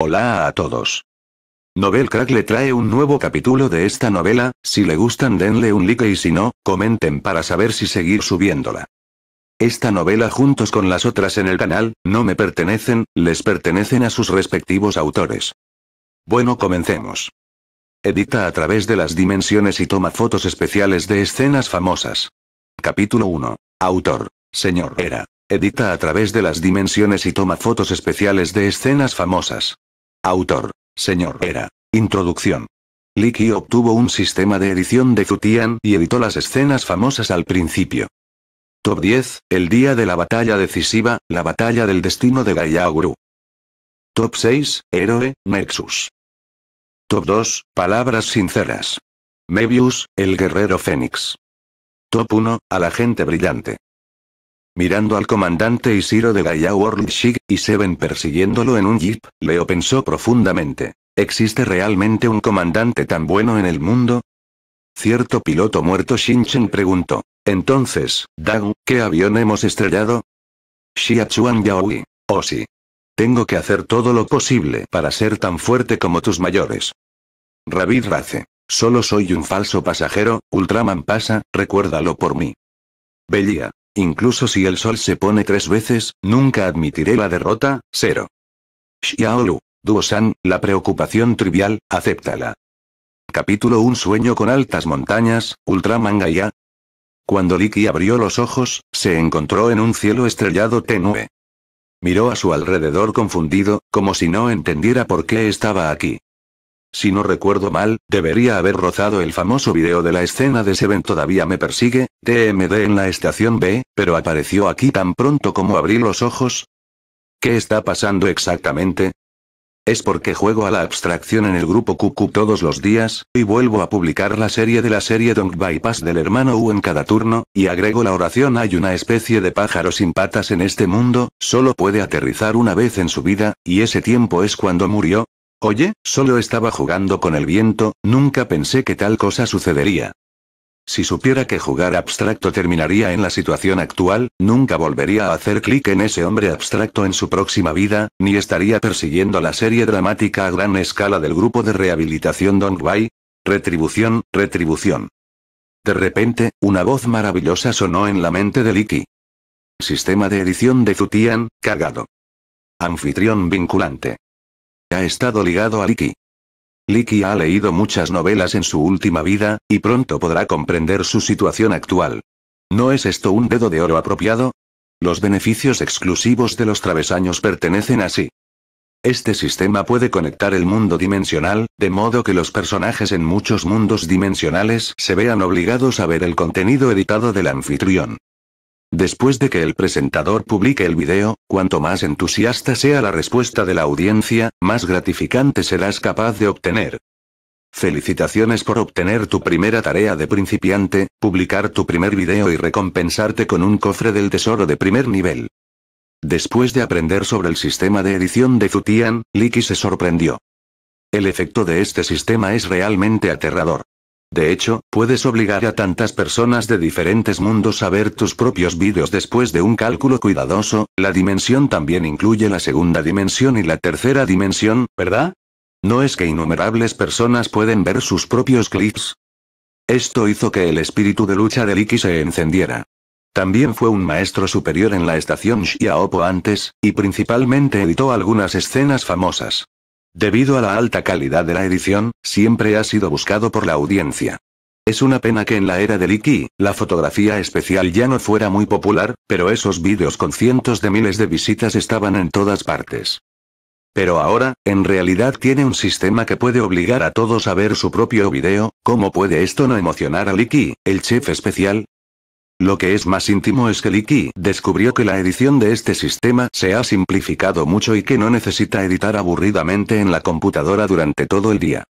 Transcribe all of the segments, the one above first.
Hola a todos. Novel Crack le trae un nuevo capítulo de esta novela, si le gustan denle un like y si no, comenten para saber si seguir subiéndola. Esta novela juntos con las otras en el canal, no me pertenecen, les pertenecen a sus respectivos autores. Bueno comencemos. Edita a través de las dimensiones y toma fotos especiales de escenas famosas. Capítulo 1. Autor. Señor Era. Edita a través de las dimensiones y toma fotos especiales de escenas famosas. Autor. Señor Era. Introducción. Liki obtuvo un sistema de edición de Zutian y editó las escenas famosas al principio. Top 10, el día de la batalla decisiva, la batalla del destino de Gaiaguru. Top 6, héroe, Nexus. Top 2, palabras sinceras. Mebius, el guerrero Fénix. Top 1, a la gente brillante. Mirando al comandante Isiro de Gaia World Shig, y Seven persiguiéndolo en un jeep, Leo pensó profundamente. ¿Existe realmente un comandante tan bueno en el mundo? Cierto piloto muerto Shinchen preguntó. Entonces, Dang, ¿qué avión hemos estrellado? Xiachuan Yaoi. Oh sí. Tengo que hacer todo lo posible para ser tan fuerte como tus mayores. Rabid Race. Solo soy un falso pasajero, Ultraman pasa, recuérdalo por mí. Bellía. Incluso si el sol se pone tres veces, nunca admitiré la derrota, cero. Xiaolu, Duosan, la preocupación trivial, acéptala. Capítulo Un sueño con altas montañas, Ultramanga ya. Cuando Liki abrió los ojos, se encontró en un cielo estrellado tenue. Miró a su alrededor confundido, como si no entendiera por qué estaba aquí. Si no recuerdo mal, debería haber rozado el famoso video de la escena de Seven todavía me persigue, TMD en la estación B, pero apareció aquí tan pronto como abrí los ojos. ¿Qué está pasando exactamente? Es porque juego a la abstracción en el grupo QQ todos los días, y vuelvo a publicar la serie de la serie Don't Bypass del hermano U en cada turno, y agrego la oración hay una especie de pájaro sin patas en este mundo, solo puede aterrizar una vez en su vida, y ese tiempo es cuando murió, Oye, solo estaba jugando con el viento, nunca pensé que tal cosa sucedería. Si supiera que jugar abstracto terminaría en la situación actual, nunca volvería a hacer clic en ese hombre abstracto en su próxima vida, ni estaría persiguiendo la serie dramática a gran escala del grupo de rehabilitación Dongbai. Retribución, retribución. De repente, una voz maravillosa sonó en la mente de Liki. Sistema de edición de Zutian, cagado. Anfitrión vinculante ha estado ligado a Liki. Liki ha leído muchas novelas en su última vida, y pronto podrá comprender su situación actual. ¿No es esto un dedo de oro apropiado? Los beneficios exclusivos de los travesaños pertenecen a sí. Este sistema puede conectar el mundo dimensional, de modo que los personajes en muchos mundos dimensionales se vean obligados a ver el contenido editado del anfitrión. Después de que el presentador publique el video, cuanto más entusiasta sea la respuesta de la audiencia, más gratificante serás capaz de obtener. Felicitaciones por obtener tu primera tarea de principiante, publicar tu primer video y recompensarte con un cofre del tesoro de primer nivel. Después de aprender sobre el sistema de edición de Zutian, Liki se sorprendió. El efecto de este sistema es realmente aterrador. De hecho, puedes obligar a tantas personas de diferentes mundos a ver tus propios vídeos después de un cálculo cuidadoso, la dimensión también incluye la segunda dimensión y la tercera dimensión, ¿verdad? ¿No es que innumerables personas pueden ver sus propios clips? Esto hizo que el espíritu de lucha de Liki se encendiera. También fue un maestro superior en la estación Xiaopo antes, y principalmente editó algunas escenas famosas. Debido a la alta calidad de la edición, siempre ha sido buscado por la audiencia. Es una pena que en la era de Liki, la fotografía especial ya no fuera muy popular, pero esos vídeos con cientos de miles de visitas estaban en todas partes. Pero ahora, en realidad tiene un sistema que puede obligar a todos a ver su propio video, ¿cómo puede esto no emocionar a Liki, el chef especial? Lo que es más íntimo es que Licky descubrió que la edición de este sistema se ha simplificado mucho y que no necesita editar aburridamente en la computadora durante todo el día.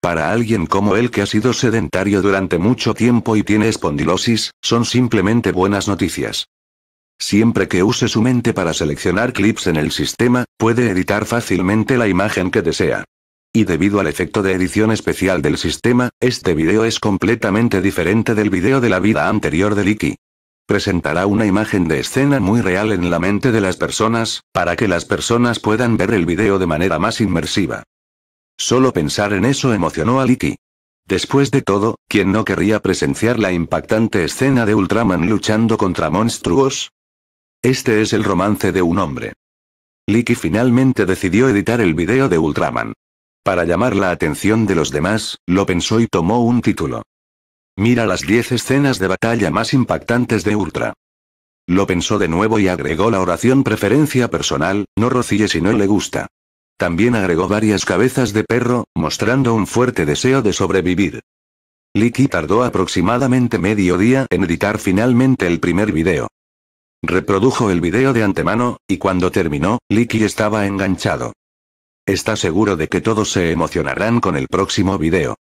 Para alguien como él que ha sido sedentario durante mucho tiempo y tiene espondilosis, son simplemente buenas noticias. Siempre que use su mente para seleccionar clips en el sistema, puede editar fácilmente la imagen que desea. Y debido al efecto de edición especial del sistema, este video es completamente diferente del video de la vida anterior de Liki. Presentará una imagen de escena muy real en la mente de las personas, para que las personas puedan ver el video de manera más inmersiva. Solo pensar en eso emocionó a Liki. Después de todo, ¿quién no querría presenciar la impactante escena de Ultraman luchando contra monstruos? Este es el romance de un hombre. Liki finalmente decidió editar el video de Ultraman. Para llamar la atención de los demás, lo pensó y tomó un título. Mira las 10 escenas de batalla más impactantes de Ultra. Lo pensó de nuevo y agregó la oración preferencia personal, no rocíe si no le gusta. También agregó varias cabezas de perro, mostrando un fuerte deseo de sobrevivir. Liki tardó aproximadamente medio día en editar finalmente el primer video. Reprodujo el video de antemano, y cuando terminó, Liki estaba enganchado. Está seguro de que todos se emocionarán con el próximo video.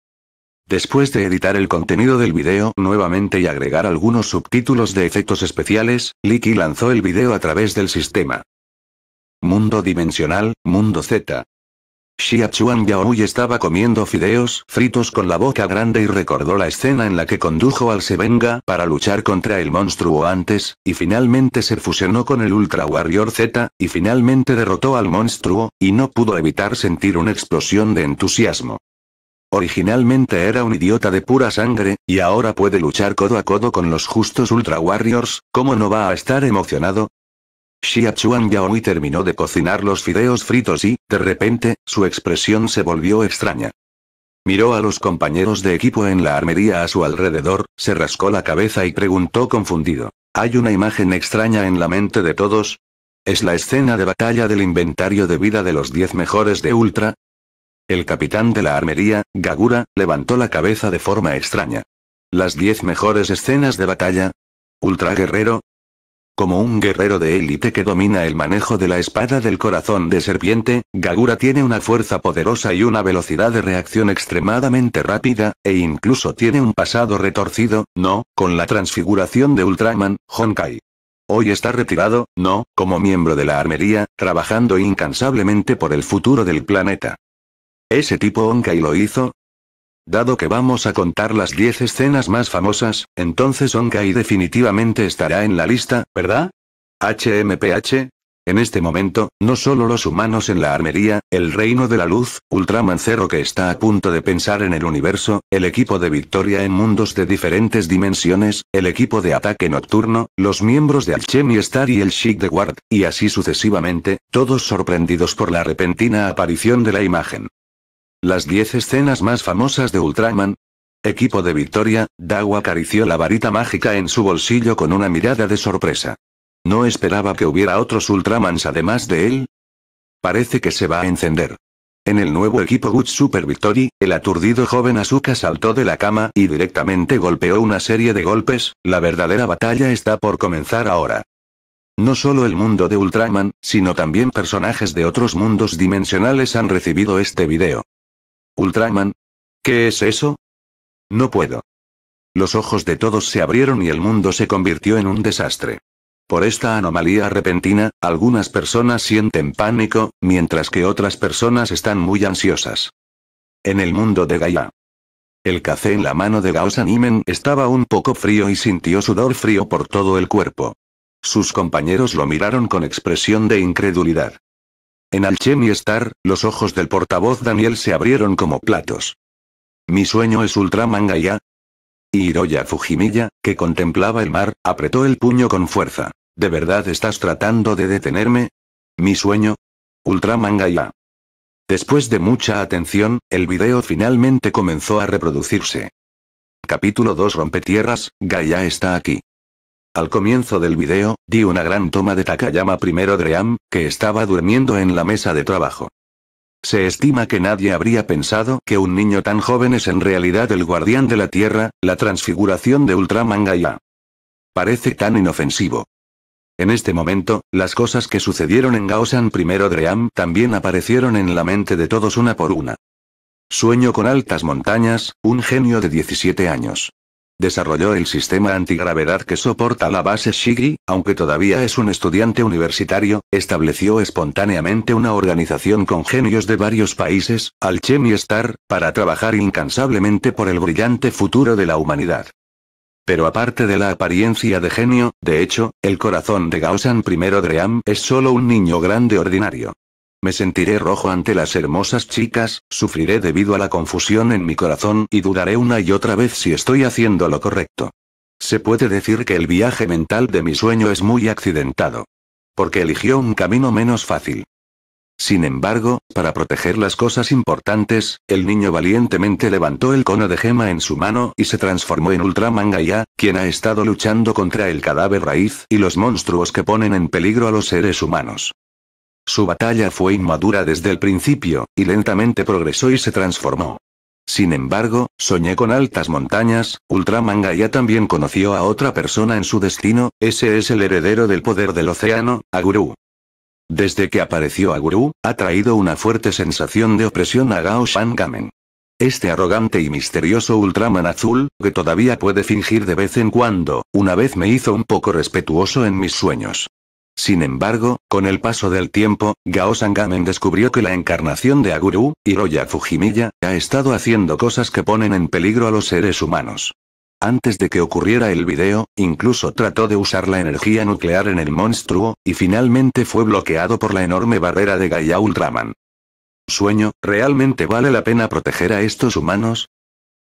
Después de editar el contenido del video nuevamente y agregar algunos subtítulos de efectos especiales, Licky lanzó el video a través del sistema. Mundo Dimensional, Mundo Z, Xiachuan Yaohui estaba comiendo fideos fritos con la boca grande y recordó la escena en la que condujo al Sevenga para luchar contra el monstruo antes, y finalmente se fusionó con el Ultra Warrior Z, y finalmente derrotó al monstruo, y no pudo evitar sentir una explosión de entusiasmo. Originalmente era un idiota de pura sangre, y ahora puede luchar codo a codo con los justos Ultra Warriors, ¿cómo no va a estar emocionado? Xia Chuan Yaoi terminó de cocinar los fideos fritos y, de repente, su expresión se volvió extraña. Miró a los compañeros de equipo en la armería a su alrededor, se rascó la cabeza y preguntó confundido. ¿Hay una imagen extraña en la mente de todos? ¿Es la escena de batalla del inventario de vida de los 10 mejores de Ultra? El capitán de la armería, Gagura, levantó la cabeza de forma extraña. ¿Las 10 mejores escenas de batalla? ¿Ultra guerrero? Como un guerrero de élite que domina el manejo de la espada del corazón de serpiente, Gagura tiene una fuerza poderosa y una velocidad de reacción extremadamente rápida, e incluso tiene un pasado retorcido, no, con la transfiguración de Ultraman, Honkai. Hoy está retirado, no, como miembro de la armería, trabajando incansablemente por el futuro del planeta. Ese tipo Honkai lo hizo, Dado que vamos a contar las 10 escenas más famosas, entonces Onkai definitivamente estará en la lista, ¿verdad? HMPH. En este momento, no solo los humanos en la armería, el reino de la luz, Ultraman que está a punto de pensar en el universo, el equipo de victoria en mundos de diferentes dimensiones, el equipo de ataque nocturno, los miembros de Alchemy Star y el Chic de Guard y así sucesivamente, todos sorprendidos por la repentina aparición de la imagen. Las 10 escenas más famosas de Ultraman. Equipo de victoria, Dawa acarició la varita mágica en su bolsillo con una mirada de sorpresa. No esperaba que hubiera otros Ultramans además de él. Parece que se va a encender. En el nuevo equipo Good Super Victory, el aturdido joven Asuka saltó de la cama y directamente golpeó una serie de golpes, la verdadera batalla está por comenzar ahora. No solo el mundo de Ultraman, sino también personajes de otros mundos dimensionales han recibido este video. Ultraman. ¿Qué es eso? No puedo. Los ojos de todos se abrieron y el mundo se convirtió en un desastre. Por esta anomalía repentina, algunas personas sienten pánico, mientras que otras personas están muy ansiosas. En el mundo de Gaia. El café en la mano de Gao Animen estaba un poco frío y sintió sudor frío por todo el cuerpo. Sus compañeros lo miraron con expresión de incredulidad. En Alchemy Star, los ojos del portavoz Daniel se abrieron como platos. Mi sueño es Ultraman Gaia. Y Hiroya Fujimilla, que contemplaba el mar, apretó el puño con fuerza. ¿De verdad estás tratando de detenerme? Mi sueño. Ultraman Gaia. Después de mucha atención, el video finalmente comenzó a reproducirse. Capítulo 2 Rompetierras, Gaia está aquí. Al comienzo del video, di una gran toma de Takayama primero Dream, que estaba durmiendo en la mesa de trabajo. Se estima que nadie habría pensado que un niño tan joven es en realidad el guardián de la Tierra, la transfiguración de Ultraman Gaia. Parece tan inofensivo. En este momento, las cosas que sucedieron en Gaosan Primero Dream también aparecieron en la mente de todos una por una. Sueño con altas montañas, un genio de 17 años desarrolló el sistema antigravedad que soporta la base Shigi, aunque todavía es un estudiante universitario, estableció espontáneamente una organización con genios de varios países, Alchemy Star, para trabajar incansablemente por el brillante futuro de la humanidad. Pero aparte de la apariencia de genio, de hecho, el corazón de Gaosan I Dream es solo un niño grande ordinario. Me sentiré rojo ante las hermosas chicas, sufriré debido a la confusión en mi corazón y dudaré una y otra vez si estoy haciendo lo correcto. Se puede decir que el viaje mental de mi sueño es muy accidentado. Porque eligió un camino menos fácil. Sin embargo, para proteger las cosas importantes, el niño valientemente levantó el cono de gema en su mano y se transformó en Ultraman ya, quien ha estado luchando contra el cadáver raíz y los monstruos que ponen en peligro a los seres humanos. Su batalla fue inmadura desde el principio, y lentamente progresó y se transformó. Sin embargo, soñé con altas montañas, Ultramanga ya también conoció a otra persona en su destino, ese es el heredero del poder del océano, Aguru. Desde que apareció Aguru, ha traído una fuerte sensación de opresión a Gao Shangamen. Este arrogante y misterioso Ultraman azul, que todavía puede fingir de vez en cuando, una vez me hizo un poco respetuoso en mis sueños. Sin embargo, con el paso del tiempo, Gao Sangamen descubrió que la encarnación de Aguru, Hiroya Fujimilla, ha estado haciendo cosas que ponen en peligro a los seres humanos. Antes de que ocurriera el video, incluso trató de usar la energía nuclear en el monstruo, y finalmente fue bloqueado por la enorme barrera de Gaia Ultraman. Sueño, ¿realmente vale la pena proteger a estos humanos?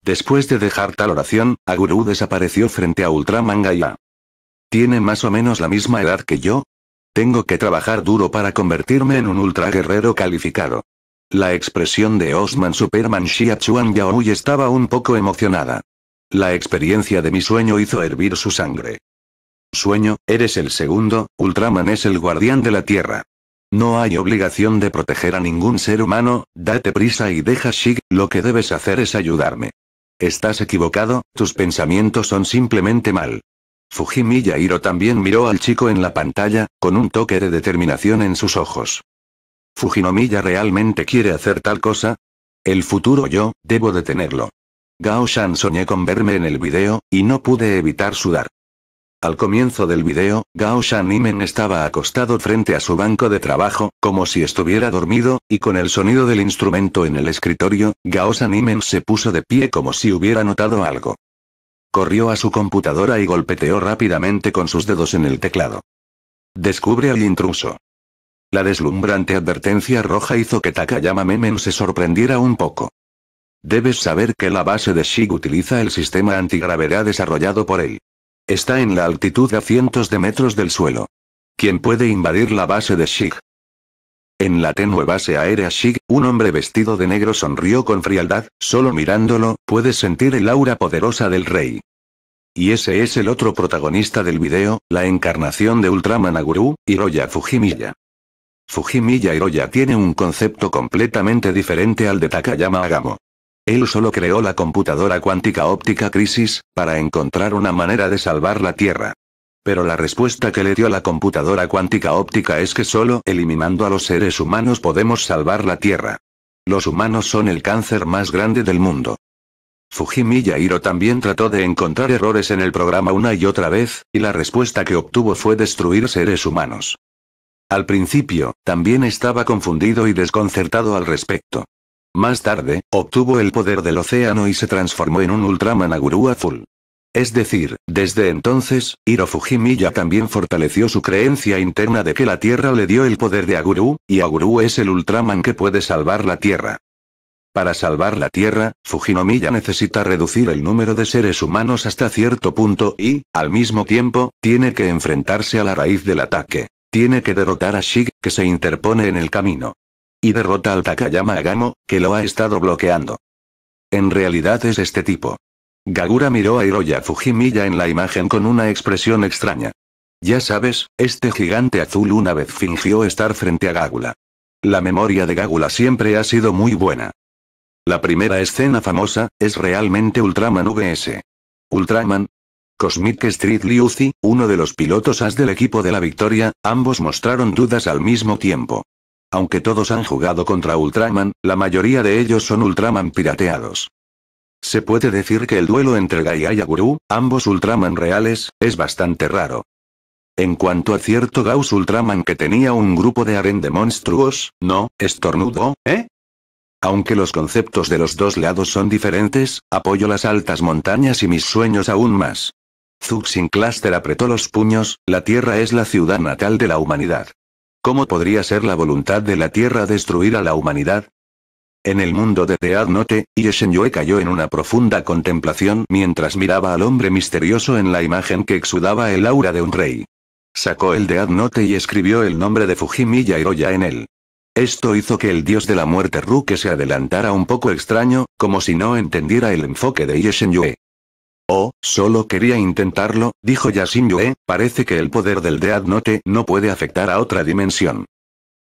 Después de dejar tal oración, Aguru desapareció frente a Ultraman Gaia. Tiene más o menos la misma edad que yo. Tengo que trabajar duro para convertirme en un ultra guerrero calificado. La expresión de Osman Superman Shia Chuan Yaoi estaba un poco emocionada. La experiencia de mi sueño hizo hervir su sangre. Sueño, eres el segundo, Ultraman es el guardián de la Tierra. No hay obligación de proteger a ningún ser humano, date prisa y deja Shig, lo que debes hacer es ayudarme. Estás equivocado, tus pensamientos son simplemente mal. Fujimi Hiro también miró al chico en la pantalla, con un toque de determinación en sus ojos. ¿Fujinomiya realmente quiere hacer tal cosa? El futuro yo, debo detenerlo. Gao Shan soñé con verme en el video, y no pude evitar sudar. Al comienzo del video, Gao Shan Imen estaba acostado frente a su banco de trabajo, como si estuviera dormido, y con el sonido del instrumento en el escritorio, Gao Shan Imen se puso de pie como si hubiera notado algo. Corrió a su computadora y golpeteó rápidamente con sus dedos en el teclado. Descubre al intruso. La deslumbrante advertencia roja hizo que Takayama Memen se sorprendiera un poco. Debes saber que la base de Shig utiliza el sistema antigravedad desarrollado por él. Está en la altitud a cientos de metros del suelo. ¿Quién puede invadir la base de Shig, en la tenue base aérea Shig, un hombre vestido de negro sonrió con frialdad, solo mirándolo, puedes sentir el aura poderosa del rey. Y ese es el otro protagonista del video, la encarnación de Ultraman Aguru, Hiroya Fujimiya. Fujimiya Hiroya tiene un concepto completamente diferente al de Takayama Agamo. Él solo creó la computadora cuántica óptica Crisis, para encontrar una manera de salvar la Tierra. Pero la respuesta que le dio la computadora cuántica óptica es que solo eliminando a los seres humanos podemos salvar la Tierra. Los humanos son el cáncer más grande del mundo. Fujimi Yairo también trató de encontrar errores en el programa una y otra vez, y la respuesta que obtuvo fue destruir seres humanos. Al principio, también estaba confundido y desconcertado al respecto. Más tarde, obtuvo el poder del océano y se transformó en un Ultraman azul. Es decir, desde entonces, Hiro Fujimiya también fortaleció su creencia interna de que la Tierra le dio el poder de Aguru, y Aguru es el Ultraman que puede salvar la Tierra. Para salvar la Tierra, Fujinomiya necesita reducir el número de seres humanos hasta cierto punto y, al mismo tiempo, tiene que enfrentarse a la raíz del ataque. Tiene que derrotar a Shig, que se interpone en el camino. Y derrota al Takayama Agamo, que lo ha estado bloqueando. En realidad es este tipo. Gagura miró a Hiroya Fujimilla en la imagen con una expresión extraña. Ya sabes, este gigante azul una vez fingió estar frente a Gagula. La memoria de Gagula siempre ha sido muy buena. La primera escena famosa, es realmente Ultraman VS. Ultraman, Cosmic Street Liuzzi, uno de los pilotos as del equipo de la victoria, ambos mostraron dudas al mismo tiempo. Aunque todos han jugado contra Ultraman, la mayoría de ellos son Ultraman pirateados. Se puede decir que el duelo entre Gaia y Aguru, ambos Ultraman reales, es bastante raro. En cuanto a cierto Gauss Ultraman que tenía un grupo de aren de monstruos, no, estornudo, ¿eh? Aunque los conceptos de los dos lados son diferentes, apoyo las altas montañas y mis sueños aún más. Zuxin Cluster apretó los puños, la Tierra es la ciudad natal de la humanidad. ¿Cómo podría ser la voluntad de la Tierra destruir a la humanidad? En el mundo de Dead Note, Yue cayó en una profunda contemplación mientras miraba al hombre misterioso en la imagen que exudaba el aura de un rey. Sacó el Dead Note y escribió el nombre de Fujimi Yairoya en él. Esto hizo que el dios de la muerte Ruke se adelantara un poco extraño, como si no entendiera el enfoque de Yue. Oh, solo quería intentarlo, dijo Yue, parece que el poder del Dead Note no puede afectar a otra dimensión.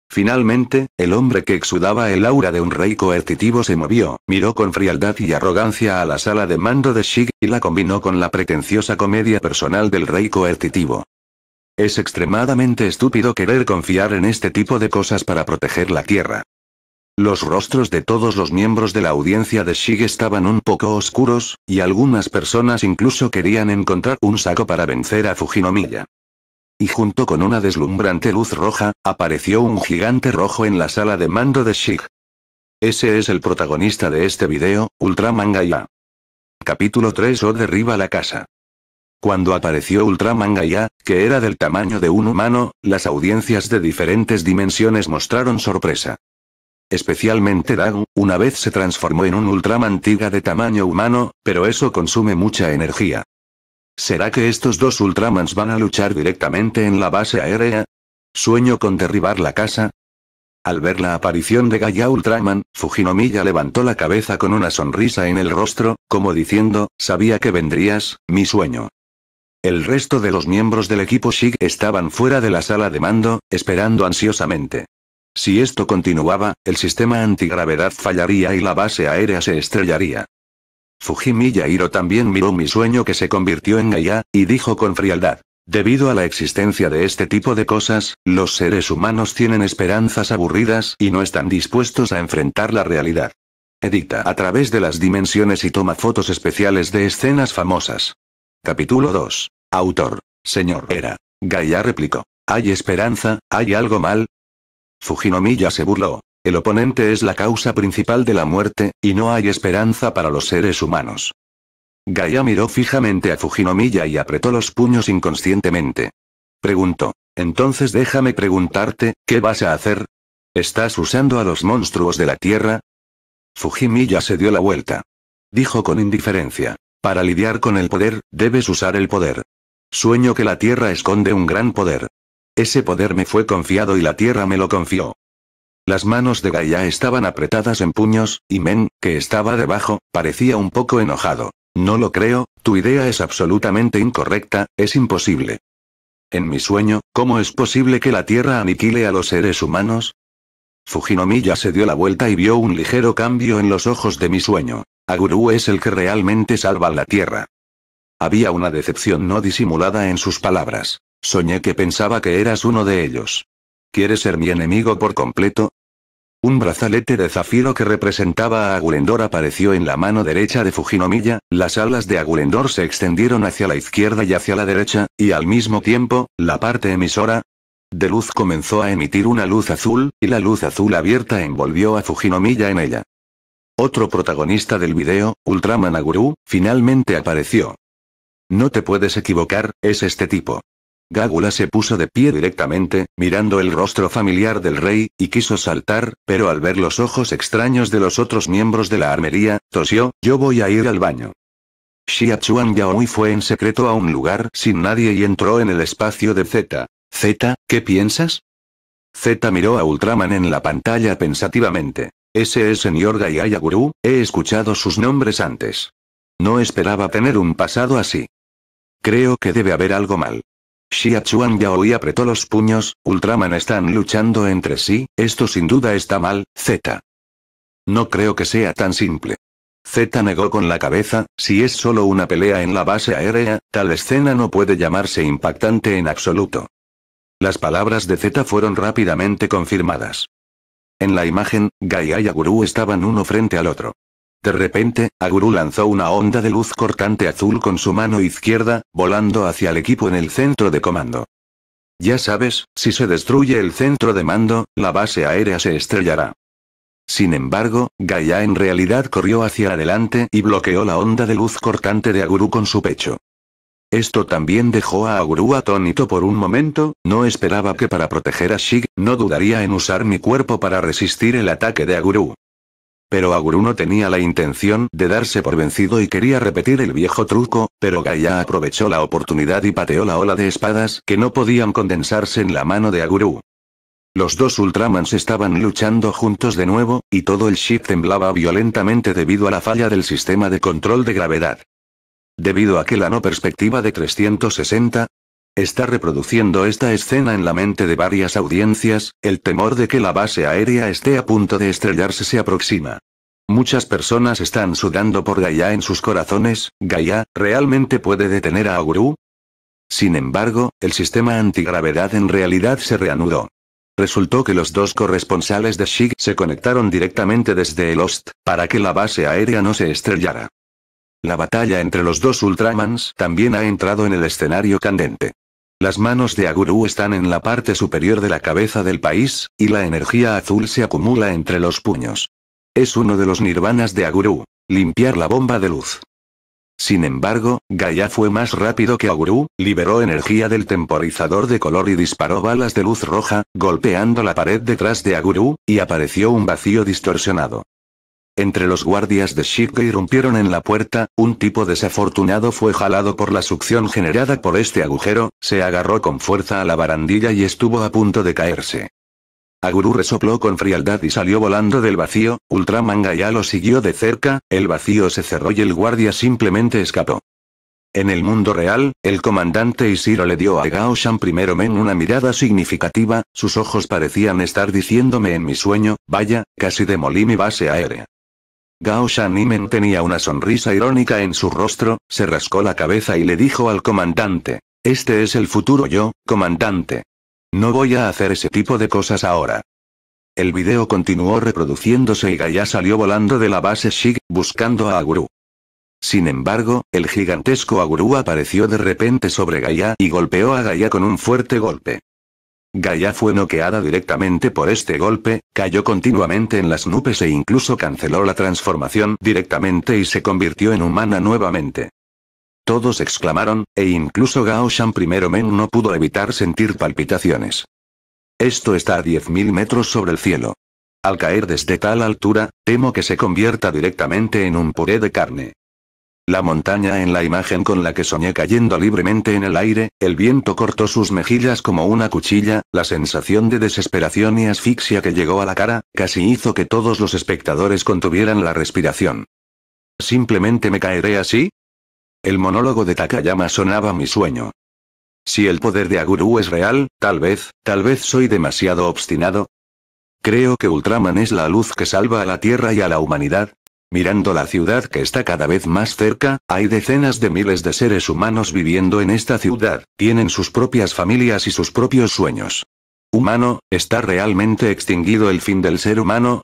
Finalmente, el hombre que exudaba el aura de un rey coercitivo se movió, miró con frialdad y arrogancia a la sala de mando de Shig, y la combinó con la pretenciosa comedia personal del rey coercitivo. Es extremadamente estúpido querer confiar en este tipo de cosas para proteger la tierra. Los rostros de todos los miembros de la audiencia de Shig estaban un poco oscuros, y algunas personas incluso querían encontrar un saco para vencer a Fujinomiya y junto con una deslumbrante luz roja, apareció un gigante rojo en la sala de mando de Shig. Ese es el protagonista de este video, Ultraman ya Capítulo 3 O derriba la casa. Cuando apareció Ultraman Ya, que era del tamaño de un humano, las audiencias de diferentes dimensiones mostraron sorpresa. Especialmente Dang, una vez se transformó en un Ultraman tiga de tamaño humano, pero eso consume mucha energía. ¿Será que estos dos Ultramans van a luchar directamente en la base aérea? ¿Sueño con derribar la casa? Al ver la aparición de Gaia Ultraman, Fujinomiya levantó la cabeza con una sonrisa en el rostro, como diciendo, sabía que vendrías, mi sueño. El resto de los miembros del equipo SHIG estaban fuera de la sala de mando, esperando ansiosamente. Si esto continuaba, el sistema antigravedad fallaría y la base aérea se estrellaría. Fujimi Hiro también miró mi sueño que se convirtió en Gaia, y dijo con frialdad. Debido a la existencia de este tipo de cosas, los seres humanos tienen esperanzas aburridas y no están dispuestos a enfrentar la realidad. Edita a través de las dimensiones y toma fotos especiales de escenas famosas. Capítulo 2. Autor. Señor Era. Gaia replicó. ¿Hay esperanza? ¿Hay algo mal? Fujinomiya se burló. El oponente es la causa principal de la muerte, y no hay esperanza para los seres humanos. Gaia miró fijamente a Fujinomiya y apretó los puños inconscientemente. Preguntó, entonces déjame preguntarte, ¿qué vas a hacer? ¿Estás usando a los monstruos de la Tierra? Fujimiya se dio la vuelta. Dijo con indiferencia, para lidiar con el poder, debes usar el poder. Sueño que la Tierra esconde un gran poder. Ese poder me fue confiado y la Tierra me lo confió. Las manos de Gaia estaban apretadas en puños, y Men, que estaba debajo, parecía un poco enojado. No lo creo, tu idea es absolutamente incorrecta, es imposible. En mi sueño, ¿cómo es posible que la Tierra aniquile a los seres humanos? Fujinomiya se dio la vuelta y vio un ligero cambio en los ojos de mi sueño. Aguru es el que realmente salva la Tierra. Había una decepción no disimulada en sus palabras. Soñé que pensaba que eras uno de ellos. ¿Quieres ser mi enemigo por completo? Un brazalete de zafiro que representaba a Agulendor apareció en la mano derecha de Fujinomiya, las alas de Agulendor se extendieron hacia la izquierda y hacia la derecha, y al mismo tiempo, la parte emisora de luz comenzó a emitir una luz azul, y la luz azul abierta envolvió a Fujinomiya en ella. Otro protagonista del video, Ultraman Aguru, finalmente apareció. No te puedes equivocar, es este tipo. Gágula se puso de pie directamente, mirando el rostro familiar del rey, y quiso saltar, pero al ver los ojos extraños de los otros miembros de la armería, tosió, yo voy a ir al baño. Xia Chuan fue en secreto a un lugar sin nadie y entró en el espacio de Zeta. Zeta, ¿qué piensas? Zeta miró a Ultraman en la pantalla pensativamente. Ese es señor y Guru, he escuchado sus nombres antes. No esperaba tener un pasado así. Creo que debe haber algo mal. Xia Chuan Yao y apretó los puños, Ultraman están luchando entre sí, esto sin duda está mal, Z. No creo que sea tan simple. Z negó con la cabeza, si es solo una pelea en la base aérea, tal escena no puede llamarse impactante en absoluto. Las palabras de Z fueron rápidamente confirmadas. En la imagen, Gaia y Aguru estaban uno frente al otro. De repente, Aguru lanzó una onda de luz cortante azul con su mano izquierda, volando hacia el equipo en el centro de comando. Ya sabes, si se destruye el centro de mando, la base aérea se estrellará. Sin embargo, Gaia en realidad corrió hacia adelante y bloqueó la onda de luz cortante de Aguru con su pecho. Esto también dejó a Aguru atónito por un momento, no esperaba que para proteger a Shig, no dudaría en usar mi cuerpo para resistir el ataque de Aguru pero Aguru no tenía la intención de darse por vencido y quería repetir el viejo truco, pero Gaia aprovechó la oportunidad y pateó la ola de espadas que no podían condensarse en la mano de Aguru. Los dos Ultramans estaban luchando juntos de nuevo, y todo el ship temblaba violentamente debido a la falla del sistema de control de gravedad. Debido a que la no perspectiva de 360, Está reproduciendo esta escena en la mente de varias audiencias, el temor de que la base aérea esté a punto de estrellarse se aproxima. Muchas personas están sudando por Gaia en sus corazones, Gaia, ¿realmente puede detener a augurú Sin embargo, el sistema antigravedad en realidad se reanudó. Resultó que los dos corresponsales de SHIG se conectaron directamente desde el host, para que la base aérea no se estrellara. La batalla entre los dos Ultramans también ha entrado en el escenario candente. Las manos de Aguru están en la parte superior de la cabeza del país, y la energía azul se acumula entre los puños. Es uno de los nirvanas de Aguru. Limpiar la bomba de luz. Sin embargo, Gaia fue más rápido que Aguru, liberó energía del temporizador de color y disparó balas de luz roja, golpeando la pared detrás de Aguru, y apareció un vacío distorsionado. Entre los guardias de Shik que irrumpieron en la puerta, un tipo desafortunado fue jalado por la succión generada por este agujero, se agarró con fuerza a la barandilla y estuvo a punto de caerse. Aguru resopló con frialdad y salió volando del vacío, Ultramanga ya lo siguió de cerca, el vacío se cerró y el guardia simplemente escapó. En el mundo real, el comandante Isiro le dio a Egao-Shan primero Men una mirada significativa, sus ojos parecían estar diciéndome en mi sueño, vaya, casi demolí mi base aérea. Gao Shanimen tenía una sonrisa irónica en su rostro, se rascó la cabeza y le dijo al comandante. Este es el futuro yo, comandante. No voy a hacer ese tipo de cosas ahora. El video continuó reproduciéndose y Gaia salió volando de la base Shig, buscando a Aguru. Sin embargo, el gigantesco Aguru apareció de repente sobre Gaia y golpeó a Gaia con un fuerte golpe. Gaia fue noqueada directamente por este golpe, cayó continuamente en las nubes e incluso canceló la transformación directamente y se convirtió en humana nuevamente. Todos exclamaron, e incluso Gao Shan primero Men no pudo evitar sentir palpitaciones. Esto está a 10.000 metros sobre el cielo. Al caer desde tal altura, temo que se convierta directamente en un puré de carne. La montaña en la imagen con la que soñé cayendo libremente en el aire, el viento cortó sus mejillas como una cuchilla, la sensación de desesperación y asfixia que llegó a la cara, casi hizo que todos los espectadores contuvieran la respiración. ¿Simplemente me caeré así? El monólogo de Takayama sonaba mi sueño. Si el poder de Aguru es real, tal vez, tal vez soy demasiado obstinado. Creo que Ultraman es la luz que salva a la Tierra y a la humanidad, Mirando la ciudad que está cada vez más cerca, hay decenas de miles de seres humanos viviendo en esta ciudad, tienen sus propias familias y sus propios sueños. Humano, ¿está realmente extinguido el fin del ser humano?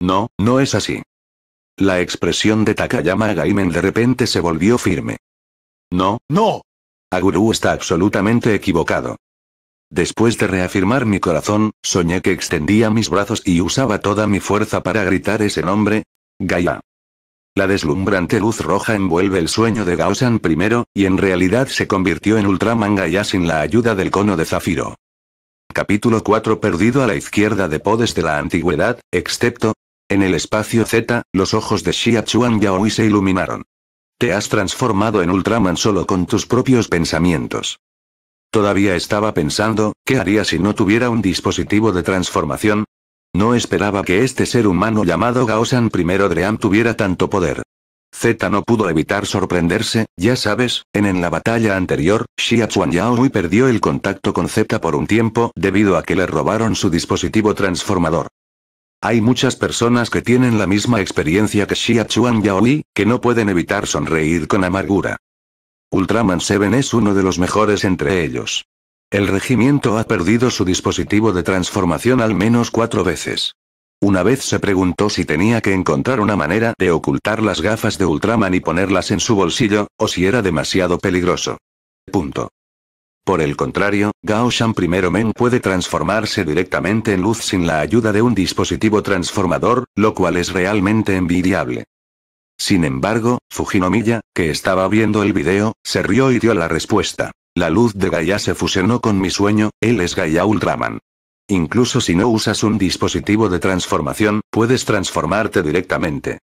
No, no es así. La expresión de Takayama Gaimen de repente se volvió firme. No, no. Aguru está absolutamente equivocado. Después de reafirmar mi corazón, soñé que extendía mis brazos y usaba toda mi fuerza para gritar ese nombre, Gaia. La deslumbrante luz roja envuelve el sueño de Gaosan primero, y en realidad se convirtió en Ultraman ya sin la ayuda del cono de zafiro. Capítulo 4 Perdido a la izquierda de Podes de la Antigüedad, excepto, en el espacio Z, los ojos de Xia Chuan Yaoi se iluminaron. Te has transformado en Ultraman solo con tus propios pensamientos. Todavía estaba pensando, ¿qué haría si no tuviera un dispositivo de transformación? No esperaba que este ser humano llamado Gaosan I Dream tuviera tanto poder. Zeta no pudo evitar sorprenderse, ya sabes, en la batalla anterior, Xia Chuan perdió el contacto con Zeta por un tiempo debido a que le robaron su dispositivo transformador. Hay muchas personas que tienen la misma experiencia que Xia Chuan que no pueden evitar sonreír con amargura. Ultraman Seven es uno de los mejores entre ellos. El regimiento ha perdido su dispositivo de transformación al menos cuatro veces. Una vez se preguntó si tenía que encontrar una manera de ocultar las gafas de Ultraman y ponerlas en su bolsillo, o si era demasiado peligroso. Punto. Por el contrario, Shan Primero Men puede transformarse directamente en luz sin la ayuda de un dispositivo transformador, lo cual es realmente envidiable. Sin embargo, Fujinomiya, que estaba viendo el video, se rió y dio la respuesta. La luz de Gaia se fusionó con mi sueño, él es Gaia Ultraman. Incluso si no usas un dispositivo de transformación, puedes transformarte directamente.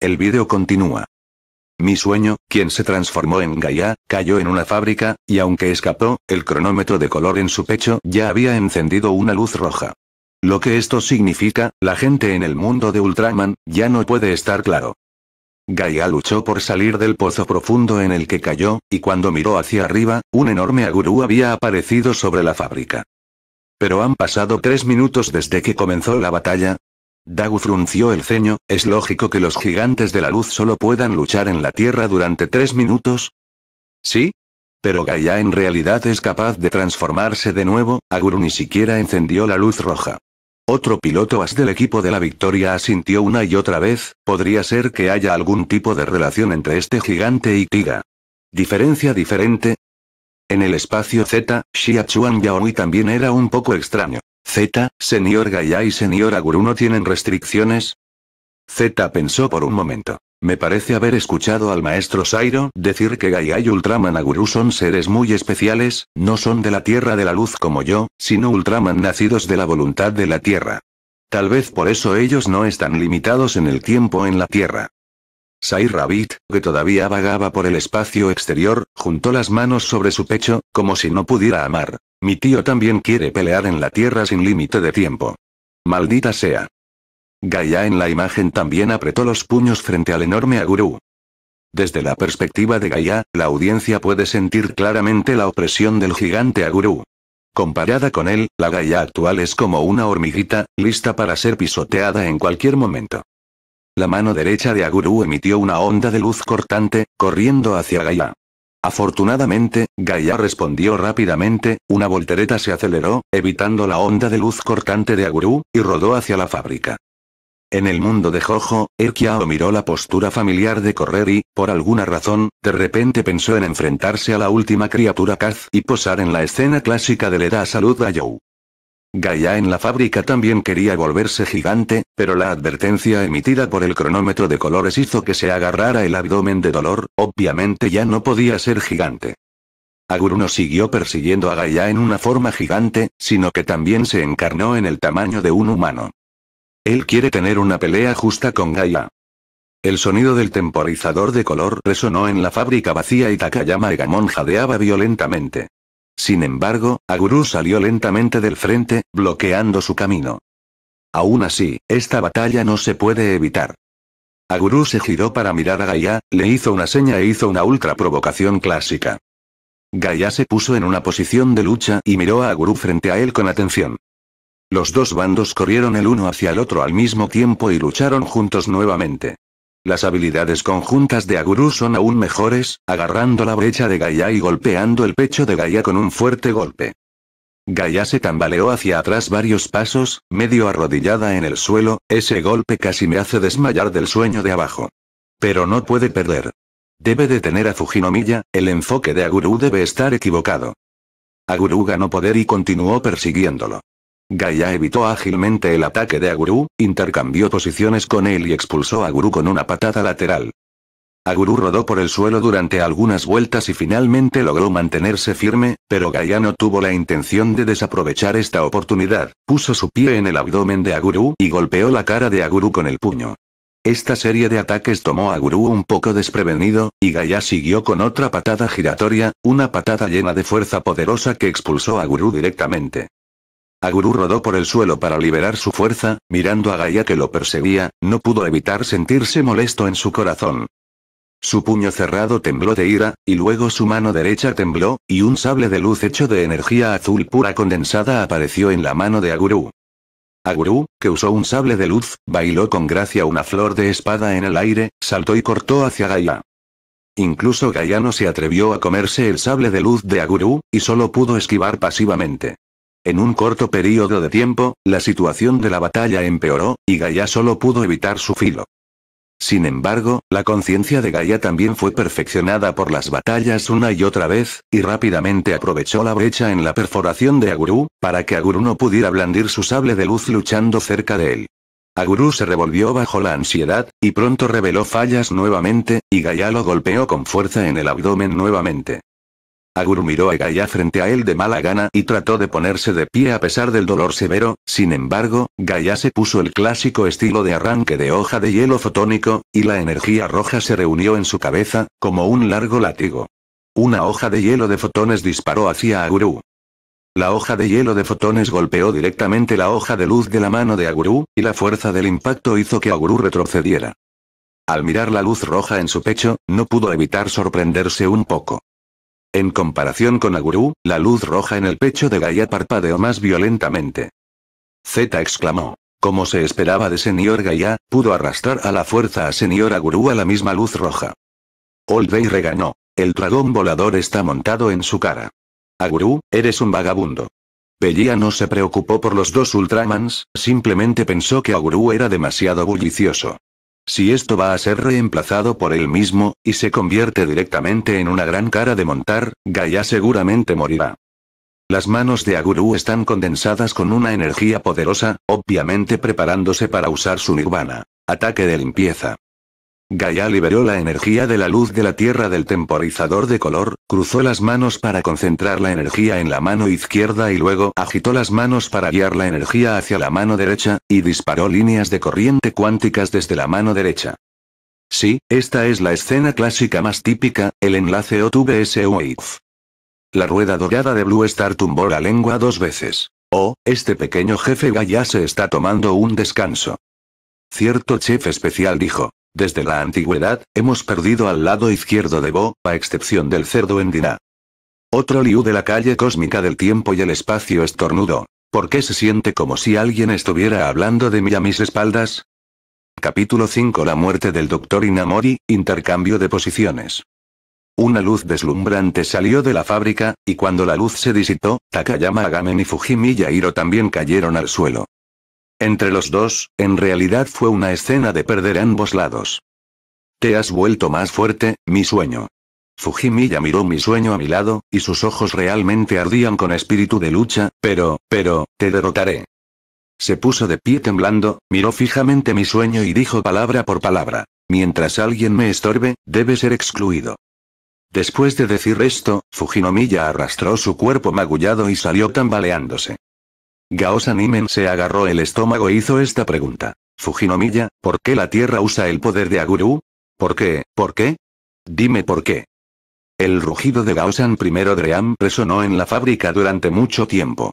El vídeo continúa. Mi sueño, quien se transformó en Gaia, cayó en una fábrica, y aunque escapó, el cronómetro de color en su pecho ya había encendido una luz roja. Lo que esto significa, la gente en el mundo de Ultraman, ya no puede estar claro. Gaia luchó por salir del pozo profundo en el que cayó, y cuando miró hacia arriba, un enorme agurú había aparecido sobre la fábrica. Pero han pasado tres minutos desde que comenzó la batalla. Dagu frunció el ceño, ¿es lógico que los gigantes de la luz solo puedan luchar en la Tierra durante tres minutos? Sí. Pero Gaia en realidad es capaz de transformarse de nuevo, Aguru ni siquiera encendió la luz roja. Otro piloto as del equipo de la victoria asintió una y otra vez, podría ser que haya algún tipo de relación entre este gigante y Tiga. ¿Diferencia diferente? En el espacio Z, Xia Chuan Yaoi también era un poco extraño. Z, señor Gaia y señor Aguru no tienen restricciones, Z pensó por un momento. Me parece haber escuchado al maestro Sairo decir que Gaia y Ultraman son seres muy especiales, no son de la Tierra de la Luz como yo, sino Ultraman nacidos de la voluntad de la Tierra. Tal vez por eso ellos no están limitados en el tiempo en la Tierra. Sai Rabbit, que todavía vagaba por el espacio exterior, juntó las manos sobre su pecho, como si no pudiera amar. Mi tío también quiere pelear en la Tierra sin límite de tiempo. Maldita sea. Gaia en la imagen también apretó los puños frente al enorme Agurú. Desde la perspectiva de Gaia, la audiencia puede sentir claramente la opresión del gigante Agurú. Comparada con él, la Gaia actual es como una hormiguita, lista para ser pisoteada en cualquier momento. La mano derecha de Agurú emitió una onda de luz cortante, corriendo hacia Gaia. Afortunadamente, Gaia respondió rápidamente, una voltereta se aceleró, evitando la onda de luz cortante de Agurú, y rodó hacia la fábrica. En el mundo de Jojo, Erkiao miró la postura familiar de correr y, por alguna razón, de repente pensó en enfrentarse a la última criatura Kaz y posar en la escena clásica de Le da salud a Joe. Gaia en la fábrica también quería volverse gigante, pero la advertencia emitida por el cronómetro de colores hizo que se agarrara el abdomen de dolor, obviamente ya no podía ser gigante. Aguru no siguió persiguiendo a Gaia en una forma gigante, sino que también se encarnó en el tamaño de un humano. Él quiere tener una pelea justa con Gaia. El sonido del temporizador de color resonó en la fábrica vacía y Takayama Egamon jadeaba violentamente. Sin embargo, Aguru salió lentamente del frente, bloqueando su camino. Aún así, esta batalla no se puede evitar. Aguru se giró para mirar a Gaia, le hizo una seña e hizo una ultra provocación clásica. Gaia se puso en una posición de lucha y miró a Aguru frente a él con atención. Los dos bandos corrieron el uno hacia el otro al mismo tiempo y lucharon juntos nuevamente. Las habilidades conjuntas de Aguru son aún mejores, agarrando la brecha de Gaia y golpeando el pecho de Gaia con un fuerte golpe. Gaia se tambaleó hacia atrás varios pasos, medio arrodillada en el suelo, ese golpe casi me hace desmayar del sueño de abajo. Pero no puede perder. Debe detener a Fujinomiya, el enfoque de Aguru debe estar equivocado. Aguru ganó poder y continuó persiguiéndolo. Gaia evitó ágilmente el ataque de Aguru, intercambió posiciones con él y expulsó a Aguru con una patada lateral. Aguru rodó por el suelo durante algunas vueltas y finalmente logró mantenerse firme, pero Gaia no tuvo la intención de desaprovechar esta oportunidad, puso su pie en el abdomen de Aguru y golpeó la cara de Aguru con el puño. Esta serie de ataques tomó a Aguru un poco desprevenido, y Gaia siguió con otra patada giratoria, una patada llena de fuerza poderosa que expulsó a Aguru directamente. Aguru rodó por el suelo para liberar su fuerza, mirando a Gaia que lo perseguía, no pudo evitar sentirse molesto en su corazón. Su puño cerrado tembló de ira, y luego su mano derecha tembló, y un sable de luz hecho de energía azul pura condensada apareció en la mano de Aguru. Aguru, que usó un sable de luz, bailó con gracia una flor de espada en el aire, saltó y cortó hacia Gaia. Incluso Gaia no se atrevió a comerse el sable de luz de Aguru, y solo pudo esquivar pasivamente. En un corto periodo de tiempo, la situación de la batalla empeoró, y Gaia solo pudo evitar su filo. Sin embargo, la conciencia de Gaia también fue perfeccionada por las batallas una y otra vez, y rápidamente aprovechó la brecha en la perforación de Aguru, para que Aguru no pudiera blandir su sable de luz luchando cerca de él. Aguru se revolvió bajo la ansiedad, y pronto reveló fallas nuevamente, y Gaia lo golpeó con fuerza en el abdomen nuevamente. Agur miró a Gaia frente a él de mala gana y trató de ponerse de pie a pesar del dolor severo, sin embargo, Gaia se puso el clásico estilo de arranque de hoja de hielo fotónico, y la energía roja se reunió en su cabeza, como un largo látigo. Una hoja de hielo de fotones disparó hacia Aguru. La hoja de hielo de fotones golpeó directamente la hoja de luz de la mano de Aguru, y la fuerza del impacto hizo que Aguru retrocediera. Al mirar la luz roja en su pecho, no pudo evitar sorprenderse un poco. En comparación con Aguru, la luz roja en el pecho de Gaia parpadeó más violentamente. Z exclamó. Como se esperaba de Señor Gaia, pudo arrastrar a la fuerza a Señor Aguru a la misma luz roja. Old Bay reganó. El dragón volador está montado en su cara. Aguru, eres un vagabundo. Pellia no se preocupó por los dos Ultramans, simplemente pensó que Aguru era demasiado bullicioso si esto va a ser reemplazado por él mismo, y se convierte directamente en una gran cara de montar, Gaia seguramente morirá. Las manos de Aguru están condensadas con una energía poderosa, obviamente preparándose para usar su nirvana. Ataque de limpieza. Gaia liberó la energía de la luz de la Tierra del temporizador de color, cruzó las manos para concentrar la energía en la mano izquierda y luego agitó las manos para guiar la energía hacia la mano derecha, y disparó líneas de corriente cuánticas desde la mano derecha. Sí, esta es la escena clásica más típica, el enlace o La rueda dorada de Blue Star tumbó la lengua dos veces. Oh, este pequeño jefe Gaia se está tomando un descanso. Cierto chef especial dijo. Desde la antigüedad, hemos perdido al lado izquierdo de Bo, a excepción del cerdo en Diná Otro Liu de la calle cósmica del tiempo y el espacio estornudo. ¿Por qué se siente como si alguien estuviera hablando de mí a mis espaldas? Capítulo 5 La muerte del Dr. Inamori, intercambio de posiciones. Una luz deslumbrante salió de la fábrica, y cuando la luz se disitó, Takayama Agamen y Fujimi Yairo también cayeron al suelo. Entre los dos, en realidad fue una escena de perder ambos lados. Te has vuelto más fuerte, mi sueño. Fujimilla miró mi sueño a mi lado, y sus ojos realmente ardían con espíritu de lucha, pero, pero, te derrotaré. Se puso de pie temblando, miró fijamente mi sueño y dijo palabra por palabra. Mientras alguien me estorbe, debe ser excluido. Después de decir esto, Fujinomiya arrastró su cuerpo magullado y salió tambaleándose. Gaosan Imen se agarró el estómago e hizo esta pregunta. Fujinomiya, ¿por qué la Tierra usa el poder de Aguru? ¿Por qué? ¿Por qué? Dime por qué. El rugido de Gaosan I Dream resonó en la fábrica durante mucho tiempo.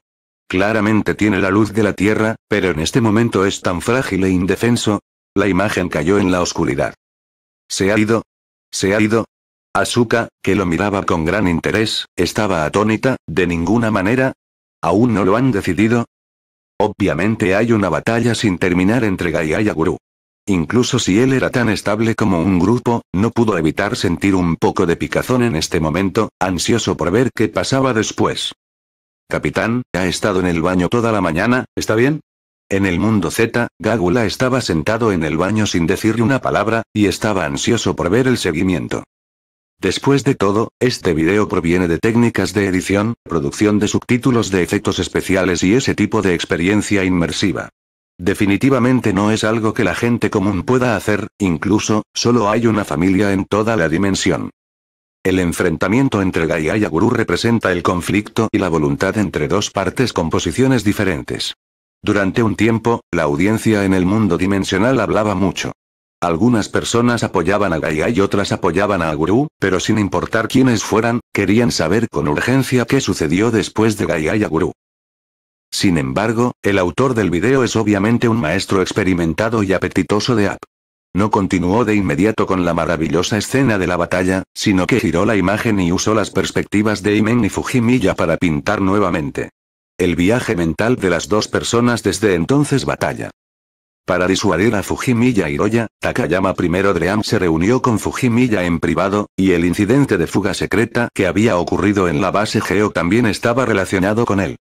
Claramente tiene la luz de la Tierra, pero en este momento es tan frágil e indefenso. La imagen cayó en la oscuridad. ¿Se ha ido? ¿Se ha ido? Asuka, que lo miraba con gran interés, estaba atónita, de ninguna manera, ¿Aún no lo han decidido? Obviamente hay una batalla sin terminar entre Gaia y Aguru. Incluso si él era tan estable como un grupo, no pudo evitar sentir un poco de picazón en este momento, ansioso por ver qué pasaba después. Capitán, ha estado en el baño toda la mañana, ¿está bien? En el mundo Z, Gagula estaba sentado en el baño sin decirle una palabra, y estaba ansioso por ver el seguimiento. Después de todo, este video proviene de técnicas de edición, producción de subtítulos de efectos especiales y ese tipo de experiencia inmersiva. Definitivamente no es algo que la gente común pueda hacer, incluso, solo hay una familia en toda la dimensión. El enfrentamiento entre Gaia y Aguru representa el conflicto y la voluntad entre dos partes con posiciones diferentes. Durante un tiempo, la audiencia en el mundo dimensional hablaba mucho. Algunas personas apoyaban a Gaia y otras apoyaban a Guru, pero sin importar quiénes fueran, querían saber con urgencia qué sucedió después de Gaia y Guru. Sin embargo, el autor del video es obviamente un maestro experimentado y apetitoso de app. No continuó de inmediato con la maravillosa escena de la batalla, sino que giró la imagen y usó las perspectivas de Imen y Fujimilla para pintar nuevamente. El viaje mental de las dos personas desde entonces batalla. Para disuadir a Fujimilla y Takayama I Dream se reunió con Fujimilla en privado, y el incidente de fuga secreta que había ocurrido en la base Geo también estaba relacionado con él.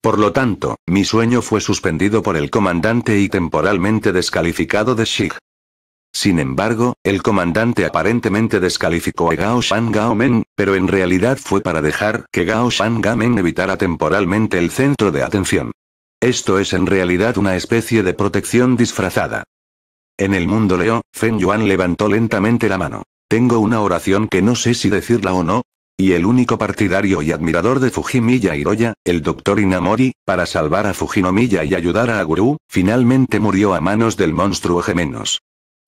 Por lo tanto, mi sueño fue suspendido por el comandante y temporalmente descalificado de Shig. Sin embargo, el comandante aparentemente descalificó a Gao Shan Gao Men, pero en realidad fue para dejar que Gao Shan Gao Men evitara temporalmente el centro de atención. Esto es en realidad una especie de protección disfrazada. En el mundo Leo, Feng Yuan levantó lentamente la mano. Tengo una oración que no sé si decirla o no. Y el único partidario y admirador de Fujimiya Hiroya, el doctor Inamori, para salvar a Fujinomiya y ayudar a Aguru, finalmente murió a manos del monstruo gemenos.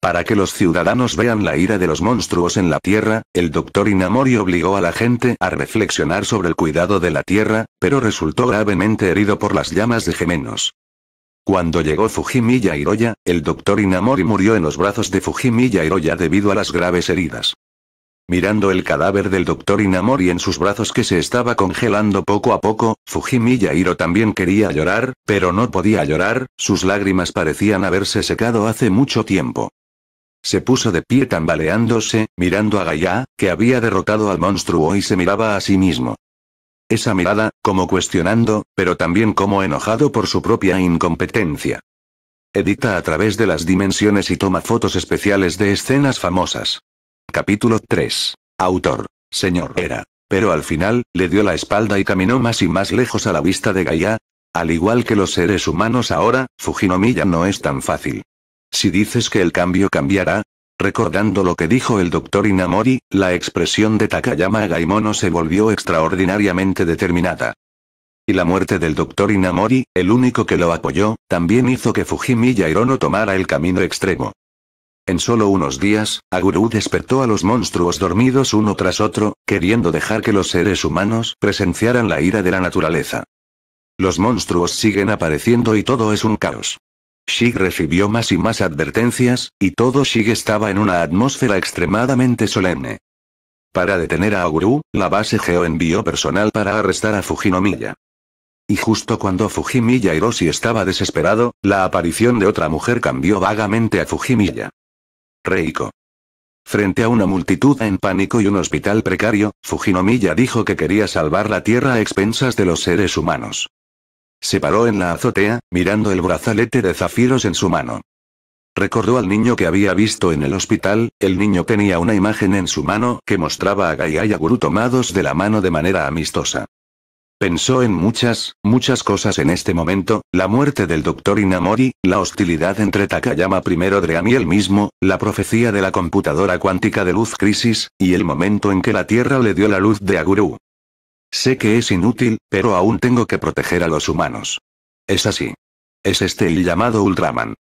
Para que los ciudadanos vean la ira de los monstruos en la Tierra, el doctor Inamori obligó a la gente a reflexionar sobre el cuidado de la Tierra, pero resultó gravemente herido por las llamas de gemenos. Cuando llegó Fujimiya Hiroya, el doctor Inamori murió en los brazos de Fujimiya Hiroya debido a las graves heridas. Mirando el cadáver del doctor Inamori en sus brazos que se estaba congelando poco a poco, Fujimiya Hiro también quería llorar, pero no podía llorar, sus lágrimas parecían haberse secado hace mucho tiempo. Se puso de pie tambaleándose, mirando a Gaia, que había derrotado al monstruo y se miraba a sí mismo. Esa mirada, como cuestionando, pero también como enojado por su propia incompetencia. Edita a través de las dimensiones y toma fotos especiales de escenas famosas. Capítulo 3. Autor. Señor Era. Pero al final, le dio la espalda y caminó más y más lejos a la vista de Gaia. Al igual que los seres humanos ahora, Fujinomiya no es tan fácil. Si dices que el cambio cambiará, Recordando lo que dijo el doctor Inamori, la expresión de Takayama Gaimono se volvió extraordinariamente determinada. Y la muerte del doctor Inamori, el único que lo apoyó, también hizo que Fujimi Yairono tomara el camino extremo. En solo unos días, Aguru despertó a los monstruos dormidos uno tras otro, queriendo dejar que los seres humanos presenciaran la ira de la naturaleza. Los monstruos siguen apareciendo y todo es un caos. Shig recibió más y más advertencias, y todo Shig estaba en una atmósfera extremadamente solemne. Para detener a Aguru, la base Geo envió personal para arrestar a Fujinomiya. Y justo cuando Fujimiya Hiroshi estaba desesperado, la aparición de otra mujer cambió vagamente a Fujimiya. Reiko. Frente a una multitud en pánico y un hospital precario, Fujinomiya dijo que quería salvar la Tierra a expensas de los seres humanos. Se paró en la azotea, mirando el brazalete de zafiros en su mano. Recordó al niño que había visto en el hospital, el niño tenía una imagen en su mano que mostraba a Gaia y a tomados de la mano de manera amistosa. Pensó en muchas, muchas cosas en este momento, la muerte del doctor Inamori, la hostilidad entre Takayama primero Dream y él mismo, la profecía de la computadora cuántica de luz crisis, y el momento en que la Tierra le dio la luz de Aguru. Sé que es inútil, pero aún tengo que proteger a los humanos. Es así. Es este el llamado Ultraman.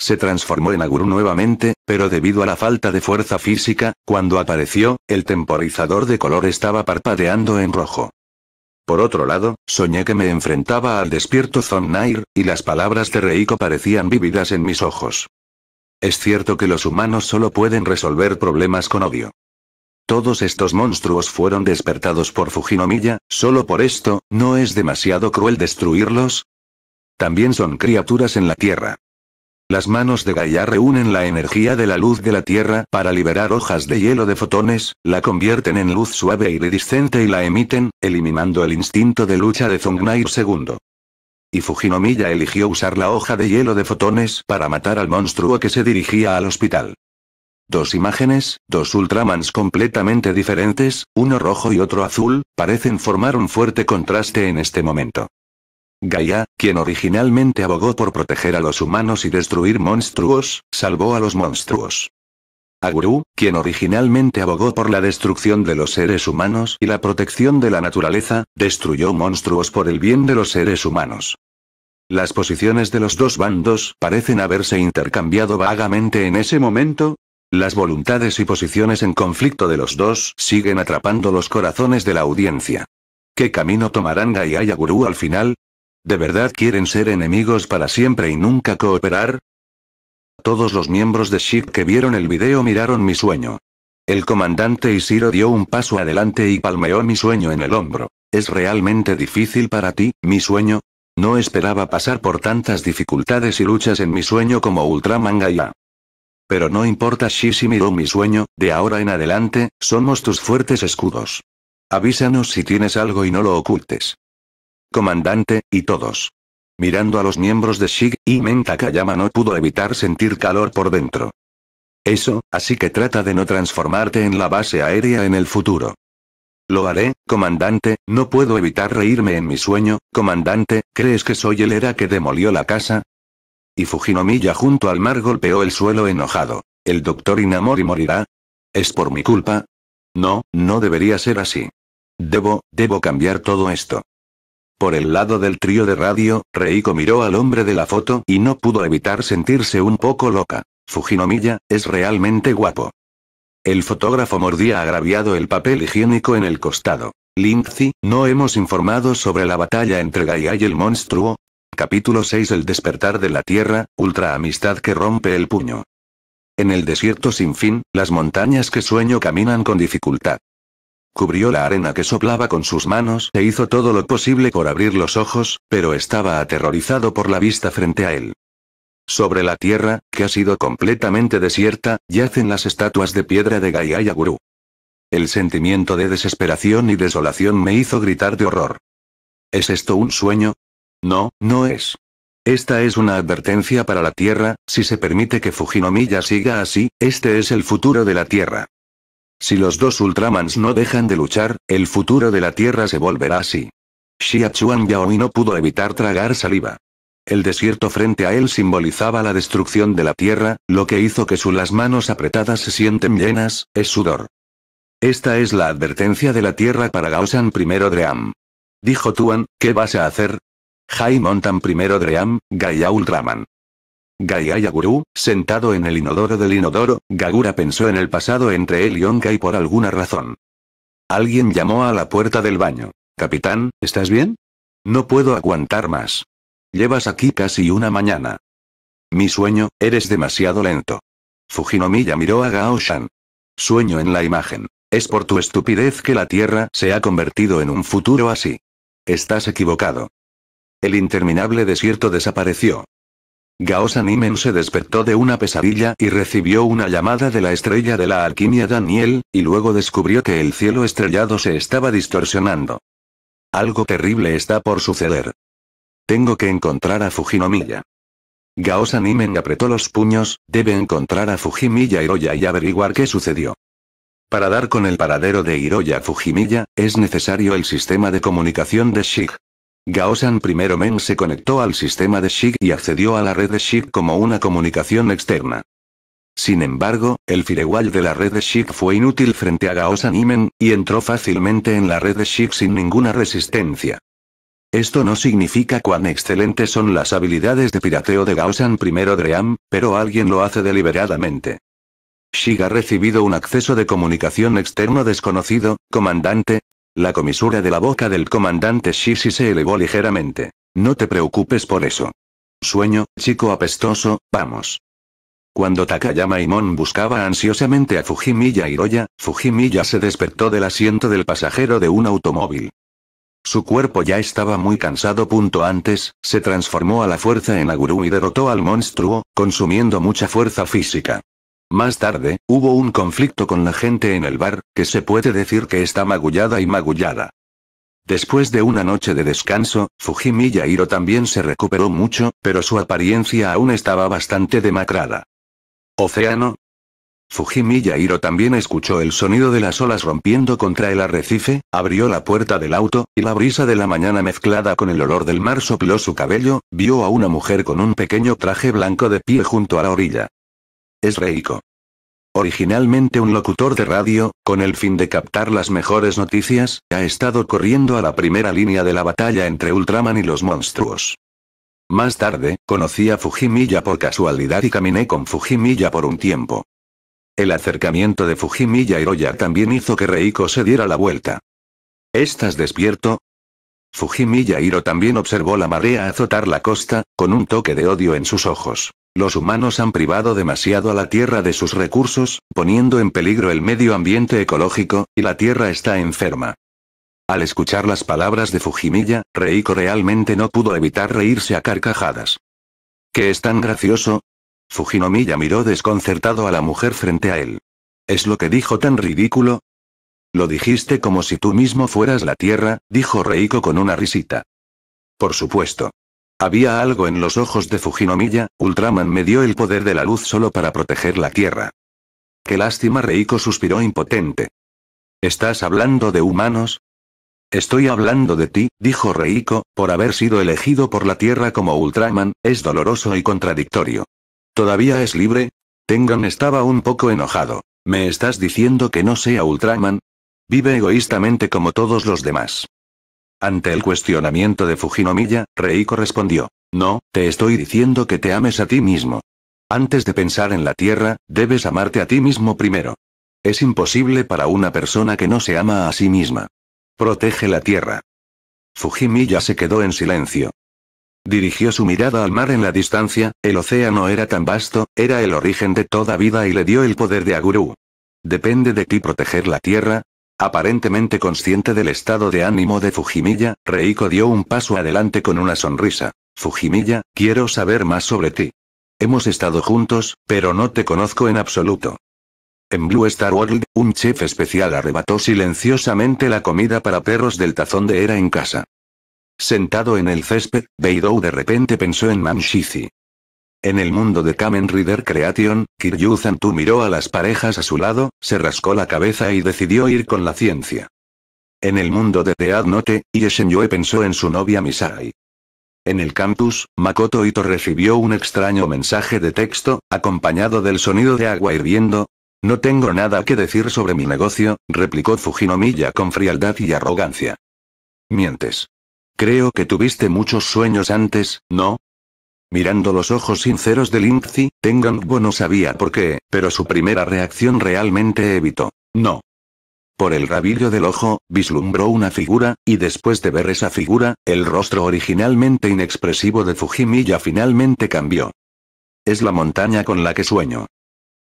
Se transformó en Aguru nuevamente, pero debido a la falta de fuerza física, cuando apareció, el temporizador de color estaba parpadeando en rojo. Por otro lado, soñé que me enfrentaba al despierto Nair, y las palabras de Reiko parecían vívidas en mis ojos. Es cierto que los humanos solo pueden resolver problemas con odio. Todos estos monstruos fueron despertados por Fujinomiya, solo por esto, ¿no es demasiado cruel destruirlos? También son criaturas en la Tierra. Las manos de Gaia reúnen la energía de la luz de la Tierra para liberar hojas de hielo de fotones, la convierten en luz suave e iridiscente y la emiten, eliminando el instinto de lucha de Zongnair II. Y Fujinomiya eligió usar la hoja de hielo de fotones para matar al monstruo que se dirigía al hospital. Dos imágenes, dos Ultramans completamente diferentes, uno rojo y otro azul, parecen formar un fuerte contraste en este momento. Gaia, quien originalmente abogó por proteger a los humanos y destruir monstruos, salvó a los monstruos. Aguru, quien originalmente abogó por la destrucción de los seres humanos y la protección de la naturaleza, destruyó monstruos por el bien de los seres humanos. Las posiciones de los dos bandos parecen haberse intercambiado vagamente en ese momento, las voluntades y posiciones en conflicto de los dos siguen atrapando los corazones de la audiencia. ¿Qué camino tomarán Gaia y Aguru al final? ¿De verdad quieren ser enemigos para siempre y nunca cooperar? Todos los miembros de SHIP que vieron el video miraron mi sueño. El comandante Isiro dio un paso adelante y palmeó mi sueño en el hombro. ¿Es realmente difícil para ti, mi sueño? No esperaba pasar por tantas dificultades y luchas en mi sueño como Ultraman Gaia. Pero no importa si miró mi sueño, de ahora en adelante, somos tus fuertes escudos. Avísanos si tienes algo y no lo ocultes. Comandante, y todos. Mirando a los miembros de Shig, y Takayama no pudo evitar sentir calor por dentro. Eso, así que trata de no transformarte en la base aérea en el futuro. Lo haré, comandante, no puedo evitar reírme en mi sueño, comandante, ¿crees que soy el era que demolió la casa? Y Fujinomiya junto al mar golpeó el suelo enojado. ¿El doctor Inamori morirá? ¿Es por mi culpa? No, no debería ser así. Debo, debo cambiar todo esto. Por el lado del trío de radio, Reiko miró al hombre de la foto y no pudo evitar sentirse un poco loca. Fujinomilla es realmente guapo. El fotógrafo mordía agraviado el papel higiénico en el costado. Linkzi, no hemos informado sobre la batalla entre Gaia y el monstruo, Capítulo 6 El despertar de la tierra, ultra amistad que rompe el puño. En el desierto sin fin, las montañas que sueño caminan con dificultad. Cubrió la arena que soplaba con sus manos e hizo todo lo posible por abrir los ojos, pero estaba aterrorizado por la vista frente a él. Sobre la tierra, que ha sido completamente desierta, yacen las estatuas de piedra de Gaia y El sentimiento de desesperación y desolación me hizo gritar de horror. ¿Es esto un sueño? No, no es. Esta es una advertencia para la Tierra, si se permite que Fujinomiya siga así, este es el futuro de la Tierra. Si los dos Ultramans no dejan de luchar, el futuro de la Tierra se volverá así. Xiachuan Yaoi no pudo evitar tragar saliva. El desierto frente a él simbolizaba la destrucción de la Tierra, lo que hizo que sus manos apretadas se sienten llenas, es sudor. Esta es la advertencia de la Tierra para Gaosan I Dream. Dijo Tuan, ¿qué vas a hacer? Jai montan primero Dream, Gaia Ultraman. Gaia Yaguru, sentado en el inodoro del inodoro, Gagura pensó en el pasado entre él y y por alguna razón. Alguien llamó a la puerta del baño. Capitán, ¿estás bien? No puedo aguantar más. Llevas aquí casi una mañana. Mi sueño, eres demasiado lento. Fujinomiya miró a Gaoshan. Sueño en la imagen. Es por tu estupidez que la Tierra se ha convertido en un futuro así. Estás equivocado. El interminable desierto desapareció. Gaosa Animen se despertó de una pesadilla y recibió una llamada de la estrella de la alquimia Daniel, y luego descubrió que el cielo estrellado se estaba distorsionando. Algo terrible está por suceder. Tengo que encontrar a Fujinomiya. Gaosa Animen apretó los puños, debe encontrar a Fujimilla Hiroya y averiguar qué sucedió. Para dar con el paradero de Hiroya Fujimilla es necesario el sistema de comunicación de Shig. Gaosan I Men se conectó al sistema de SHIG y accedió a la red de SHIG como una comunicación externa. Sin embargo, el firewall de la red de SHIG fue inútil frente a Gaosan Men, y entró fácilmente en la red de SHIG sin ninguna resistencia. Esto no significa cuán excelentes son las habilidades de pirateo de Gaosan I Dream, pero alguien lo hace deliberadamente. Shig ha recibido un acceso de comunicación externo desconocido, comandante, la comisura de la boca del comandante Shishi se elevó ligeramente. No te preocupes por eso. Sueño, chico apestoso, vamos. Cuando Takayama y Mon buscaba ansiosamente a Fujimiya Hiroya, Fujimiya se despertó del asiento del pasajero de un automóvil. Su cuerpo ya estaba muy cansado. Punto antes, se transformó a la fuerza en Aguru y derrotó al monstruo, consumiendo mucha fuerza física. Más tarde, hubo un conflicto con la gente en el bar, que se puede decir que está magullada y magullada. Después de una noche de descanso, Fujimi también se recuperó mucho, pero su apariencia aún estaba bastante demacrada. Océano. Fujimi Yairo también escuchó el sonido de las olas rompiendo contra el arrecife, abrió la puerta del auto, y la brisa de la mañana mezclada con el olor del mar sopló su cabello, vio a una mujer con un pequeño traje blanco de pie junto a la orilla es Reiko. Originalmente un locutor de radio, con el fin de captar las mejores noticias, ha estado corriendo a la primera línea de la batalla entre Ultraman y los monstruos. Más tarde, conocí a Fujimilla por casualidad y caminé con Fujimilla por un tiempo. El acercamiento de Fujimilla y Roya también hizo que Reiko se diera la vuelta. ¿Estás despierto? Fujimilla Hiro también observó la marea azotar la costa, con un toque de odio en sus ojos. Los humanos han privado demasiado a la Tierra de sus recursos, poniendo en peligro el medio ambiente ecológico, y la Tierra está enferma. Al escuchar las palabras de Fujimilla, Reiko realmente no pudo evitar reírse a carcajadas. ¿Qué es tan gracioso? Fujinomiya miró desconcertado a la mujer frente a él. ¿Es lo que dijo tan ridículo? Lo dijiste como si tú mismo fueras la Tierra, dijo Reiko con una risita. Por supuesto. Había algo en los ojos de Fujinomiya, Ultraman me dio el poder de la luz solo para proteger la Tierra. Qué lástima Reiko suspiró impotente. ¿Estás hablando de humanos? Estoy hablando de ti, dijo Reiko, por haber sido elegido por la Tierra como Ultraman, es doloroso y contradictorio. ¿Todavía es libre? Tengan estaba un poco enojado. ¿Me estás diciendo que no sea Ultraman? Vive egoístamente como todos los demás. Ante el cuestionamiento de Fujinomiya, Reiko respondió. No, te estoy diciendo que te ames a ti mismo. Antes de pensar en la tierra, debes amarte a ti mismo primero. Es imposible para una persona que no se ama a sí misma. Protege la tierra. Fujimiya se quedó en silencio. Dirigió su mirada al mar en la distancia, el océano era tan vasto, era el origen de toda vida y le dio el poder de Aguru. Depende de ti proteger la tierra, Aparentemente consciente del estado de ánimo de Fujimilla, Reiko dio un paso adelante con una sonrisa. Fujimilla, quiero saber más sobre ti. Hemos estado juntos, pero no te conozco en absoluto. En Blue Star World, un chef especial arrebató silenciosamente la comida para perros del tazón de Era en casa. Sentado en el césped, Beidou de repente pensó en Manshizi. En el mundo de Kamen Rider Creation, Kiryu Zantu miró a las parejas a su lado, se rascó la cabeza y decidió ir con la ciencia. En el mundo de Dead Note, Yue pensó en su novia Misai. En el campus, Makoto Ito recibió un extraño mensaje de texto, acompañado del sonido de agua hirviendo. No tengo nada que decir sobre mi negocio, replicó Fujinomiya con frialdad y arrogancia. Mientes. Creo que tuviste muchos sueños antes, ¿no? Mirando los ojos sinceros de Lindsay, Tenganbo no sabía por qué, pero su primera reacción realmente evitó. No. Por el rabillo del ojo, vislumbró una figura, y después de ver esa figura, el rostro originalmente inexpresivo de Fujimilla finalmente cambió. Es la montaña con la que sueño.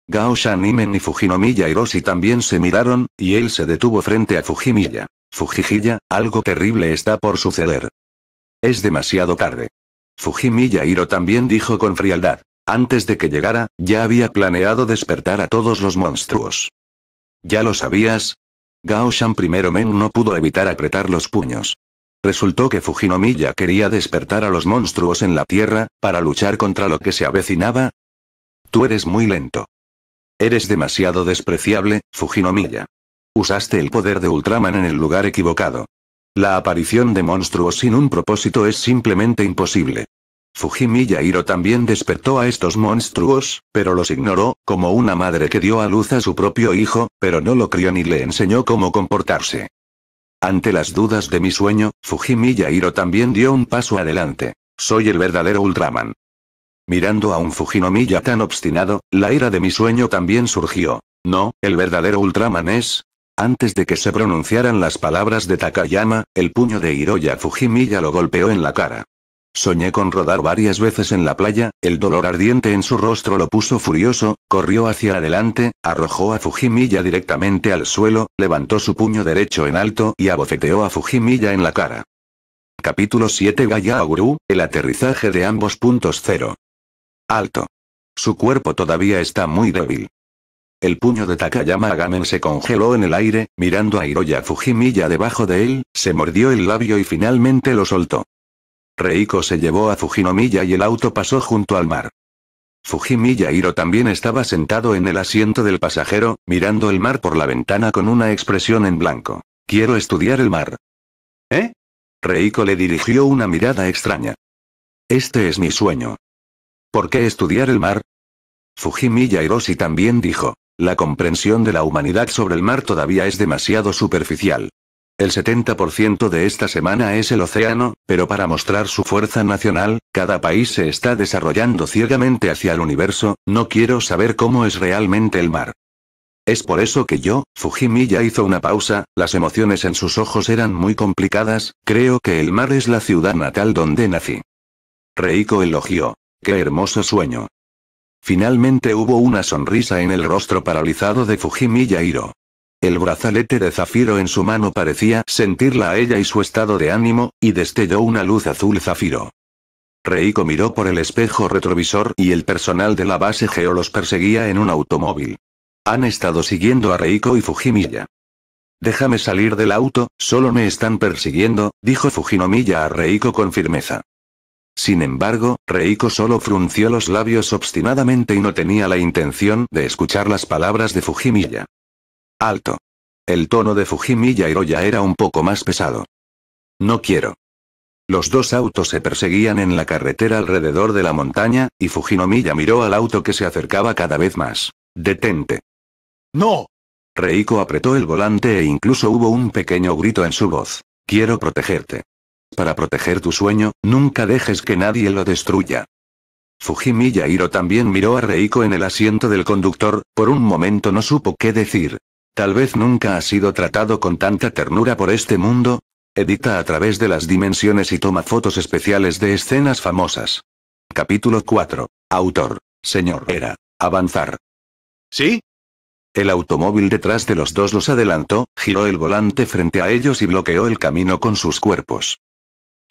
Gao Shanimen y Fujinomiya Hiroshi también se miraron, y él se detuvo frente a Fujimilla. Fujijiya, algo terrible está por suceder. Es demasiado tarde fujimilla Hiro también dijo con frialdad. Antes de que llegara, ya había planeado despertar a todos los monstruos. ¿Ya lo sabías? Gao Shan primero Men no pudo evitar apretar los puños. Resultó que Fujinomiya quería despertar a los monstruos en la Tierra, para luchar contra lo que se avecinaba. Tú eres muy lento. Eres demasiado despreciable, Fujinomiya. Usaste el poder de Ultraman en el lugar equivocado. La aparición de monstruos sin un propósito es simplemente imposible. Fujimi Hiro también despertó a estos monstruos, pero los ignoró, como una madre que dio a luz a su propio hijo, pero no lo crió ni le enseñó cómo comportarse. Ante las dudas de mi sueño, Fujimi Hiro también dio un paso adelante. Soy el verdadero Ultraman. Mirando a un Fujinomiya tan obstinado, la ira de mi sueño también surgió. No, el verdadero Ultraman es, antes de que se pronunciaran las palabras de Takayama, el puño de Hiroya Fujimilla lo golpeó en la cara. Soñé con rodar varias veces en la playa, el dolor ardiente en su rostro lo puso furioso, corrió hacia adelante, arrojó a Fujimilla directamente al suelo, levantó su puño derecho en alto y abofeteó a Fujimilla en la cara. Capítulo 7 Gaya Aguru, el aterrizaje de ambos puntos cero. Alto. Su cuerpo todavía está muy débil. El puño de Takayama Agamen se congeló en el aire, mirando a Hiroya Fujimilla debajo de él, se mordió el labio y finalmente lo soltó. Reiko se llevó a Fujinomiya y el auto pasó junto al mar. Fujimiya Hiro también estaba sentado en el asiento del pasajero, mirando el mar por la ventana con una expresión en blanco. Quiero estudiar el mar. ¿Eh? Reiko le dirigió una mirada extraña. Este es mi sueño. ¿Por qué estudiar el mar? Fujimiya Hiroshi también dijo. La comprensión de la humanidad sobre el mar todavía es demasiado superficial. El 70% de esta semana es el océano, pero para mostrar su fuerza nacional, cada país se está desarrollando ciegamente hacia el universo, no quiero saber cómo es realmente el mar. Es por eso que yo, ya hizo una pausa, las emociones en sus ojos eran muy complicadas, creo que el mar es la ciudad natal donde nací. Reiko elogió. Qué hermoso sueño. Finalmente hubo una sonrisa en el rostro paralizado de Fujimi Yairo. El brazalete de zafiro en su mano parecía sentirla a ella y su estado de ánimo, y destelló una luz azul zafiro. Reiko miró por el espejo retrovisor y el personal de la base Geo los perseguía en un automóvil. Han estado siguiendo a Reiko y Fujimilla. Déjame salir del auto, solo me están persiguiendo, dijo Fujinomilla a Reiko con firmeza. Sin embargo, Reiko solo frunció los labios obstinadamente y no tenía la intención de escuchar las palabras de Fujimilla. Alto. El tono de Fujimilla y Roya era un poco más pesado. No quiero. Los dos autos se perseguían en la carretera alrededor de la montaña, y Fujinomilla miró al auto que se acercaba cada vez más. Detente. ¡No! Reiko apretó el volante e incluso hubo un pequeño grito en su voz. Quiero protegerte. Para proteger tu sueño, nunca dejes que nadie lo destruya. Fujimi Yairo también miró a Reiko en el asiento del conductor, por un momento no supo qué decir. Tal vez nunca ha sido tratado con tanta ternura por este mundo. Edita a través de las dimensiones y toma fotos especiales de escenas famosas. Capítulo 4. Autor. Señor Era. Avanzar. ¿Sí? El automóvil detrás de los dos los adelantó, giró el volante frente a ellos y bloqueó el camino con sus cuerpos.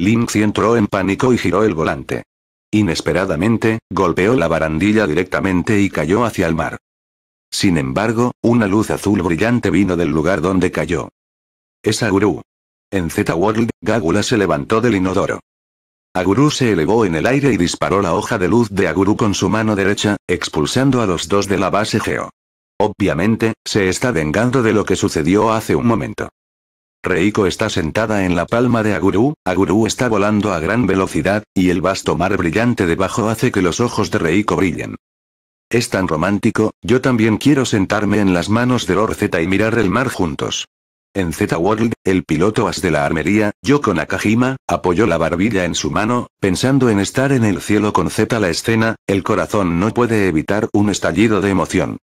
Lindsay entró en pánico y giró el volante. Inesperadamente, golpeó la barandilla directamente y cayó hacia el mar. Sin embargo, una luz azul brillante vino del lugar donde cayó. Es Aguru. En Z-World, Gagula se levantó del inodoro. Aguru se elevó en el aire y disparó la hoja de luz de Aguru con su mano derecha, expulsando a los dos de la base Geo. Obviamente, se está vengando de lo que sucedió hace un momento. Reiko está sentada en la palma de Aguru, Aguru está volando a gran velocidad, y el vasto mar brillante debajo hace que los ojos de Reiko brillen. Es tan romántico, yo también quiero sentarme en las manos de Lord y mirar el mar juntos. En Z World, el piloto as de la armería, Yoko Nakajima, apoyó la barbilla en su mano, pensando en estar en el cielo con Z la escena, el corazón no puede evitar un estallido de emoción.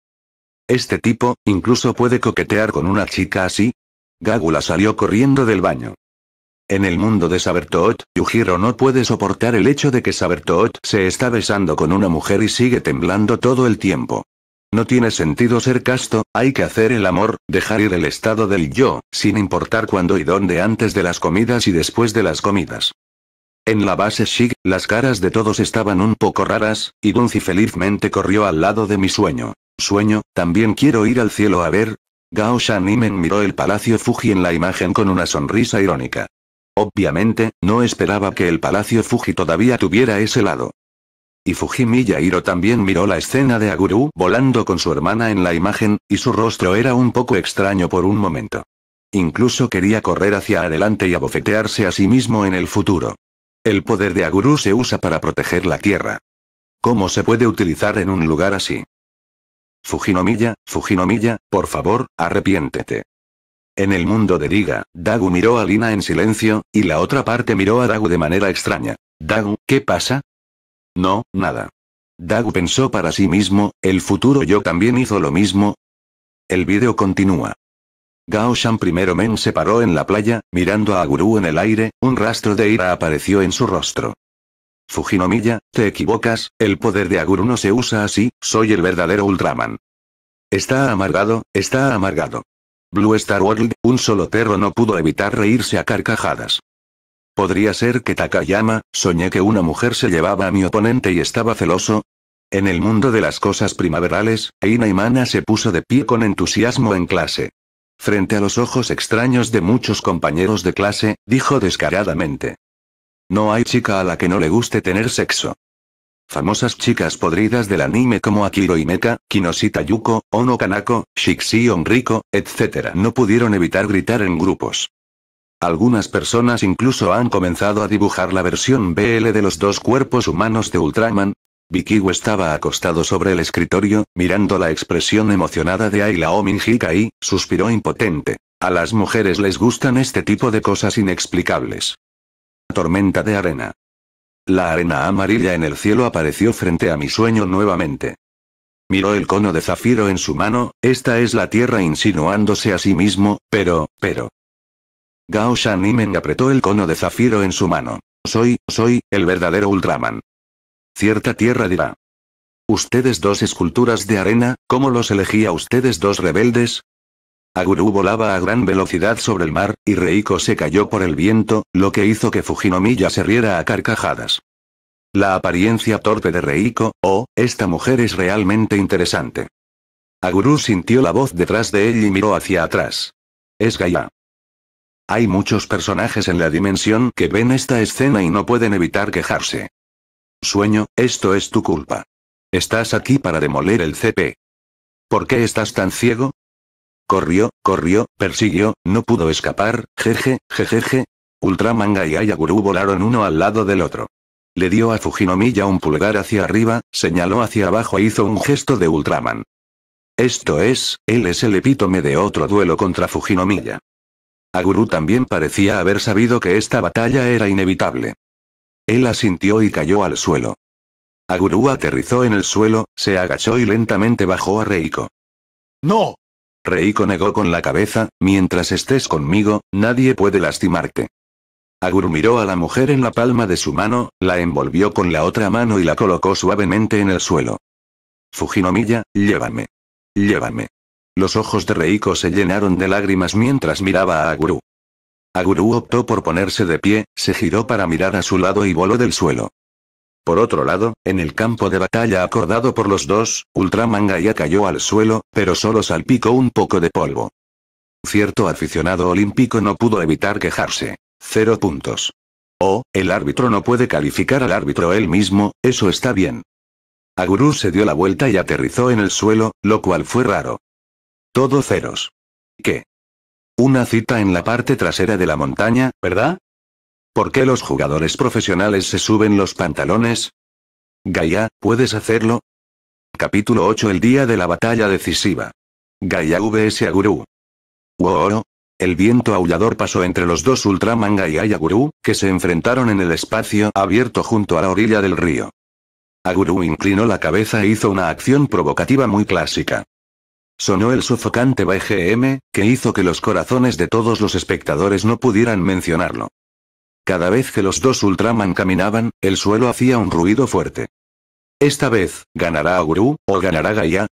Este tipo, incluso puede coquetear con una chica así, Gagula salió corriendo del baño. En el mundo de Sabertoot, Yujiro no puede soportar el hecho de que Sabertoot se está besando con una mujer y sigue temblando todo el tiempo. No tiene sentido ser casto, hay que hacer el amor, dejar ir el estado del yo, sin importar cuándo y dónde antes de las comidas y después de las comidas. En la base Shig, las caras de todos estaban un poco raras, y Dunzi felizmente corrió al lado de mi sueño. Sueño, también quiero ir al cielo a ver, Gao Shanimen miró el palacio Fuji en la imagen con una sonrisa irónica. Obviamente, no esperaba que el palacio Fuji todavía tuviera ese lado. Y Fujimi Yairo también miró la escena de Aguru volando con su hermana en la imagen, y su rostro era un poco extraño por un momento. Incluso quería correr hacia adelante y abofetearse a sí mismo en el futuro. El poder de Aguru se usa para proteger la Tierra. ¿Cómo se puede utilizar en un lugar así? Fujinomilla, Fujinomilla, por favor, arrepiéntete. En el mundo de Diga, Dagu miró a Lina en silencio, y la otra parte miró a Dagu de manera extraña. Dagu, ¿qué pasa? No, nada. Dagu pensó para sí mismo, el futuro yo también hizo lo mismo. El vídeo continúa. Gao Shan primero Men se paró en la playa, mirando a Guru en el aire, un rastro de ira apareció en su rostro. Fujinomiya, te equivocas, el poder de Aguru no se usa así, soy el verdadero Ultraman. Está amargado, está amargado. Blue Star World, un solo perro no pudo evitar reírse a carcajadas. ¿Podría ser que Takayama, soñé que una mujer se llevaba a mi oponente y estaba celoso? En el mundo de las cosas primaverales, Eina Mana se puso de pie con entusiasmo en clase. Frente a los ojos extraños de muchos compañeros de clase, dijo descaradamente. No hay chica a la que no le guste tener sexo. Famosas chicas podridas del anime como Akiro Imeka, Kinoshita Yuko, Ono Kanako, Shixi Onriko, etc. no pudieron evitar gritar en grupos. Algunas personas incluso han comenzado a dibujar la versión BL de los dos cuerpos humanos de Ultraman. Bikiu estaba acostado sobre el escritorio, mirando la expresión emocionada de o Minjika y, suspiró impotente. A las mujeres les gustan este tipo de cosas inexplicables tormenta de arena. La arena amarilla en el cielo apareció frente a mi sueño nuevamente. Miró el cono de zafiro en su mano, esta es la tierra insinuándose a sí mismo, pero, pero. Gao Shan Imen apretó el cono de zafiro en su mano. Soy, soy, el verdadero Ultraman. Cierta tierra dirá. Ustedes dos esculturas de arena, ¿cómo los elegía ustedes dos rebeldes? Aguru volaba a gran velocidad sobre el mar, y Reiko se cayó por el viento, lo que hizo que Fujinomiya se riera a carcajadas. La apariencia torpe de Reiko, oh, esta mujer es realmente interesante. Aguru sintió la voz detrás de él y miró hacia atrás. Es Gaia. Hay muchos personajes en la dimensión que ven esta escena y no pueden evitar quejarse. Sueño, esto es tu culpa. Estás aquí para demoler el CP. ¿Por qué estás tan ciego? Corrió, corrió, persiguió, no pudo escapar, jeje, jejeje. Ultramanga y Ayaguru volaron uno al lado del otro. Le dio a Fujinomiya un pulgar hacia arriba, señaló hacia abajo e hizo un gesto de Ultraman. Esto es, él es el epítome de otro duelo contra Fujinomiya. Aguru también parecía haber sabido que esta batalla era inevitable. Él asintió y cayó al suelo. Aguru aterrizó en el suelo, se agachó y lentamente bajó a Reiko. ¡No! Reiko negó con la cabeza, mientras estés conmigo, nadie puede lastimarte. Aguru miró a la mujer en la palma de su mano, la envolvió con la otra mano y la colocó suavemente en el suelo. Fujinomilla, llévame. Llévame. Los ojos de Reiko se llenaron de lágrimas mientras miraba a Aguru. Aguru optó por ponerse de pie, se giró para mirar a su lado y voló del suelo. Por otro lado, en el campo de batalla acordado por los dos, Ultramanga ya cayó al suelo, pero solo salpicó un poco de polvo. Cierto aficionado olímpico no pudo evitar quejarse. Cero puntos. Oh, el árbitro no puede calificar al árbitro él mismo, eso está bien. Aguru se dio la vuelta y aterrizó en el suelo, lo cual fue raro. Todo ceros. ¿Qué? Una cita en la parte trasera de la montaña, ¿verdad? ¿Por qué los jugadores profesionales se suben los pantalones? Gaia, ¿puedes hacerlo? Capítulo 8 El día de la batalla decisiva. Gaia vs Aguru. Wooro. El viento aullador pasó entre los dos Ultraman Gaia y Aguru, que se enfrentaron en el espacio abierto junto a la orilla del río. Agurú inclinó la cabeza e hizo una acción provocativa muy clásica. Sonó el sofocante BGM, que hizo que los corazones de todos los espectadores no pudieran mencionarlo. Cada vez que los dos Ultraman caminaban, el suelo hacía un ruido fuerte. Esta vez, ¿ganará Aguru o ganará Gaia?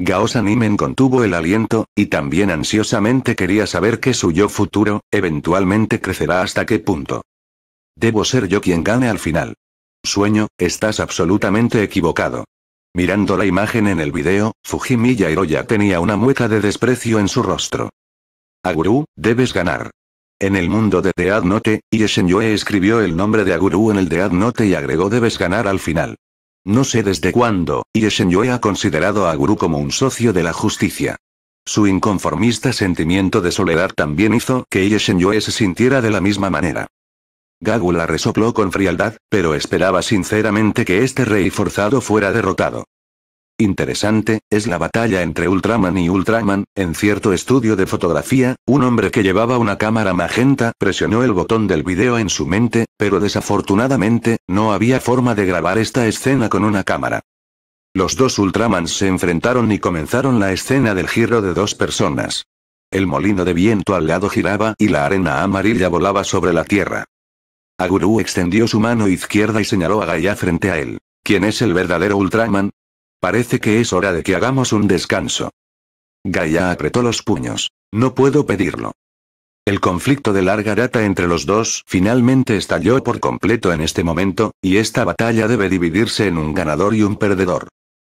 Gaos Animen contuvo el aliento, y también ansiosamente quería saber que su yo futuro, eventualmente crecerá hasta qué punto. Debo ser yo quien gane al final. Sueño, estás absolutamente equivocado. Mirando la imagen en el video, Fujimi Hiroya tenía una mueca de desprecio en su rostro. Aguru, debes ganar. En el mundo de Dead Note, escribió el nombre de Aguru en el Dead Note y agregó debes ganar al final. No sé desde cuándo, Yeshenyue ha considerado a Aguru como un socio de la justicia. Su inconformista sentimiento de soledad también hizo que Iesenyoe se sintiera de la misma manera. Gagula resopló con frialdad, pero esperaba sinceramente que este rey forzado fuera derrotado. Interesante, es la batalla entre Ultraman y Ultraman, en cierto estudio de fotografía, un hombre que llevaba una cámara magenta presionó el botón del video en su mente, pero desafortunadamente, no había forma de grabar esta escena con una cámara. Los dos Ultramans se enfrentaron y comenzaron la escena del giro de dos personas. El molino de viento al lado giraba y la arena amarilla volaba sobre la tierra. Aguru extendió su mano izquierda y señaló a Gaia frente a él. ¿Quién es el verdadero Ultraman? Parece que es hora de que hagamos un descanso. Gaia apretó los puños. No puedo pedirlo. El conflicto de larga data entre los dos finalmente estalló por completo en este momento, y esta batalla debe dividirse en un ganador y un perdedor.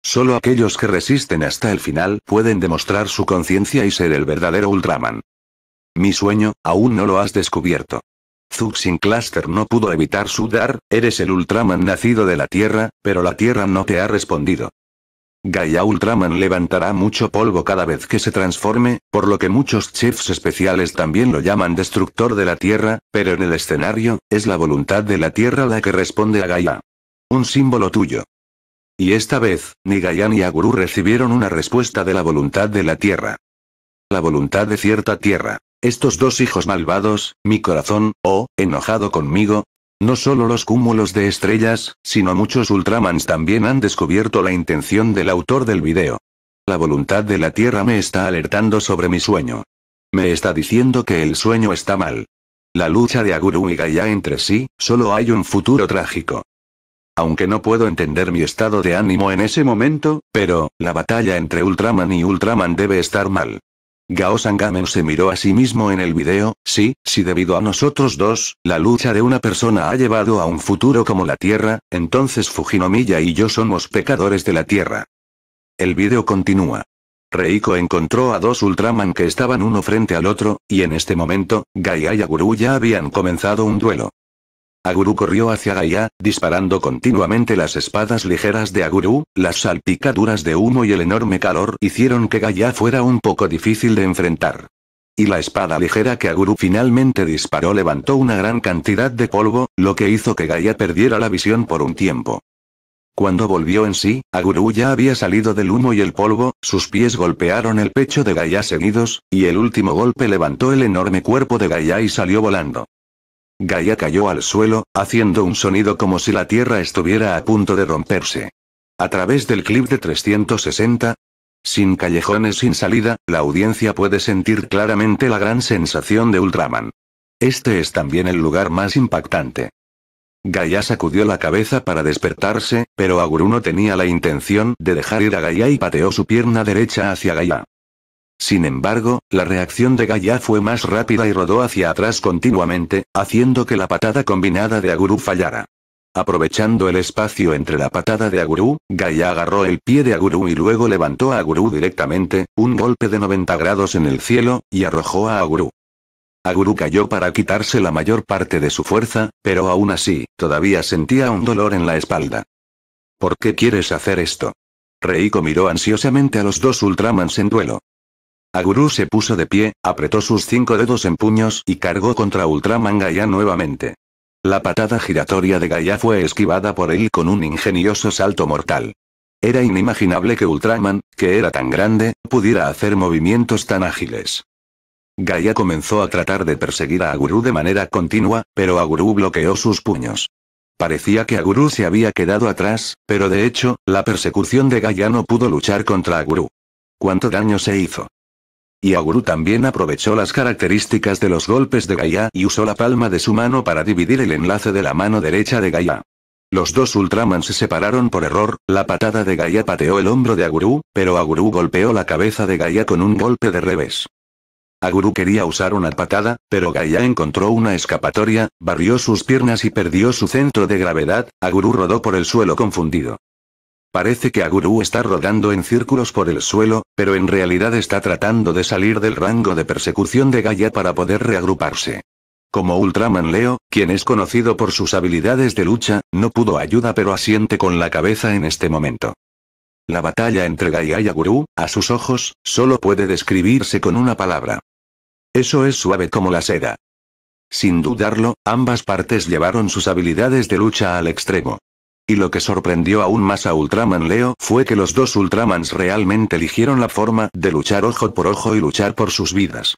Solo aquellos que resisten hasta el final pueden demostrar su conciencia y ser el verdadero Ultraman. Mi sueño, aún no lo has descubierto. Zuxin Cluster no pudo evitar sudar, eres el Ultraman nacido de la Tierra, pero la Tierra no te ha respondido. Gaia Ultraman levantará mucho polvo cada vez que se transforme, por lo que muchos chefs especiales también lo llaman destructor de la Tierra, pero en el escenario, es la voluntad de la Tierra la que responde a Gaia. Un símbolo tuyo. Y esta vez, ni Gaia ni Aguru recibieron una respuesta de la voluntad de la Tierra. La voluntad de cierta Tierra. Estos dos hijos malvados, mi corazón, oh, enojado conmigo, no solo los cúmulos de estrellas, sino muchos Ultramans también han descubierto la intención del autor del video. La voluntad de la Tierra me está alertando sobre mi sueño. Me está diciendo que el sueño está mal. La lucha de Aguru y Gaia entre sí, solo hay un futuro trágico. Aunque no puedo entender mi estado de ánimo en ese momento, pero, la batalla entre Ultraman y Ultraman debe estar mal. Gao Sangamen se miró a sí mismo en el video, sí, si debido a nosotros dos, la lucha de una persona ha llevado a un futuro como la Tierra, entonces Fujinomiya y yo somos pecadores de la Tierra. El video continúa. Reiko encontró a dos Ultraman que estaban uno frente al otro, y en este momento, Gaia y Aguru ya habían comenzado un duelo. Aguru corrió hacia Gaia, disparando continuamente las espadas ligeras de Aguru, las salpicaduras de humo y el enorme calor hicieron que Gaia fuera un poco difícil de enfrentar. Y la espada ligera que Aguru finalmente disparó levantó una gran cantidad de polvo, lo que hizo que Gaia perdiera la visión por un tiempo. Cuando volvió en sí, Aguru ya había salido del humo y el polvo, sus pies golpearon el pecho de Gaia seguidos, y el último golpe levantó el enorme cuerpo de Gaia y salió volando. Gaia cayó al suelo, haciendo un sonido como si la tierra estuviera a punto de romperse. A través del clip de 360, sin callejones sin salida, la audiencia puede sentir claramente la gran sensación de Ultraman. Este es también el lugar más impactante. Gaia sacudió la cabeza para despertarse, pero Aguruno tenía la intención de dejar ir a Gaia y pateó su pierna derecha hacia Gaia. Sin embargo, la reacción de Gaia fue más rápida y rodó hacia atrás continuamente, haciendo que la patada combinada de Aguru fallara. Aprovechando el espacio entre la patada de Aguru, Gaia agarró el pie de Aguru y luego levantó a Aguru directamente, un golpe de 90 grados en el cielo, y arrojó a Aguru. Aguru cayó para quitarse la mayor parte de su fuerza, pero aún así, todavía sentía un dolor en la espalda. ¿Por qué quieres hacer esto? Reiko miró ansiosamente a los dos Ultramans en duelo. Aguru se puso de pie, apretó sus cinco dedos en puños y cargó contra Ultraman Gaia nuevamente. La patada giratoria de Gaia fue esquivada por él con un ingenioso salto mortal. Era inimaginable que Ultraman, que era tan grande, pudiera hacer movimientos tan ágiles. Gaia comenzó a tratar de perseguir a Aguru de manera continua, pero Aguru bloqueó sus puños. Parecía que Aguru se había quedado atrás, pero de hecho, la persecución de Gaia no pudo luchar contra Aguru. ¿Cuánto daño se hizo? Y Aguru también aprovechó las características de los golpes de Gaia y usó la palma de su mano para dividir el enlace de la mano derecha de Gaia. Los dos Ultraman se separaron por error, la patada de Gaia pateó el hombro de Aguru, pero Aguru golpeó la cabeza de Gaia con un golpe de revés. Aguru quería usar una patada, pero Gaia encontró una escapatoria, barrió sus piernas y perdió su centro de gravedad, Aguru rodó por el suelo confundido. Parece que Aguru está rodando en círculos por el suelo, pero en realidad está tratando de salir del rango de persecución de Gaia para poder reagruparse. Como Ultraman Leo, quien es conocido por sus habilidades de lucha, no pudo ayuda pero asiente con la cabeza en este momento. La batalla entre Gaia y Aguru, a sus ojos, solo puede describirse con una palabra. Eso es suave como la seda. Sin dudarlo, ambas partes llevaron sus habilidades de lucha al extremo. Y lo que sorprendió aún más a Ultraman Leo fue que los dos Ultramans realmente eligieron la forma de luchar ojo por ojo y luchar por sus vidas.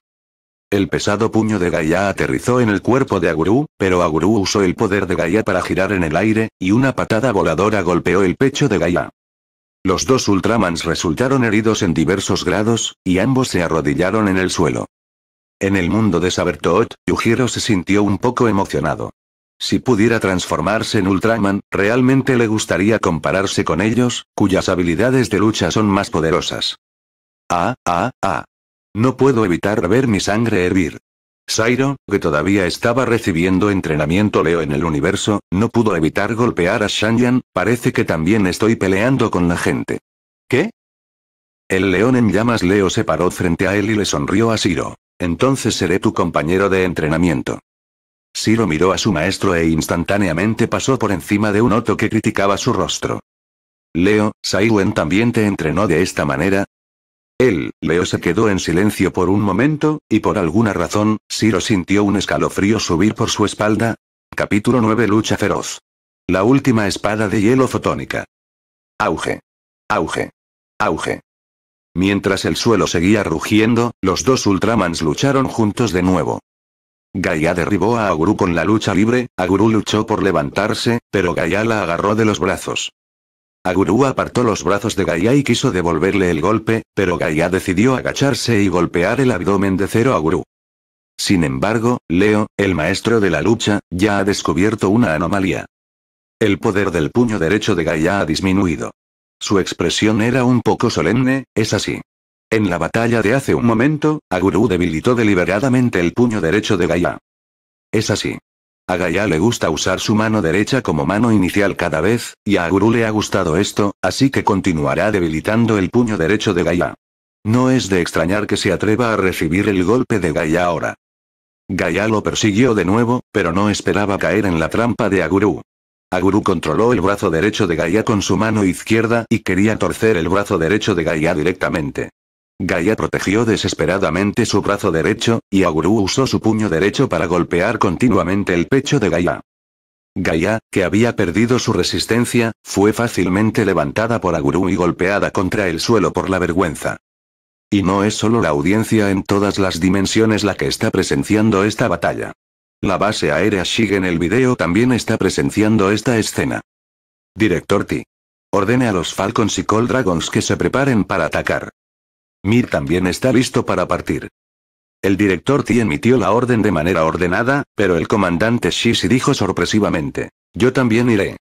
El pesado puño de Gaia aterrizó en el cuerpo de Aguru, pero Agurú usó el poder de Gaia para girar en el aire, y una patada voladora golpeó el pecho de Gaia. Los dos Ultramans resultaron heridos en diversos grados, y ambos se arrodillaron en el suelo. En el mundo de Sabertot, Yujiro se sintió un poco emocionado. Si pudiera transformarse en Ultraman, realmente le gustaría compararse con ellos, cuyas habilidades de lucha son más poderosas. Ah, ah, ah. No puedo evitar ver mi sangre hervir. Sairo, que todavía estaba recibiendo entrenamiento Leo en el universo, no pudo evitar golpear a Shanyan, parece que también estoy peleando con la gente. ¿Qué? El león en llamas Leo se paró frente a él y le sonrió a Siro. Entonces seré tu compañero de entrenamiento. Siro miró a su maestro e instantáneamente pasó por encima de un otro que criticaba su rostro. Leo, Saiwen también te entrenó de esta manera. Él, Leo se quedó en silencio por un momento, y por alguna razón, Siro sintió un escalofrío subir por su espalda. Capítulo 9 Lucha feroz. La última espada de hielo fotónica. Auge. Auge. Auge. Mientras el suelo seguía rugiendo, los dos Ultramans lucharon juntos de nuevo. Gaia derribó a Aguru con la lucha libre, Aguru luchó por levantarse, pero Gaia la agarró de los brazos. Aguru apartó los brazos de Gaia y quiso devolverle el golpe, pero Gaia decidió agacharse y golpear el abdomen de cero Aguru. Sin embargo, Leo, el maestro de la lucha, ya ha descubierto una anomalía. El poder del puño derecho de Gaia ha disminuido. Su expresión era un poco solemne, es así. En la batalla de hace un momento, Aguru debilitó deliberadamente el puño derecho de Gaia. Es así. A Gaia le gusta usar su mano derecha como mano inicial cada vez, y a Aguru le ha gustado esto, así que continuará debilitando el puño derecho de Gaia. No es de extrañar que se atreva a recibir el golpe de Gaia ahora. Gaia lo persiguió de nuevo, pero no esperaba caer en la trampa de Aguru. Aguru controló el brazo derecho de Gaia con su mano izquierda y quería torcer el brazo derecho de Gaia directamente. Gaia protegió desesperadamente su brazo derecho, y Aguru usó su puño derecho para golpear continuamente el pecho de Gaia. Gaia, que había perdido su resistencia, fue fácilmente levantada por Aguru y golpeada contra el suelo por la vergüenza. Y no es solo la audiencia en todas las dimensiones la que está presenciando esta batalla. La base aérea Shig en el video también está presenciando esta escena. Director T. Ordene a los Falcons y Cold Dragons que se preparen para atacar. Mir también está listo para partir. El director Ti emitió la orden de manera ordenada, pero el comandante si dijo sorpresivamente, yo también iré.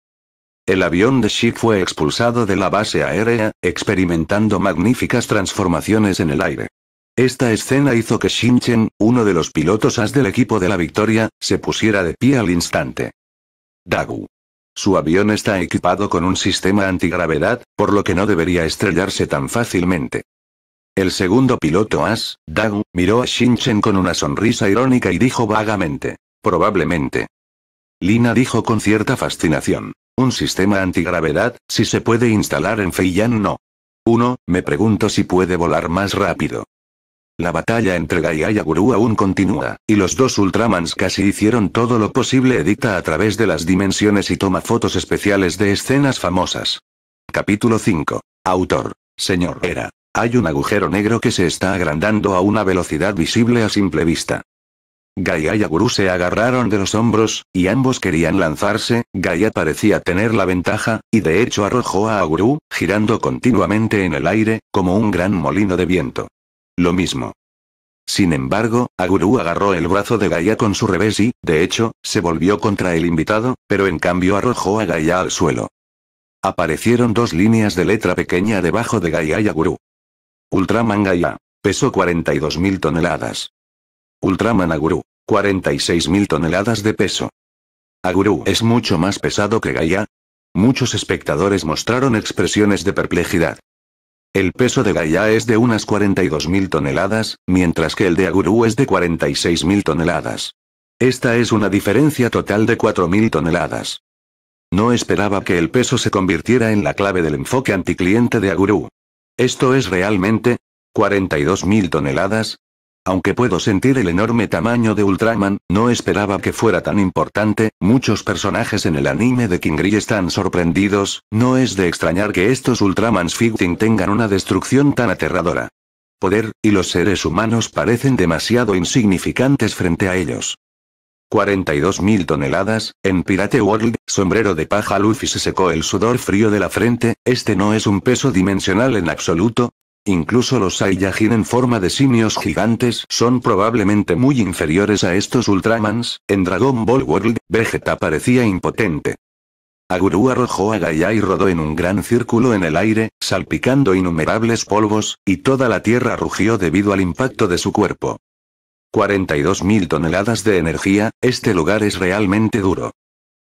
El avión de Shi fue expulsado de la base aérea, experimentando magníficas transformaciones en el aire. Esta escena hizo que Shin-Chen, uno de los pilotos as del equipo de la victoria, se pusiera de pie al instante. Dagu. Su avión está equipado con un sistema antigravedad, por lo que no debería estrellarse tan fácilmente. El segundo piloto As, Dang, miró a Shinchen con una sonrisa irónica y dijo vagamente. Probablemente. Lina dijo con cierta fascinación. Un sistema antigravedad, si se puede instalar en Feiyan no. Uno, me pregunto si puede volar más rápido. La batalla entre Gaia y Aguru aún continúa, y los dos Ultramans casi hicieron todo lo posible edita a través de las dimensiones y toma fotos especiales de escenas famosas. Capítulo 5. Autor. Señor Era. Hay un agujero negro que se está agrandando a una velocidad visible a simple vista. Gaia y Aguru se agarraron de los hombros, y ambos querían lanzarse, Gaia parecía tener la ventaja, y de hecho arrojó a Aguru, girando continuamente en el aire, como un gran molino de viento. Lo mismo. Sin embargo, Aguru agarró el brazo de Gaia con su revés y, de hecho, se volvió contra el invitado, pero en cambio arrojó a Gaia al suelo. Aparecieron dos líneas de letra pequeña debajo de Gaia y Aguru. Ultraman Gaia. Peso 42.000 toneladas. Ultraman Aguru. 46.000 toneladas de peso. Aguru es mucho más pesado que Gaya. Muchos espectadores mostraron expresiones de perplejidad. El peso de Gaia es de unas 42.000 toneladas, mientras que el de Aguru es de 46.000 toneladas. Esta es una diferencia total de 4.000 toneladas. No esperaba que el peso se convirtiera en la clave del enfoque anticliente de Aguru, esto es realmente... 42.000 toneladas. Aunque puedo sentir el enorme tamaño de Ultraman, no esperaba que fuera tan importante, muchos personajes en el anime de Kingri están sorprendidos, no es de extrañar que estos Ultramans Fighting tengan una destrucción tan aterradora. Poder, y los seres humanos parecen demasiado insignificantes frente a ellos. 42.000 toneladas, en Pirate World, sombrero de paja Luffy se secó el sudor frío de la frente, este no es un peso dimensional en absoluto. Incluso los Saiyajin en forma de simios gigantes son probablemente muy inferiores a estos Ultramans, en Dragon Ball World, Vegeta parecía impotente. Agurú arrojó a Gaia y rodó en un gran círculo en el aire, salpicando innumerables polvos, y toda la tierra rugió debido al impacto de su cuerpo. 42.000 toneladas de energía, este lugar es realmente duro.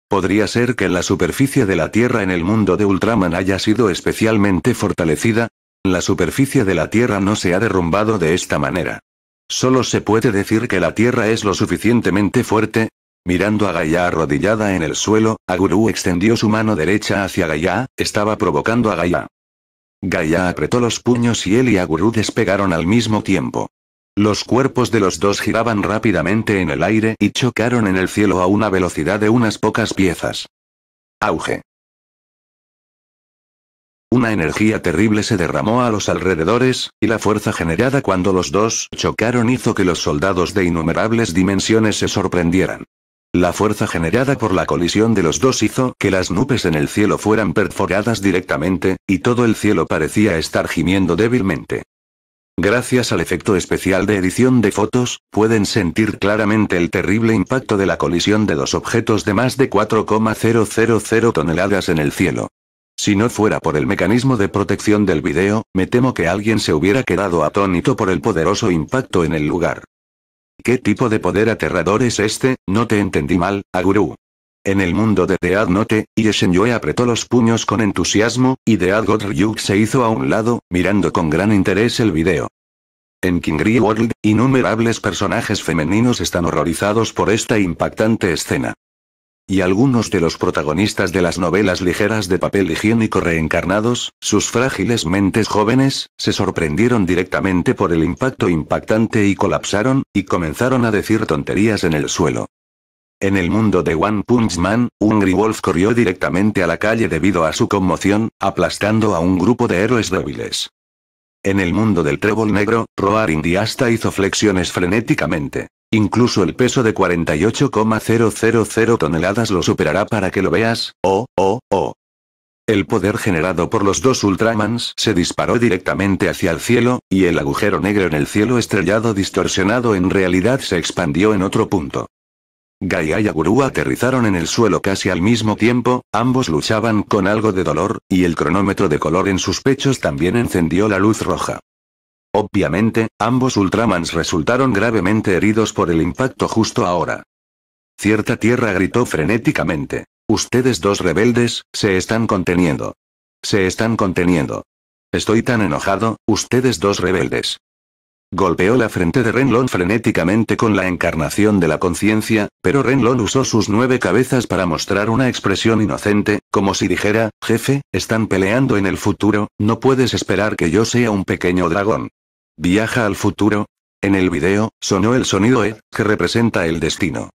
Podría ser que la superficie de la Tierra en el mundo de Ultraman haya sido especialmente fortalecida. La superficie de la Tierra no se ha derrumbado de esta manera. Solo se puede decir que la Tierra es lo suficientemente fuerte. Mirando a Gaia arrodillada en el suelo, Aguru extendió su mano derecha hacia Gaia, estaba provocando a Gaia. Gaia apretó los puños y él y Aguru despegaron al mismo tiempo. Los cuerpos de los dos giraban rápidamente en el aire y chocaron en el cielo a una velocidad de unas pocas piezas. Auge. Una energía terrible se derramó a los alrededores, y la fuerza generada cuando los dos chocaron hizo que los soldados de innumerables dimensiones se sorprendieran. La fuerza generada por la colisión de los dos hizo que las nubes en el cielo fueran perforadas directamente, y todo el cielo parecía estar gimiendo débilmente. Gracias al efecto especial de edición de fotos, pueden sentir claramente el terrible impacto de la colisión de dos objetos de más de 4,000 toneladas en el cielo. Si no fuera por el mecanismo de protección del video, me temo que alguien se hubiera quedado atónito por el poderoso impacto en el lugar. ¿Qué tipo de poder aterrador es este? No te entendí mal, Aguru. En el mundo de Ad Note, Yue apretó los puños con entusiasmo, y Ad God Ryuk se hizo a un lado, mirando con gran interés el video. En Kingry World, innumerables personajes femeninos están horrorizados por esta impactante escena. Y algunos de los protagonistas de las novelas ligeras de papel higiénico reencarnados, sus frágiles mentes jóvenes, se sorprendieron directamente por el impacto impactante y colapsaron, y comenzaron a decir tonterías en el suelo. En el mundo de One Punch Man, Hungry Wolf corrió directamente a la calle debido a su conmoción, aplastando a un grupo de héroes débiles. En el mundo del trébol negro, Roar Indiasta hizo flexiones frenéticamente. Incluso el peso de 48,000 toneladas lo superará para que lo veas, oh, oh, oh. El poder generado por los dos Ultramans se disparó directamente hacia el cielo, y el agujero negro en el cielo estrellado distorsionado en realidad se expandió en otro punto. Gaia y Aguru aterrizaron en el suelo casi al mismo tiempo, ambos luchaban con algo de dolor, y el cronómetro de color en sus pechos también encendió la luz roja. Obviamente, ambos Ultramans resultaron gravemente heridos por el impacto justo ahora. Cierta tierra gritó frenéticamente. Ustedes dos rebeldes, se están conteniendo. Se están conteniendo. Estoy tan enojado, ustedes dos rebeldes. Golpeó la frente de Renlon frenéticamente con la encarnación de la conciencia, pero Renlon usó sus nueve cabezas para mostrar una expresión inocente, como si dijera, jefe, están peleando en el futuro, no puedes esperar que yo sea un pequeño dragón. Viaja al futuro. En el video, sonó el sonido E, que representa el destino.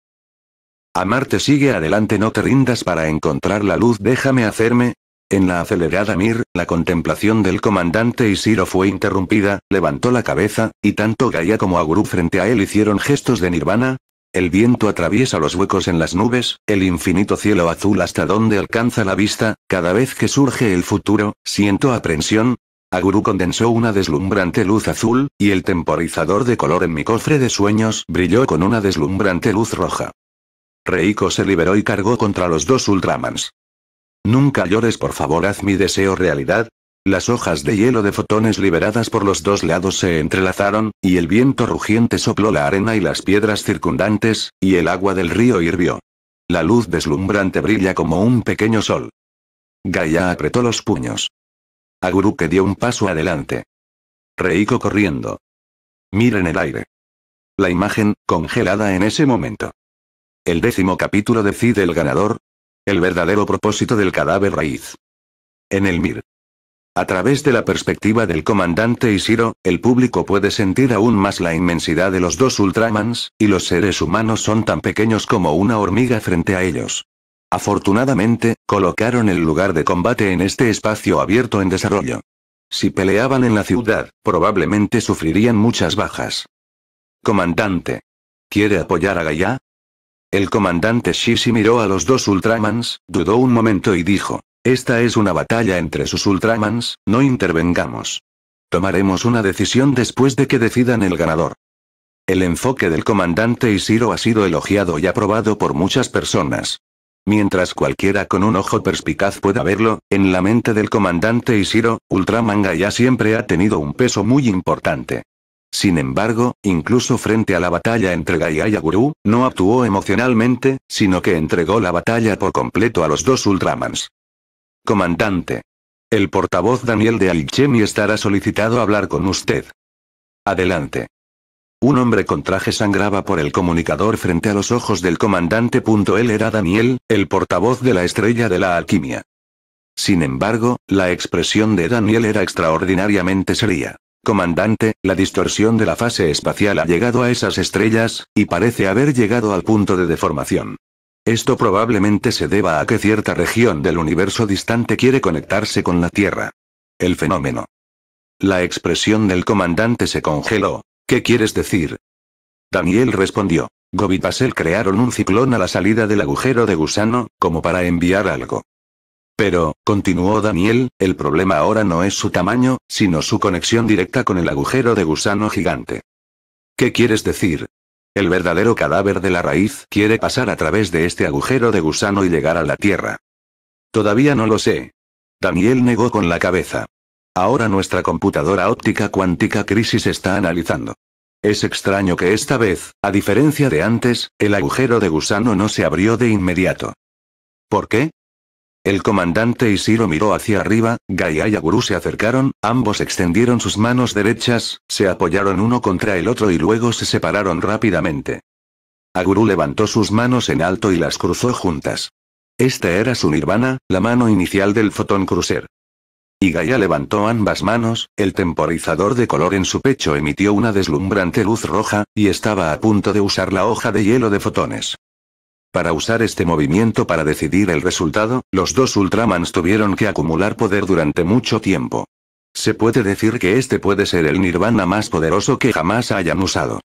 Amarte sigue adelante no te rindas para encontrar la luz déjame hacerme, en la acelerada Mir, la contemplación del comandante Isiro fue interrumpida, levantó la cabeza, y tanto Gaia como Aguru frente a él hicieron gestos de nirvana. El viento atraviesa los huecos en las nubes, el infinito cielo azul hasta donde alcanza la vista, cada vez que surge el futuro, siento aprensión. Aguru condensó una deslumbrante luz azul, y el temporizador de color en mi cofre de sueños brilló con una deslumbrante luz roja. Reiko se liberó y cargó contra los dos Ultramans. Nunca llores, por favor, haz mi deseo realidad. Las hojas de hielo de fotones liberadas por los dos lados se entrelazaron, y el viento rugiente sopló la arena y las piedras circundantes, y el agua del río hirvió. La luz deslumbrante brilla como un pequeño sol. Gaia apretó los puños. que dio un paso adelante. Reiko corriendo. Miren el aire. La imagen, congelada en ese momento. El décimo capítulo decide el ganador, el verdadero propósito del cadáver raíz. En el MIR. A través de la perspectiva del comandante Isiro, el público puede sentir aún más la inmensidad de los dos Ultramans, y los seres humanos son tan pequeños como una hormiga frente a ellos. Afortunadamente, colocaron el lugar de combate en este espacio abierto en desarrollo. Si peleaban en la ciudad, probablemente sufrirían muchas bajas. Comandante. ¿Quiere apoyar a Gaia? El comandante Shishi miró a los dos Ultramans, dudó un momento y dijo, esta es una batalla entre sus Ultramans, no intervengamos. Tomaremos una decisión después de que decidan el ganador. El enfoque del comandante Ishiro ha sido elogiado y aprobado por muchas personas. Mientras cualquiera con un ojo perspicaz pueda verlo, en la mente del comandante Ishiro, Ultramanga ya siempre ha tenido un peso muy importante. Sin embargo, incluso frente a la batalla entre Gaia y Aguru, no actuó emocionalmente, sino que entregó la batalla por completo a los dos Ultramans. Comandante. El portavoz Daniel de Alchemy estará solicitado a hablar con usted. Adelante. Un hombre con traje sangraba por el comunicador frente a los ojos del comandante. Él era Daniel, el portavoz de la estrella de la alquimia. Sin embargo, la expresión de Daniel era extraordinariamente seria. Comandante, la distorsión de la fase espacial ha llegado a esas estrellas, y parece haber llegado al punto de deformación. Esto probablemente se deba a que cierta región del universo distante quiere conectarse con la Tierra. El fenómeno. La expresión del comandante se congeló. ¿Qué quieres decir? Daniel respondió. Gobi crearon un ciclón a la salida del agujero de gusano, como para enviar algo. Pero, continuó Daniel, el problema ahora no es su tamaño, sino su conexión directa con el agujero de gusano gigante. ¿Qué quieres decir? El verdadero cadáver de la raíz quiere pasar a través de este agujero de gusano y llegar a la Tierra. Todavía no lo sé. Daniel negó con la cabeza. Ahora nuestra computadora óptica cuántica crisis está analizando. Es extraño que esta vez, a diferencia de antes, el agujero de gusano no se abrió de inmediato. ¿Por qué? El comandante Isiro miró hacia arriba, Gaia y Aguru se acercaron, ambos extendieron sus manos derechas, se apoyaron uno contra el otro y luego se separaron rápidamente. Aguru levantó sus manos en alto y las cruzó juntas. Esta era su nirvana, la mano inicial del fotón crucer. Y Gaia levantó ambas manos, el temporizador de color en su pecho emitió una deslumbrante luz roja, y estaba a punto de usar la hoja de hielo de fotones. Para usar este movimiento para decidir el resultado, los dos Ultramans tuvieron que acumular poder durante mucho tiempo. Se puede decir que este puede ser el nirvana más poderoso que jamás hayan usado.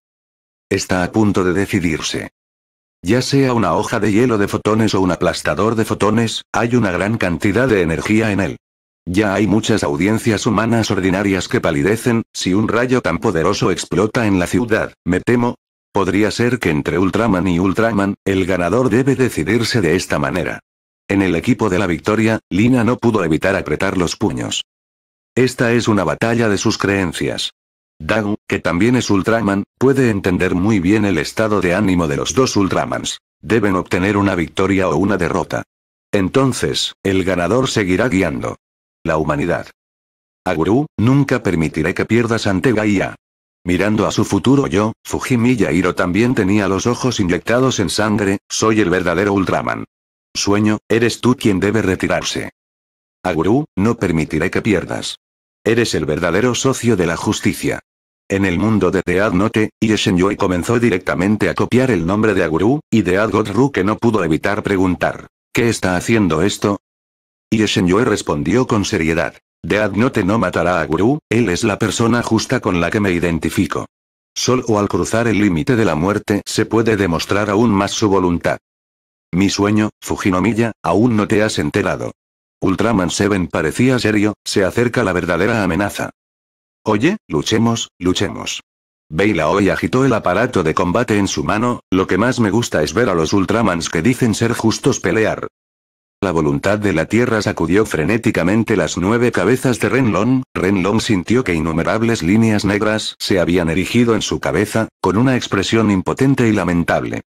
Está a punto de decidirse. Ya sea una hoja de hielo de fotones o un aplastador de fotones, hay una gran cantidad de energía en él. Ya hay muchas audiencias humanas ordinarias que palidecen, si un rayo tan poderoso explota en la ciudad, me temo, Podría ser que entre Ultraman y Ultraman, el ganador debe decidirse de esta manera. En el equipo de la victoria, Lina no pudo evitar apretar los puños. Esta es una batalla de sus creencias. Dagu, que también es Ultraman, puede entender muy bien el estado de ánimo de los dos Ultramans. Deben obtener una victoria o una derrota. Entonces, el ganador seguirá guiando. La humanidad. Aguru, nunca permitiré que pierdas ante Gaia. Mirando a su futuro yo, Fujimi Yairo también tenía los ojos inyectados en sangre, soy el verdadero Ultraman. Sueño, eres tú quien debe retirarse. Aguru, no permitiré que pierdas. Eres el verdadero socio de la justicia. En el mundo de Tead Note, Yue comenzó directamente a copiar el nombre de Aguru, y de Godru que no pudo evitar preguntar, ¿qué está haciendo esto? Yue respondió con seriedad, Note no matará a Guru, él es la persona justa con la que me identifico. Solo al cruzar el límite de la muerte se puede demostrar aún más su voluntad. Mi sueño, Fujinomilla, aún no te has enterado. Ultraman Seven parecía serio, se acerca la verdadera amenaza. Oye, luchemos, luchemos. Veila hoy agitó el aparato de combate en su mano, lo que más me gusta es ver a los Ultramans que dicen ser justos pelear. La voluntad de la tierra sacudió frenéticamente las nueve cabezas de Renlon, Renlon sintió que innumerables líneas negras se habían erigido en su cabeza, con una expresión impotente y lamentable.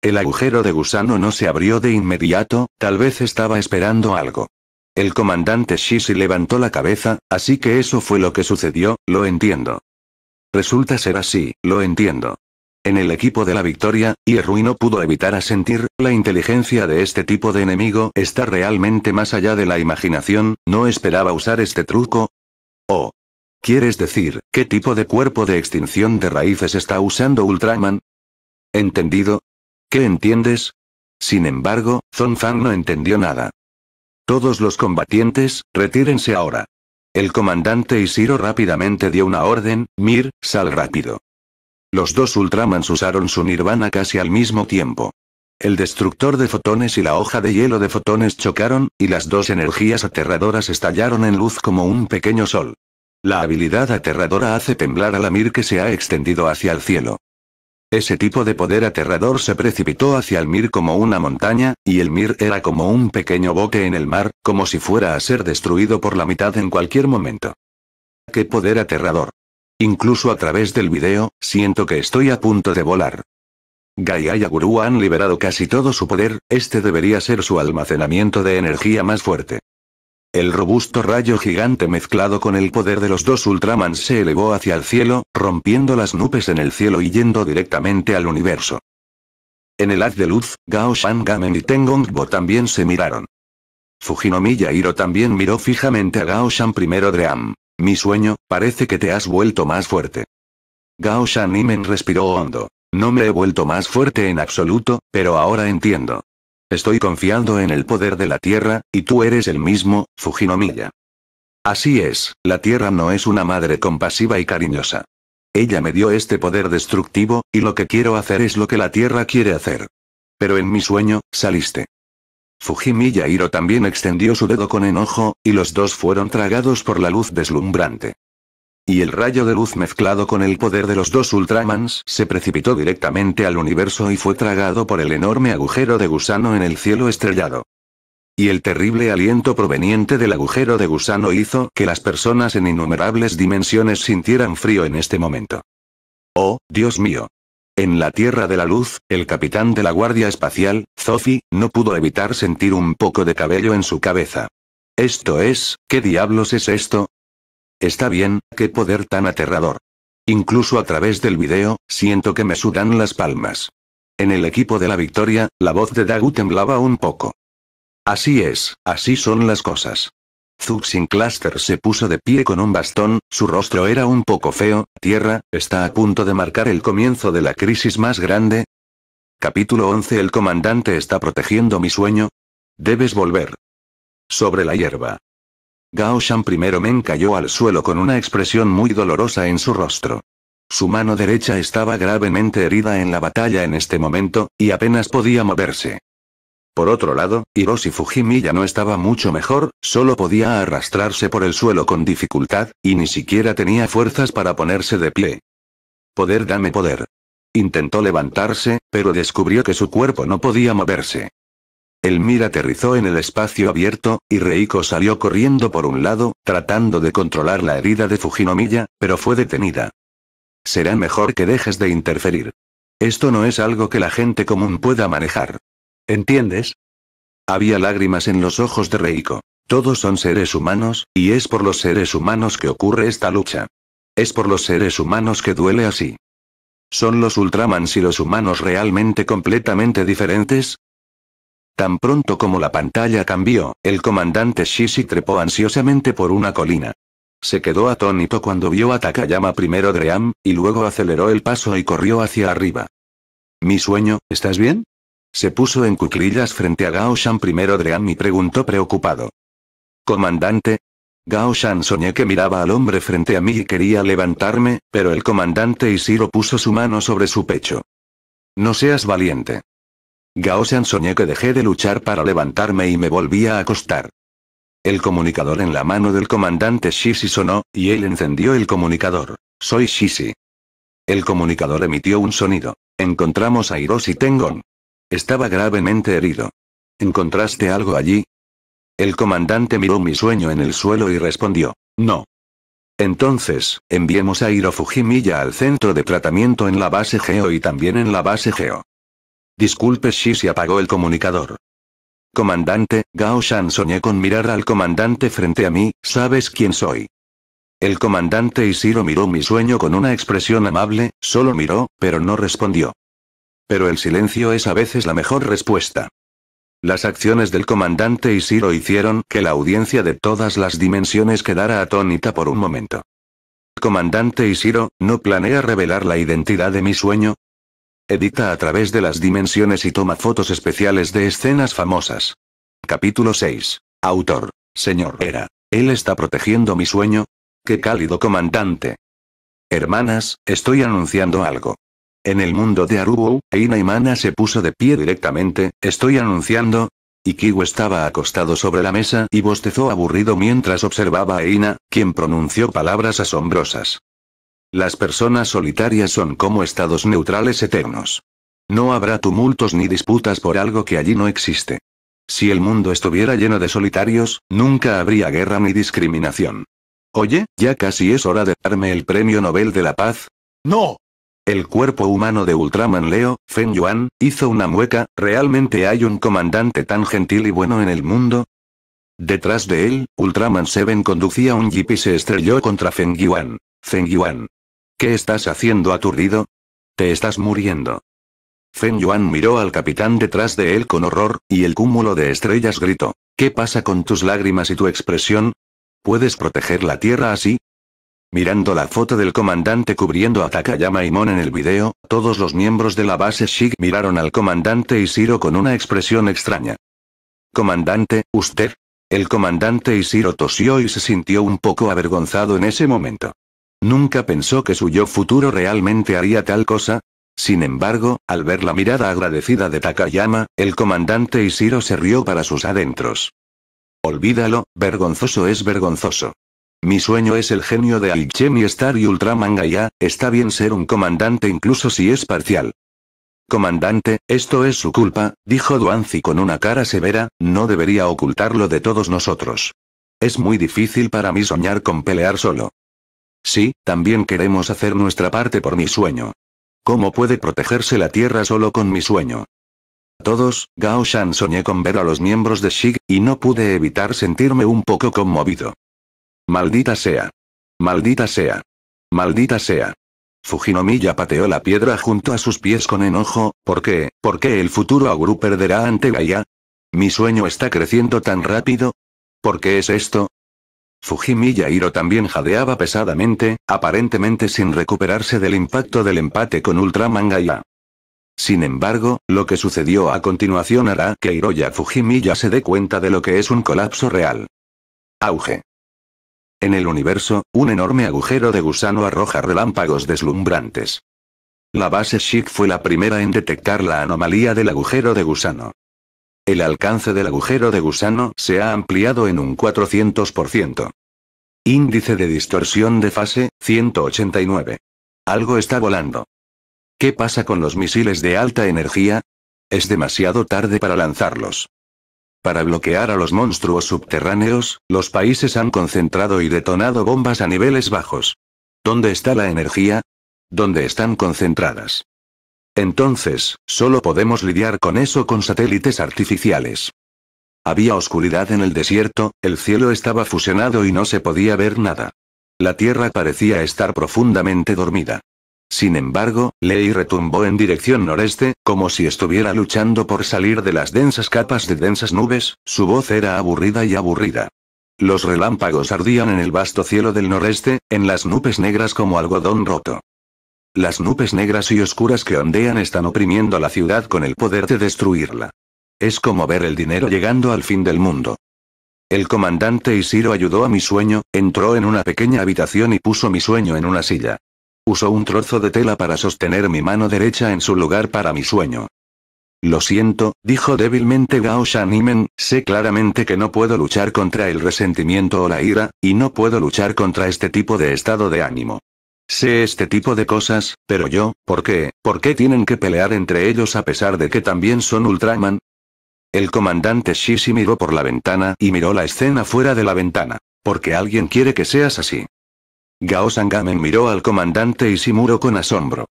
El agujero de gusano no se abrió de inmediato, tal vez estaba esperando algo. El comandante Shishi levantó la cabeza, así que eso fue lo que sucedió, lo entiendo. Resulta ser así, lo entiendo. En el equipo de la victoria, Yerui no pudo evitar sentir la inteligencia de este tipo de enemigo está realmente más allá de la imaginación, no esperaba usar este truco. Oh. ¿Quieres decir, qué tipo de cuerpo de extinción de raíces está usando Ultraman? ¿Entendido? ¿Qué entiendes? Sin embargo, Zon no entendió nada. Todos los combatientes, retírense ahora. El comandante Isiro rápidamente dio una orden, Mir, sal rápido. Los dos Ultramans usaron su nirvana casi al mismo tiempo. El destructor de fotones y la hoja de hielo de fotones chocaron, y las dos energías aterradoras estallaron en luz como un pequeño sol. La habilidad aterradora hace temblar a la Mir que se ha extendido hacia el cielo. Ese tipo de poder aterrador se precipitó hacia el Mir como una montaña, y el Mir era como un pequeño bote en el mar, como si fuera a ser destruido por la mitad en cualquier momento. ¡Qué poder aterrador! Incluso a través del video, siento que estoy a punto de volar. Gaia y Aguru han liberado casi todo su poder, este debería ser su almacenamiento de energía más fuerte. El robusto rayo gigante mezclado con el poder de los dos Ultramans se elevó hacia el cielo, rompiendo las nubes en el cielo y yendo directamente al universo. En el haz de luz, Gao Gamen y Tengongbo también se miraron. Fujinomi Hiro también miró fijamente a Gao Shan primero Dream. Mi sueño, parece que te has vuelto más fuerte. Gao Shan respiró hondo. No me he vuelto más fuerte en absoluto, pero ahora entiendo. Estoy confiando en el poder de la tierra, y tú eres el mismo, Fujinomiya. Así es, la tierra no es una madre compasiva y cariñosa. Ella me dio este poder destructivo, y lo que quiero hacer es lo que la tierra quiere hacer. Pero en mi sueño, saliste. Fujimi Hiro también extendió su dedo con enojo, y los dos fueron tragados por la luz deslumbrante. Y el rayo de luz mezclado con el poder de los dos Ultramans se precipitó directamente al universo y fue tragado por el enorme agujero de gusano en el cielo estrellado. Y el terrible aliento proveniente del agujero de gusano hizo que las personas en innumerables dimensiones sintieran frío en este momento. Oh, Dios mío, en la Tierra de la Luz, el capitán de la Guardia Espacial, Zofi, no pudo evitar sentir un poco de cabello en su cabeza. Esto es, ¿qué diablos es esto? Está bien, qué poder tan aterrador. Incluso a través del video, siento que me sudan las palmas. En el equipo de la victoria, la voz de Dagu temblaba un poco. Así es, así son las cosas. Cluster se puso de pie con un bastón, su rostro era un poco feo, tierra, está a punto de marcar el comienzo de la crisis más grande. Capítulo 11 El comandante está protegiendo mi sueño. Debes volver. Sobre la hierba. Gao Shan primero men cayó al suelo con una expresión muy dolorosa en su rostro. Su mano derecha estaba gravemente herida en la batalla en este momento, y apenas podía moverse. Por otro lado, Hiroshi Fujimi no estaba mucho mejor, solo podía arrastrarse por el suelo con dificultad, y ni siquiera tenía fuerzas para ponerse de pie. Poder dame poder. Intentó levantarse, pero descubrió que su cuerpo no podía moverse. El mira aterrizó en el espacio abierto, y Reiko salió corriendo por un lado, tratando de controlar la herida de Fujinomiya, pero fue detenida. Será mejor que dejes de interferir. Esto no es algo que la gente común pueda manejar. ¿Entiendes? Había lágrimas en los ojos de Reiko. Todos son seres humanos, y es por los seres humanos que ocurre esta lucha. Es por los seres humanos que duele así. ¿Son los Ultramans y los humanos realmente completamente diferentes? Tan pronto como la pantalla cambió, el comandante Shishi trepó ansiosamente por una colina. Se quedó atónito cuando vio a Takayama primero Dream, y luego aceleró el paso y corrió hacia arriba. Mi sueño, ¿estás bien? Se puso en cuclillas frente a Gao Shan primero Dream y preguntó preocupado. Comandante. Gao Shan soñé que miraba al hombre frente a mí y quería levantarme, pero el comandante Isiro puso su mano sobre su pecho. No seas valiente. Gao Shan soñé que dejé de luchar para levantarme y me volví a acostar. El comunicador en la mano del comandante Shishi sonó, y él encendió el comunicador. Soy Shishi. El comunicador emitió un sonido. Encontramos a Hiroshi Tengon. Estaba gravemente herido. ¿Encontraste algo allí? El comandante miró mi sueño en el suelo y respondió, no. Entonces, enviemos a Hiro Fujimilla al centro de tratamiento en la base Geo y también en la base Geo. Disculpe si se apagó el comunicador. Comandante, Gao Shan soñé con mirar al comandante frente a mí, ¿sabes quién soy? El comandante Ishiro miró mi sueño con una expresión amable, solo miró, pero no respondió. Pero el silencio es a veces la mejor respuesta. Las acciones del comandante Isiro hicieron que la audiencia de todas las dimensiones quedara atónita por un momento. Comandante Isiro, ¿no planea revelar la identidad de mi sueño? Edita a través de las dimensiones y toma fotos especiales de escenas famosas. Capítulo 6. Autor. Señor Era. ¿Él está protegiendo mi sueño? ¡Qué cálido comandante! Hermanas, estoy anunciando algo. En el mundo de Aruo, Eina Mana se puso de pie directamente, estoy anunciando. Ikigo estaba acostado sobre la mesa y bostezó aburrido mientras observaba a Eina, quien pronunció palabras asombrosas. Las personas solitarias son como estados neutrales eternos. No habrá tumultos ni disputas por algo que allí no existe. Si el mundo estuviera lleno de solitarios, nunca habría guerra ni discriminación. Oye, ya casi es hora de darme el premio Nobel de la Paz. No, el cuerpo humano de Ultraman Leo, Feng Yuan, hizo una mueca, ¿realmente hay un comandante tan gentil y bueno en el mundo? Detrás de él, Ultraman Seven conducía un jeep y se estrelló contra Feng Yuan. Feng Yuan. ¿Qué estás haciendo aturdido? Te estás muriendo. Feng Yuan miró al capitán detrás de él con horror, y el cúmulo de estrellas gritó. ¿Qué pasa con tus lágrimas y tu expresión? ¿Puedes proteger la Tierra así? Mirando la foto del comandante cubriendo a Takayama y Mon en el video, todos los miembros de la base Shig miraron al comandante Isiro con una expresión extraña. Comandante, ¿usted? El comandante Isiro tosió y se sintió un poco avergonzado en ese momento. Nunca pensó que su yo futuro realmente haría tal cosa. Sin embargo, al ver la mirada agradecida de Takayama, el comandante Isiro se rió para sus adentros. Olvídalo, vergonzoso es vergonzoso. Mi sueño es el genio de Aichen y Star y Ultraman ya está bien ser un comandante incluso si es parcial. Comandante, esto es su culpa, dijo Duanzi con una cara severa, no debería ocultarlo de todos nosotros. Es muy difícil para mí soñar con pelear solo. Sí, también queremos hacer nuestra parte por mi sueño. ¿Cómo puede protegerse la Tierra solo con mi sueño? Todos, Gao Shan soñé con ver a los miembros de SHIG, y no pude evitar sentirme un poco conmovido. Maldita sea. Maldita sea. Maldita sea. Fujinomiya pateó la piedra junto a sus pies con enojo, ¿por qué, por qué el futuro Aguru perderá ante Gaia? ¿Mi sueño está creciendo tan rápido? ¿Por qué es esto? Fujimiya Hiro también jadeaba pesadamente, aparentemente sin recuperarse del impacto del empate con Ultraman Gaia. Sin embargo, lo que sucedió a continuación hará que Hiroya Fujimiya se dé cuenta de lo que es un colapso real. Auge. En el universo, un enorme agujero de gusano arroja relámpagos deslumbrantes. La base Chic fue la primera en detectar la anomalía del agujero de gusano. El alcance del agujero de gusano se ha ampliado en un 400%. Índice de distorsión de fase, 189. Algo está volando. ¿Qué pasa con los misiles de alta energía? Es demasiado tarde para lanzarlos. Para bloquear a los monstruos subterráneos, los países han concentrado y detonado bombas a niveles bajos. ¿Dónde está la energía? ¿Dónde están concentradas? Entonces, solo podemos lidiar con eso con satélites artificiales. Había oscuridad en el desierto, el cielo estaba fusionado y no se podía ver nada. La tierra parecía estar profundamente dormida. Sin embargo, Lei retumbó en dirección noreste, como si estuviera luchando por salir de las densas capas de densas nubes, su voz era aburrida y aburrida. Los relámpagos ardían en el vasto cielo del noreste, en las nubes negras como algodón roto. Las nubes negras y oscuras que ondean están oprimiendo la ciudad con el poder de destruirla. Es como ver el dinero llegando al fin del mundo. El comandante Isiro ayudó a mi sueño, entró en una pequeña habitación y puso mi sueño en una silla. Usó un trozo de tela para sostener mi mano derecha en su lugar para mi sueño. Lo siento, dijo débilmente Gao Shanimen, sé claramente que no puedo luchar contra el resentimiento o la ira, y no puedo luchar contra este tipo de estado de ánimo. Sé este tipo de cosas, pero yo, ¿por qué? ¿Por qué tienen que pelear entre ellos a pesar de que también son Ultraman? El comandante Shishi miró por la ventana y miró la escena fuera de la ventana. Porque alguien quiere que seas así. Gao Sangamen miró al comandante Isimuro con asombro.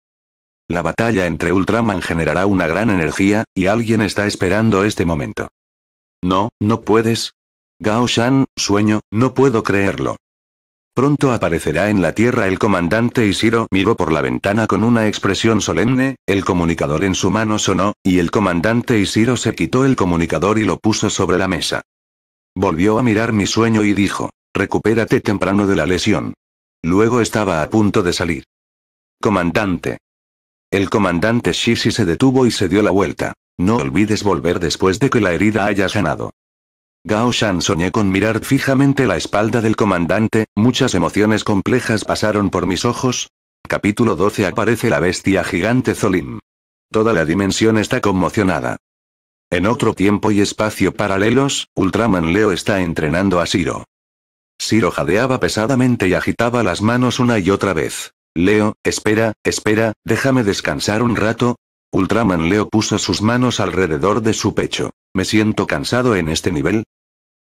La batalla entre Ultraman generará una gran energía, y alguien está esperando este momento. No, no puedes. Gao Shan, sueño, no puedo creerlo. Pronto aparecerá en la Tierra el comandante Ishiro miró por la ventana con una expresión solemne, el comunicador en su mano sonó, y el comandante Ishiro se quitó el comunicador y lo puso sobre la mesa. Volvió a mirar mi sueño y dijo, recupérate temprano de la lesión. Luego estaba a punto de salir. Comandante. El comandante Shishi se detuvo y se dio la vuelta. No olvides volver después de que la herida haya sanado. Gao Shan soñé con mirar fijamente la espalda del comandante, muchas emociones complejas pasaron por mis ojos. Capítulo 12 Aparece la bestia gigante Zolim. Toda la dimensión está conmocionada. En otro tiempo y espacio paralelos, Ultraman Leo está entrenando a Shiro. Siro jadeaba pesadamente y agitaba las manos una y otra vez. Leo, espera, espera, déjame descansar un rato. Ultraman Leo puso sus manos alrededor de su pecho. Me siento cansado en este nivel.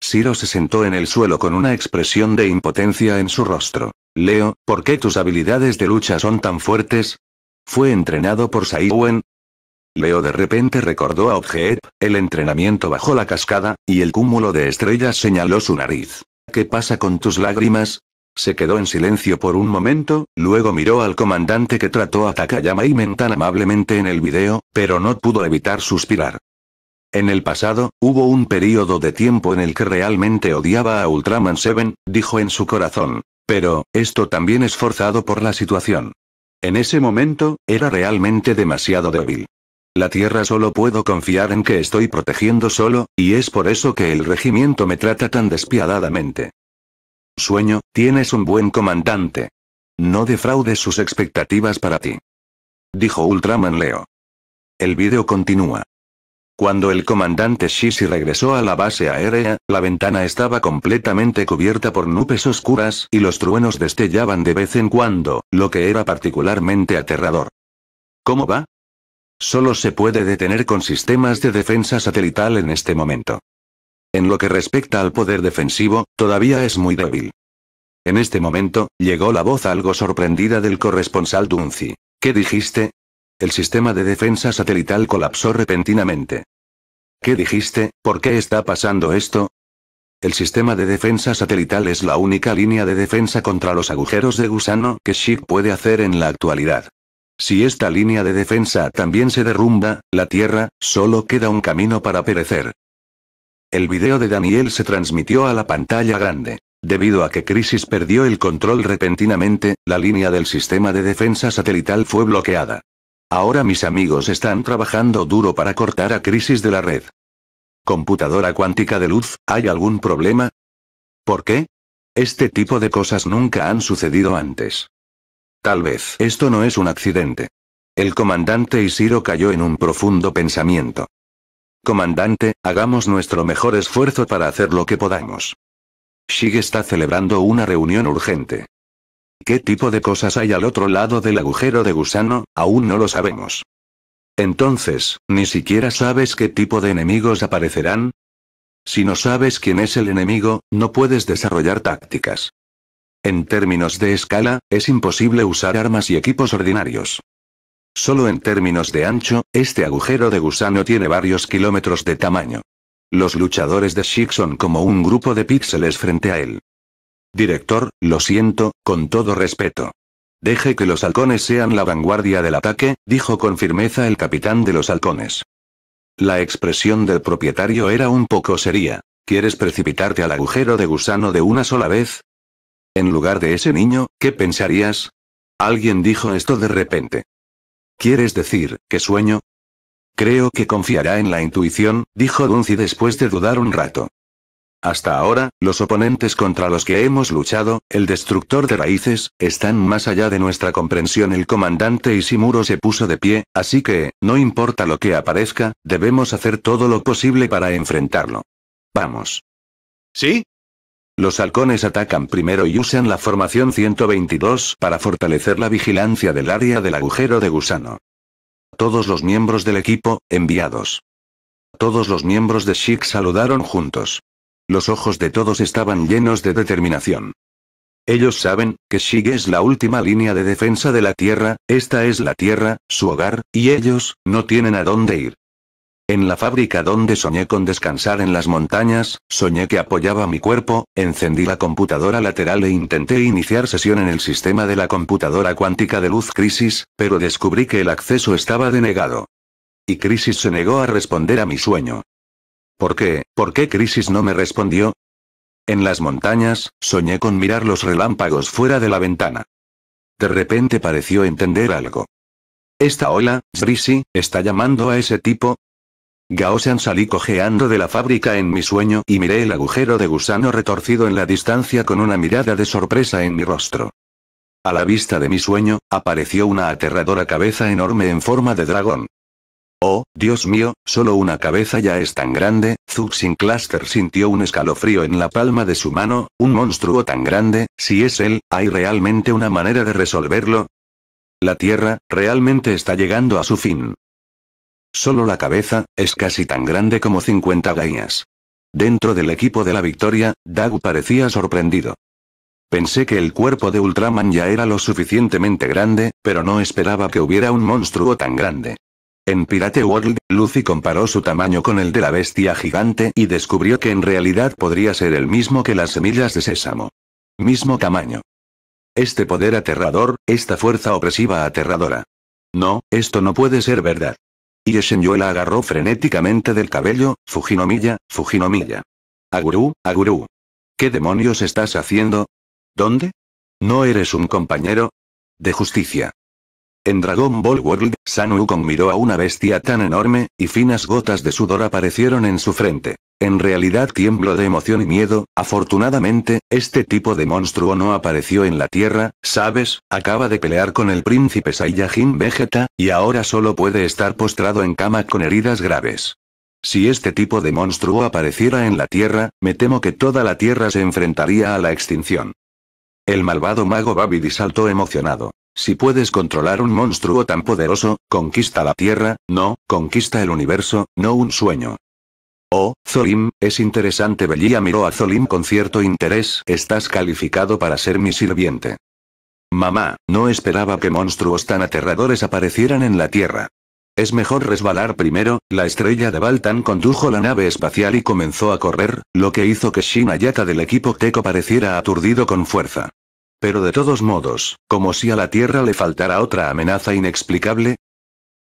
Siro se sentó en el suelo con una expresión de impotencia en su rostro. Leo, ¿por qué tus habilidades de lucha son tan fuertes? ¿Fue entrenado por Saiwen? Leo de repente recordó a Objet, el entrenamiento bajo la cascada, y el cúmulo de estrellas señaló su nariz. ¿Qué pasa con tus lágrimas? Se quedó en silencio por un momento, luego miró al comandante que trató a Takayama y tan amablemente en el video, pero no pudo evitar suspirar. En el pasado, hubo un periodo de tiempo en el que realmente odiaba a Ultraman 7, dijo en su corazón. Pero, esto también es forzado por la situación. En ese momento, era realmente demasiado débil. La tierra solo puedo confiar en que estoy protegiendo solo, y es por eso que el regimiento me trata tan despiadadamente. Sueño, tienes un buen comandante. No defraudes sus expectativas para ti. Dijo Ultraman Leo. El vídeo continúa. Cuando el comandante Shishi regresó a la base aérea, la ventana estaba completamente cubierta por nubes oscuras y los truenos destellaban de vez en cuando, lo que era particularmente aterrador. ¿Cómo va? Solo se puede detener con sistemas de defensa satelital en este momento. En lo que respecta al poder defensivo, todavía es muy débil. En este momento, llegó la voz algo sorprendida del corresponsal Dunci. ¿Qué dijiste? El sistema de defensa satelital colapsó repentinamente. ¿Qué dijiste? ¿Por qué está pasando esto? El sistema de defensa satelital es la única línea de defensa contra los agujeros de gusano que SHIP puede hacer en la actualidad. Si esta línea de defensa también se derrumba, la Tierra, solo queda un camino para perecer. El video de Daniel se transmitió a la pantalla grande. Debido a que Crisis perdió el control repentinamente, la línea del sistema de defensa satelital fue bloqueada. Ahora mis amigos están trabajando duro para cortar a Crisis de la red. Computadora cuántica de luz, ¿hay algún problema? ¿Por qué? Este tipo de cosas nunca han sucedido antes. Tal vez esto no es un accidente. El comandante Isiro cayó en un profundo pensamiento. Comandante, hagamos nuestro mejor esfuerzo para hacer lo que podamos. Shig está celebrando una reunión urgente. ¿Qué tipo de cosas hay al otro lado del agujero de gusano? Aún no lo sabemos. Entonces, ¿ni siquiera sabes qué tipo de enemigos aparecerán? Si no sabes quién es el enemigo, no puedes desarrollar tácticas. En términos de escala, es imposible usar armas y equipos ordinarios. Solo en términos de ancho, este agujero de gusano tiene varios kilómetros de tamaño. Los luchadores de Shik son como un grupo de píxeles frente a él. Director, lo siento, con todo respeto. Deje que los halcones sean la vanguardia del ataque, dijo con firmeza el capitán de los halcones. La expresión del propietario era un poco seria. ¿Quieres precipitarte al agujero de gusano de una sola vez? En lugar de ese niño, ¿qué pensarías? Alguien dijo esto de repente. ¿Quieres decir, que sueño? Creo que confiará en la intuición, dijo Duncy después de dudar un rato. Hasta ahora, los oponentes contra los que hemos luchado, el destructor de raíces, están más allá de nuestra comprensión. El comandante Isimuro se puso de pie, así que, no importa lo que aparezca, debemos hacer todo lo posible para enfrentarlo. Vamos. ¿Sí? Los halcones atacan primero y usan la formación 122 para fortalecer la vigilancia del área del agujero de gusano. Todos los miembros del equipo, enviados. Todos los miembros de Shik saludaron juntos. Los ojos de todos estaban llenos de determinación. Ellos saben, que Sheik es la última línea de defensa de la Tierra, esta es la Tierra, su hogar, y ellos, no tienen a dónde ir. En la fábrica donde soñé con descansar en las montañas, soñé que apoyaba mi cuerpo, encendí la computadora lateral e intenté iniciar sesión en el sistema de la computadora cuántica de luz Crisis, pero descubrí que el acceso estaba denegado. Y Crisis se negó a responder a mi sueño. ¿Por qué? ¿Por qué Crisis no me respondió? En las montañas, soñé con mirar los relámpagos fuera de la ventana. De repente pareció entender algo. Esta ola, Brisi, está llamando a ese tipo, Gaosan salí cojeando de la fábrica en mi sueño y miré el agujero de gusano retorcido en la distancia con una mirada de sorpresa en mi rostro. A la vista de mi sueño, apareció una aterradora cabeza enorme en forma de dragón. Oh, Dios mío, solo una cabeza ya es tan grande, Zuxin Cluster sintió un escalofrío en la palma de su mano, un monstruo tan grande, si es él, ¿hay realmente una manera de resolverlo? La Tierra, realmente está llegando a su fin. Solo la cabeza, es casi tan grande como 50 gañas. Dentro del equipo de la victoria, Dag parecía sorprendido. Pensé que el cuerpo de Ultraman ya era lo suficientemente grande, pero no esperaba que hubiera un monstruo tan grande. En Pirate World, Lucy comparó su tamaño con el de la bestia gigante y descubrió que en realidad podría ser el mismo que las semillas de sésamo. Mismo tamaño. Este poder aterrador, esta fuerza opresiva aterradora. No, esto no puede ser verdad. Y la agarró frenéticamente del cabello, fujinomilla, fujinomilla. Agurú, Agurú. ¿Qué demonios estás haciendo? ¿Dónde? ¿No eres un compañero? De justicia. En Dragon Ball World, San Wukong miró a una bestia tan enorme, y finas gotas de sudor aparecieron en su frente. En realidad tiemblo de emoción y miedo, afortunadamente, este tipo de monstruo no apareció en la Tierra, ¿sabes? Acaba de pelear con el príncipe Saiyajin Vegeta, y ahora solo puede estar postrado en cama con heridas graves. Si este tipo de monstruo apareciera en la Tierra, me temo que toda la Tierra se enfrentaría a la extinción. El malvado mago Babidi saltó emocionado. Si puedes controlar un monstruo tan poderoso, conquista la Tierra, no, conquista el universo, no un sueño. Oh, Zolim, es interesante. Bellia miró a Zolim con cierto interés. Estás calificado para ser mi sirviente. Mamá, no esperaba que monstruos tan aterradores aparecieran en la Tierra. Es mejor resbalar primero, la estrella de Baltan condujo la nave espacial y comenzó a correr, lo que hizo que Shin del equipo Teco pareciera aturdido con fuerza. Pero de todos modos, como si a la Tierra le faltara otra amenaza inexplicable.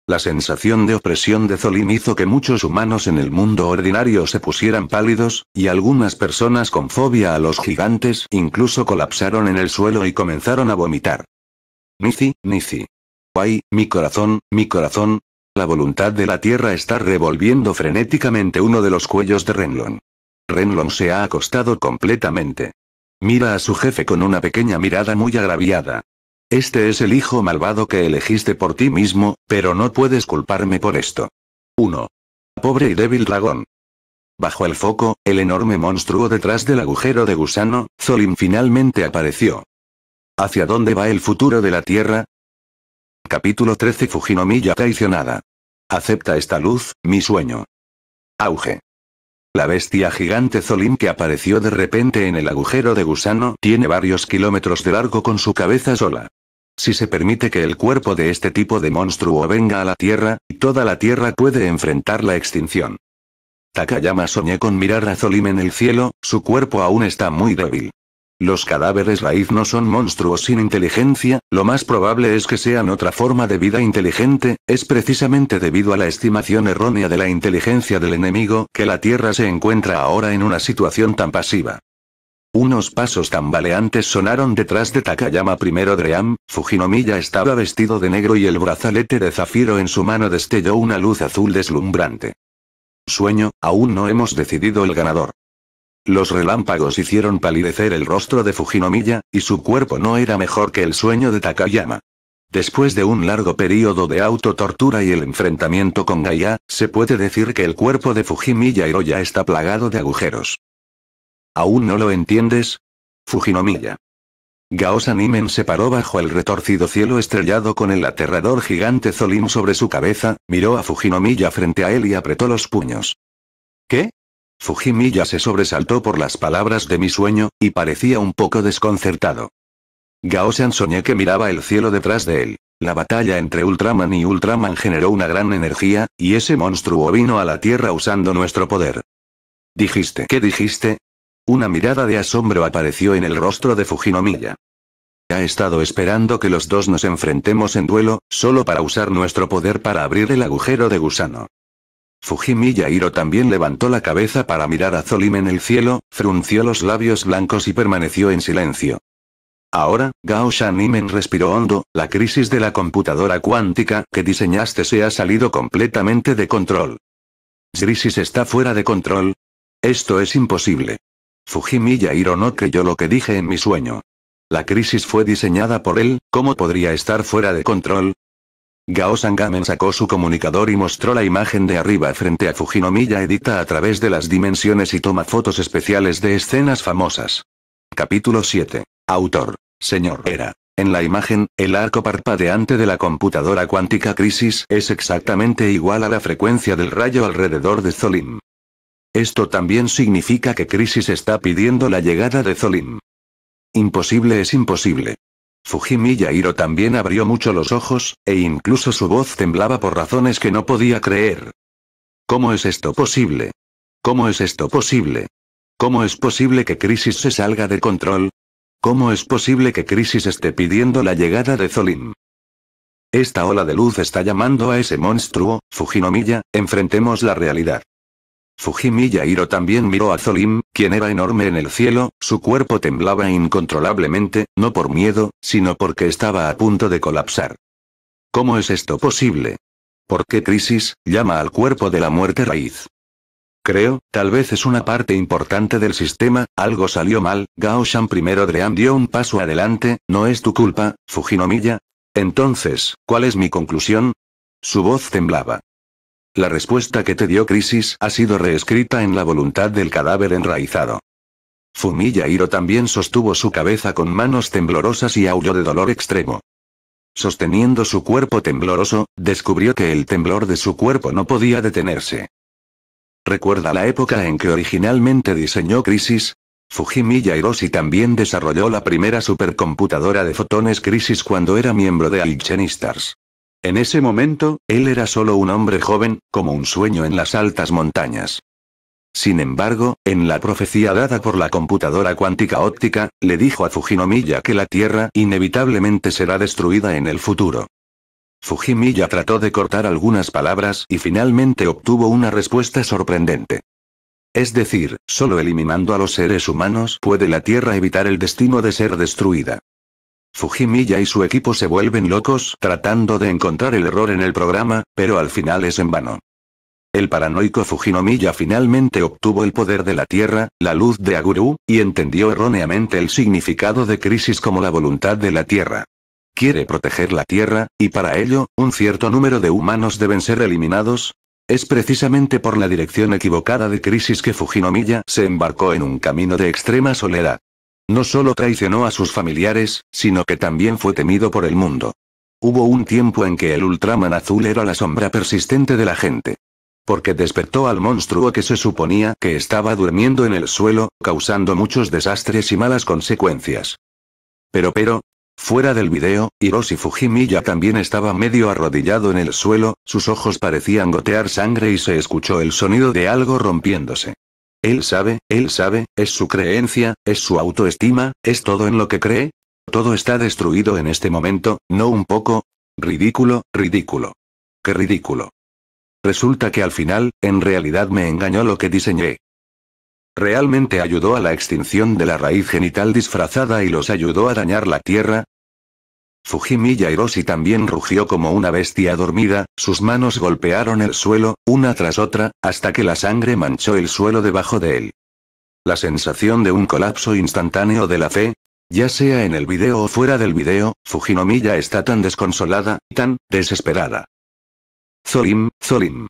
La sensación de opresión de Zolin hizo que muchos humanos en el mundo ordinario se pusieran pálidos, y algunas personas con fobia a los gigantes incluso colapsaron en el suelo y comenzaron a vomitar. Nici, Nici. Ay, mi corazón, mi corazón. La voluntad de la Tierra está revolviendo frenéticamente uno de los cuellos de Renlon. Renlon se ha acostado completamente. Mira a su jefe con una pequeña mirada muy agraviada. Este es el hijo malvado que elegiste por ti mismo, pero no puedes culparme por esto. 1. Pobre y débil dragón. Bajo el foco, el enorme monstruo detrás del agujero de gusano, Zolim finalmente apareció. ¿Hacia dónde va el futuro de la Tierra? Capítulo 13 Fujinomiya traicionada. Acepta esta luz, mi sueño. Auge. La bestia gigante Zolim que apareció de repente en el agujero de gusano tiene varios kilómetros de largo con su cabeza sola. Si se permite que el cuerpo de este tipo de monstruo venga a la Tierra, toda la Tierra puede enfrentar la extinción. Takayama soñé con mirar a Zolim en el cielo, su cuerpo aún está muy débil. Los cadáveres raíz no son monstruos sin inteligencia, lo más probable es que sean otra forma de vida inteligente, es precisamente debido a la estimación errónea de la inteligencia del enemigo que la Tierra se encuentra ahora en una situación tan pasiva. Unos pasos tambaleantes sonaron detrás de Takayama Primero Dream, Fujinomiya estaba vestido de negro y el brazalete de zafiro en su mano destelló una luz azul deslumbrante. Sueño, aún no hemos decidido el ganador. Los relámpagos hicieron palidecer el rostro de Fujinomiya, y su cuerpo no era mejor que el sueño de Takayama. Después de un largo periodo de autotortura y el enfrentamiento con Gaia, se puede decir que el cuerpo de Fujimiya Hiroya está plagado de agujeros. ¿Aún no lo entiendes? Fujinomiya. Gaosan Imen se paró bajo el retorcido cielo estrellado con el aterrador gigante Zolim sobre su cabeza, miró a Fujinomiya frente a él y apretó los puños. ¿Qué? Fujimilla se sobresaltó por las palabras de mi sueño, y parecía un poco desconcertado. Gaosan soñé que miraba el cielo detrás de él. La batalla entre Ultraman y Ultraman generó una gran energía, y ese monstruo vino a la Tierra usando nuestro poder. ¿Dijiste qué dijiste? Una mirada de asombro apareció en el rostro de Fujinomiya. Ha estado esperando que los dos nos enfrentemos en duelo, solo para usar nuestro poder para abrir el agujero de gusano. Fujimi Yairo también levantó la cabeza para mirar a Zolim en el cielo, frunció los labios blancos y permaneció en silencio. Ahora, Gao Shanimen respiró hondo, la crisis de la computadora cuántica que diseñaste se ha salido completamente de control. Crisis está fuera de control. Esto es imposible. Fujimi Yairo no creyó lo que dije en mi sueño. La crisis fue diseñada por él, ¿cómo podría estar fuera de control? Gao Sangamen sacó su comunicador y mostró la imagen de arriba frente a Fujinomiya edita a través de las dimensiones y toma fotos especiales de escenas famosas. Capítulo 7. Autor. Señor Era. En la imagen, el arco parpadeante de la computadora cuántica Crisis es exactamente igual a la frecuencia del rayo alrededor de Zolim. Esto también significa que Crisis está pidiendo la llegada de Zolim. Imposible es imposible. Fujimi Hiro también abrió mucho los ojos, e incluso su voz temblaba por razones que no podía creer. ¿Cómo es esto posible? ¿Cómo es esto posible? ¿Cómo es posible que Crisis se salga de control? ¿Cómo es posible que Crisis esté pidiendo la llegada de Zolim? Esta ola de luz está llamando a ese monstruo, Fujinomilla, enfrentemos la realidad. Fujimi Yairo también miró a Zolim, quien era enorme en el cielo, su cuerpo temblaba incontrolablemente, no por miedo, sino porque estaba a punto de colapsar. ¿Cómo es esto posible? ¿Por qué Crisis llama al cuerpo de la muerte raíz? Creo, tal vez es una parte importante del sistema, algo salió mal, Gao Shan primero Dream dio un paso adelante, no es tu culpa, Fujinomiya. Entonces, ¿cuál es mi conclusión? Su voz temblaba. La respuesta que te dio Crisis ha sido reescrita en la voluntad del cadáver enraizado. Fumiya Hiro también sostuvo su cabeza con manos temblorosas y aulló de dolor extremo. Sosteniendo su cuerpo tembloroso, descubrió que el temblor de su cuerpo no podía detenerse. ¿Recuerda la época en que originalmente diseñó Crisis? Fujimiya Hiroshi también desarrolló la primera supercomputadora de fotones Crisis cuando era miembro de Aichen Stars. En ese momento, él era solo un hombre joven, como un sueño en las altas montañas. Sin embargo, en la profecía dada por la computadora cuántica óptica, le dijo a Fujinomiya que la Tierra inevitablemente será destruida en el futuro. Fujimilla trató de cortar algunas palabras y finalmente obtuvo una respuesta sorprendente. Es decir, solo eliminando a los seres humanos puede la Tierra evitar el destino de ser destruida. Fujimilla y su equipo se vuelven locos tratando de encontrar el error en el programa, pero al final es en vano. El paranoico Fujinomiya finalmente obtuvo el poder de la Tierra, la luz de Aguru, y entendió erróneamente el significado de crisis como la voluntad de la Tierra. Quiere proteger la Tierra, y para ello, un cierto número de humanos deben ser eliminados. Es precisamente por la dirección equivocada de crisis que Fujinomilla se embarcó en un camino de extrema soledad. No solo traicionó a sus familiares, sino que también fue temido por el mundo. Hubo un tiempo en que el Ultraman azul era la sombra persistente de la gente. Porque despertó al monstruo que se suponía que estaba durmiendo en el suelo, causando muchos desastres y malas consecuencias. Pero pero... Fuera del video, Hiroshi ya también estaba medio arrodillado en el suelo, sus ojos parecían gotear sangre y se escuchó el sonido de algo rompiéndose. Él sabe, él sabe, es su creencia, es su autoestima, es todo en lo que cree. Todo está destruido en este momento, ¿no un poco? Ridículo, ridículo. Qué ridículo. Resulta que al final, en realidad me engañó lo que diseñé. ¿Realmente ayudó a la extinción de la raíz genital disfrazada y los ayudó a dañar la tierra? Fujimilla Hiroshi también rugió como una bestia dormida, sus manos golpearon el suelo, una tras otra, hasta que la sangre manchó el suelo debajo de él. La sensación de un colapso instantáneo de la fe, ya sea en el video o fuera del video, Fujinomiya está tan desconsolada, tan desesperada. Zolim, Zolim.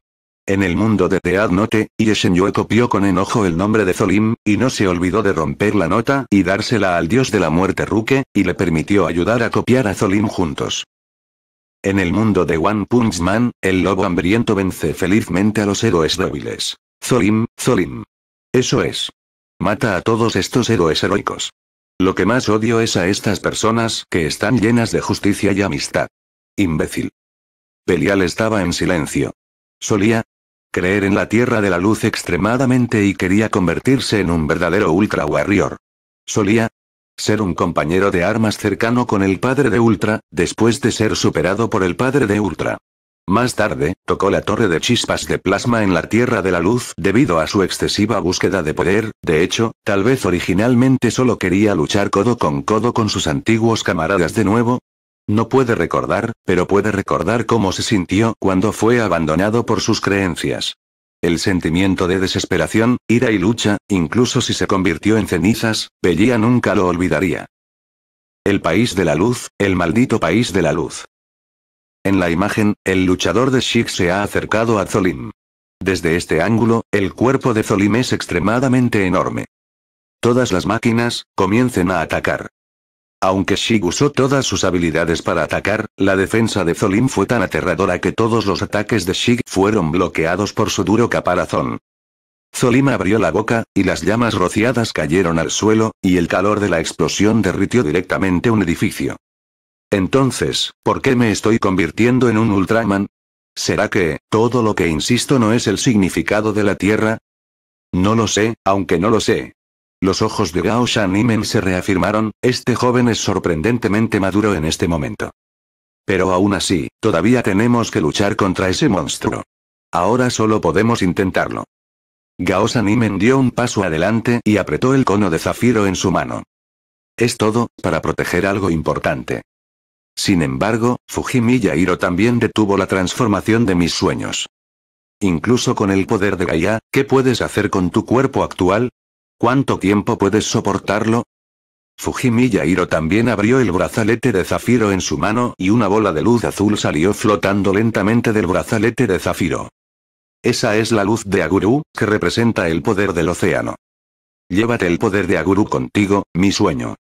En el mundo de Dead Note, Yeshenyue copió con enojo el nombre de Zolim, y no se olvidó de romper la nota y dársela al dios de la muerte Ruke, y le permitió ayudar a copiar a Zolim juntos. En el mundo de One Punch Man, el lobo hambriento vence felizmente a los héroes débiles. Zolim, Zolim. Eso es. Mata a todos estos héroes heroicos. Lo que más odio es a estas personas que están llenas de justicia y amistad. Imbécil. Pelial estaba en silencio. Solía creer en la Tierra de la Luz extremadamente y quería convertirse en un verdadero Ultra Warrior. Solía ser un compañero de armas cercano con el padre de Ultra, después de ser superado por el padre de Ultra. Más tarde, tocó la torre de chispas de plasma en la Tierra de la Luz debido a su excesiva búsqueda de poder, de hecho, tal vez originalmente solo quería luchar codo con codo con sus antiguos camaradas de nuevo, no puede recordar, pero puede recordar cómo se sintió cuando fue abandonado por sus creencias. El sentimiento de desesperación, ira y lucha, incluso si se convirtió en cenizas, Bellia nunca lo olvidaría. El país de la luz, el maldito país de la luz. En la imagen, el luchador de Sheik se ha acercado a Zolim. Desde este ángulo, el cuerpo de Zolim es extremadamente enorme. Todas las máquinas, comiencen a atacar. Aunque Shig usó todas sus habilidades para atacar, la defensa de Zolim fue tan aterradora que todos los ataques de Shig fueron bloqueados por su duro caparazón. Zolim abrió la boca, y las llamas rociadas cayeron al suelo, y el calor de la explosión derritió directamente un edificio. Entonces, ¿por qué me estoy convirtiendo en un Ultraman? ¿Será que, todo lo que insisto no es el significado de la Tierra? No lo sé, aunque no lo sé, los ojos de Gao Shan se reafirmaron, este joven es sorprendentemente maduro en este momento. Pero aún así, todavía tenemos que luchar contra ese monstruo. Ahora solo podemos intentarlo. Gao Shan dio un paso adelante y apretó el cono de zafiro en su mano. Es todo, para proteger algo importante. Sin embargo, Fujimi Yairo también detuvo la transformación de mis sueños. Incluso con el poder de Gaia, ¿qué puedes hacer con tu cuerpo actual? ¿Cuánto tiempo puedes soportarlo? Fujimi Yairo también abrió el brazalete de zafiro en su mano y una bola de luz azul salió flotando lentamente del brazalete de zafiro. Esa es la luz de Aguru, que representa el poder del océano. Llévate el poder de Aguru contigo, mi sueño.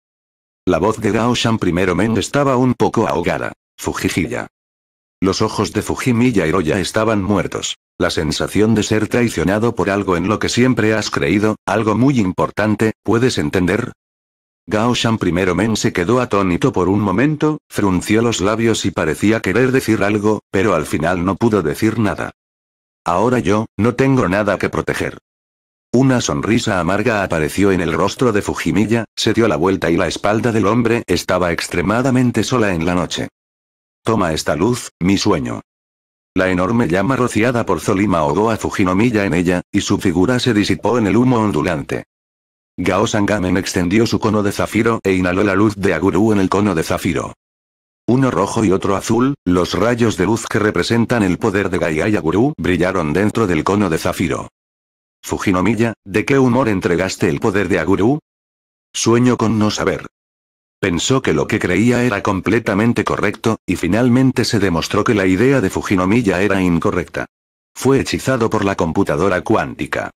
La voz de Gao Shan men estaba un poco ahogada. Fujijiya. Los ojos de y Roya estaban muertos. La sensación de ser traicionado por algo en lo que siempre has creído, algo muy importante, ¿puedes entender? Gao Shan primero Men se quedó atónito por un momento, frunció los labios y parecía querer decir algo, pero al final no pudo decir nada. Ahora yo, no tengo nada que proteger. Una sonrisa amarga apareció en el rostro de Fujimilla, se dio la vuelta y la espalda del hombre estaba extremadamente sola en la noche. Toma esta luz, mi sueño. La enorme llama rociada por Zolima ahogó a Fujinomiya en ella, y su figura se disipó en el humo ondulante. Gao Sangamen extendió su cono de zafiro e inhaló la luz de Aguru en el cono de zafiro. Uno rojo y otro azul, los rayos de luz que representan el poder de Gaia y Aguru brillaron dentro del cono de zafiro. Fujinomiya, ¿de qué humor entregaste el poder de Aguru? Sueño con no saber. Pensó que lo que creía era completamente correcto, y finalmente se demostró que la idea de Fujinomiya era incorrecta. Fue hechizado por la computadora cuántica.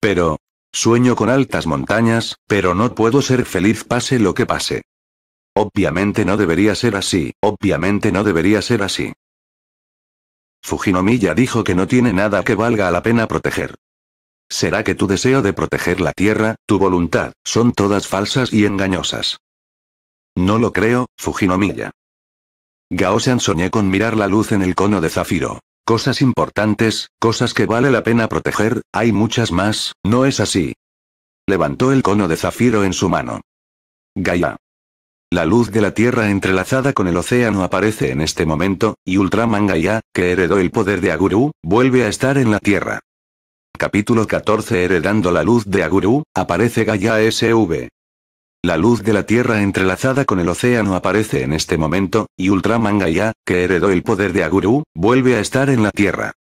Pero... Sueño con altas montañas, pero no puedo ser feliz pase lo que pase. Obviamente no debería ser así, obviamente no debería ser así. Fujinomiya dijo que no tiene nada que valga la pena proteger. ¿Será que tu deseo de proteger la tierra, tu voluntad, son todas falsas y engañosas? No lo creo, Fujinomiya. Gaosan soñé con mirar la luz en el cono de zafiro. Cosas importantes, cosas que vale la pena proteger, hay muchas más, ¿no es así? Levantó el cono de zafiro en su mano. Gaia. La luz de la Tierra entrelazada con el océano aparece en este momento, y Ultraman Gaia, que heredó el poder de Aguru, vuelve a estar en la Tierra. Capítulo 14 Heredando la luz de Aguru, aparece Gaia SV. La luz de la Tierra entrelazada con el océano aparece en este momento, y Ultraman Gaia, que heredó el poder de Aguru, vuelve a estar en la Tierra.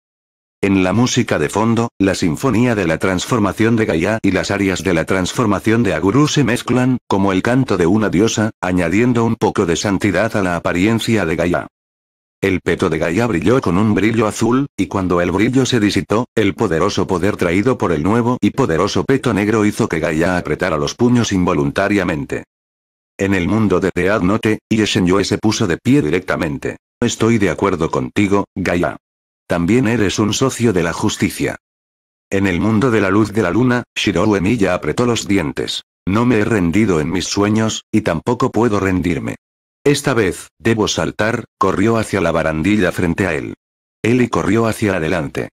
En la música de fondo, la sinfonía de la transformación de Gaia y las arias de la transformación de Aguru se mezclan, como el canto de una diosa, añadiendo un poco de santidad a la apariencia de Gaia. El peto de Gaia brilló con un brillo azul, y cuando el brillo se disitó, el poderoso poder traído por el nuevo y poderoso peto negro hizo que Gaia apretara los puños involuntariamente. En el mundo de Teadnote, Yue se puso de pie directamente. Estoy de acuerdo contigo, Gaia. También eres un socio de la justicia. En el mundo de la luz de la luna, Shirou Emiya apretó los dientes. No me he rendido en mis sueños, y tampoco puedo rendirme. Esta vez, debo saltar, corrió hacia la barandilla frente a él. Él y corrió hacia adelante.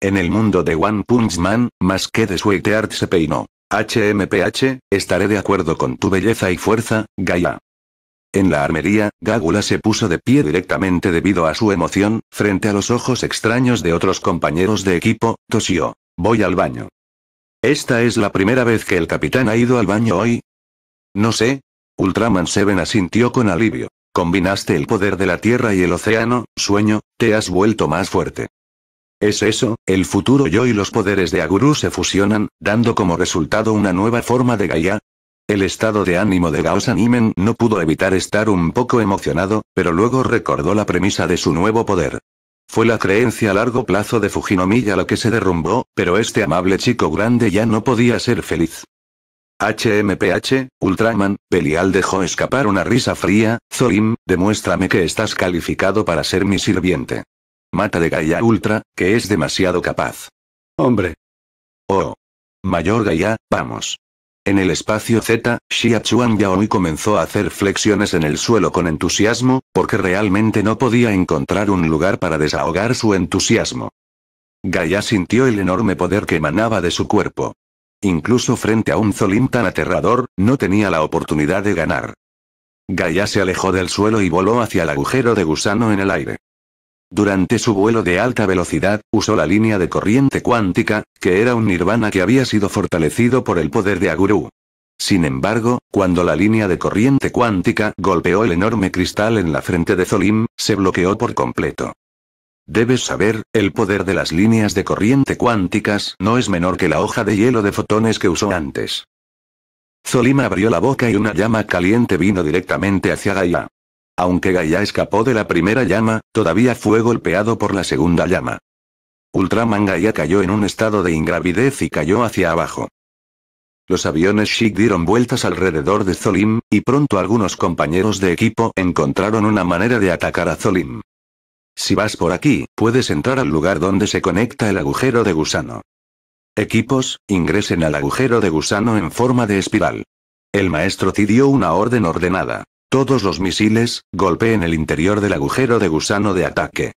En el mundo de One Punch Man, más que de art se peinó. HMPH, estaré de acuerdo con tu belleza y fuerza, Gaia. En la armería, Gágula se puso de pie directamente debido a su emoción, frente a los ojos extraños de otros compañeros de equipo, tosió. Voy al baño. ¿Esta es la primera vez que el capitán ha ido al baño hoy? No sé, Ultraman Seven asintió con alivio. Combinaste el poder de la Tierra y el océano, sueño, te has vuelto más fuerte. Es eso, el futuro yo y los poderes de Aguru se fusionan, dando como resultado una nueva forma de Gaia. El estado de ánimo de Gao Animen no pudo evitar estar un poco emocionado, pero luego recordó la premisa de su nuevo poder. Fue la creencia a largo plazo de Fujinomiya la que se derrumbó, pero este amable chico grande ya no podía ser feliz. HMPH, Ultraman, Pelial dejó escapar una risa fría, Zorim, demuéstrame que estás calificado para ser mi sirviente. Mata de Gaia Ultra, que es demasiado capaz. Hombre. Oh. Mayor Gaia, vamos. En el espacio Z, Xia Chuan Yaoi comenzó a hacer flexiones en el suelo con entusiasmo, porque realmente no podía encontrar un lugar para desahogar su entusiasmo. Gaia sintió el enorme poder que emanaba de su cuerpo. Incluso frente a un Zolim tan aterrador, no tenía la oportunidad de ganar. Gaia se alejó del suelo y voló hacia el agujero de gusano en el aire. Durante su vuelo de alta velocidad, usó la línea de corriente cuántica, que era un nirvana que había sido fortalecido por el poder de Aguru. Sin embargo, cuando la línea de corriente cuántica golpeó el enorme cristal en la frente de Zolim, se bloqueó por completo. Debes saber, el poder de las líneas de corriente cuánticas no es menor que la hoja de hielo de fotones que usó antes. Zolim abrió la boca y una llama caliente vino directamente hacia Gaia. Aunque Gaia escapó de la primera llama, todavía fue golpeado por la segunda llama. Ultraman Gaia cayó en un estado de ingravidez y cayó hacia abajo. Los aviones Shik dieron vueltas alrededor de Zolim, y pronto algunos compañeros de equipo encontraron una manera de atacar a Zolim. Si vas por aquí, puedes entrar al lugar donde se conecta el agujero de gusano. Equipos, ingresen al agujero de gusano en forma de espiral. El maestro Ti dio una orden ordenada. Todos los misiles, golpeen el interior del agujero de gusano de ataque.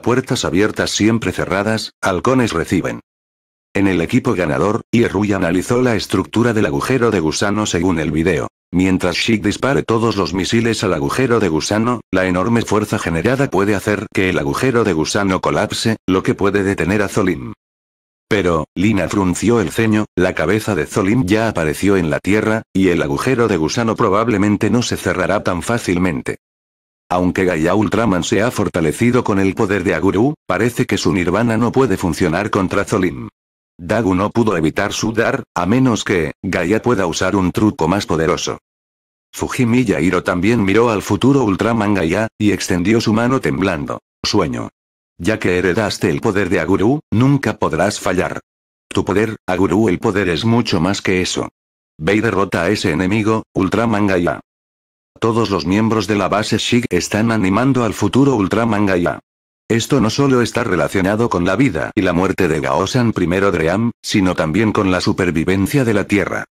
Puertas abiertas siempre cerradas, halcones reciben. En el equipo ganador, Ierui analizó la estructura del agujero de gusano según el video. Mientras Shik dispare todos los misiles al agujero de gusano, la enorme fuerza generada puede hacer que el agujero de gusano colapse, lo que puede detener a Zolim. Pero, Lina frunció el ceño, la cabeza de Zolim ya apareció en la tierra, y el agujero de gusano probablemente no se cerrará tan fácilmente. Aunque Gaia Ultraman se ha fortalecido con el poder de Aguru, parece que su nirvana no puede funcionar contra Zolim. Dagu no pudo evitar sudar, a menos que, Gaia pueda usar un truco más poderoso. Fujimi Yairo también miró al futuro Ultraman Gaia, y extendió su mano temblando. Sueño. Ya que heredaste el poder de Aguru, nunca podrás fallar. Tu poder, Aguru el poder es mucho más que eso. Ve y derrota a ese enemigo, Ultraman Gaia. Todos los miembros de la base SHIG están animando al futuro Ultraman Gaia. Esto no solo está relacionado con la vida y la muerte de Gaosan I Dream, sino también con la supervivencia de la Tierra.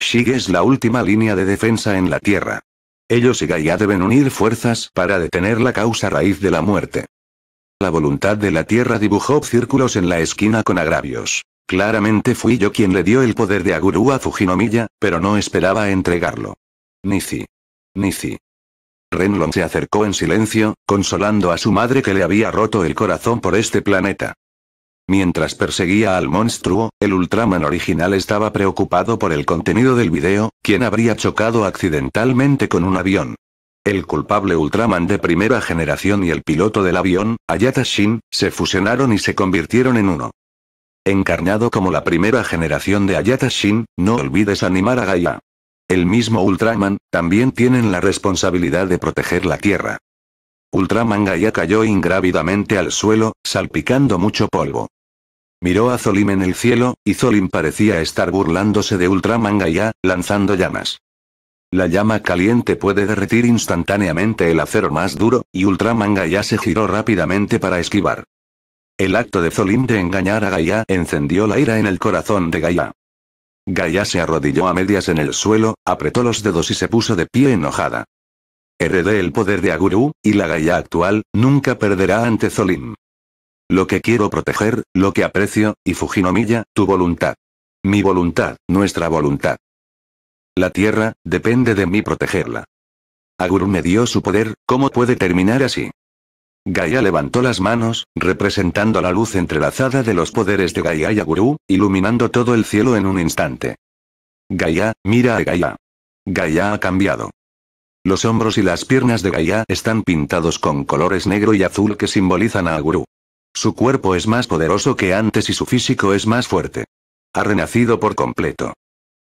Shig es la última línea de defensa en la Tierra. Ellos y Gaia deben unir fuerzas para detener la causa raíz de la muerte. La voluntad de la Tierra dibujó círculos en la esquina con agravios. Claramente fui yo quien le dio el poder de Aguru a Fujinomiya, pero no esperaba entregarlo. Nizi. Nizi. Renlon se acercó en silencio, consolando a su madre que le había roto el corazón por este planeta. Mientras perseguía al monstruo, el Ultraman original estaba preocupado por el contenido del video, quien habría chocado accidentalmente con un avión. El culpable Ultraman de primera generación y el piloto del avión, Ayata se fusionaron y se convirtieron en uno. Encarnado como la primera generación de Ayata no olvides animar a Gaia el mismo Ultraman, también tienen la responsabilidad de proteger la Tierra. Ultraman Gaia cayó ingrávidamente al suelo, salpicando mucho polvo. Miró a Zolim en el cielo, y Zolim parecía estar burlándose de Ultraman Gaia, lanzando llamas. La llama caliente puede derretir instantáneamente el acero más duro, y Ultraman Gaia se giró rápidamente para esquivar. El acto de Zolim de engañar a Gaia encendió la ira en el corazón de Gaia. Gaia se arrodilló a medias en el suelo, apretó los dedos y se puso de pie enojada. Heredé el poder de Aguru, y la Gaia actual, nunca perderá ante Zolim. Lo que quiero proteger, lo que aprecio, y Fujinomiya, tu voluntad. Mi voluntad, nuestra voluntad. La tierra, depende de mí protegerla. Aguru me dio su poder, ¿cómo puede terminar así? Gaia levantó las manos, representando la luz entrelazada de los poderes de Gaia y Aguru, iluminando todo el cielo en un instante. Gaia, mira a Gaia. Gaia ha cambiado. Los hombros y las piernas de Gaia están pintados con colores negro y azul que simbolizan a Aguru. Su cuerpo es más poderoso que antes y su físico es más fuerte. Ha renacido por completo.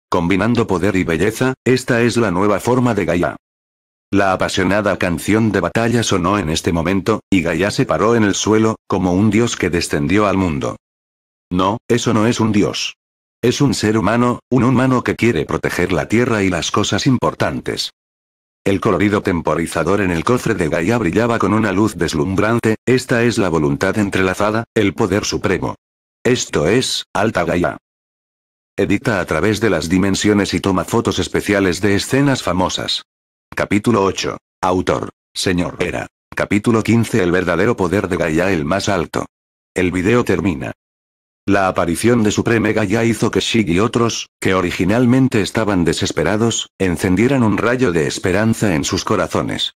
Combinando poder y belleza, esta es la nueva forma de Gaia. La apasionada canción de batalla sonó en este momento, y Gaia se paró en el suelo, como un dios que descendió al mundo. No, eso no es un dios. Es un ser humano, un humano que quiere proteger la tierra y las cosas importantes. El colorido temporizador en el cofre de Gaia brillaba con una luz deslumbrante, esta es la voluntad entrelazada, el poder supremo. Esto es, Alta Gaia. Edita a través de las dimensiones y toma fotos especiales de escenas famosas. Capítulo 8. Autor. Señor Era. Capítulo 15 El verdadero poder de Gaia el más alto. El video termina. La aparición de Supreme Gaia hizo que Shig y otros, que originalmente estaban desesperados, encendieran un rayo de esperanza en sus corazones.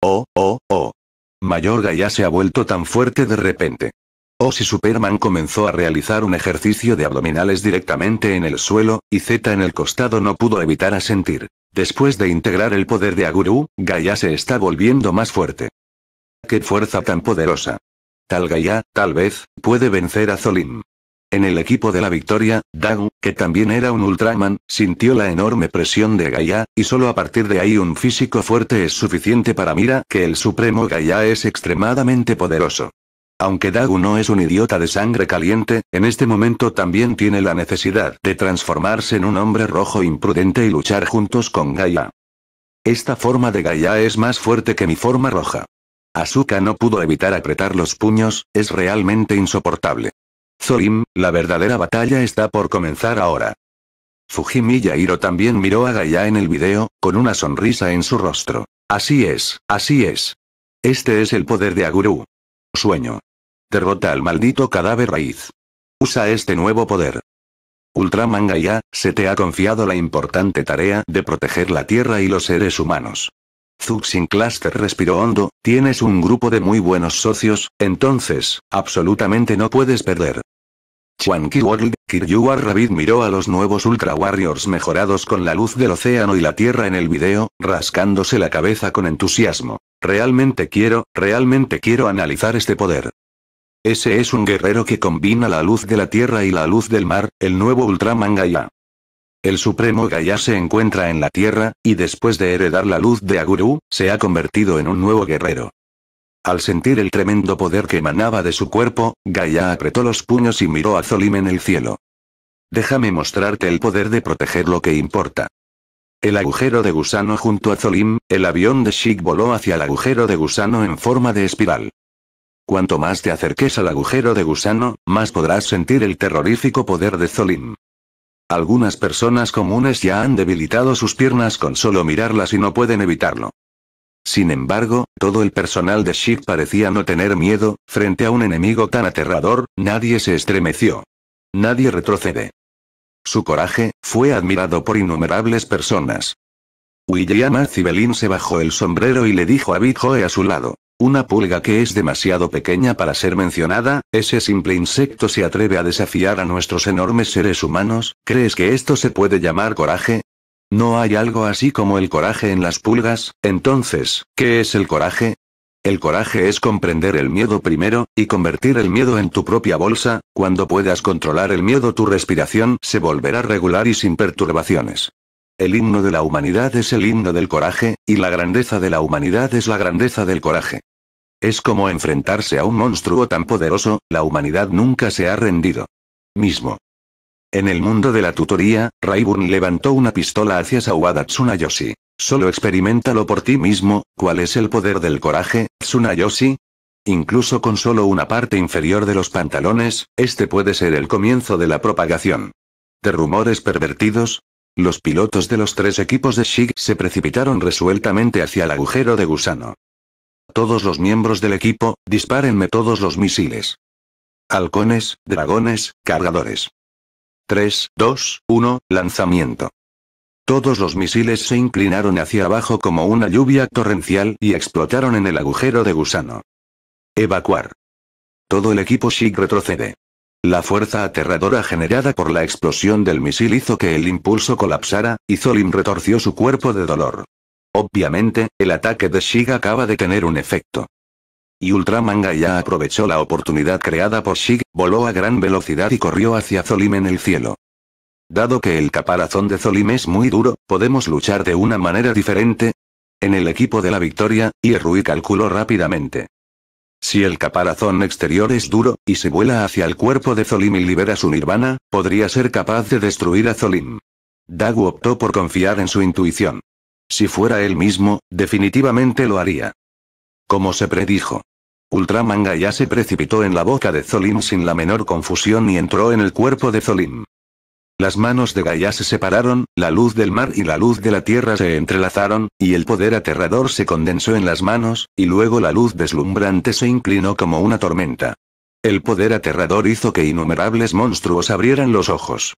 Oh, oh, oh. Mayor Gaia se ha vuelto tan fuerte de repente. O oh, si Superman comenzó a realizar un ejercicio de abdominales directamente en el suelo, y Z en el costado no pudo evitar sentir. Después de integrar el poder de Aguru, Gaia se está volviendo más fuerte. ¡Qué fuerza tan poderosa! Tal Gaia, tal vez, puede vencer a Zolim. En el equipo de la victoria, Dagu, que también era un Ultraman, sintió la enorme presión de Gaia, y solo a partir de ahí un físico fuerte es suficiente para Mira que el supremo Gaia es extremadamente poderoso. Aunque Dagu no es un idiota de sangre caliente, en este momento también tiene la necesidad de transformarse en un hombre rojo imprudente y luchar juntos con Gaia. Esta forma de Gaia es más fuerte que mi forma roja. Asuka no pudo evitar apretar los puños, es realmente insoportable. Zorim, la verdadera batalla está por comenzar ahora. Fujimi Yairo también miró a Gaia en el video, con una sonrisa en su rostro. Así es, así es. Este es el poder de Aguru. Sueño. Derrota al maldito cadáver raíz. Usa este nuevo poder. Ultraman ya, se te ha confiado la importante tarea de proteger la Tierra y los seres humanos. Zuxin Cluster respiró hondo, tienes un grupo de muy buenos socios, entonces, absolutamente no puedes perder. Chuanqui World, Kiryuwar Rabid miró a los nuevos Ultra Warriors mejorados con la luz del océano y la tierra en el video, rascándose la cabeza con entusiasmo. Realmente quiero, realmente quiero analizar este poder. Ese es un guerrero que combina la luz de la tierra y la luz del mar, el nuevo Ultraman Gaia. El supremo Gaia se encuentra en la tierra, y después de heredar la luz de Aguru, se ha convertido en un nuevo guerrero. Al sentir el tremendo poder que emanaba de su cuerpo, Gaia apretó los puños y miró a Zolim en el cielo. Déjame mostrarte el poder de proteger lo que importa. El agujero de gusano junto a Zolim, el avión de Sheik voló hacia el agujero de gusano en forma de espiral. Cuanto más te acerques al agujero de gusano, más podrás sentir el terrorífico poder de Zolim. Algunas personas comunes ya han debilitado sus piernas con solo mirarlas y no pueden evitarlo. Sin embargo, todo el personal de Shik parecía no tener miedo, frente a un enemigo tan aterrador, nadie se estremeció. Nadie retrocede. Su coraje, fue admirado por innumerables personas. William Azibelin se bajó el sombrero y le dijo a Big a su lado. Una pulga que es demasiado pequeña para ser mencionada, ese simple insecto se atreve a desafiar a nuestros enormes seres humanos, ¿crees que esto se puede llamar coraje? No hay algo así como el coraje en las pulgas, entonces, ¿qué es el coraje? El coraje es comprender el miedo primero, y convertir el miedo en tu propia bolsa, cuando puedas controlar el miedo tu respiración se volverá regular y sin perturbaciones. El himno de la humanidad es el himno del coraje, y la grandeza de la humanidad es la grandeza del coraje. Es como enfrentarse a un monstruo tan poderoso, la humanidad nunca se ha rendido. Mismo. En el mundo de la tutoría, Rayburn levantó una pistola hacia Sawada Tsunayoshi. Solo experimentalo por ti mismo, ¿cuál es el poder del coraje, Tsunayoshi? Incluso con solo una parte inferior de los pantalones, este puede ser el comienzo de la propagación. ¿De rumores pervertidos? Los pilotos de los tres equipos de SHIG se precipitaron resueltamente hacia el agujero de gusano. Todos los miembros del equipo, dispárenme todos los misiles. Halcones, dragones, cargadores. 3, 2, 1, lanzamiento. Todos los misiles se inclinaron hacia abajo como una lluvia torrencial y explotaron en el agujero de gusano. Evacuar. Todo el equipo Shik retrocede. La fuerza aterradora generada por la explosión del misil hizo que el impulso colapsara, y Zolim retorció su cuerpo de dolor. Obviamente, el ataque de Shig acaba de tener un efecto. Y Ultramanga ya aprovechó la oportunidad creada por Shig, voló a gran velocidad y corrió hacia Zolim en el cielo. Dado que el caparazón de Zolim es muy duro, podemos luchar de una manera diferente. En el equipo de la victoria, Yerui calculó rápidamente. Si el caparazón exterior es duro, y se vuela hacia el cuerpo de Zolim y libera su nirvana, podría ser capaz de destruir a Zolim. Dagu optó por confiar en su intuición. Si fuera él mismo, definitivamente lo haría. Como se predijo. Ultraman ya se precipitó en la boca de Zolim sin la menor confusión y entró en el cuerpo de Zolim. Las manos de Gaia se separaron, la luz del mar y la luz de la tierra se entrelazaron, y el poder aterrador se condensó en las manos, y luego la luz deslumbrante se inclinó como una tormenta. El poder aterrador hizo que innumerables monstruos abrieran los ojos.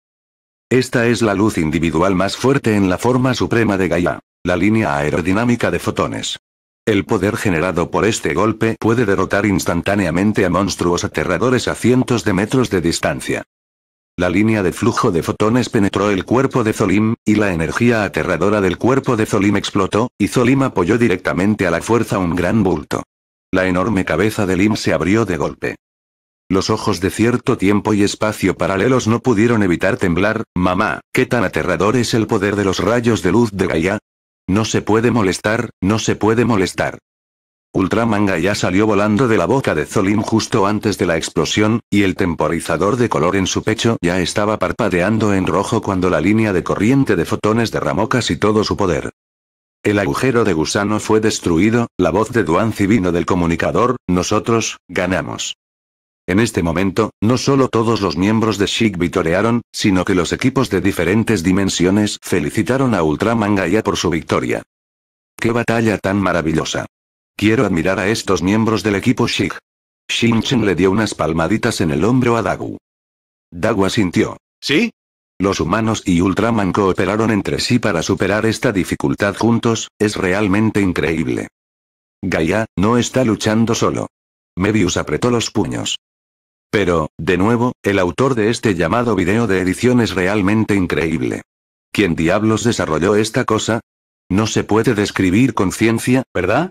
Esta es la luz individual más fuerte en la forma suprema de Gaia la línea aerodinámica de fotones. El poder generado por este golpe puede derrotar instantáneamente a monstruos aterradores a cientos de metros de distancia. La línea de flujo de fotones penetró el cuerpo de Zolim, y la energía aterradora del cuerpo de Zolim explotó, y Zolim apoyó directamente a la fuerza un gran bulto. La enorme cabeza de Lim se abrió de golpe. Los ojos de cierto tiempo y espacio paralelos no pudieron evitar temblar, mamá, qué tan aterrador es el poder de los rayos de luz de Gaia, no se puede molestar, no se puede molestar. Ultramanga ya salió volando de la boca de Zolim justo antes de la explosión, y el temporizador de color en su pecho ya estaba parpadeando en rojo cuando la línea de corriente de fotones derramó casi todo su poder. El agujero de gusano fue destruido, la voz de Duan vino del comunicador, nosotros, ganamos. En este momento, no solo todos los miembros de Shik vitorearon, sino que los equipos de diferentes dimensiones felicitaron a Ultraman Gaia por su victoria. ¡Qué batalla tan maravillosa! Quiero admirar a estos miembros del equipo Shin-Chen le dio unas palmaditas en el hombro a Dagu. Dagu asintió. ¿Sí? Los humanos y Ultraman cooperaron entre sí para superar esta dificultad juntos, es realmente increíble. Gaia, no está luchando solo. Medius apretó los puños. Pero, de nuevo, el autor de este llamado video de edición es realmente increíble. ¿Quién diablos desarrolló esta cosa? No se puede describir con ciencia, ¿verdad?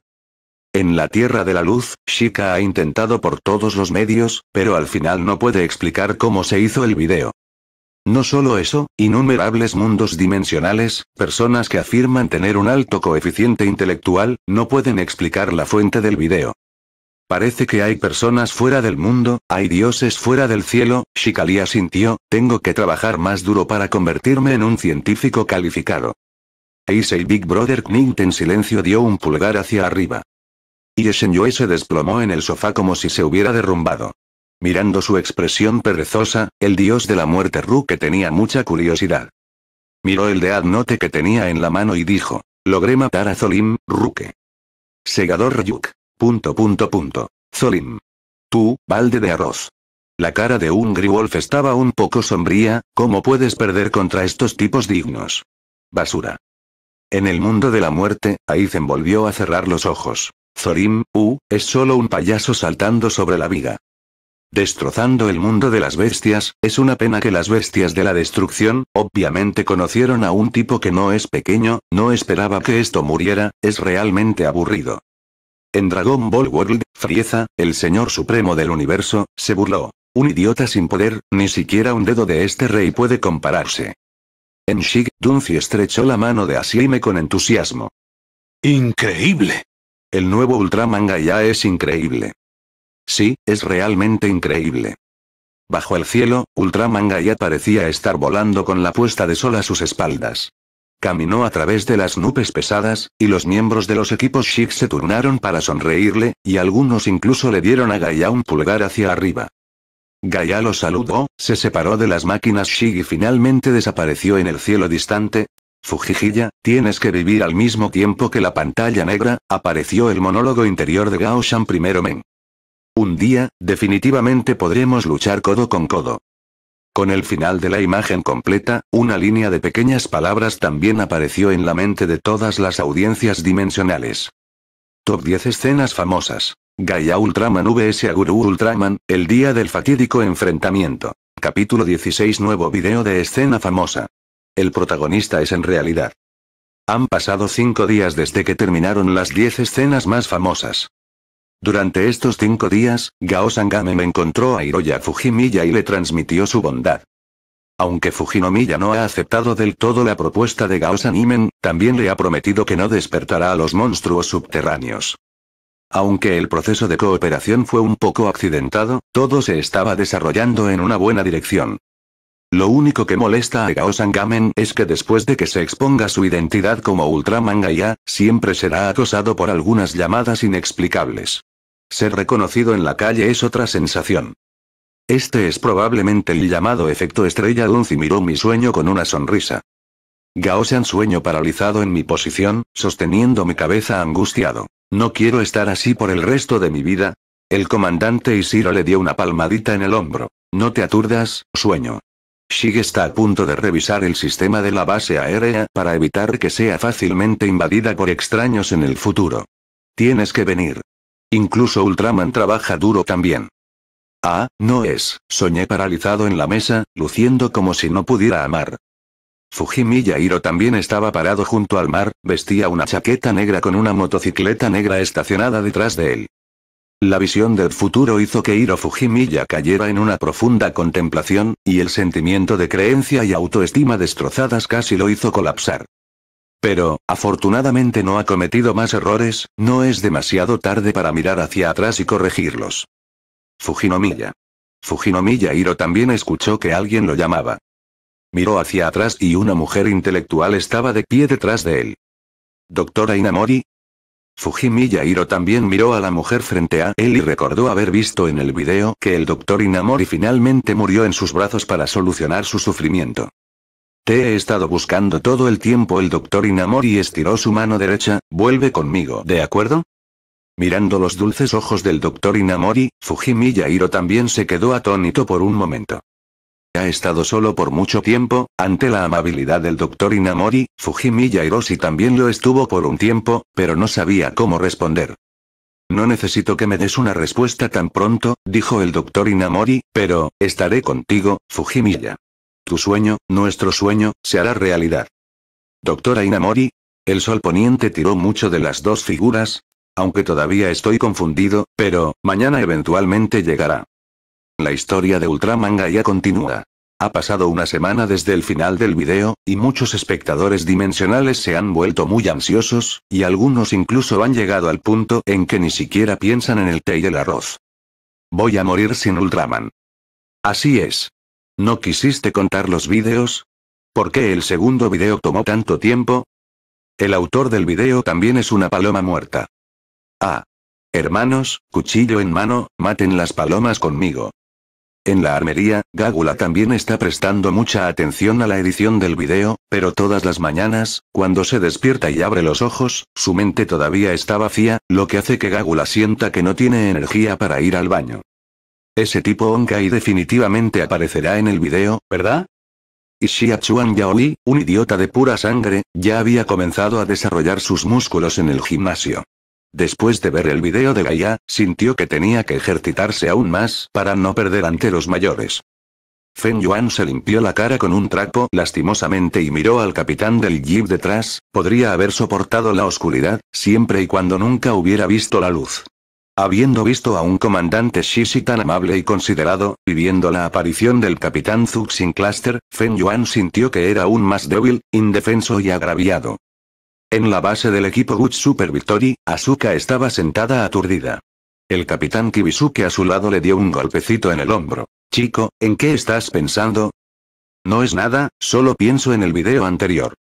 En la Tierra de la Luz, Shika ha intentado por todos los medios, pero al final no puede explicar cómo se hizo el video. No solo eso, innumerables mundos dimensionales, personas que afirman tener un alto coeficiente intelectual, no pueden explicar la fuente del video. Parece que hay personas fuera del mundo, hay dioses fuera del cielo, Shikalia sintió, tengo que trabajar más duro para convertirme en un científico calificado. Eisei Big Brother Knint en silencio dio un pulgar hacia arriba. Y se desplomó en el sofá como si se hubiera derrumbado. Mirando su expresión perezosa, el dios de la muerte Ruke tenía mucha curiosidad. Miró el de Adnote que tenía en la mano y dijo, logré matar a Zolim, Ruke. Segador Ryuk. Punto punto punto. Zolim. Tú, balde de arroz. La cara de un Wolf estaba un poco sombría, ¿cómo puedes perder contra estos tipos dignos? Basura. En el mundo de la muerte, Aizen volvió a cerrar los ojos. Zorim, uh, es solo un payaso saltando sobre la vida. Destrozando el mundo de las bestias, es una pena que las bestias de la destrucción, obviamente conocieron a un tipo que no es pequeño, no esperaba que esto muriera, es realmente aburrido. En Dragon Ball World, Frieza, el señor supremo del universo, se burló. Un idiota sin poder, ni siquiera un dedo de este rey puede compararse. En Shig, Dunphy estrechó la mano de Asime con entusiasmo. ¡Increíble! El nuevo Ultramanga ya es increíble. Sí, es realmente increíble. Bajo el cielo, Ultramanga ya parecía estar volando con la puesta de sol a sus espaldas. Caminó a través de las nubes pesadas, y los miembros de los equipos Sheik se turnaron para sonreírle, y algunos incluso le dieron a Gaia un pulgar hacia arriba. Gaia lo saludó, se separó de las máquinas Shig y finalmente desapareció en el cielo distante. Fujijilla, tienes que vivir al mismo tiempo que la pantalla negra, apareció el monólogo interior de Gao Shan Men. Un día, definitivamente podremos luchar codo con codo. Con el final de la imagen completa, una línea de pequeñas palabras también apareció en la mente de todas las audiencias dimensionales. Top 10 escenas famosas. Gaia Ultraman vs Aguru Ultraman, el día del fatídico enfrentamiento. Capítulo 16 Nuevo video de escena famosa. El protagonista es en realidad. Han pasado 5 días desde que terminaron las 10 escenas más famosas. Durante estos cinco días, Gao Sangamen encontró a Hiroya Fujimilla y le transmitió su bondad. Aunque Fujinomiya no ha aceptado del todo la propuesta de Gao Sanimen, también le ha prometido que no despertará a los monstruos subterráneos. Aunque el proceso de cooperación fue un poco accidentado, todo se estaba desarrollando en una buena dirección. Lo único que molesta a Gao Sangamen es que después de que se exponga su identidad como Ultraman siempre será acosado por algunas llamadas inexplicables. Ser reconocido en la calle es otra sensación. Este es probablemente el llamado efecto estrella. y miró mi sueño con una sonrisa. han sueño paralizado en mi posición, sosteniendo mi cabeza angustiado. No quiero estar así por el resto de mi vida. El comandante Isiro le dio una palmadita en el hombro. No te aturdas, sueño. Shig está a punto de revisar el sistema de la base aérea para evitar que sea fácilmente invadida por extraños en el futuro. Tienes que venir. Incluso Ultraman trabaja duro también. Ah, no es, soñé paralizado en la mesa, luciendo como si no pudiera amar. Fujimilla Hiro también estaba parado junto al mar, vestía una chaqueta negra con una motocicleta negra estacionada detrás de él. La visión del futuro hizo que Hiro Fujimilla cayera en una profunda contemplación, y el sentimiento de creencia y autoestima destrozadas casi lo hizo colapsar. Pero, afortunadamente no ha cometido más errores, no es demasiado tarde para mirar hacia atrás y corregirlos. Fujinomiya. Fujinomiya Hiro también escuchó que alguien lo llamaba. Miró hacia atrás y una mujer intelectual estaba de pie detrás de él. ¿Doctora Inamori? Fujimiya Hiro también miró a la mujer frente a él y recordó haber visto en el video que el doctor Inamori finalmente murió en sus brazos para solucionar su sufrimiento. Te he estado buscando todo el tiempo. El doctor Inamori estiró su mano derecha, vuelve conmigo, ¿de acuerdo? Mirando los dulces ojos del doctor Inamori, Fujimi Hiro también se quedó atónito por un momento. Ha estado solo por mucho tiempo, ante la amabilidad del doctor Inamori, Fujimi Yairoshi también lo estuvo por un tiempo, pero no sabía cómo responder. No necesito que me des una respuesta tan pronto, dijo el doctor Inamori, pero, estaré contigo, Fujimiya. Tu sueño, nuestro sueño, se hará realidad. Doctora Inamori. El sol poniente tiró mucho de las dos figuras. Aunque todavía estoy confundido, pero, mañana eventualmente llegará. La historia de Ultramanga ya continúa. Ha pasado una semana desde el final del video, y muchos espectadores dimensionales se han vuelto muy ansiosos, y algunos incluso han llegado al punto en que ni siquiera piensan en el té y el arroz. Voy a morir sin Ultraman. Así es. ¿No quisiste contar los vídeos? ¿Por qué el segundo video tomó tanto tiempo? El autor del video también es una paloma muerta. Ah. Hermanos, cuchillo en mano, maten las palomas conmigo. En la armería, Gágula también está prestando mucha atención a la edición del video, pero todas las mañanas, cuando se despierta y abre los ojos, su mente todavía está vacía, lo que hace que Gágula sienta que no tiene energía para ir al baño. Ese tipo Onkai definitivamente aparecerá en el video, ¿verdad? Y Xia Chuan Yaoli, un idiota de pura sangre, ya había comenzado a desarrollar sus músculos en el gimnasio. Después de ver el video de Gaia, sintió que tenía que ejercitarse aún más para no perder ante los mayores. Feng Yuan se limpió la cara con un trapo lastimosamente y miró al capitán del jeep detrás, podría haber soportado la oscuridad, siempre y cuando nunca hubiera visto la luz. Habiendo visto a un comandante Shishi tan amable y considerado, y viendo la aparición del capitán Zuxin Cluster, Fen Yuan sintió que era aún más débil, indefenso y agraviado. En la base del equipo Good Super Victory, Asuka estaba sentada aturdida. El capitán Kibisuke a su lado le dio un golpecito en el hombro. Chico, ¿en qué estás pensando? No es nada, solo pienso en el video anterior.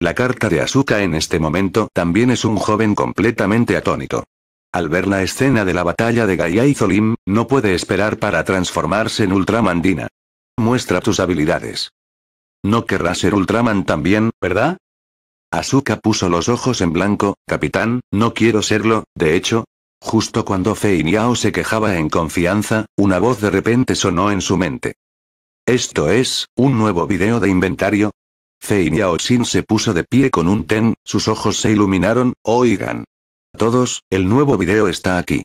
La carta de Asuka en este momento también es un joven completamente atónito. Al ver la escena de la batalla de Gaia y Zolim, no puede esperar para transformarse en Ultramandina. Muestra tus habilidades. No querrás ser Ultraman también, ¿verdad? Asuka puso los ojos en blanco, capitán, no quiero serlo, de hecho. Justo cuando Fein se quejaba en confianza, una voz de repente sonó en su mente. Esto es, un nuevo video de inventario. Fei Niao Xin se puso de pie con un ten, sus ojos se iluminaron, oigan, todos, el nuevo video está aquí.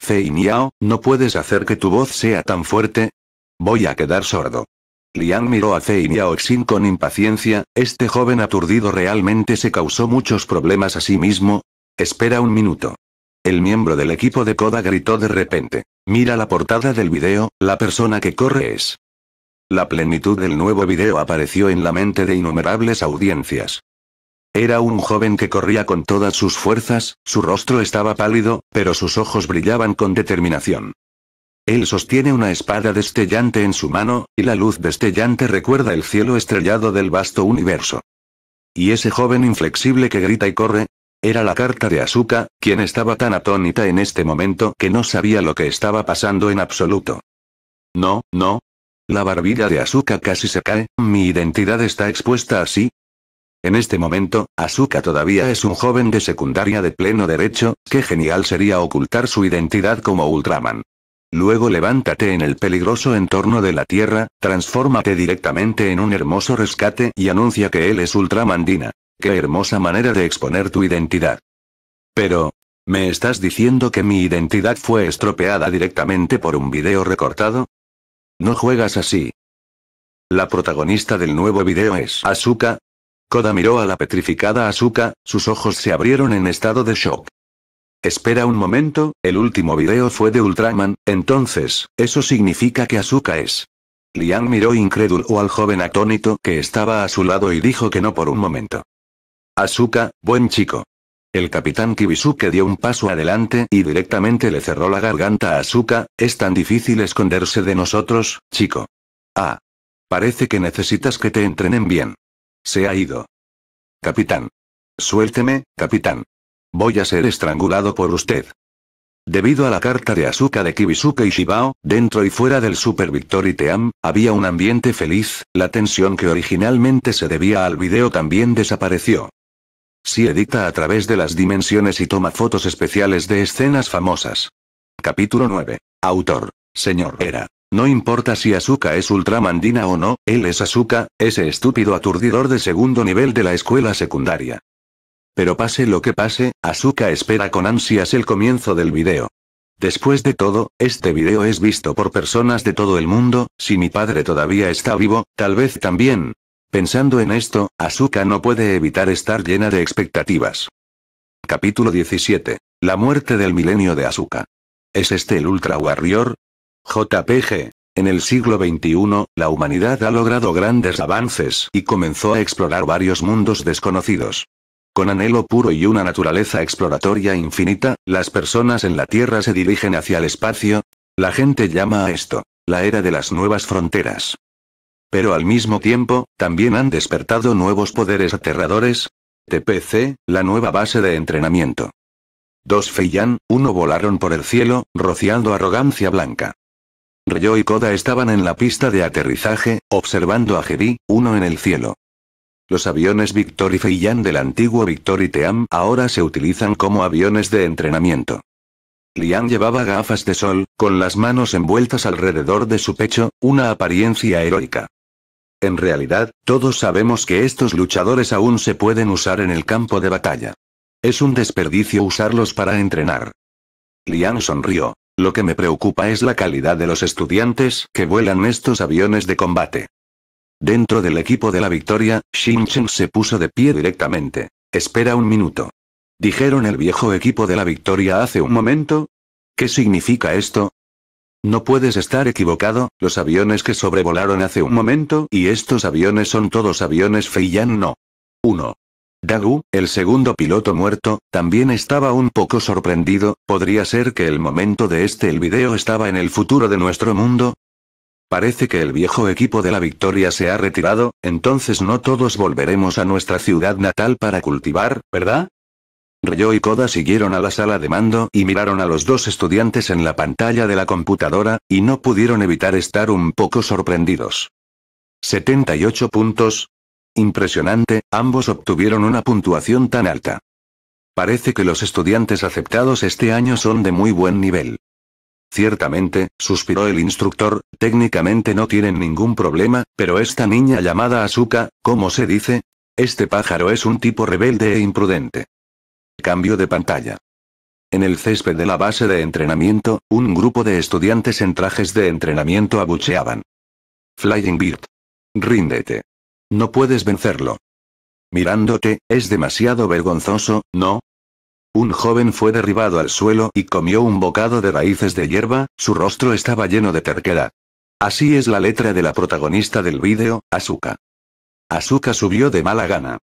Fei Miao, ¿no puedes hacer que tu voz sea tan fuerte? Voy a quedar sordo. Liang miró a Fei Miao Xin con impaciencia, este joven aturdido realmente se causó muchos problemas a sí mismo. Espera un minuto. El miembro del equipo de Koda gritó de repente. Mira la portada del video, la persona que corre es. La plenitud del nuevo video apareció en la mente de innumerables audiencias. Era un joven que corría con todas sus fuerzas, su rostro estaba pálido, pero sus ojos brillaban con determinación. Él sostiene una espada destellante en su mano, y la luz destellante recuerda el cielo estrellado del vasto universo. ¿Y ese joven inflexible que grita y corre? Era la carta de Asuka, quien estaba tan atónita en este momento que no sabía lo que estaba pasando en absoluto. No, no. La barbilla de Asuka casi se cae, mi identidad está expuesta así, en este momento, Asuka todavía es un joven de secundaria de pleno derecho, qué genial sería ocultar su identidad como Ultraman. Luego levántate en el peligroso entorno de la Tierra, transfórmate directamente en un hermoso rescate y anuncia que él es Ultramandina. Qué hermosa manera de exponer tu identidad. Pero... ¿Me estás diciendo que mi identidad fue estropeada directamente por un video recortado? No juegas así. La protagonista del nuevo video es Asuka, Koda miró a la petrificada Asuka, sus ojos se abrieron en estado de shock. Espera un momento, el último video fue de Ultraman, entonces, eso significa que Asuka es. Liang miró incrédulo al joven atónito que estaba a su lado y dijo que no por un momento. Asuka, buen chico. El capitán Kibisuke dio un paso adelante y directamente le cerró la garganta a Asuka, es tan difícil esconderse de nosotros, chico. Ah. Parece que necesitas que te entrenen bien. Se ha ido. Capitán. Suélteme, capitán. Voy a ser estrangulado por usted. Debido a la carta de azúcar de Kibisuke y Shibao, dentro y fuera del Super Victory Team, había un ambiente feliz, la tensión que originalmente se debía al video también desapareció. Si edita a través de las dimensiones y toma fotos especiales de escenas famosas. Capítulo 9. Autor. Señor Era. No importa si Asuka es ultramandina o no, él es Asuka, ese estúpido aturdidor de segundo nivel de la escuela secundaria. Pero pase lo que pase, Asuka espera con ansias el comienzo del video. Después de todo, este video es visto por personas de todo el mundo, si mi padre todavía está vivo, tal vez también. Pensando en esto, Asuka no puede evitar estar llena de expectativas. Capítulo 17. La muerte del milenio de Asuka. ¿Es este el Ultra Warrior? JPG. En el siglo XXI, la humanidad ha logrado grandes avances y comenzó a explorar varios mundos desconocidos. Con anhelo puro y una naturaleza exploratoria infinita, las personas en la Tierra se dirigen hacia el espacio. La gente llama a esto, la era de las nuevas fronteras. Pero al mismo tiempo, también han despertado nuevos poderes aterradores. TPC, la nueva base de entrenamiento. Dos Feiyan, uno volaron por el cielo, rociando arrogancia blanca. Ryo y Koda estaban en la pista de aterrizaje, observando a Jedi, uno en el cielo. Los aviones Victor y Feiyan del antiguo Victor y Team ahora se utilizan como aviones de entrenamiento. Lian llevaba gafas de sol, con las manos envueltas alrededor de su pecho, una apariencia heroica. En realidad, todos sabemos que estos luchadores aún se pueden usar en el campo de batalla. Es un desperdicio usarlos para entrenar. Lian sonrió. Lo que me preocupa es la calidad de los estudiantes que vuelan estos aviones de combate. Dentro del equipo de la victoria, Shinchen se puso de pie directamente. Espera un minuto. Dijeron el viejo equipo de la victoria hace un momento. ¿Qué significa esto? No puedes estar equivocado, los aviones que sobrevolaron hace un momento y estos aviones son todos aviones Feiyan no. 1. Dagu, el segundo piloto muerto, también estaba un poco sorprendido, ¿podría ser que el momento de este el video estaba en el futuro de nuestro mundo? Parece que el viejo equipo de la victoria se ha retirado, entonces no todos volveremos a nuestra ciudad natal para cultivar, ¿verdad? Ryo y Koda siguieron a la sala de mando y miraron a los dos estudiantes en la pantalla de la computadora, y no pudieron evitar estar un poco sorprendidos. 78 puntos, Impresionante, ambos obtuvieron una puntuación tan alta. Parece que los estudiantes aceptados este año son de muy buen nivel. Ciertamente, suspiró el instructor, técnicamente no tienen ningún problema, pero esta niña llamada Asuka, ¿cómo se dice? Este pájaro es un tipo rebelde e imprudente. Cambio de pantalla. En el césped de la base de entrenamiento, un grupo de estudiantes en trajes de entrenamiento abucheaban. Flying Bird. Ríndete. No puedes vencerlo. Mirándote, es demasiado vergonzoso, ¿no? Un joven fue derribado al suelo y comió un bocado de raíces de hierba, su rostro estaba lleno de terquedad. Así es la letra de la protagonista del vídeo, Asuka. Asuka subió de mala gana.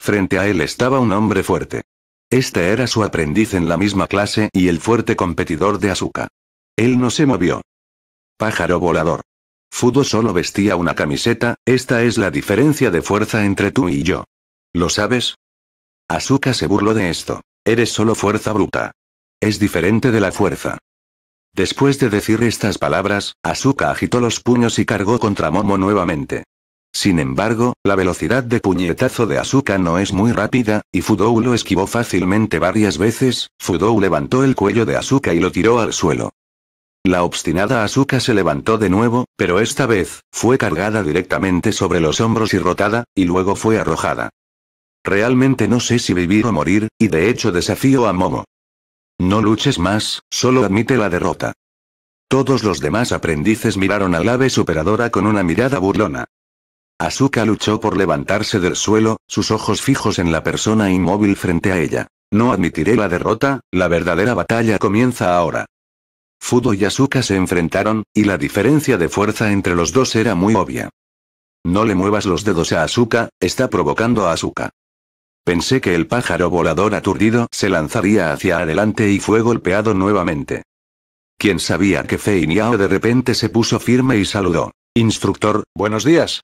Frente a él estaba un hombre fuerte. Este era su aprendiz en la misma clase y el fuerte competidor de Asuka. Él no se movió. Pájaro volador. Fudo solo vestía una camiseta, esta es la diferencia de fuerza entre tú y yo. ¿Lo sabes? Asuka se burló de esto. Eres solo fuerza bruta. Es diferente de la fuerza. Después de decir estas palabras, Asuka agitó los puños y cargó contra Momo nuevamente. Sin embargo, la velocidad de puñetazo de Asuka no es muy rápida, y Fudo lo esquivó fácilmente varias veces, Fudo levantó el cuello de Asuka y lo tiró al suelo. La obstinada Asuka se levantó de nuevo, pero esta vez, fue cargada directamente sobre los hombros y rotada, y luego fue arrojada. Realmente no sé si vivir o morir, y de hecho desafío a Momo. No luches más, solo admite la derrota. Todos los demás aprendices miraron al ave superadora con una mirada burlona. Asuka luchó por levantarse del suelo, sus ojos fijos en la persona inmóvil frente a ella. No admitiré la derrota, la verdadera batalla comienza ahora. Fudo y Asuka se enfrentaron, y la diferencia de fuerza entre los dos era muy obvia. No le muevas los dedos a Asuka, está provocando a Asuka. Pensé que el pájaro volador aturdido se lanzaría hacia adelante y fue golpeado nuevamente. Quien sabía que Fei de repente se puso firme y saludó. Instructor, buenos días.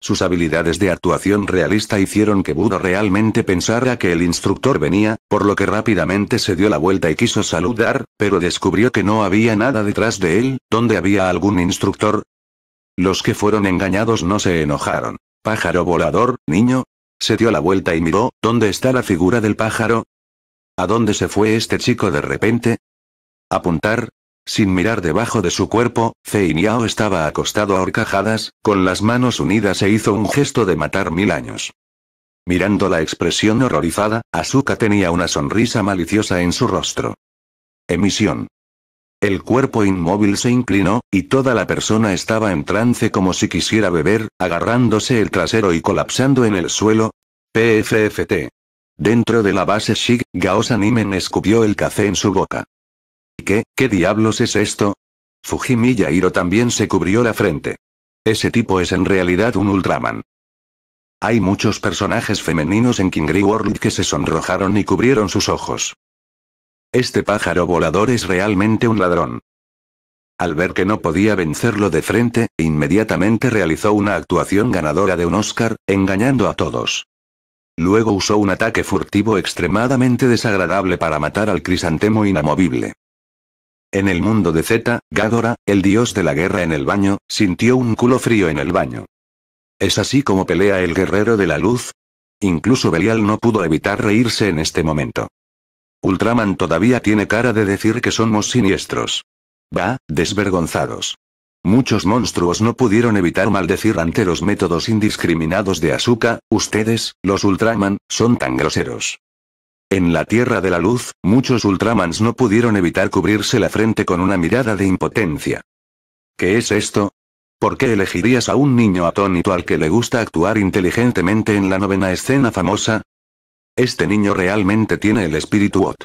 Sus habilidades de actuación realista hicieron que Budo realmente pensara que el instructor venía, por lo que rápidamente se dio la vuelta y quiso saludar, pero descubrió que no había nada detrás de él, ¿dónde había algún instructor? Los que fueron engañados no se enojaron. Pájaro volador, niño. Se dio la vuelta y miró, ¿dónde está la figura del pájaro? ¿A dónde se fue este chico de repente? Apuntar, sin mirar debajo de su cuerpo, Fei estaba acostado a horcajadas, con las manos unidas e hizo un gesto de matar mil años. Mirando la expresión horrorizada, Asuka tenía una sonrisa maliciosa en su rostro. Emisión. El cuerpo inmóvil se inclinó, y toda la persona estaba en trance como si quisiera beber, agarrándose el trasero y colapsando en el suelo. PFFT. Dentro de la base Shig, Gao Sanimen escupió el café en su boca qué, ¿qué diablos es esto? Fujimi Yairo también se cubrió la frente. Ese tipo es en realidad un Ultraman. Hay muchos personajes femeninos en Kingry World que se sonrojaron y cubrieron sus ojos. Este pájaro volador es realmente un ladrón. Al ver que no podía vencerlo de frente, inmediatamente realizó una actuación ganadora de un Oscar, engañando a todos. Luego usó un ataque furtivo extremadamente desagradable para matar al crisantemo inamovible. En el mundo de Zeta, Gadora, el dios de la guerra en el baño, sintió un culo frío en el baño. ¿Es así como pelea el guerrero de la luz? Incluso Belial no pudo evitar reírse en este momento. Ultraman todavía tiene cara de decir que somos siniestros. Va, desvergonzados. Muchos monstruos no pudieron evitar maldecir ante los métodos indiscriminados de Asuka, ustedes, los Ultraman, son tan groseros. En la Tierra de la Luz, muchos Ultramans no pudieron evitar cubrirse la frente con una mirada de impotencia. ¿Qué es esto? ¿Por qué elegirías a un niño atónito al que le gusta actuar inteligentemente en la novena escena famosa? Este niño realmente tiene el espíritu Ot.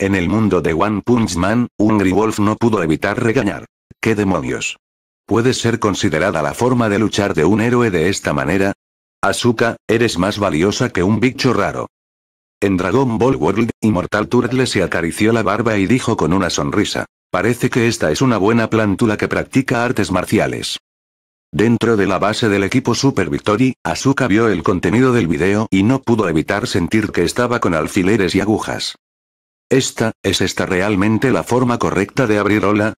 En el mundo de One Punch Man, Hungry Wolf no pudo evitar regañar. ¿Qué demonios? ¿Puede ser considerada la forma de luchar de un héroe de esta manera? Asuka, eres más valiosa que un bicho raro. En Dragon Ball World, Immortal Turtle se acarició la barba y dijo con una sonrisa. Parece que esta es una buena plántula que practica artes marciales. Dentro de la base del equipo Super Victory, Asuka vio el contenido del video y no pudo evitar sentir que estaba con alfileres y agujas. Esta, ¿es esta realmente la forma correcta de abrir Ola?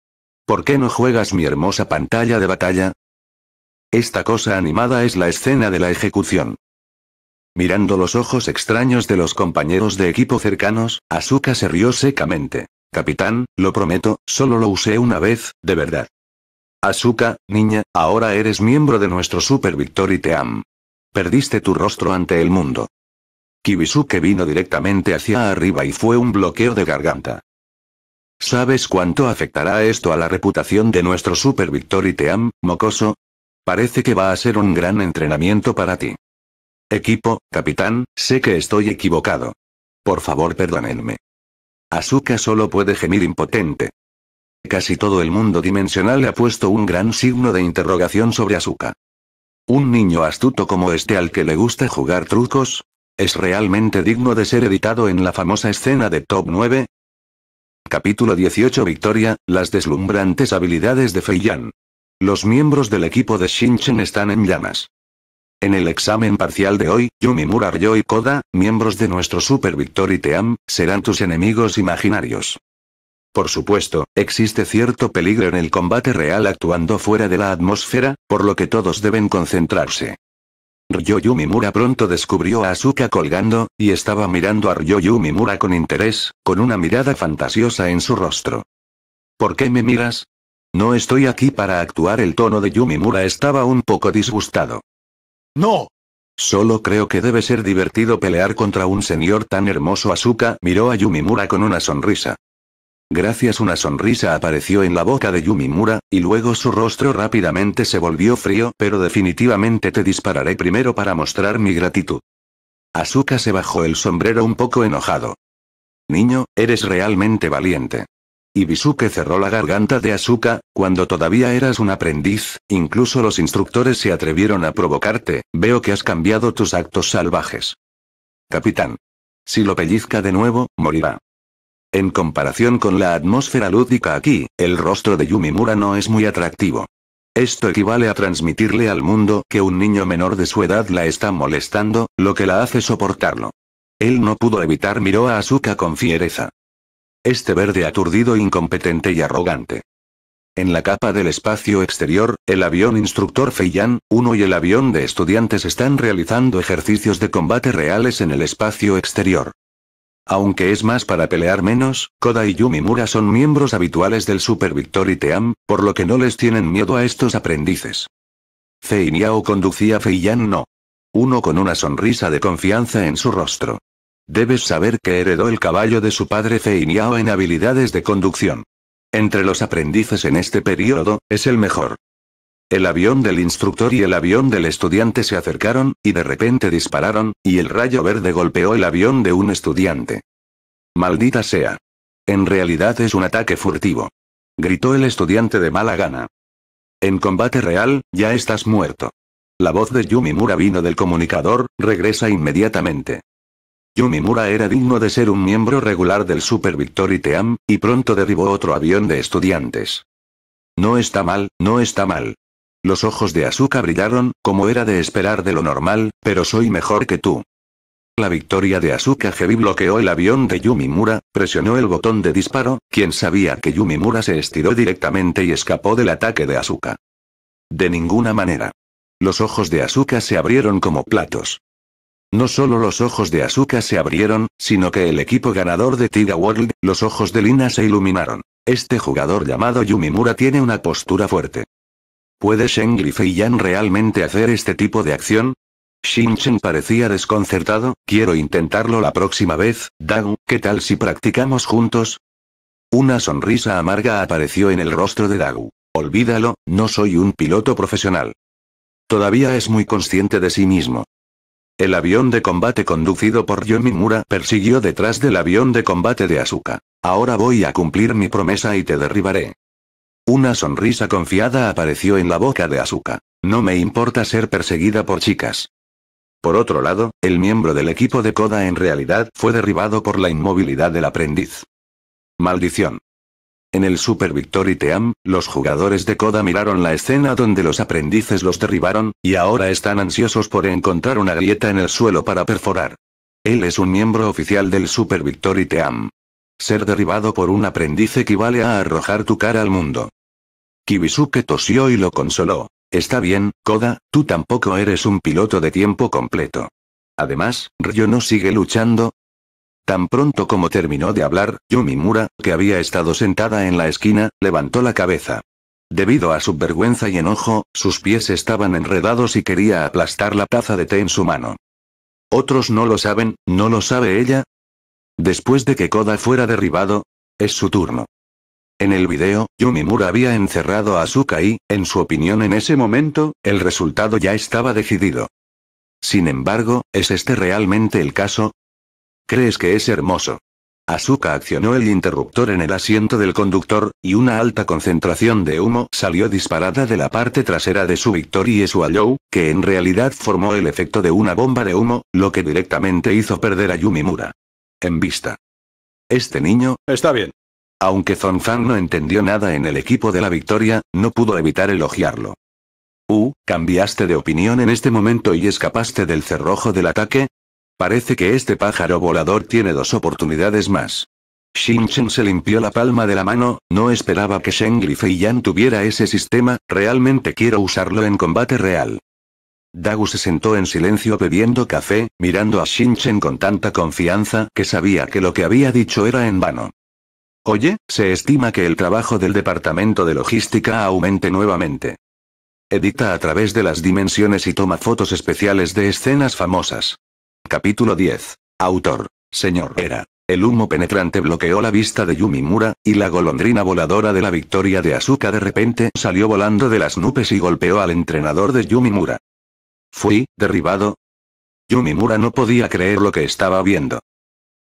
¿Por qué no juegas mi hermosa pantalla de batalla? Esta cosa animada es la escena de la ejecución. Mirando los ojos extraños de los compañeros de equipo cercanos, Asuka se rió secamente. Capitán, lo prometo, solo lo usé una vez, de verdad. Asuka, niña, ahora eres miembro de nuestro Super Victory Team. Perdiste tu rostro ante el mundo. Kibisuke vino directamente hacia arriba y fue un bloqueo de garganta. ¿Sabes cuánto afectará esto a la reputación de nuestro Super Victory Team, mocoso? Parece que va a ser un gran entrenamiento para ti. Equipo, capitán, sé que estoy equivocado. Por favor, perdónenme. Asuka solo puede gemir impotente. Casi todo el mundo dimensional ha puesto un gran signo de interrogación sobre Asuka. Un niño astuto como este al que le gusta jugar trucos, ¿es realmente digno de ser editado en la famosa escena de Top 9? Capítulo 18 Victoria, las deslumbrantes habilidades de Feiyan. Los miembros del equipo de Shinchen están en llamas. En el examen parcial de hoy, Yumimura Ryo y Koda, miembros de nuestro Super Victory Team, serán tus enemigos imaginarios. Por supuesto, existe cierto peligro en el combate real actuando fuera de la atmósfera, por lo que todos deben concentrarse. Ryo Yumimura pronto descubrió a Asuka colgando, y estaba mirando a Ryo Yumimura con interés, con una mirada fantasiosa en su rostro. ¿Por qué me miras? No estoy aquí para actuar. El tono de Yumimura estaba un poco disgustado. No. Solo creo que debe ser divertido pelear contra un señor tan hermoso. Asuka miró a Yumimura con una sonrisa. Gracias una sonrisa apareció en la boca de Yumimura, y luego su rostro rápidamente se volvió frío, pero definitivamente te dispararé primero para mostrar mi gratitud. Asuka se bajó el sombrero un poco enojado. Niño, eres realmente valiente. Ibisuke cerró la garganta de Asuka, cuando todavía eras un aprendiz, incluso los instructores se atrevieron a provocarte, veo que has cambiado tus actos salvajes. Capitán. Si lo pellizca de nuevo, morirá. En comparación con la atmósfera lúdica aquí, el rostro de Yumimura no es muy atractivo. Esto equivale a transmitirle al mundo que un niño menor de su edad la está molestando, lo que la hace soportarlo. Él no pudo evitar miró a Asuka con fiereza este verde aturdido incompetente y arrogante. En la capa del espacio exterior, el avión instructor Feiyan uno y el avión de estudiantes están realizando ejercicios de combate reales en el espacio exterior. Aunque es más para pelear menos, Koda y Yumi Mura son miembros habituales del Super Victory Team, por lo que no les tienen miedo a estos aprendices. Fei Miao conducía Feiyan no. Uno con una sonrisa de confianza en su rostro. Debes saber que heredó el caballo de su padre Feiniao en habilidades de conducción. Entre los aprendices en este periodo, es el mejor. El avión del instructor y el avión del estudiante se acercaron, y de repente dispararon, y el rayo verde golpeó el avión de un estudiante. Maldita sea. En realidad es un ataque furtivo. Gritó el estudiante de mala gana. En combate real, ya estás muerto. La voz de Yumi vino del comunicador, regresa inmediatamente. Yumimura era digno de ser un miembro regular del Super Victory Team, y pronto derribó otro avión de estudiantes. No está mal, no está mal. Los ojos de Asuka brillaron, como era de esperar de lo normal, pero soy mejor que tú. La victoria de Asuka Heavy bloqueó el avión de Yumimura, presionó el botón de disparo, quien sabía que Yumimura se estiró directamente y escapó del ataque de Asuka. De ninguna manera. Los ojos de Asuka se abrieron como platos. No solo los ojos de Asuka se abrieron, sino que el equipo ganador de Tiga World, los ojos de Lina se iluminaron. Este jugador llamado Yumimura tiene una postura fuerte. ¿Puede Shen realmente hacer este tipo de acción? Shinchen parecía desconcertado, quiero intentarlo la próxima vez, Dagu, ¿qué tal si practicamos juntos? Una sonrisa amarga apareció en el rostro de Dagu. Olvídalo, no soy un piloto profesional. Todavía es muy consciente de sí mismo. El avión de combate conducido por Yomimura persiguió detrás del avión de combate de Asuka. Ahora voy a cumplir mi promesa y te derribaré. Una sonrisa confiada apareció en la boca de Asuka. No me importa ser perseguida por chicas. Por otro lado, el miembro del equipo de Koda en realidad fue derribado por la inmovilidad del aprendiz. Maldición. En el Super Victory Team, los jugadores de Coda miraron la escena donde los aprendices los derribaron, y ahora están ansiosos por encontrar una grieta en el suelo para perforar. Él es un miembro oficial del Super Victory Team. Ser derribado por un aprendiz equivale a arrojar tu cara al mundo. Kibisuke tosió y lo consoló. Está bien, Koda, tú tampoco eres un piloto de tiempo completo. Además, Ryo no sigue luchando, Tan pronto como terminó de hablar, Yumimura, que había estado sentada en la esquina, levantó la cabeza. Debido a su vergüenza y enojo, sus pies estaban enredados y quería aplastar la taza de té en su mano. Otros no lo saben, ¿no lo sabe ella? Después de que Koda fuera derribado, es su turno. En el video, Yumimura había encerrado a Asuka y, en su opinión en ese momento, el resultado ya estaba decidido. Sin embargo, ¿es este realmente el caso? ¿Crees que es hermoso? Asuka accionó el interruptor en el asiento del conductor, y una alta concentración de humo salió disparada de la parte trasera de su victoria y su Allow, que en realidad formó el efecto de una bomba de humo, lo que directamente hizo perder a Yumimura. En vista. Este niño... Está bien. Aunque Zonfan no entendió nada en el equipo de la victoria, no pudo evitar elogiarlo. Uh, cambiaste de opinión en este momento y escapaste del cerrojo del ataque, Parece que este pájaro volador tiene dos oportunidades más. Shin-Chen se limpió la palma de la mano, no esperaba que Shengli Fei-Yan tuviera ese sistema, realmente quiero usarlo en combate real. Dagu se sentó en silencio bebiendo café, mirando a Shin-Chen con tanta confianza que sabía que lo que había dicho era en vano. Oye, se estima que el trabajo del departamento de logística aumente nuevamente. Edita a través de las dimensiones y toma fotos especiales de escenas famosas. Capítulo 10. Autor. Señor Era. El humo penetrante bloqueó la vista de Yumimura, y la golondrina voladora de la victoria de Asuka de repente salió volando de las nubes y golpeó al entrenador de Yumimura. Fui, derribado. Yumimura no podía creer lo que estaba viendo.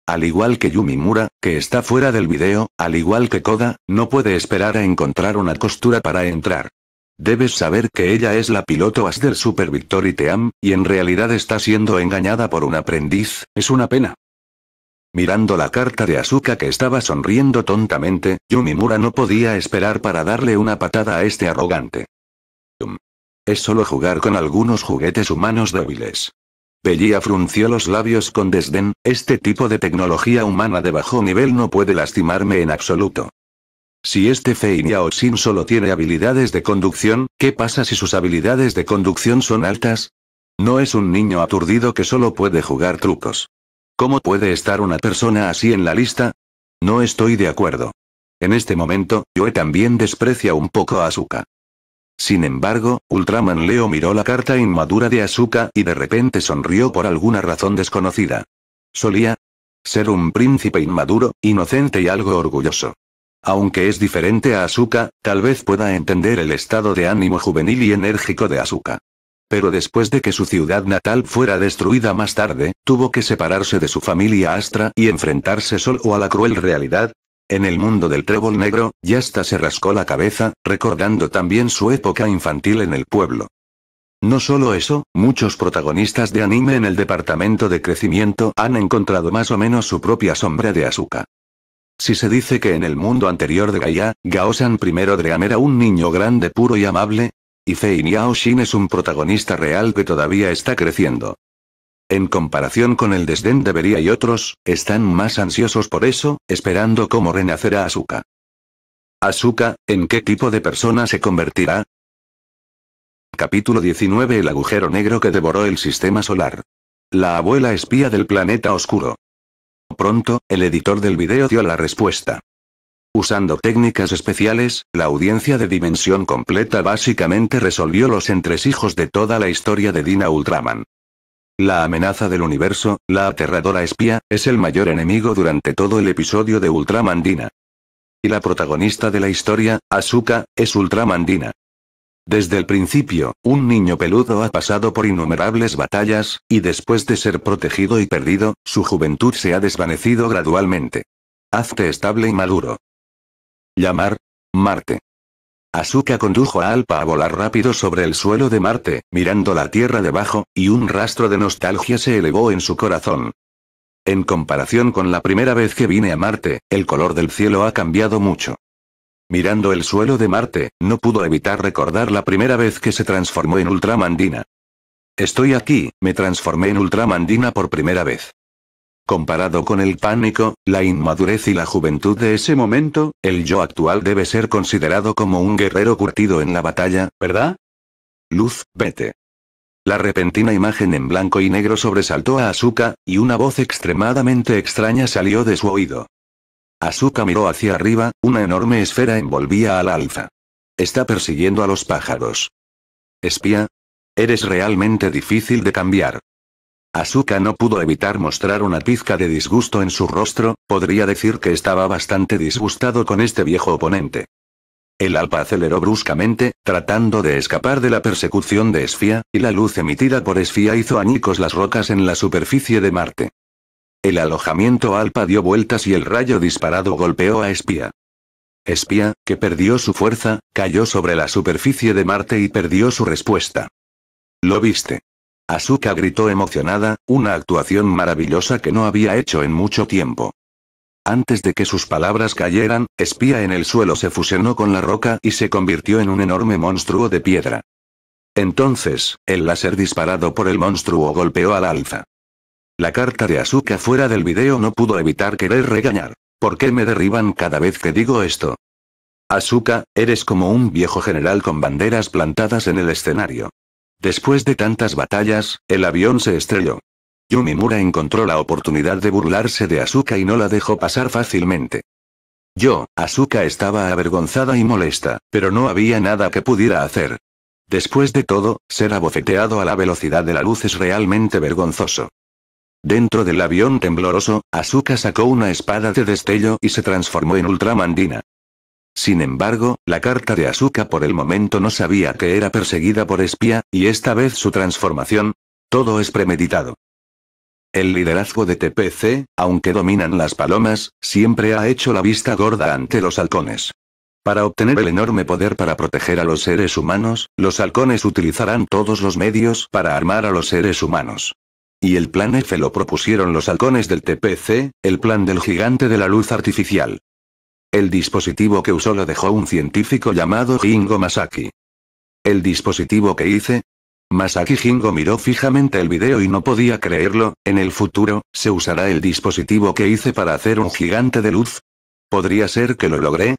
Al igual que Yumimura, que está fuera del video, al igual que Koda, no puede esperar a encontrar una costura para entrar. Debes saber que ella es la piloto as del Super Victory Team, y en realidad está siendo engañada por un aprendiz, es una pena. Mirando la carta de Asuka que estaba sonriendo tontamente, Yumimura no podía esperar para darle una patada a este arrogante. Es solo jugar con algunos juguetes humanos débiles. Pellia frunció los labios con desdén, este tipo de tecnología humana de bajo nivel no puede lastimarme en absoluto. Si este Fei Yao Xin solo tiene habilidades de conducción, ¿qué pasa si sus habilidades de conducción son altas? No es un niño aturdido que solo puede jugar trucos. ¿Cómo puede estar una persona así en la lista? No estoy de acuerdo. En este momento, yo también desprecia un poco a Asuka. Sin embargo, Ultraman Leo miró la carta inmadura de Asuka y de repente sonrió por alguna razón desconocida. Solía ser un príncipe inmaduro, inocente y algo orgulloso. Aunque es diferente a Asuka, tal vez pueda entender el estado de ánimo juvenil y enérgico de Asuka. Pero después de que su ciudad natal fuera destruida más tarde, tuvo que separarse de su familia Astra y enfrentarse solo a la cruel realidad. En el mundo del trébol negro, Yasta se rascó la cabeza, recordando también su época infantil en el pueblo. No solo eso, muchos protagonistas de anime en el departamento de crecimiento han encontrado más o menos su propia sombra de Asuka. Si se dice que en el mundo anterior de Gaia, Gaosan I Dream era un niño grande puro y amable, y Fei Niao Xin es un protagonista real que todavía está creciendo. En comparación con el desdén de Beria y otros, están más ansiosos por eso, esperando cómo renacerá Asuka. Asuka, ¿en qué tipo de persona se convertirá? Capítulo 19 El agujero negro que devoró el sistema solar. La abuela espía del planeta oscuro. Pronto, el editor del video dio la respuesta. Usando técnicas especiales, la audiencia de dimensión completa básicamente resolvió los entresijos de toda la historia de Dina Ultraman. La amenaza del universo, la aterradora espía, es el mayor enemigo durante todo el episodio de Ultraman Dina. Y la protagonista de la historia, Asuka, es Ultraman Dina. Desde el principio, un niño peludo ha pasado por innumerables batallas, y después de ser protegido y perdido, su juventud se ha desvanecido gradualmente. Hazte estable y maduro. Llamar. Marte. Asuka condujo a Alpa a volar rápido sobre el suelo de Marte, mirando la Tierra debajo, y un rastro de nostalgia se elevó en su corazón. En comparación con la primera vez que vine a Marte, el color del cielo ha cambiado mucho. Mirando el suelo de Marte, no pudo evitar recordar la primera vez que se transformó en ultramandina. Estoy aquí, me transformé en ultramandina por primera vez. Comparado con el pánico, la inmadurez y la juventud de ese momento, el yo actual debe ser considerado como un guerrero curtido en la batalla, ¿verdad? Luz, vete. La repentina imagen en blanco y negro sobresaltó a Asuka, y una voz extremadamente extraña salió de su oído. Asuka miró hacia arriba, una enorme esfera envolvía al alfa. Está persiguiendo a los pájaros. Espía. Eres realmente difícil de cambiar. Asuka no pudo evitar mostrar una pizca de disgusto en su rostro, podría decir que estaba bastante disgustado con este viejo oponente. El alpa aceleró bruscamente, tratando de escapar de la persecución de Esfía, y la luz emitida por Esfía hizo añicos las rocas en la superficie de Marte. El alojamiento Alpa dio vueltas y el rayo disparado golpeó a Espía. Espía, que perdió su fuerza, cayó sobre la superficie de Marte y perdió su respuesta. Lo viste. Asuka gritó emocionada, una actuación maravillosa que no había hecho en mucho tiempo. Antes de que sus palabras cayeran, Espía en el suelo se fusionó con la roca y se convirtió en un enorme monstruo de piedra. Entonces, el láser disparado por el monstruo golpeó al alza. La carta de Asuka fuera del video no pudo evitar querer regañar. ¿Por qué me derriban cada vez que digo esto? Asuka, eres como un viejo general con banderas plantadas en el escenario. Después de tantas batallas, el avión se estrelló. Yumimura encontró la oportunidad de burlarse de Asuka y no la dejó pasar fácilmente. Yo, Asuka estaba avergonzada y molesta, pero no había nada que pudiera hacer. Después de todo, ser abofeteado a la velocidad de la luz es realmente vergonzoso. Dentro del avión tembloroso, Asuka sacó una espada de destello y se transformó en Ultramandina. Sin embargo, la carta de Asuka por el momento no sabía que era perseguida por espía, y esta vez su transformación. Todo es premeditado. El liderazgo de TPC, aunque dominan las palomas, siempre ha hecho la vista gorda ante los halcones. Para obtener el enorme poder para proteger a los seres humanos, los halcones utilizarán todos los medios para armar a los seres humanos. Y el plan F lo propusieron los halcones del TPC, el plan del gigante de la luz artificial. El dispositivo que usó lo dejó un científico llamado Jingo Masaki. ¿El dispositivo que hice? Masaki Jingo miró fijamente el video y no podía creerlo, en el futuro, ¿se usará el dispositivo que hice para hacer un gigante de luz? ¿Podría ser que lo logré?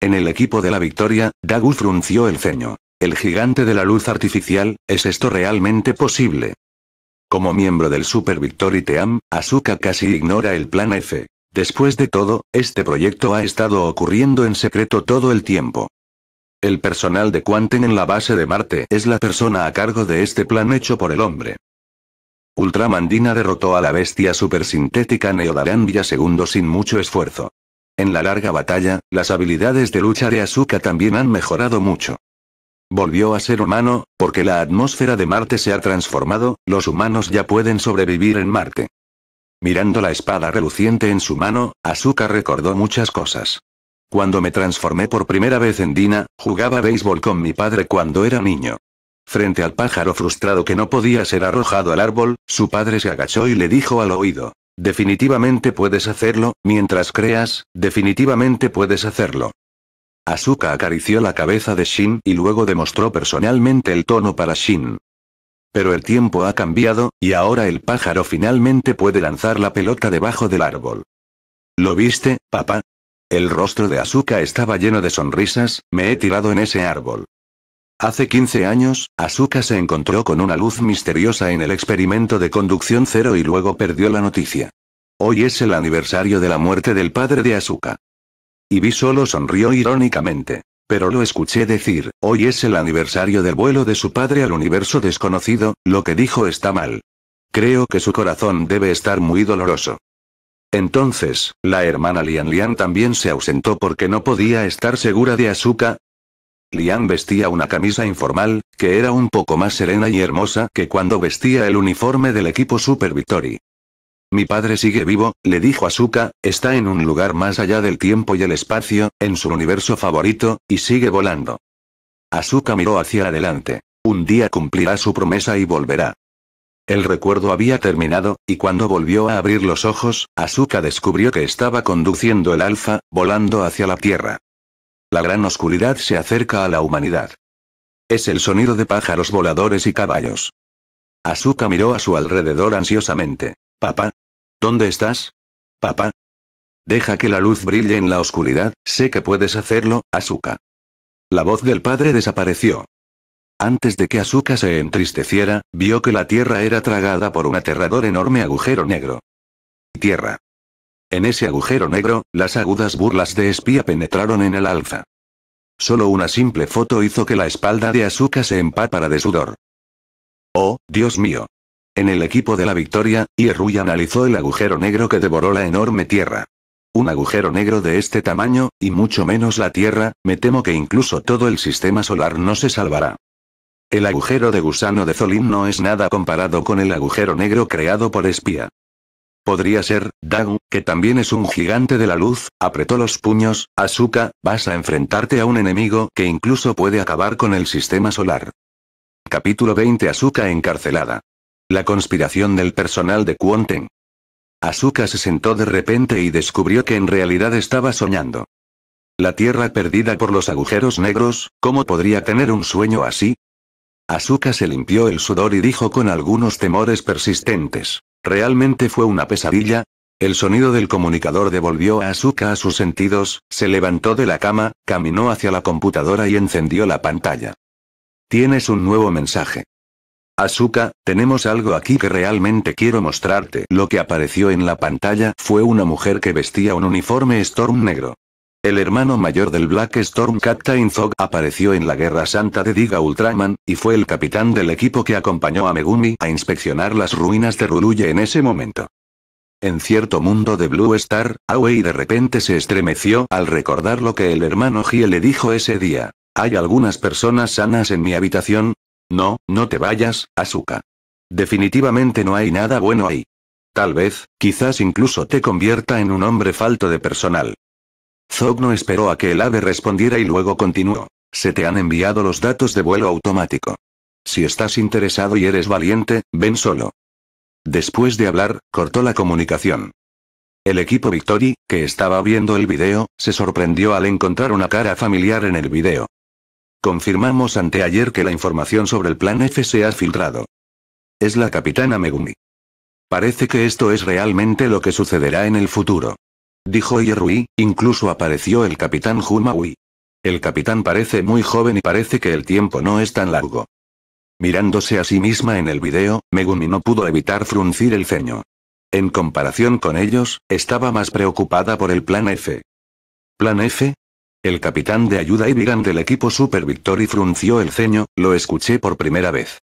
En el equipo de la victoria, Dagu frunció el ceño. El gigante de la luz artificial, ¿es esto realmente posible? Como miembro del Super Victory Team, Asuka casi ignora el plan F. Después de todo, este proyecto ha estado ocurriendo en secreto todo el tiempo. El personal de Quanten en la base de Marte es la persona a cargo de este plan hecho por el hombre. Ultramandina derrotó a la bestia supersintética Neodarambia II sin mucho esfuerzo. En la larga batalla, las habilidades de lucha de Asuka también han mejorado mucho. Volvió a ser humano, porque la atmósfera de Marte se ha transformado, los humanos ya pueden sobrevivir en Marte. Mirando la espada reluciente en su mano, Asuka recordó muchas cosas. Cuando me transformé por primera vez en Dina, jugaba béisbol con mi padre cuando era niño. Frente al pájaro frustrado que no podía ser arrojado al árbol, su padre se agachó y le dijo al oído, Definitivamente puedes hacerlo, mientras creas, definitivamente puedes hacerlo. Asuka acarició la cabeza de Shin y luego demostró personalmente el tono para Shin. Pero el tiempo ha cambiado, y ahora el pájaro finalmente puede lanzar la pelota debajo del árbol. ¿Lo viste, papá? El rostro de Asuka estaba lleno de sonrisas, me he tirado en ese árbol. Hace 15 años, Asuka se encontró con una luz misteriosa en el experimento de conducción cero y luego perdió la noticia. Hoy es el aniversario de la muerte del padre de Asuka. Y Vi solo sonrió irónicamente. Pero lo escuché decir, hoy es el aniversario del vuelo de su padre al universo desconocido, lo que dijo está mal. Creo que su corazón debe estar muy doloroso. Entonces, la hermana Lian Lian también se ausentó porque no podía estar segura de Asuka. Lian vestía una camisa informal, que era un poco más serena y hermosa que cuando vestía el uniforme del equipo Super Victory. Mi padre sigue vivo, le dijo Asuka, está en un lugar más allá del tiempo y el espacio, en su universo favorito, y sigue volando. Asuka miró hacia adelante. Un día cumplirá su promesa y volverá. El recuerdo había terminado, y cuando volvió a abrir los ojos, Asuka descubrió que estaba conduciendo el alfa, volando hacia la Tierra. La gran oscuridad se acerca a la humanidad. Es el sonido de pájaros voladores y caballos. Asuka miró a su alrededor ansiosamente. Papá, ¿Dónde estás? Papá. Deja que la luz brille en la oscuridad, sé que puedes hacerlo, Asuka. La voz del padre desapareció. Antes de que Asuka se entristeciera, vio que la tierra era tragada por un aterrador enorme agujero negro. Tierra. En ese agujero negro, las agudas burlas de espía penetraron en el alza. Solo una simple foto hizo que la espalda de Asuka se empapara de sudor. Oh, Dios mío. En el equipo de la victoria, Ierui analizó el agujero negro que devoró la enorme Tierra. Un agujero negro de este tamaño, y mucho menos la Tierra, me temo que incluso todo el sistema solar no se salvará. El agujero de gusano de Zolín no es nada comparado con el agujero negro creado por espía. Podría ser, Dagu, que también es un gigante de la luz, apretó los puños, Asuka, vas a enfrentarte a un enemigo que incluso puede acabar con el sistema solar. Capítulo 20 Asuka encarcelada. La conspiración del personal de Kuonten. Asuka se sentó de repente y descubrió que en realidad estaba soñando. La tierra perdida por los agujeros negros, ¿cómo podría tener un sueño así? Asuka se limpió el sudor y dijo con algunos temores persistentes. ¿Realmente fue una pesadilla? El sonido del comunicador devolvió a Asuka a sus sentidos, se levantó de la cama, caminó hacia la computadora y encendió la pantalla. Tienes un nuevo mensaje. Asuka, tenemos algo aquí que realmente quiero mostrarte. Lo que apareció en la pantalla fue una mujer que vestía un uniforme Storm negro. El hermano mayor del Black Storm Captain Zog apareció en la Guerra Santa de Diga Ultraman, y fue el capitán del equipo que acompañó a Megumi a inspeccionar las ruinas de Ruluye en ese momento. En cierto mundo de Blue Star, Aoi de repente se estremeció al recordar lo que el hermano Hie le dijo ese día. Hay algunas personas sanas en mi habitación, no, no te vayas, Asuka. Definitivamente no hay nada bueno ahí. Tal vez, quizás incluso te convierta en un hombre falto de personal. Zog no esperó a que el ave respondiera y luego continuó. Se te han enviado los datos de vuelo automático. Si estás interesado y eres valiente, ven solo. Después de hablar, cortó la comunicación. El equipo Victory, que estaba viendo el video, se sorprendió al encontrar una cara familiar en el video. Confirmamos anteayer que la información sobre el Plan F se ha filtrado. Es la capitana Megumi. Parece que esto es realmente lo que sucederá en el futuro. Dijo Yerui, incluso apareció el capitán Humaui. El capitán parece muy joven y parece que el tiempo no es tan largo. Mirándose a sí misma en el video, Megumi no pudo evitar fruncir el ceño. En comparación con ellos, estaba más preocupada por el plan F. ¿Plan F? El capitán de ayuda y virán del equipo Super Victory frunció el ceño, lo escuché por primera vez.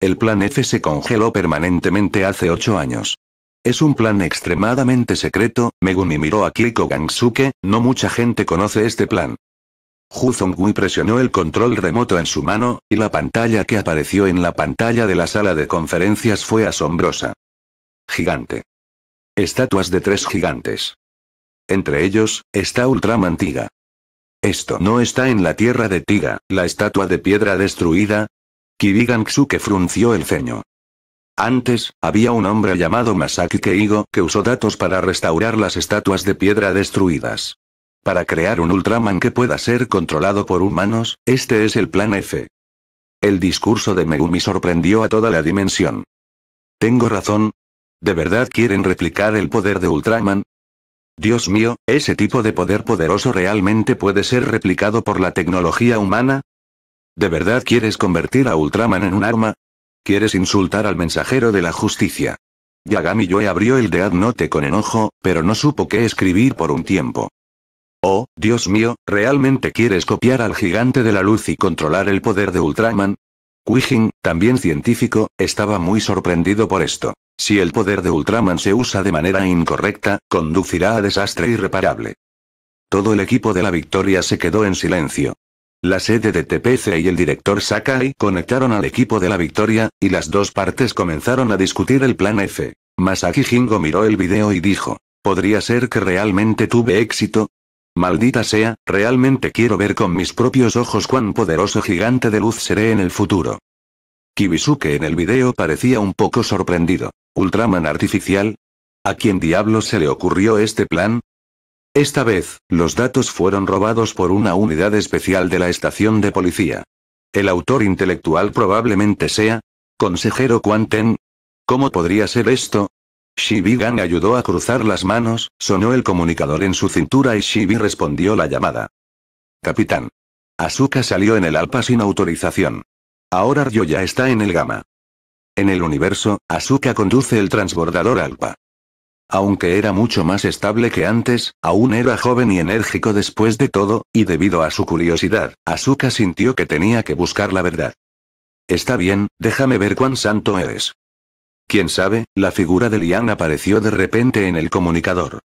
El plan F se congeló permanentemente hace ocho años. Es un plan extremadamente secreto, Megumi miró a Kiko Gangsuke, no mucha gente conoce este plan. Huzongui presionó el control remoto en su mano, y la pantalla que apareció en la pantalla de la sala de conferencias fue asombrosa. Gigante. Estatuas de tres gigantes. Entre ellos, está Ultramantiga. Esto no está en la tierra de Tiga, la estatua de piedra destruida. que frunció el ceño. Antes, había un hombre llamado Masaki Keigo que usó datos para restaurar las estatuas de piedra destruidas. Para crear un Ultraman que pueda ser controlado por humanos, este es el plan F. El discurso de Megumi sorprendió a toda la dimensión. ¿Tengo razón? ¿De verdad quieren replicar el poder de Ultraman? Dios mío, ¿ese tipo de poder poderoso realmente puede ser replicado por la tecnología humana? ¿De verdad quieres convertir a Ultraman en un arma? ¿Quieres insultar al mensajero de la justicia? Yagami abrió el Dead Note con enojo, pero no supo qué escribir por un tiempo. Oh, Dios mío, ¿realmente quieres copiar al gigante de la luz y controlar el poder de Ultraman? Quijin, también científico, estaba muy sorprendido por esto. Si el poder de Ultraman se usa de manera incorrecta, conducirá a desastre irreparable. Todo el equipo de la victoria se quedó en silencio. La sede de TPC y el director Sakai conectaron al equipo de la victoria, y las dos partes comenzaron a discutir el plan F. Masaki Jingo miró el video y dijo, podría ser que realmente tuve éxito, Maldita sea, realmente quiero ver con mis propios ojos cuán poderoso gigante de luz seré en el futuro. Kibisuke en el video parecía un poco sorprendido. ¿Ultraman artificial? ¿A quién diablos se le ocurrió este plan? Esta vez, los datos fueron robados por una unidad especial de la estación de policía. El autor intelectual probablemente sea... Consejero Quanten. ¿Cómo podría ser esto? Shibigan ayudó a cruzar las manos, sonó el comunicador en su cintura y Shibi respondió la llamada. Capitán. Asuka salió en el Alpa sin autorización. Ahora Ryo ya está en el Gama. En el universo, Asuka conduce el transbordador Alpa. Aunque era mucho más estable que antes, aún era joven y enérgico después de todo, y debido a su curiosidad, Asuka sintió que tenía que buscar la verdad. Está bien, déjame ver cuán santo eres. Quién sabe, la figura de Lian apareció de repente en el comunicador.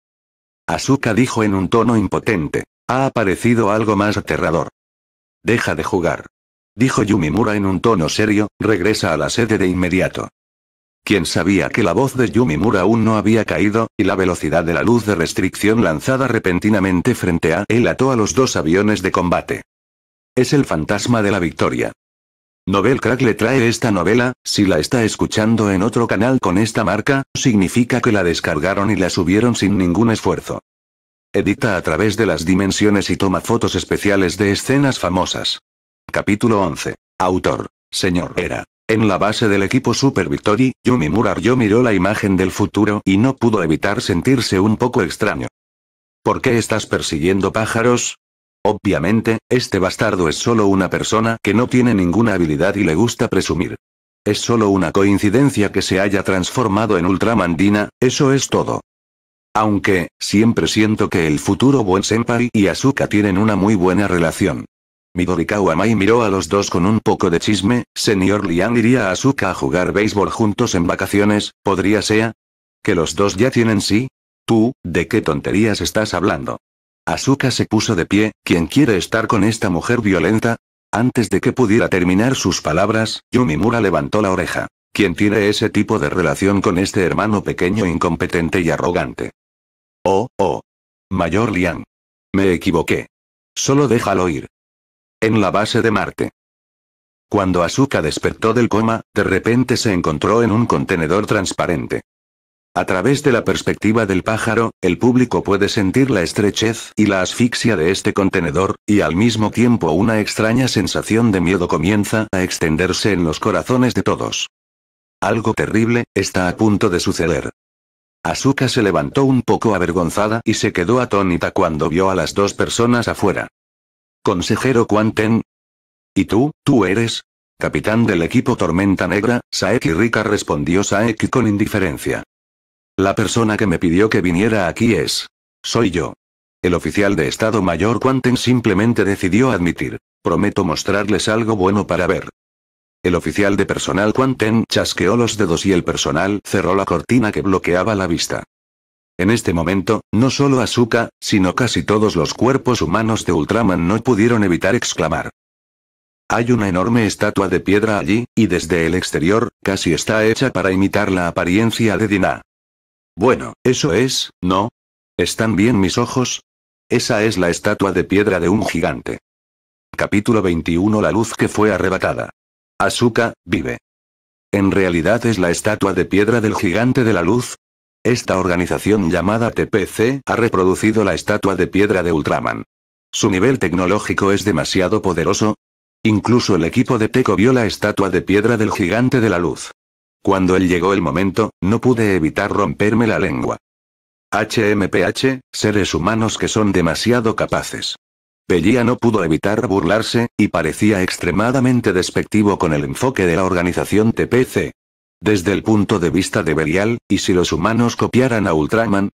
Asuka dijo en un tono impotente. Ha aparecido algo más aterrador. Deja de jugar. Dijo Yumimura en un tono serio, regresa a la sede de inmediato. Quien sabía que la voz de Yumimura aún no había caído, y la velocidad de la luz de restricción lanzada repentinamente frente a él ató a los dos aviones de combate. Es el fantasma de la victoria. Novel Crack le trae esta novela, si la está escuchando en otro canal con esta marca, significa que la descargaron y la subieron sin ningún esfuerzo. Edita a través de las dimensiones y toma fotos especiales de escenas famosas. Capítulo 11. Autor. Señor Era. En la base del equipo Super Victory, Yumi yo miró la imagen del futuro y no pudo evitar sentirse un poco extraño. ¿Por qué estás persiguiendo pájaros? Obviamente, este bastardo es solo una persona que no tiene ninguna habilidad y le gusta presumir. Es solo una coincidencia que se haya transformado en ultramandina, eso es todo. Aunque, siempre siento que el futuro buen senpai y Asuka tienen una muy buena relación. Midorikawa Mai miró a los dos con un poco de chisme, señor Lian iría a Asuka a jugar béisbol juntos en vacaciones, ¿podría sea? Que los dos ya tienen sí. Tú, ¿de qué tonterías estás hablando? Asuka se puso de pie, ¿quién quiere estar con esta mujer violenta? Antes de que pudiera terminar sus palabras, Yumimura levantó la oreja. ¿Quién tiene ese tipo de relación con este hermano pequeño incompetente y arrogante? Oh, oh. Mayor Liang. Me equivoqué. Solo déjalo ir. En la base de Marte. Cuando Asuka despertó del coma, de repente se encontró en un contenedor transparente. A través de la perspectiva del pájaro, el público puede sentir la estrechez y la asfixia de este contenedor, y al mismo tiempo una extraña sensación de miedo comienza a extenderse en los corazones de todos. Algo terrible, está a punto de suceder. Asuka se levantó un poco avergonzada y se quedó atónita cuando vio a las dos personas afuera. Consejero Quanten. ¿Y tú, tú eres? Capitán del equipo Tormenta Negra, Saeki Rika respondió Saeki con indiferencia. La persona que me pidió que viniera aquí es. Soy yo. El oficial de Estado Mayor Quanten simplemente decidió admitir. Prometo mostrarles algo bueno para ver. El oficial de personal Quanten chasqueó los dedos y el personal cerró la cortina que bloqueaba la vista. En este momento, no solo Asuka, sino casi todos los cuerpos humanos de Ultraman no pudieron evitar exclamar. Hay una enorme estatua de piedra allí, y desde el exterior, casi está hecha para imitar la apariencia de Dinah. Bueno, eso es, ¿no? ¿Están bien mis ojos? Esa es la estatua de piedra de un gigante. Capítulo 21 La luz que fue arrebatada. Asuka, vive. En realidad es la estatua de piedra del gigante de la luz. Esta organización llamada TPC ha reproducido la estatua de piedra de Ultraman. Su nivel tecnológico es demasiado poderoso. Incluso el equipo de Teco vio la estatua de piedra del gigante de la luz. Cuando él llegó el momento, no pude evitar romperme la lengua. HMPH, seres humanos que son demasiado capaces. pellia no pudo evitar burlarse, y parecía extremadamente despectivo con el enfoque de la organización TPC. Desde el punto de vista de Belial, ¿y si los humanos copiaran a Ultraman?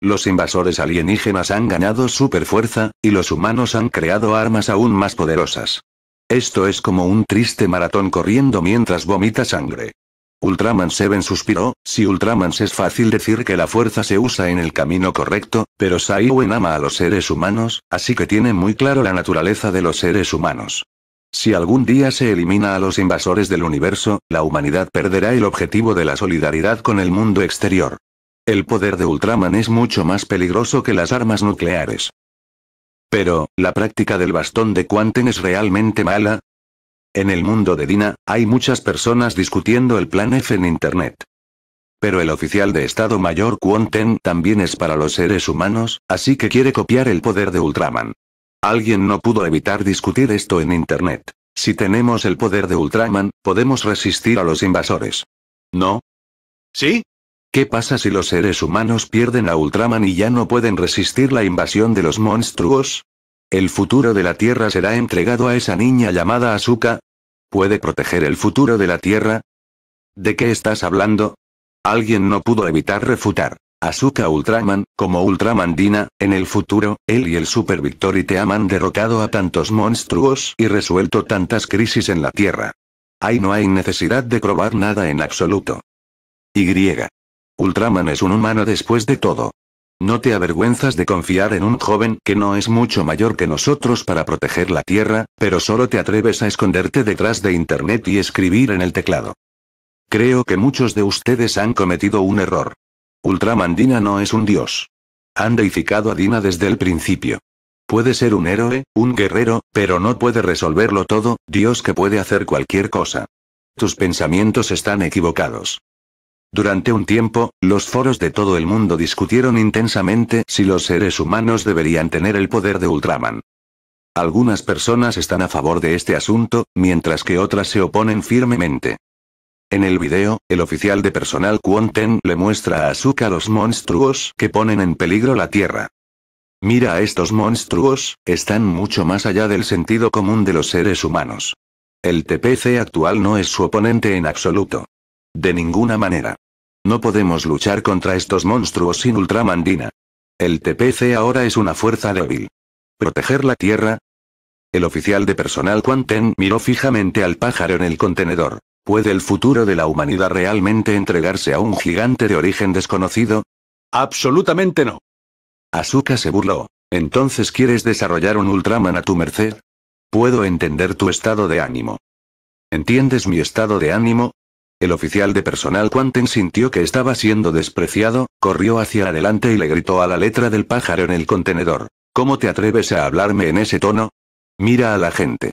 Los invasores alienígenas han ganado superfuerza, y los humanos han creado armas aún más poderosas. Esto es como un triste maratón corriendo mientras vomita sangre. Ultraman Seven suspiró, si Ultraman es fácil decir que la fuerza se usa en el camino correcto, pero Saiwen ama a los seres humanos, así que tiene muy claro la naturaleza de los seres humanos. Si algún día se elimina a los invasores del universo, la humanidad perderá el objetivo de la solidaridad con el mundo exterior. El poder de Ultraman es mucho más peligroso que las armas nucleares. Pero, la práctica del bastón de Quanten es realmente mala, en el mundo de Dina, hay muchas personas discutiendo el plan F en Internet. Pero el oficial de Estado Mayor Ten también es para los seres humanos, así que quiere copiar el poder de Ultraman. Alguien no pudo evitar discutir esto en Internet. Si tenemos el poder de Ultraman, podemos resistir a los invasores. ¿No? ¿Sí? ¿Qué pasa si los seres humanos pierden a Ultraman y ya no pueden resistir la invasión de los monstruos? El futuro de la Tierra será entregado a esa niña llamada Asuka. ¿Puede proteger el futuro de la Tierra? ¿De qué estás hablando? Alguien no pudo evitar refutar. Asuka Ultraman, como Ultraman Dina, en el futuro, él y el Super Victory te han derrotado a tantos monstruos y resuelto tantas crisis en la Tierra. Ahí no hay necesidad de probar nada en absoluto. Y. Ultraman es un humano después de todo. No te avergüenzas de confiar en un joven que no es mucho mayor que nosotros para proteger la Tierra, pero solo te atreves a esconderte detrás de Internet y escribir en el teclado. Creo que muchos de ustedes han cometido un error. Ultramandina no es un dios. Han deificado a Dina desde el principio. Puede ser un héroe, un guerrero, pero no puede resolverlo todo, Dios que puede hacer cualquier cosa. Tus pensamientos están equivocados. Durante un tiempo, los foros de todo el mundo discutieron intensamente si los seres humanos deberían tener el poder de Ultraman. Algunas personas están a favor de este asunto, mientras que otras se oponen firmemente. En el video, el oficial de personal Quonten le muestra a Asuka los monstruos que ponen en peligro la Tierra. Mira a estos monstruos, están mucho más allá del sentido común de los seres humanos. El TPC actual no es su oponente en absoluto. De ninguna manera. No podemos luchar contra estos monstruos sin Ultramandina. El TPC ahora es una fuerza débil. ¿Proteger la Tierra? El oficial de personal Quanten miró fijamente al pájaro en el contenedor. ¿Puede el futuro de la humanidad realmente entregarse a un gigante de origen desconocido? Absolutamente no. Asuka se burló. ¿Entonces quieres desarrollar un Ultraman a tu merced? Puedo entender tu estado de ánimo. ¿Entiendes mi estado de ánimo? El oficial de personal Quanten sintió que estaba siendo despreciado, corrió hacia adelante y le gritó a la letra del pájaro en el contenedor. ¿Cómo te atreves a hablarme en ese tono? Mira a la gente.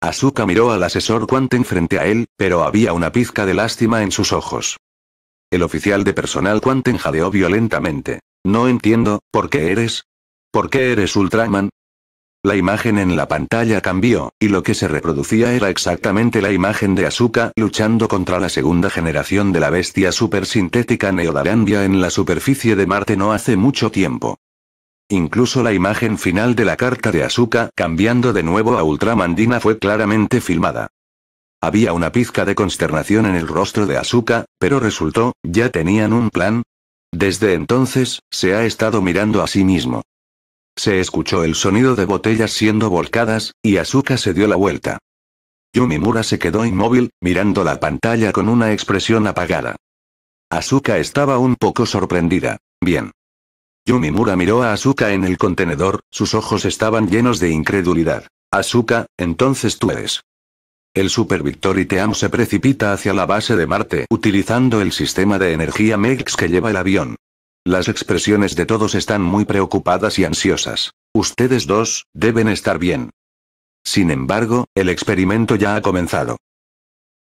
Asuka miró al asesor Quanten frente a él, pero había una pizca de lástima en sus ojos. El oficial de personal Quanten jadeó violentamente. No entiendo, ¿por qué eres? ¿Por qué eres Ultraman? La imagen en la pantalla cambió, y lo que se reproducía era exactamente la imagen de Asuka luchando contra la segunda generación de la bestia supersintética Neodarambia en la superficie de Marte no hace mucho tiempo. Incluso la imagen final de la carta de Asuka cambiando de nuevo a Ultramandina fue claramente filmada. Había una pizca de consternación en el rostro de Asuka, pero resultó, ya tenían un plan. Desde entonces, se ha estado mirando a sí mismo. Se escuchó el sonido de botellas siendo volcadas, y Asuka se dio la vuelta. Yumimura se quedó inmóvil, mirando la pantalla con una expresión apagada. Asuka estaba un poco sorprendida. Bien. Yumimura miró a Asuka en el contenedor, sus ojos estaban llenos de incredulidad. Asuka, entonces tú eres. El Super Victory Team se precipita hacia la base de Marte utilizando el sistema de energía MEX que lleva el avión. Las expresiones de todos están muy preocupadas y ansiosas. Ustedes dos, deben estar bien. Sin embargo, el experimento ya ha comenzado.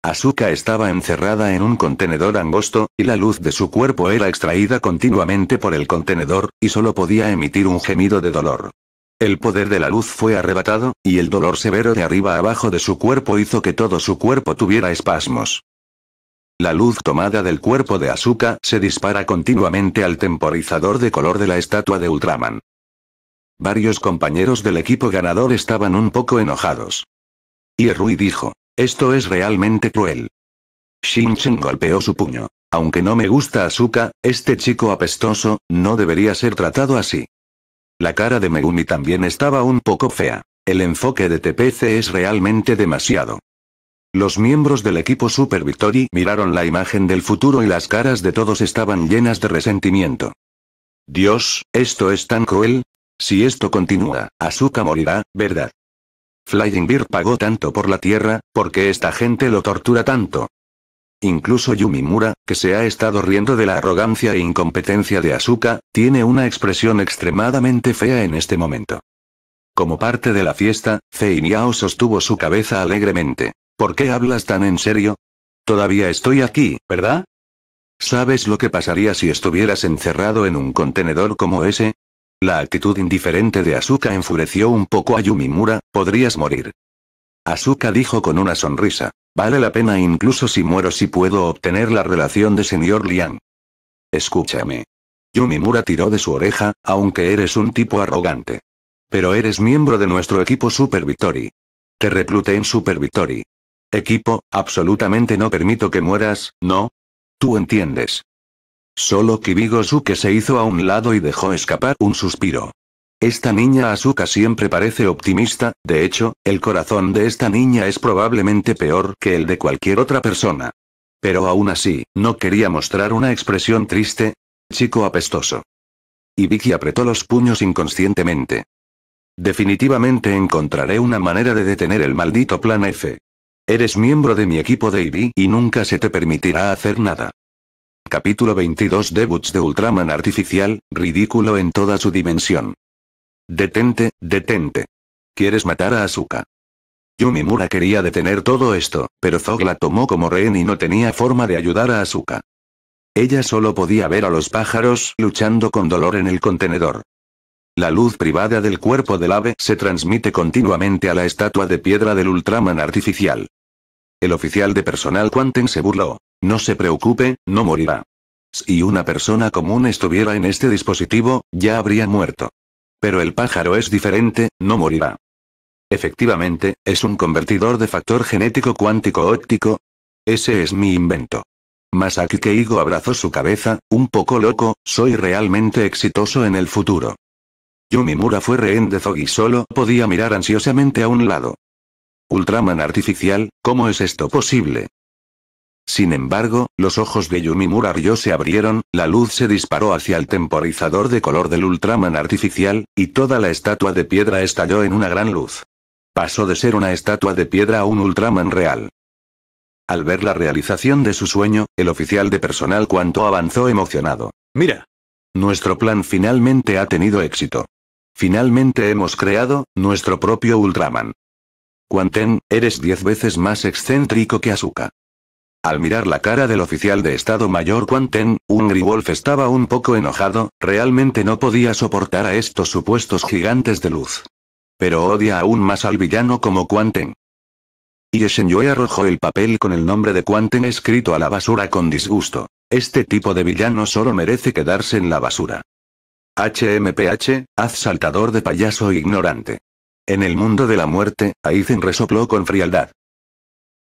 Asuka estaba encerrada en un contenedor angosto, y la luz de su cuerpo era extraída continuamente por el contenedor, y solo podía emitir un gemido de dolor. El poder de la luz fue arrebatado, y el dolor severo de arriba abajo de su cuerpo hizo que todo su cuerpo tuviera espasmos. La luz tomada del cuerpo de Asuka se dispara continuamente al temporizador de color de la estatua de Ultraman. Varios compañeros del equipo ganador estaban un poco enojados. Y Rui dijo, esto es realmente cruel. Shin-Chen golpeó su puño. Aunque no me gusta Asuka, este chico apestoso, no debería ser tratado así. La cara de Megumi también estaba un poco fea. El enfoque de TPC es realmente demasiado. Los miembros del equipo Super Victory miraron la imagen del futuro y las caras de todos estaban llenas de resentimiento. Dios, esto es tan cruel. Si esto continúa, Asuka morirá, ¿verdad? Flying Bird pagó tanto por la Tierra, porque esta gente lo tortura tanto. Incluso Yumimura, que se ha estado riendo de la arrogancia e incompetencia de Asuka, tiene una expresión extremadamente fea en este momento. Como parte de la fiesta, Fei sostuvo su cabeza alegremente. ¿Por qué hablas tan en serio? Todavía estoy aquí, ¿verdad? ¿Sabes lo que pasaría si estuvieras encerrado en un contenedor como ese? La actitud indiferente de Asuka enfureció un poco a Yumimura, podrías morir. Asuka dijo con una sonrisa, vale la pena incluso si muero si puedo obtener la relación de señor Liang. Escúchame. Yumimura tiró de su oreja, aunque eres un tipo arrogante. Pero eres miembro de nuestro equipo Super Victory. Te recluté en Super Victory. Equipo, absolutamente no permito que mueras, ¿no? Tú entiendes. Solo Kibigo Suke se hizo a un lado y dejó escapar un suspiro. Esta niña Asuka siempre parece optimista, de hecho, el corazón de esta niña es probablemente peor que el de cualquier otra persona. Pero aún así, no quería mostrar una expresión triste. Chico apestoso. Y Vicky apretó los puños inconscientemente. Definitivamente encontraré una manera de detener el maldito plan F. Eres miembro de mi equipo de y nunca se te permitirá hacer nada. Capítulo 22 Debuts de Ultraman Artificial, ridículo en toda su dimensión. Detente, detente. ¿Quieres matar a Asuka? Yumimura quería detener todo esto, pero Zog la tomó como rehén y no tenía forma de ayudar a Asuka. Ella solo podía ver a los pájaros luchando con dolor en el contenedor. La luz privada del cuerpo del ave se transmite continuamente a la estatua de piedra del Ultraman artificial. El oficial de personal Quanten se burló. No se preocupe, no morirá. Si una persona común estuviera en este dispositivo, ya habría muerto. Pero el pájaro es diferente, no morirá. Efectivamente, es un convertidor de factor genético cuántico óptico. Ese es mi invento. Masaki Keigo abrazó su cabeza, un poco loco, soy realmente exitoso en el futuro. Yumimura fue rehén de Zog y solo podía mirar ansiosamente a un lado. Ultraman artificial, ¿cómo es esto posible? Sin embargo, los ojos de Yumimura Ryo se abrieron, la luz se disparó hacia el temporizador de color del Ultraman artificial, y toda la estatua de piedra estalló en una gran luz. Pasó de ser una estatua de piedra a un Ultraman real. Al ver la realización de su sueño, el oficial de personal cuanto avanzó emocionado. Mira. Nuestro plan finalmente ha tenido éxito. Finalmente hemos creado, nuestro propio Ultraman. Quanten, eres diez veces más excéntrico que Asuka. Al mirar la cara del oficial de Estado Mayor Quanten, Wolf estaba un poco enojado, realmente no podía soportar a estos supuestos gigantes de luz. Pero odia aún más al villano como Quanten. Y arrojó el papel con el nombre de Quanten escrito a la basura con disgusto. Este tipo de villano solo merece quedarse en la basura. HMPH, haz saltador de payaso ignorante. En el mundo de la muerte, Aizen resopló con frialdad.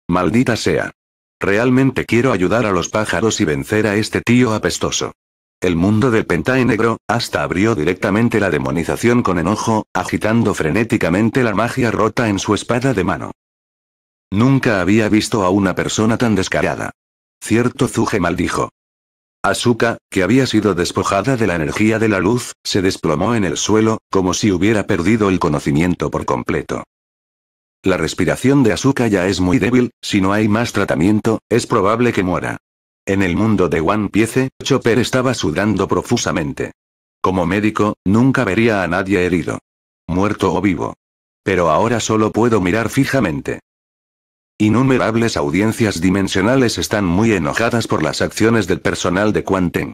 Maldita sea. Realmente quiero ayudar a los pájaros y vencer a este tío apestoso. El mundo del negro, hasta abrió directamente la demonización con enojo, agitando frenéticamente la magia rota en su espada de mano. Nunca había visto a una persona tan descarada. Cierto Zuge maldijo. Asuka, que había sido despojada de la energía de la luz, se desplomó en el suelo, como si hubiera perdido el conocimiento por completo. La respiración de Asuka ya es muy débil, si no hay más tratamiento, es probable que muera. En el mundo de One Piece, Chopper estaba sudando profusamente. Como médico, nunca vería a nadie herido. Muerto o vivo. Pero ahora solo puedo mirar fijamente. Innumerables audiencias dimensionales están muy enojadas por las acciones del personal de Quanten.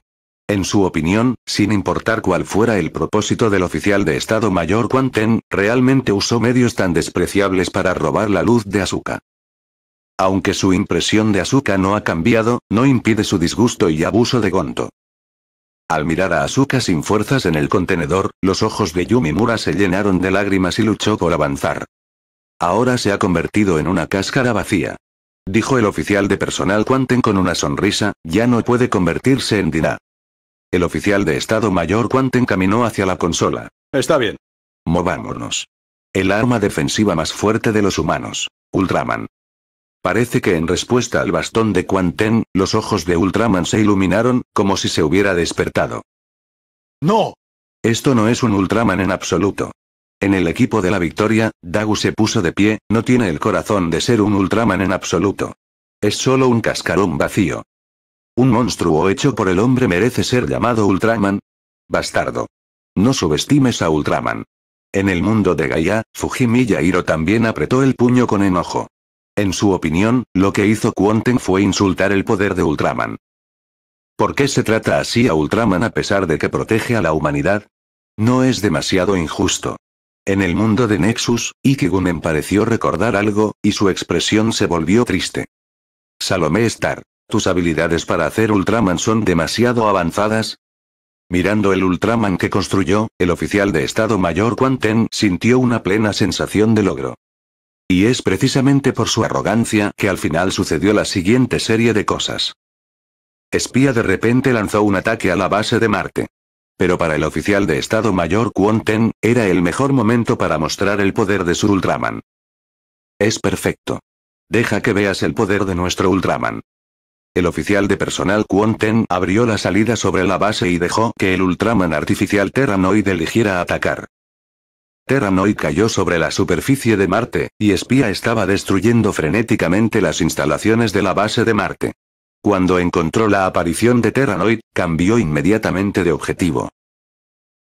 En su opinión, sin importar cuál fuera el propósito del oficial de Estado Mayor Quanten, realmente usó medios tan despreciables para robar la luz de Asuka. Aunque su impresión de Asuka no ha cambiado, no impide su disgusto y abuso de Gonto. Al mirar a Asuka sin fuerzas en el contenedor, los ojos de Yumimura se llenaron de lágrimas y luchó por avanzar. Ahora se ha convertido en una cáscara vacía. Dijo el oficial de personal Quanten con una sonrisa, ya no puede convertirse en Dinah. El oficial de Estado Mayor Quanten caminó hacia la consola. Está bien. Movámonos. El arma defensiva más fuerte de los humanos. Ultraman. Parece que en respuesta al bastón de Quanten, los ojos de Ultraman se iluminaron, como si se hubiera despertado. ¡No! Esto no es un Ultraman en absoluto. En el equipo de la victoria, Dagu se puso de pie, no tiene el corazón de ser un Ultraman en absoluto. Es solo un cascarón vacío. Un monstruo hecho por el hombre merece ser llamado Ultraman. Bastardo. No subestimes a Ultraman. En el mundo de Gaia, Fujimi Yairo también apretó el puño con enojo. En su opinión, lo que hizo Quanten fue insultar el poder de Ultraman. ¿Por qué se trata así a Ultraman a pesar de que protege a la humanidad? No es demasiado injusto. En el mundo de Nexus, Ikigunen pareció recordar algo, y su expresión se volvió triste. Salomé Star, ¿tus habilidades para hacer Ultraman son demasiado avanzadas? Mirando el Ultraman que construyó, el oficial de Estado Mayor Quanten sintió una plena sensación de logro. Y es precisamente por su arrogancia que al final sucedió la siguiente serie de cosas. Espía de repente lanzó un ataque a la base de Marte. Pero para el oficial de Estado Mayor Kuonten, era el mejor momento para mostrar el poder de su Ultraman. Es perfecto. Deja que veas el poder de nuestro Ultraman. El oficial de personal Ten abrió la salida sobre la base y dejó que el Ultraman artificial Terranoid eligiera atacar. Terranoid cayó sobre la superficie de Marte, y Espía estaba destruyendo frenéticamente las instalaciones de la base de Marte. Cuando encontró la aparición de Terranoid, cambió inmediatamente de objetivo.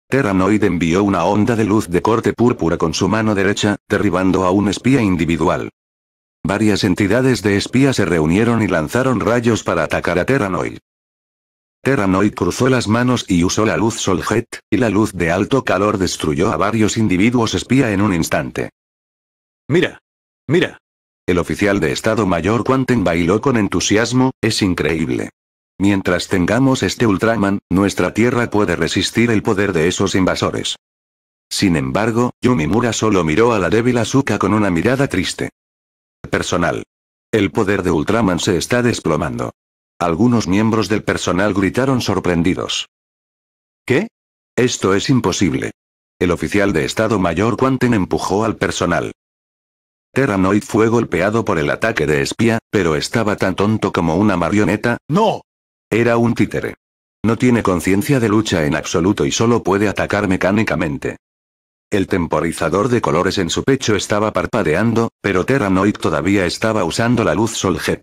Terranoid envió una onda de luz de corte púrpura con su mano derecha, derribando a un espía individual. Varias entidades de espía se reunieron y lanzaron rayos para atacar a Terranoid. Terranoid cruzó las manos y usó la luz Soljet, y la luz de alto calor destruyó a varios individuos espía en un instante. Mira. Mira. El oficial de Estado Mayor Quanten bailó con entusiasmo, es increíble. Mientras tengamos este Ultraman, nuestra Tierra puede resistir el poder de esos invasores. Sin embargo, Yumimura solo miró a la débil Asuka con una mirada triste. Personal. El poder de Ultraman se está desplomando. Algunos miembros del personal gritaron sorprendidos. ¿Qué? Esto es imposible. El oficial de Estado Mayor Quanten empujó al personal. Terranoid fue golpeado por el ataque de espía, pero estaba tan tonto como una marioneta. ¡No! Era un títere. No tiene conciencia de lucha en absoluto y solo puede atacar mecánicamente. El temporizador de colores en su pecho estaba parpadeando, pero Terranoid todavía estaba usando la luz Soljet.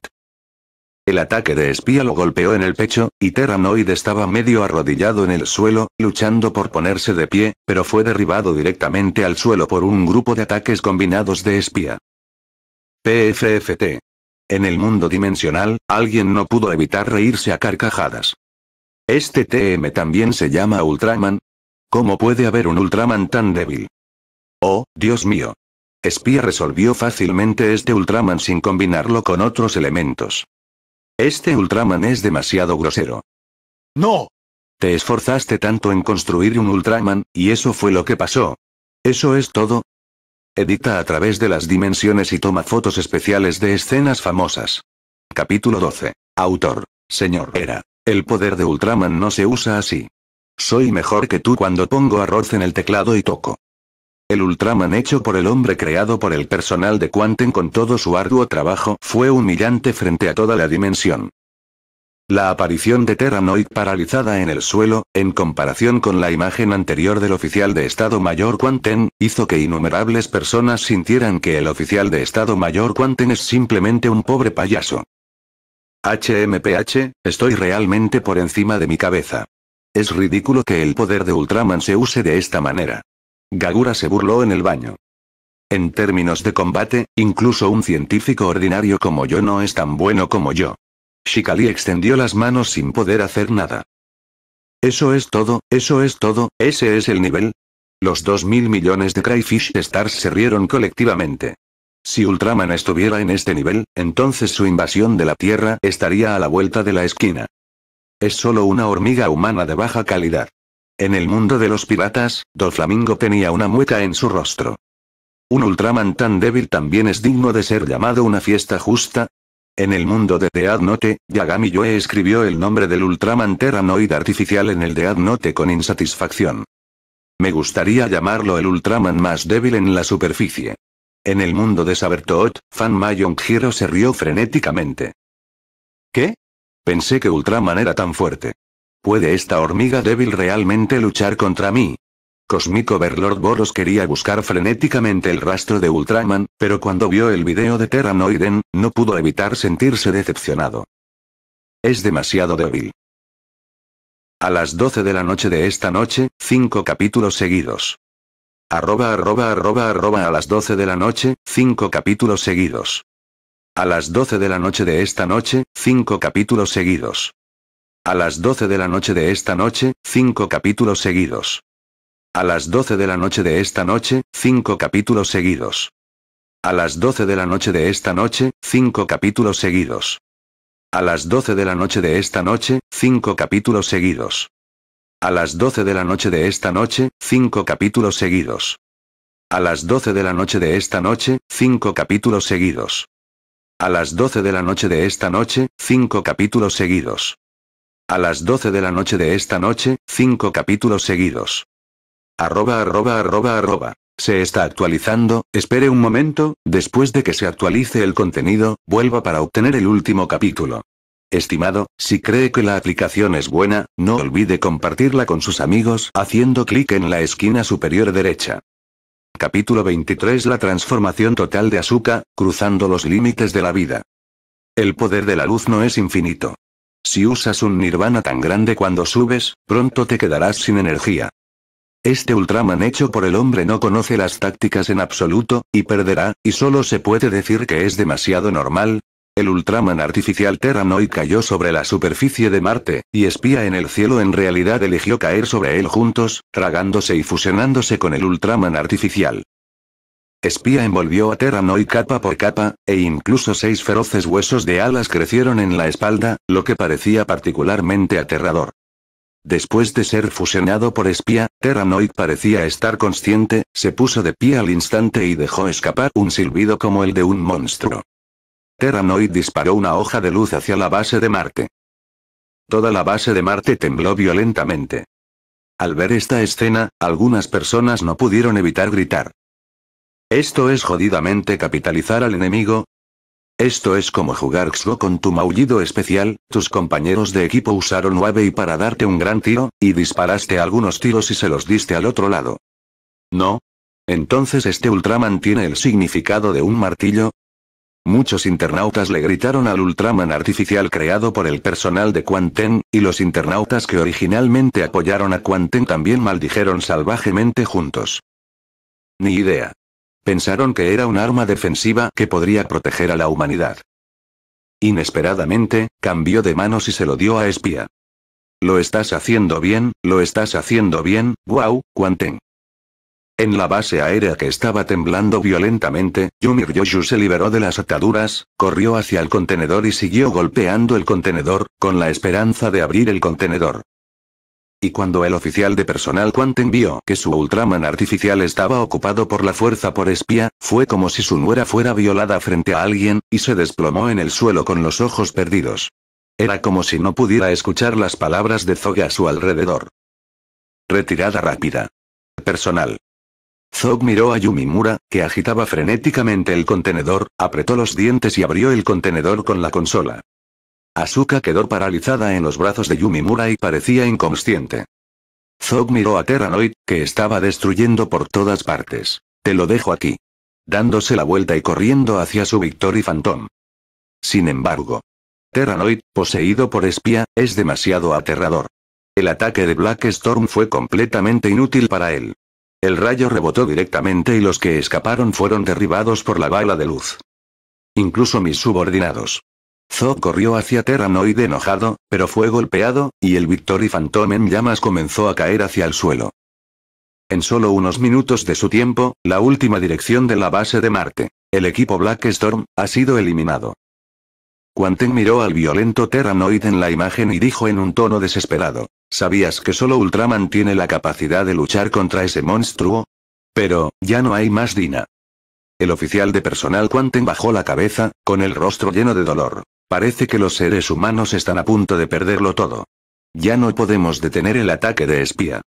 El ataque de espía lo golpeó en el pecho, y Terranoid estaba medio arrodillado en el suelo, luchando por ponerse de pie, pero fue derribado directamente al suelo por un grupo de ataques combinados de espía. PFFT. En el mundo dimensional, alguien no pudo evitar reírse a carcajadas. ¿Este TM también se llama Ultraman? ¿Cómo puede haber un Ultraman tan débil? Oh, Dios mío. Espía resolvió fácilmente este Ultraman sin combinarlo con otros elementos. Este Ultraman es demasiado grosero. ¡No! Te esforzaste tanto en construir un Ultraman, y eso fue lo que pasó. ¿Eso es todo? Edita a través de las dimensiones y toma fotos especiales de escenas famosas. Capítulo 12. Autor. Señor Era. El poder de Ultraman no se usa así. Soy mejor que tú cuando pongo arroz en el teclado y toco. El Ultraman hecho por el hombre creado por el personal de Quanten con todo su arduo trabajo fue humillante frente a toda la dimensión. La aparición de Terranoid paralizada en el suelo, en comparación con la imagen anterior del oficial de Estado Mayor Quanten, hizo que innumerables personas sintieran que el oficial de Estado Mayor Quanten es simplemente un pobre payaso. HMPH, estoy realmente por encima de mi cabeza. Es ridículo que el poder de Ultraman se use de esta manera. Gagura se burló en el baño. En términos de combate, incluso un científico ordinario como yo no es tan bueno como yo. Shikali extendió las manos sin poder hacer nada. Eso es todo, eso es todo, ese es el nivel. Los dos mil millones de Crayfish Stars se rieron colectivamente. Si Ultraman estuviera en este nivel, entonces su invasión de la Tierra estaría a la vuelta de la esquina. Es solo una hormiga humana de baja calidad. En el mundo de los piratas, Doflamingo tenía una mueca en su rostro. ¿Un Ultraman tan débil también es digno de ser llamado una fiesta justa? En el mundo de Dead Note, Yagami Yue escribió el nombre del Ultraman Terranoid artificial en el Dead Note con insatisfacción. Me gustaría llamarlo el Ultraman más débil en la superficie. En el mundo de Sabertooth, Fan Mayong Hiro se rió frenéticamente. ¿Qué? Pensé que Ultraman era tan fuerte. ¿Puede esta hormiga débil realmente luchar contra mí? Cosmico Verlord Boros quería buscar frenéticamente el rastro de Ultraman, pero cuando vio el video de Terranoiden, no pudo evitar sentirse decepcionado. Es demasiado débil. A las 12 de la noche de esta noche, 5 capítulos seguidos. Arroba arroba arroba arroba a las 12 de la noche, 5 capítulos seguidos. A las 12 de la noche de esta noche, 5 capítulos seguidos. A las 12 de la noche de esta noche, cinco capítulos seguidos. A las 12 de la noche de esta noche, cinco capítulos seguidos. A las 12 de la noche de esta noche, cinco capítulos seguidos. A las 12 de la noche de esta noche, cinco capítulos seguidos. A las 12 de la noche de esta noche, cinco capítulos seguidos. A las 12 de la noche de esta noche, cinco capítulos seguidos. A las 12 de la noche de esta noche, cinco capítulos seguidos. A las 12 de la noche de esta noche, 5 capítulos seguidos. Arroba arroba arroba arroba. Se está actualizando, espere un momento, después de que se actualice el contenido, vuelva para obtener el último capítulo. Estimado, si cree que la aplicación es buena, no olvide compartirla con sus amigos haciendo clic en la esquina superior derecha. Capítulo 23 La transformación total de Asuka, cruzando los límites de la vida. El poder de la luz no es infinito. Si usas un nirvana tan grande cuando subes, pronto te quedarás sin energía. Este Ultraman hecho por el hombre no conoce las tácticas en absoluto, y perderá, y solo se puede decir que es demasiado normal. El Ultraman artificial Terranoi cayó sobre la superficie de Marte, y espía en el cielo en realidad eligió caer sobre él juntos, tragándose y fusionándose con el Ultraman artificial. Espía envolvió a Terranoid capa por capa, e incluso seis feroces huesos de alas crecieron en la espalda, lo que parecía particularmente aterrador. Después de ser fusionado por espía, Terranoid parecía estar consciente, se puso de pie al instante y dejó escapar un silbido como el de un monstruo. Terranoid disparó una hoja de luz hacia la base de Marte. Toda la base de Marte tembló violentamente. Al ver esta escena, algunas personas no pudieron evitar gritar. Esto es jodidamente capitalizar al enemigo. Esto es como jugar XGO con tu maullido especial, tus compañeros de equipo usaron y para darte un gran tiro, y disparaste algunos tiros y se los diste al otro lado. ¿No? Entonces este Ultraman tiene el significado de un martillo. Muchos internautas le gritaron al Ultraman artificial creado por el personal de Quanten, y los internautas que originalmente apoyaron a Quanten también maldijeron salvajemente juntos. Ni idea. Pensaron que era un arma defensiva que podría proteger a la humanidad. Inesperadamente, cambió de manos y se lo dio a espía. Lo estás haciendo bien, lo estás haciendo bien, wow, Quanten. En la base aérea que estaba temblando violentamente, Yumir Yoshu se liberó de las ataduras, corrió hacia el contenedor y siguió golpeando el contenedor, con la esperanza de abrir el contenedor. Y cuando el oficial de personal Quanten vio que su Ultraman artificial estaba ocupado por la fuerza por espía, fue como si su nuera fuera violada frente a alguien, y se desplomó en el suelo con los ojos perdidos. Era como si no pudiera escuchar las palabras de Zog a su alrededor. Retirada rápida. Personal. Zog miró a Yumimura, que agitaba frenéticamente el contenedor, apretó los dientes y abrió el contenedor con la consola. Asuka quedó paralizada en los brazos de Yumimura y parecía inconsciente. Zog miró a Terranoid, que estaba destruyendo por todas partes. Te lo dejo aquí. Dándose la vuelta y corriendo hacia su Victory Phantom. Sin embargo. Terranoid, poseído por espía, es demasiado aterrador. El ataque de Black Storm fue completamente inútil para él. El rayo rebotó directamente y los que escaparon fueron derribados por la bala de luz. Incluso mis subordinados. Zo corrió hacia Terranoid enojado, pero fue golpeado, y el Victory Phantom en llamas comenzó a caer hacia el suelo. En solo unos minutos de su tiempo, la última dirección de la base de Marte. El equipo Black Storm, ha sido eliminado. Quanten miró al violento Terranoid en la imagen y dijo en un tono desesperado. ¿Sabías que solo Ultraman tiene la capacidad de luchar contra ese monstruo? Pero, ya no hay más Dina. El oficial de personal Quanten bajó la cabeza, con el rostro lleno de dolor. Parece que los seres humanos están a punto de perderlo todo. Ya no podemos detener el ataque de espía.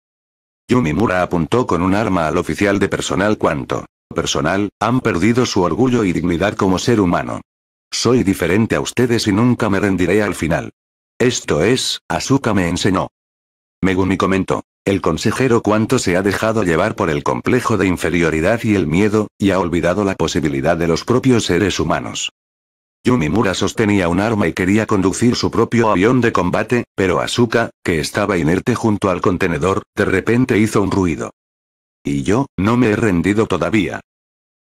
Yumimura apuntó con un arma al oficial de personal cuanto. Personal, han perdido su orgullo y dignidad como ser humano. Soy diferente a ustedes y nunca me rendiré al final. Esto es, Asuka me enseñó. Megumi comentó. El consejero cuánto se ha dejado llevar por el complejo de inferioridad y el miedo, y ha olvidado la posibilidad de los propios seres humanos. Yumimura sostenía un arma y quería conducir su propio avión de combate, pero Asuka, que estaba inerte junto al contenedor, de repente hizo un ruido. Y yo, no me he rendido todavía.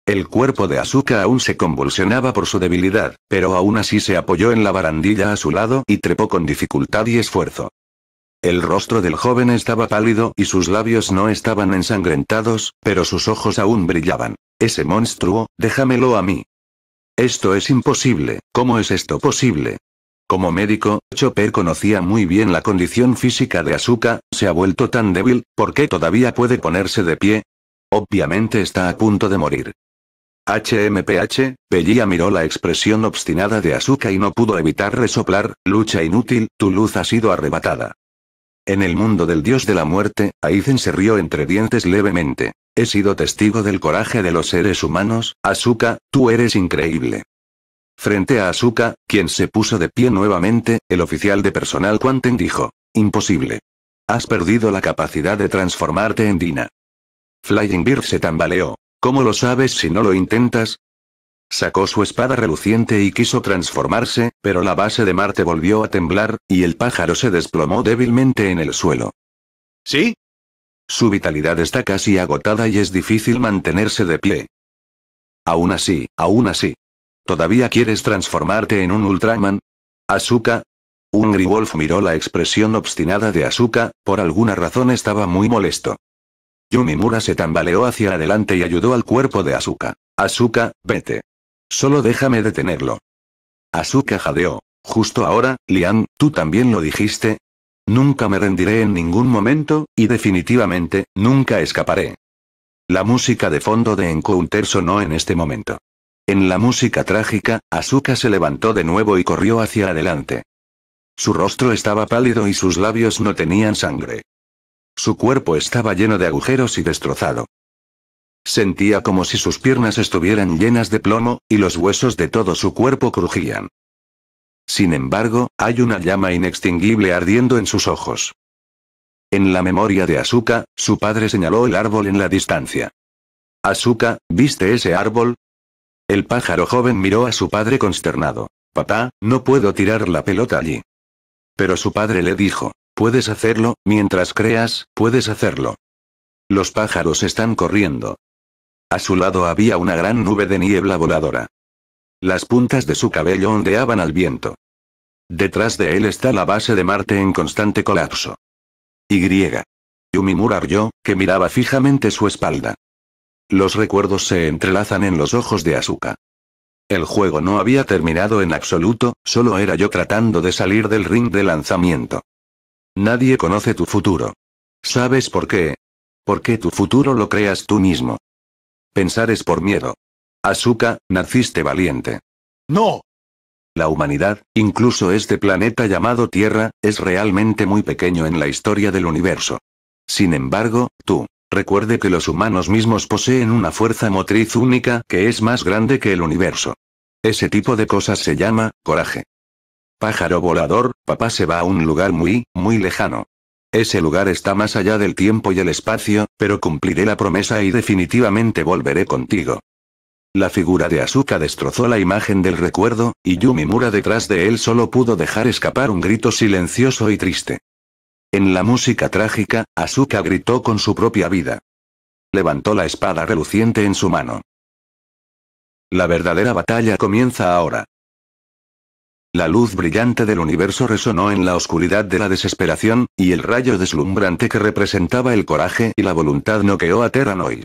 El cuerpo de Asuka aún se convulsionaba por su debilidad, pero aún así se apoyó en la barandilla a su lado y trepó con dificultad y esfuerzo. El rostro del joven estaba pálido y sus labios no estaban ensangrentados, pero sus ojos aún brillaban. Ese monstruo, déjamelo a mí. Esto es imposible, ¿cómo es esto posible? Como médico, Chopper conocía muy bien la condición física de Asuka, se ha vuelto tan débil, ¿por qué todavía puede ponerse de pie? Obviamente está a punto de morir. HMPH, Pellia miró la expresión obstinada de Asuka y no pudo evitar resoplar, lucha inútil, tu luz ha sido arrebatada. En el mundo del dios de la muerte, Aizen se rió entre dientes levemente. He sido testigo del coraje de los seres humanos, Asuka, tú eres increíble. Frente a Asuka, quien se puso de pie nuevamente, el oficial de personal Quanten dijo. Imposible. Has perdido la capacidad de transformarte en Dina. Flying Bird se tambaleó. ¿Cómo lo sabes si no lo intentas? Sacó su espada reluciente y quiso transformarse, pero la base de Marte volvió a temblar, y el pájaro se desplomó débilmente en el suelo. ¿Sí? Su vitalidad está casi agotada y es difícil mantenerse de pie. Aún así, aún así. ¿Todavía quieres transformarte en un Ultraman? Asuka, Un Wolf miró la expresión obstinada de Asuka, por alguna razón estaba muy molesto. Yumimura se tambaleó hacia adelante y ayudó al cuerpo de Asuka. Asuka, vete. Solo déjame detenerlo. Asuka jadeó. Justo ahora, Lian, tú también lo dijiste. Nunca me rendiré en ningún momento, y definitivamente, nunca escaparé. La música de fondo de Encounter sonó en este momento. En la música trágica, Asuka se levantó de nuevo y corrió hacia adelante. Su rostro estaba pálido y sus labios no tenían sangre. Su cuerpo estaba lleno de agujeros y destrozado. Sentía como si sus piernas estuvieran llenas de plomo, y los huesos de todo su cuerpo crujían. Sin embargo, hay una llama inextinguible ardiendo en sus ojos. En la memoria de Asuka, su padre señaló el árbol en la distancia. Asuka, ¿viste ese árbol? El pájaro joven miró a su padre consternado. Papá, no puedo tirar la pelota allí. Pero su padre le dijo, puedes hacerlo, mientras creas, puedes hacerlo. Los pájaros están corriendo, a su lado había una gran nube de niebla voladora. Las puntas de su cabello ondeaban al viento. Detrás de él está la base de Marte en constante colapso. Y. Yumimura yo, que miraba fijamente su espalda. Los recuerdos se entrelazan en los ojos de Asuka. El juego no había terminado en absoluto, solo era yo tratando de salir del ring de lanzamiento. Nadie conoce tu futuro. ¿Sabes por qué? Porque tu futuro lo creas tú mismo. Pensar es por miedo. Asuka, naciste valiente. ¡No! La humanidad, incluso este planeta llamado Tierra, es realmente muy pequeño en la historia del universo. Sin embargo, tú, recuerde que los humanos mismos poseen una fuerza motriz única que es más grande que el universo. Ese tipo de cosas se llama, coraje. Pájaro volador, papá se va a un lugar muy, muy lejano. Ese lugar está más allá del tiempo y el espacio, pero cumpliré la promesa y definitivamente volveré contigo. La figura de Asuka destrozó la imagen del recuerdo, y Mura detrás de él solo pudo dejar escapar un grito silencioso y triste. En la música trágica, Asuka gritó con su propia vida. Levantó la espada reluciente en su mano. La verdadera batalla comienza ahora. La luz brillante del universo resonó en la oscuridad de la desesperación, y el rayo deslumbrante que representaba el coraje y la voluntad noqueó a Terranoy.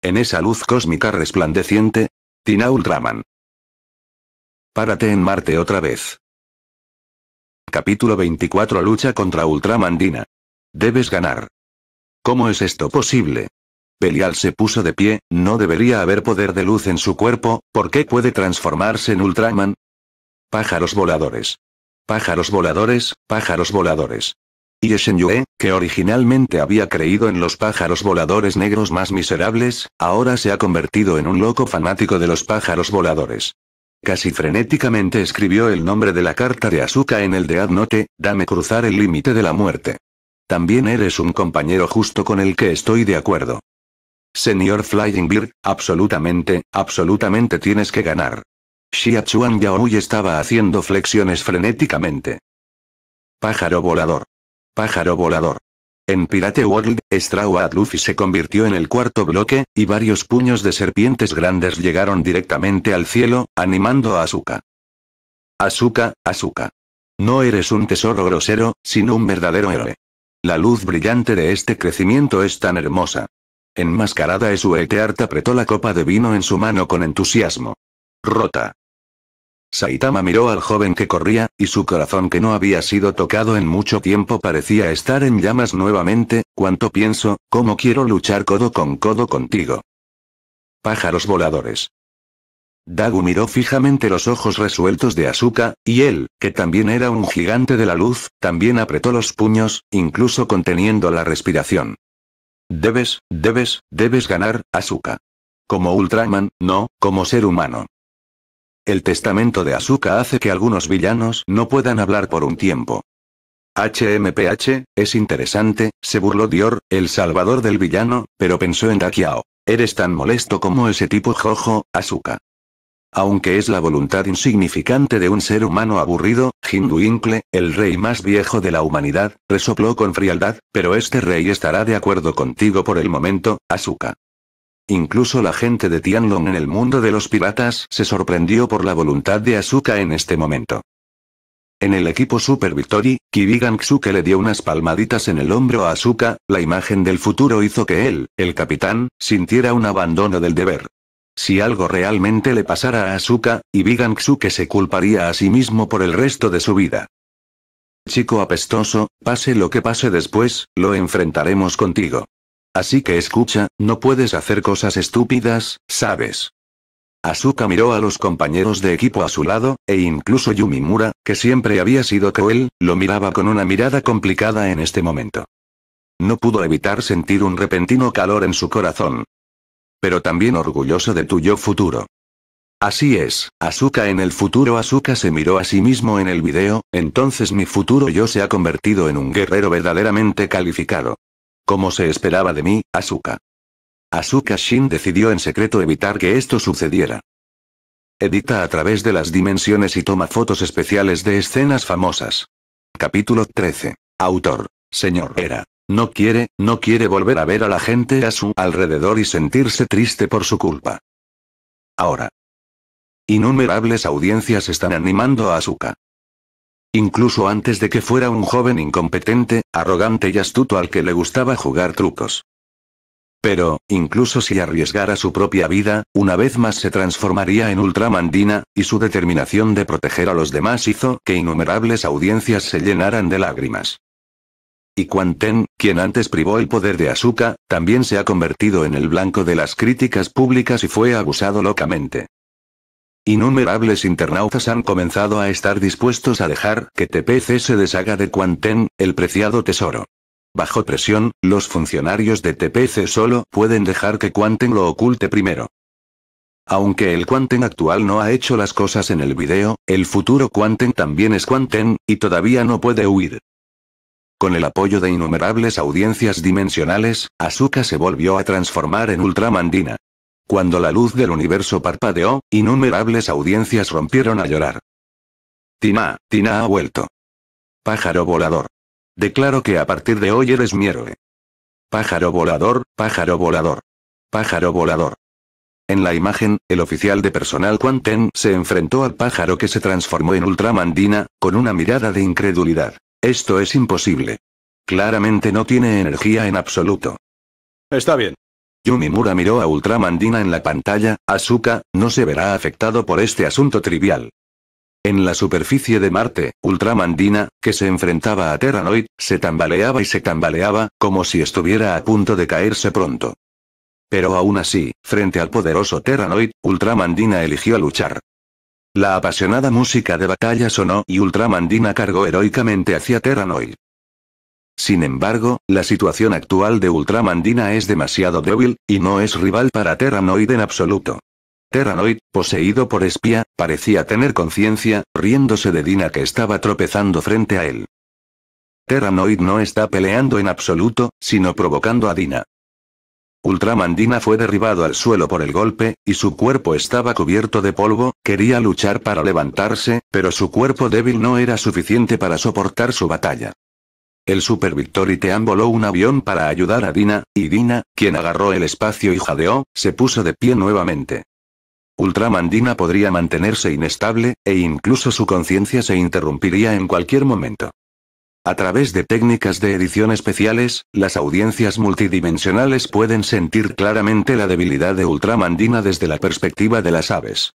En esa luz cósmica resplandeciente, Tina Ultraman. Párate en Marte otra vez. Capítulo 24 Lucha contra Ultraman Dina. Debes ganar. ¿Cómo es esto posible? Pelial se puso de pie, no debería haber poder de luz en su cuerpo, ¿por qué puede transformarse en Ultraman? Pájaros voladores. Pájaros voladores, pájaros voladores. Y Yue, que originalmente había creído en los pájaros voladores negros más miserables, ahora se ha convertido en un loco fanático de los pájaros voladores. Casi frenéticamente escribió el nombre de la carta de Asuka en el de Adnote, dame cruzar el límite de la muerte. También eres un compañero justo con el que estoy de acuerdo. Señor Flying Bird, absolutamente, absolutamente tienes que ganar. Xiachuan y estaba haciendo flexiones frenéticamente. Pájaro volador. Pájaro volador. En Pirate World, Straw Hat Luffy se convirtió en el cuarto bloque, y varios puños de serpientes grandes llegaron directamente al cielo, animando a Asuka. Asuka, Asuka. No eres un tesoro grosero, sino un verdadero héroe. La luz brillante de este crecimiento es tan hermosa. Enmascarada Art apretó la copa de vino en su mano con entusiasmo. Rota. Saitama miró al joven que corría, y su corazón que no había sido tocado en mucho tiempo parecía estar en llamas nuevamente, cuanto pienso, cómo quiero luchar codo con codo contigo. Pájaros voladores. Dagu miró fijamente los ojos resueltos de Asuka, y él, que también era un gigante de la luz, también apretó los puños, incluso conteniendo la respiración. Debes, debes, debes ganar, Asuka. Como Ultraman, no, como ser humano. El testamento de Asuka hace que algunos villanos no puedan hablar por un tiempo. HMPH, es interesante, se burló Dior, el salvador del villano, pero pensó en Takiao. Eres tan molesto como ese tipo Jojo, Asuka. Aunque es la voluntad insignificante de un ser humano aburrido, Hinduinkle, el rey más viejo de la humanidad, resopló con frialdad, pero este rey estará de acuerdo contigo por el momento, Asuka. Incluso la gente de Tianlong en el mundo de los piratas se sorprendió por la voluntad de Asuka en este momento. En el equipo Super Victory, Kibigan que le dio unas palmaditas en el hombro a Asuka, la imagen del futuro hizo que él, el capitán, sintiera un abandono del deber. Si algo realmente le pasara a Asuka, y que se culparía a sí mismo por el resto de su vida. Chico apestoso, pase lo que pase después, lo enfrentaremos contigo. Así que escucha, no puedes hacer cosas estúpidas, ¿sabes? Asuka miró a los compañeros de equipo a su lado, e incluso Yumimura, que siempre había sido cruel, lo miraba con una mirada complicada en este momento. No pudo evitar sentir un repentino calor en su corazón. Pero también orgulloso de tu yo futuro. Así es, Asuka en el futuro Asuka se miró a sí mismo en el video, entonces mi futuro yo se ha convertido en un guerrero verdaderamente calificado. Como se esperaba de mí, Asuka. Asuka Shin decidió en secreto evitar que esto sucediera. Edita a través de las dimensiones y toma fotos especiales de escenas famosas. Capítulo 13. Autor. Señor Era. No quiere, no quiere volver a ver a la gente a su alrededor y sentirse triste por su culpa. Ahora. Innumerables audiencias están animando a Asuka. Incluso antes de que fuera un joven incompetente, arrogante y astuto al que le gustaba jugar trucos. Pero, incluso si arriesgara su propia vida, una vez más se transformaría en ultramandina, y su determinación de proteger a los demás hizo que innumerables audiencias se llenaran de lágrimas. Y Quanten, quien antes privó el poder de Asuka, también se ha convertido en el blanco de las críticas públicas y fue abusado locamente. Innumerables internautas han comenzado a estar dispuestos a dejar que TPC se deshaga de Quanten, el preciado tesoro. Bajo presión, los funcionarios de TPC solo pueden dejar que Quanten lo oculte primero. Aunque el Quanten actual no ha hecho las cosas en el video, el futuro Quanten también es Quanten, y todavía no puede huir. Con el apoyo de innumerables audiencias dimensionales, Asuka se volvió a transformar en Ultramandina. Cuando la luz del universo parpadeó, innumerables audiencias rompieron a llorar. Tina, Tina ha vuelto. Pájaro volador. Declaro que a partir de hoy eres mi héroe. Pájaro volador, pájaro volador. Pájaro volador. En la imagen, el oficial de personal Quanten se enfrentó al pájaro que se transformó en ultramandina, con una mirada de incredulidad. Esto es imposible. Claramente no tiene energía en absoluto. Está bien. Yumimura miró a Ultramandina en la pantalla, Asuka, no se verá afectado por este asunto trivial. En la superficie de Marte, Ultramandina, que se enfrentaba a Terranoid, se tambaleaba y se tambaleaba, como si estuviera a punto de caerse pronto. Pero aún así, frente al poderoso Terranoid, Ultramandina eligió luchar. La apasionada música de batalla sonó y Ultramandina cargó heroicamente hacia Terranoid. Sin embargo, la situación actual de Ultramandina es demasiado débil, y no es rival para Terranoid en absoluto. Terranoid, poseído por espía, parecía tener conciencia, riéndose de Dina que estaba tropezando frente a él. Terranoid no está peleando en absoluto, sino provocando a Dina. Ultramandina fue derribado al suelo por el golpe, y su cuerpo estaba cubierto de polvo, quería luchar para levantarse, pero su cuerpo débil no era suficiente para soportar su batalla. El Super Team voló un avión para ayudar a Dina, y Dina, quien agarró el espacio y jadeó, se puso de pie nuevamente. Ultramandina podría mantenerse inestable, e incluso su conciencia se interrumpiría en cualquier momento. A través de técnicas de edición especiales, las audiencias multidimensionales pueden sentir claramente la debilidad de Ultramandina desde la perspectiva de las aves.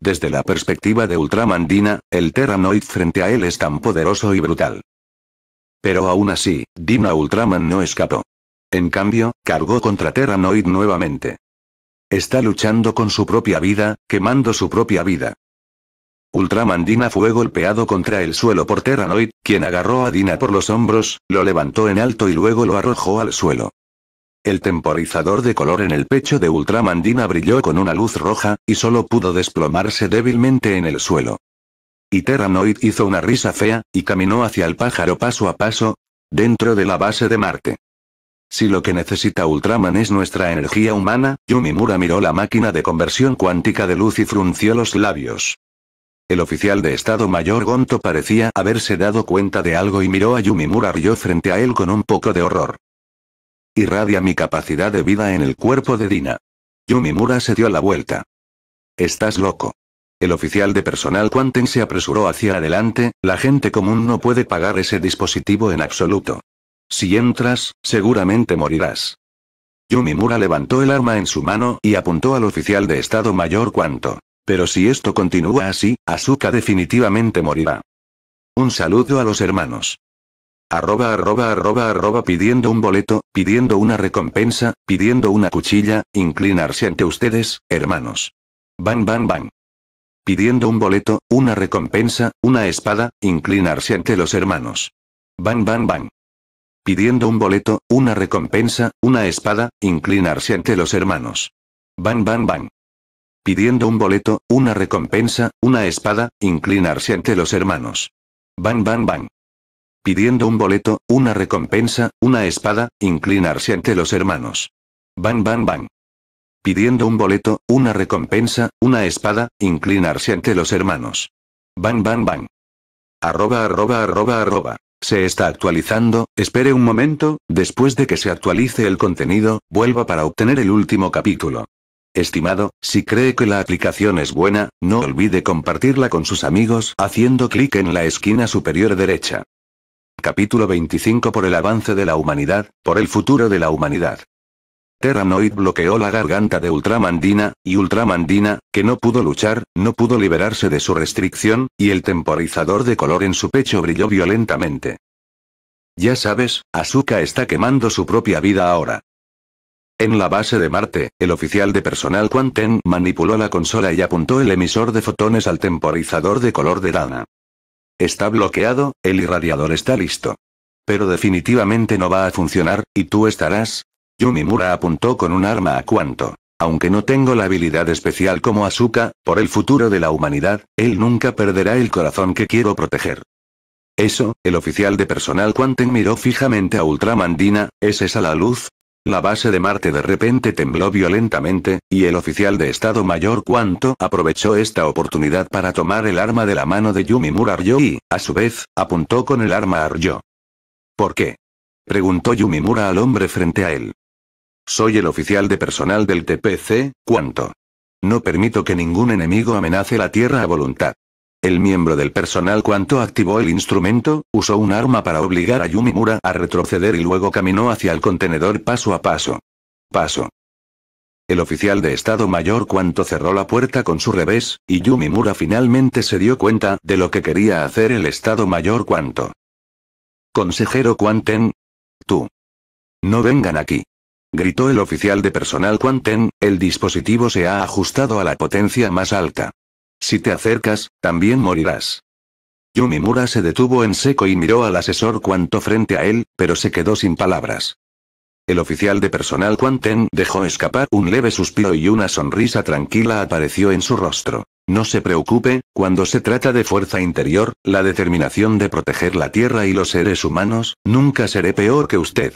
Desde la perspectiva de Ultramandina, el Terranoid frente a él es tan poderoso y brutal. Pero aún así, Dina Ultraman no escapó. En cambio, cargó contra Terranoid nuevamente. Está luchando con su propia vida, quemando su propia vida. Ultraman Dina fue golpeado contra el suelo por Terranoid, quien agarró a Dina por los hombros, lo levantó en alto y luego lo arrojó al suelo. El temporizador de color en el pecho de Ultraman Dina brilló con una luz roja, y solo pudo desplomarse débilmente en el suelo. Y Terranoid hizo una risa fea, y caminó hacia el pájaro paso a paso, dentro de la base de Marte. Si lo que necesita Ultraman es nuestra energía humana, Yumimura miró la máquina de conversión cuántica de luz y frunció los labios. El oficial de Estado Mayor Gonto parecía haberse dado cuenta de algo y miró a Yumimura yo frente a él con un poco de horror. Irradia mi capacidad de vida en el cuerpo de Dina. Yumimura se dio la vuelta. Estás loco. El oficial de personal Quanten se apresuró hacia adelante, la gente común no puede pagar ese dispositivo en absoluto. Si entras, seguramente morirás. Yumimura levantó el arma en su mano y apuntó al oficial de Estado Mayor Cuanto. Pero si esto continúa así, Asuka definitivamente morirá. Un saludo a los hermanos. Arroba arroba arroba arroba pidiendo un boleto, pidiendo una recompensa, pidiendo una cuchilla, inclinarse ante ustedes, hermanos. Bang bang bang pidiendo un boleto, una recompensa, una espada, inclinarse ante los hermanos. Ban ban ban. Pidiendo un boleto, una recompensa, una espada, inclinarse ante los hermanos. Ban ban ban. Pidiendo un boleto, una recompensa, una espada, inclinarse ante los hermanos. Ban ban bang. Pidiendo un boleto, una recompensa, una espada, inclinarse ante los hermanos. Ban ban ban pidiendo un boleto, una recompensa, una espada, inclinarse ante los hermanos. Bang bang bang. Arroba arroba arroba arroba. Se está actualizando, espere un momento, después de que se actualice el contenido, vuelva para obtener el último capítulo. Estimado, si cree que la aplicación es buena, no olvide compartirla con sus amigos haciendo clic en la esquina superior derecha. Capítulo 25 Por el avance de la humanidad, por el futuro de la humanidad. Terranoid bloqueó la garganta de Ultramandina, y Ultramandina, que no pudo luchar, no pudo liberarse de su restricción, y el temporizador de color en su pecho brilló violentamente. Ya sabes, Asuka está quemando su propia vida ahora. En la base de Marte, el oficial de personal Quanten manipuló la consola y apuntó el emisor de fotones al temporizador de color de Dana. Está bloqueado, el irradiador está listo. Pero definitivamente no va a funcionar, y tú estarás, Yumimura apuntó con un arma a cuanto. Aunque no tengo la habilidad especial como Asuka, por el futuro de la humanidad, él nunca perderá el corazón que quiero proteger. Eso, el oficial de personal Quanten miró fijamente a Ultramandina, ¿es esa la luz? La base de Marte de repente tembló violentamente, y el oficial de Estado Mayor Quanto aprovechó esta oportunidad para tomar el arma de la mano de Yumimura Ryo y, a su vez, apuntó con el arma a Ryo. ¿Por qué? Preguntó Yumimura al hombre frente a él. Soy el oficial de personal del TPC, ¿cuánto? No permito que ningún enemigo amenace la Tierra a voluntad. El miembro del personal cuanto activó el instrumento, usó un arma para obligar a Yumimura a retroceder y luego caminó hacia el contenedor paso a paso. Paso. El oficial de Estado Mayor cuanto cerró la puerta con su revés, y Yumimura finalmente se dio cuenta de lo que quería hacer el Estado Mayor cuanto. Consejero Quanten. Tú. No vengan aquí gritó el oficial de personal Quanten, el dispositivo se ha ajustado a la potencia más alta. Si te acercas, también morirás. Yumimura se detuvo en seco y miró al asesor cuanto frente a él, pero se quedó sin palabras. El oficial de personal Quanten dejó escapar un leve suspiro y una sonrisa tranquila apareció en su rostro. No se preocupe, cuando se trata de fuerza interior, la determinación de proteger la Tierra y los seres humanos, nunca seré peor que usted.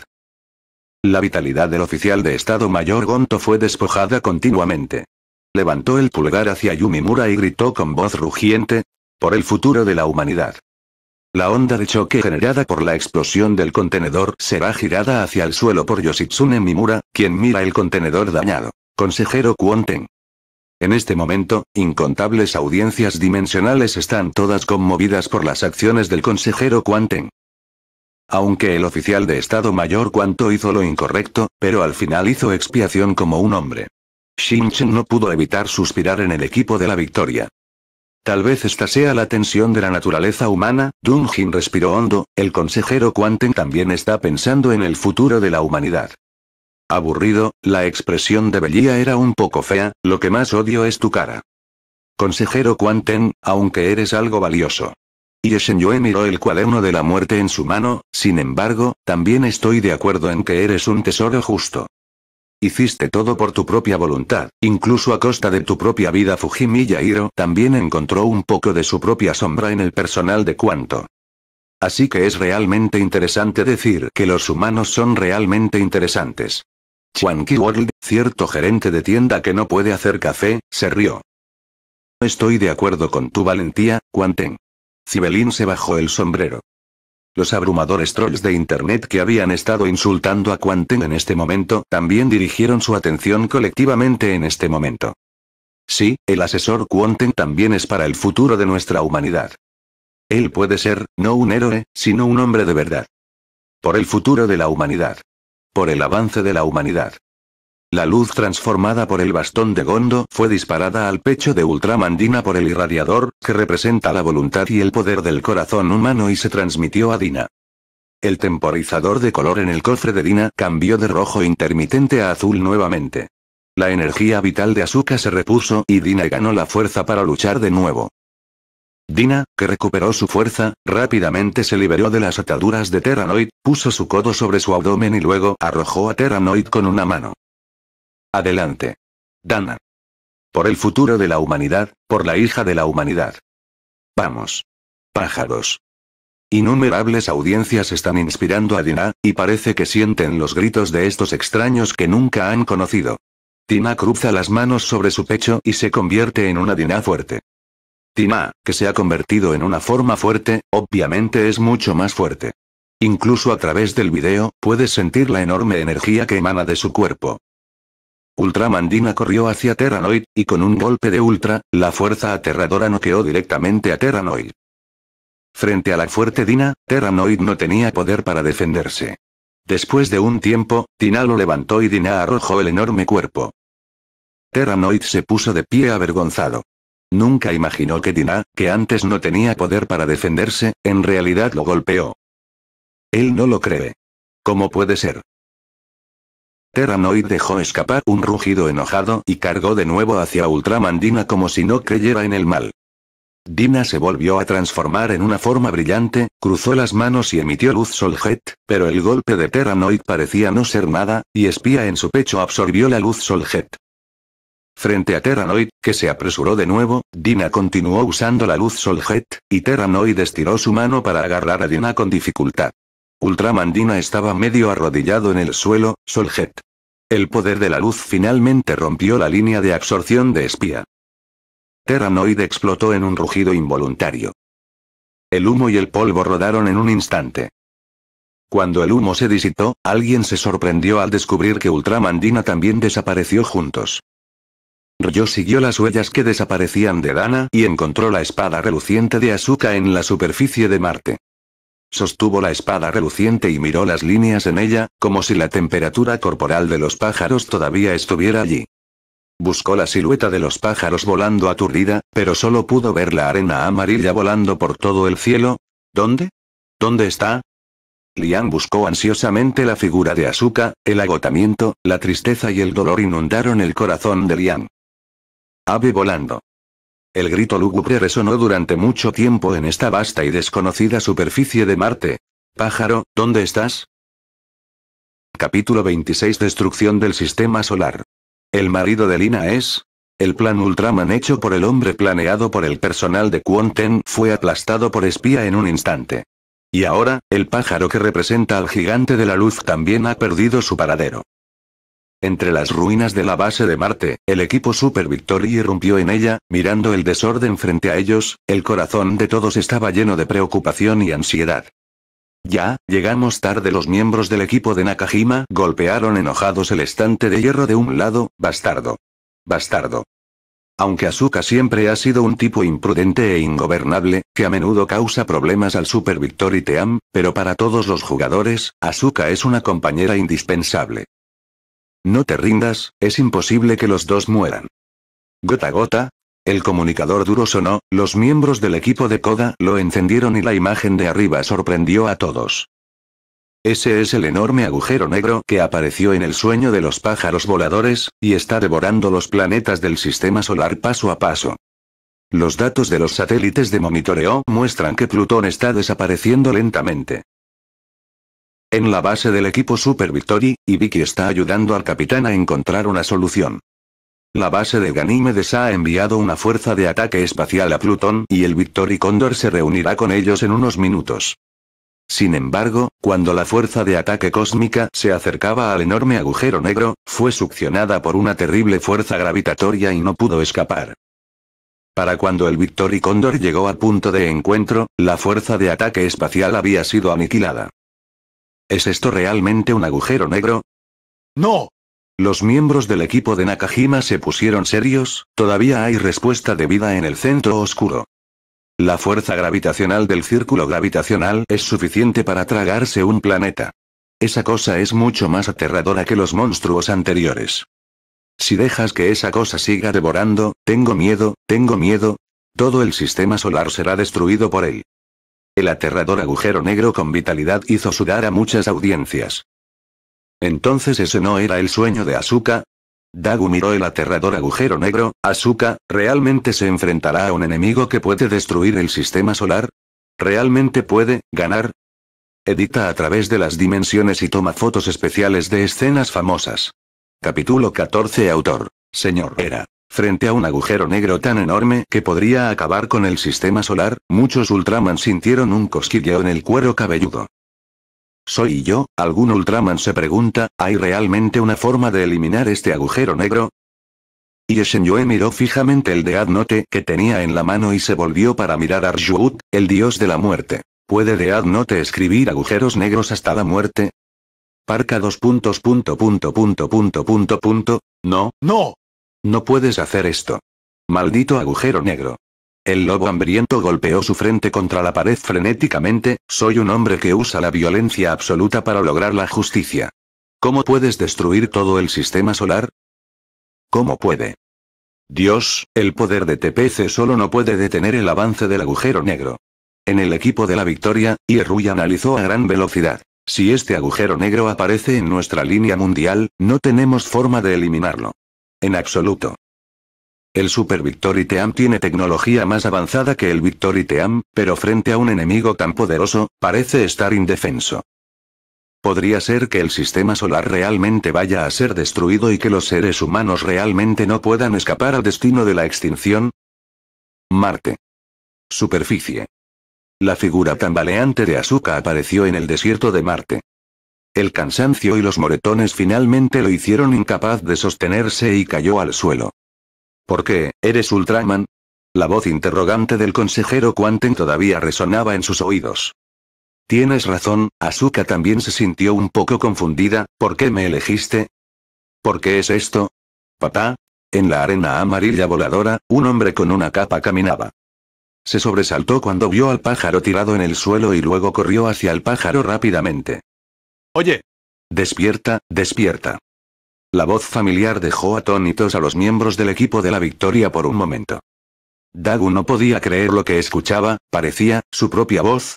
La vitalidad del oficial de Estado Mayor Gonto fue despojada continuamente. Levantó el pulgar hacia Yumimura y gritó con voz rugiente, por el futuro de la humanidad. La onda de choque generada por la explosión del contenedor será girada hacia el suelo por Yoshitsune Mimura, quien mira el contenedor dañado. Consejero Kuonten. En este momento, incontables audiencias dimensionales están todas conmovidas por las acciones del consejero Kuanten. Aunque el oficial de Estado Mayor Cuanto hizo lo incorrecto, pero al final hizo expiación como un hombre. Shin-Chen no pudo evitar suspirar en el equipo de la victoria. Tal vez esta sea la tensión de la naturaleza humana, Jin respiró hondo, el consejero Quanten también está pensando en el futuro de la humanidad. Aburrido, la expresión de Bellía era un poco fea, lo que más odio es tu cara. Consejero Quanten, aunque eres algo valioso. Y Shenyue miró el cuaderno de la muerte en su mano, sin embargo, también estoy de acuerdo en que eres un tesoro justo. Hiciste todo por tu propia voluntad, incluso a costa de tu propia vida Fujimi Hiro también encontró un poco de su propia sombra en el personal de Cuanto. Así que es realmente interesante decir que los humanos son realmente interesantes. Chuanqui World, cierto gerente de tienda que no puede hacer café, se rió. Estoy de acuerdo con tu valentía, Quanten. Cibelín se bajó el sombrero. Los abrumadores trolls de Internet que habían estado insultando a Quanten en este momento también dirigieron su atención colectivamente en este momento. Sí, el asesor Quanten también es para el futuro de nuestra humanidad. Él puede ser, no un héroe, sino un hombre de verdad. Por el futuro de la humanidad. Por el avance de la humanidad. La luz transformada por el bastón de Gondo fue disparada al pecho de Ultramandina por el irradiador, que representa la voluntad y el poder del corazón humano y se transmitió a Dina. El temporizador de color en el cofre de Dina cambió de rojo intermitente a azul nuevamente. La energía vital de Asuka se repuso y Dina ganó la fuerza para luchar de nuevo. Dina, que recuperó su fuerza, rápidamente se liberó de las ataduras de Terranoid, puso su codo sobre su abdomen y luego arrojó a Terranoid con una mano. Adelante. Dana. Por el futuro de la humanidad, por la hija de la humanidad. Vamos. Pájaros. Innumerables audiencias están inspirando a Dina, y parece que sienten los gritos de estos extraños que nunca han conocido. Tina cruza las manos sobre su pecho y se convierte en una Dina fuerte. Tina, que se ha convertido en una forma fuerte, obviamente es mucho más fuerte. Incluso a través del video, puedes sentir la enorme energía que emana de su cuerpo. Ultramandina corrió hacia Terranoid, y con un golpe de Ultra, la fuerza aterradora noqueó directamente a Terranoid. Frente a la fuerte Dina, Terranoid no tenía poder para defenderse. Después de un tiempo, Dina lo levantó y Dina arrojó el enorme cuerpo. Terranoid se puso de pie avergonzado. Nunca imaginó que Dina, que antes no tenía poder para defenderse, en realidad lo golpeó. Él no lo cree. ¿Cómo puede ser? Teranoid dejó escapar un rugido enojado y cargó de nuevo hacia Ultraman Dina como si no creyera en el mal. Dina se volvió a transformar en una forma brillante, cruzó las manos y emitió luz Soljet, pero el golpe de Teranoid parecía no ser nada, y espía en su pecho absorbió la luz Soljet. Frente a Teranoid, que se apresuró de nuevo, Dina continuó usando la luz Soljet, y Teranoid estiró su mano para agarrar a Dina con dificultad. Ultramandina estaba medio arrodillado en el suelo, Soljet. El poder de la luz finalmente rompió la línea de absorción de espía. Terranoid explotó en un rugido involuntario. El humo y el polvo rodaron en un instante. Cuando el humo se disipó, alguien se sorprendió al descubrir que Ultramandina también desapareció juntos. Ryo siguió las huellas que desaparecían de Dana y encontró la espada reluciente de Asuka en la superficie de Marte. Sostuvo la espada reluciente y miró las líneas en ella, como si la temperatura corporal de los pájaros todavía estuviera allí. Buscó la silueta de los pájaros volando aturdida, pero solo pudo ver la arena amarilla volando por todo el cielo. ¿Dónde? ¿Dónde está? Lian buscó ansiosamente la figura de Asuka, el agotamiento, la tristeza y el dolor inundaron el corazón de Lian. Ave volando. El grito lúgubre resonó durante mucho tiempo en esta vasta y desconocida superficie de Marte. Pájaro, ¿dónde estás? Capítulo 26 Destrucción del Sistema Solar. El marido de Lina es, el plan Ultraman hecho por el hombre planeado por el personal de Ten fue aplastado por espía en un instante. Y ahora, el pájaro que representa al gigante de la luz también ha perdido su paradero. Entre las ruinas de la base de Marte, el equipo Super Victory irrumpió en ella, mirando el desorden frente a ellos, el corazón de todos estaba lleno de preocupación y ansiedad. Ya, llegamos tarde. Los miembros del equipo de Nakajima golpearon enojados el estante de hierro de un lado, bastardo. Bastardo. Aunque Asuka siempre ha sido un tipo imprudente e ingobernable, que a menudo causa problemas al Super Victory Team, pero para todos los jugadores, Asuka es una compañera indispensable. No te rindas, es imposible que los dos mueran. Gota gota. El comunicador duro sonó, los miembros del equipo de CODA lo encendieron y la imagen de arriba sorprendió a todos. Ese es el enorme agujero negro que apareció en el sueño de los pájaros voladores, y está devorando los planetas del sistema solar paso a paso. Los datos de los satélites de monitoreo muestran que Plutón está desapareciendo lentamente en la base del equipo Super Victory, y Vicky está ayudando al capitán a encontrar una solución. La base de Ganímedes ha enviado una fuerza de ataque espacial a Plutón y el Victory Condor se reunirá con ellos en unos minutos. Sin embargo, cuando la fuerza de ataque cósmica se acercaba al enorme agujero negro, fue succionada por una terrible fuerza gravitatoria y no pudo escapar. Para cuando el Victory Condor llegó al punto de encuentro, la fuerza de ataque espacial había sido aniquilada. ¿Es esto realmente un agujero negro? ¡No! Los miembros del equipo de Nakajima se pusieron serios, todavía hay respuesta de vida en el centro oscuro. La fuerza gravitacional del círculo gravitacional es suficiente para tragarse un planeta. Esa cosa es mucho más aterradora que los monstruos anteriores. Si dejas que esa cosa siga devorando, tengo miedo, tengo miedo. Todo el sistema solar será destruido por él. El aterrador agujero negro con vitalidad hizo sudar a muchas audiencias. Entonces ese no era el sueño de Asuka. Dagu miró el aterrador agujero negro, Asuka, ¿realmente se enfrentará a un enemigo que puede destruir el sistema solar? ¿Realmente puede, ganar? Edita a través de las dimensiones y toma fotos especiales de escenas famosas. Capítulo 14 Autor. Señor Era. Frente a un agujero negro tan enorme que podría acabar con el sistema solar, muchos Ultraman sintieron un cosquilleo en el cuero cabelludo. ¿Soy yo? Algún Ultraman se pregunta, ¿hay realmente una forma de eliminar este agujero negro? Y miró fijamente el Dead Note que tenía en la mano y se volvió para mirar a Arjut, el dios de la muerte. ¿Puede Dead Note escribir agujeros negros hasta la muerte? Parca dos puntos punto punto punto punto punto punto. No, no. No puedes hacer esto. Maldito agujero negro. El lobo hambriento golpeó su frente contra la pared frenéticamente, soy un hombre que usa la violencia absoluta para lograr la justicia. ¿Cómo puedes destruir todo el sistema solar? ¿Cómo puede? Dios, el poder de TPC solo no puede detener el avance del agujero negro. En el equipo de la victoria, Irui analizó a gran velocidad. Si este agujero negro aparece en nuestra línea mundial, no tenemos forma de eliminarlo. En absoluto. El Super Victory Team tiene tecnología más avanzada que el Victory Team, pero frente a un enemigo tan poderoso, parece estar indefenso. Podría ser que el sistema solar realmente vaya a ser destruido y que los seres humanos realmente no puedan escapar al destino de la extinción. Marte. Superficie. La figura tambaleante de Asuka apareció en el desierto de Marte. El cansancio y los moretones finalmente lo hicieron incapaz de sostenerse y cayó al suelo. ¿Por qué, eres Ultraman? La voz interrogante del consejero Quanten todavía resonaba en sus oídos. Tienes razón, Asuka también se sintió un poco confundida, ¿por qué me elegiste? ¿Por qué es esto? Papá, en la arena amarilla voladora, un hombre con una capa caminaba. Se sobresaltó cuando vio al pájaro tirado en el suelo y luego corrió hacia el pájaro rápidamente. Oye. Despierta, despierta. La voz familiar dejó atónitos a los miembros del equipo de la victoria por un momento. Dagu no podía creer lo que escuchaba, parecía, su propia voz.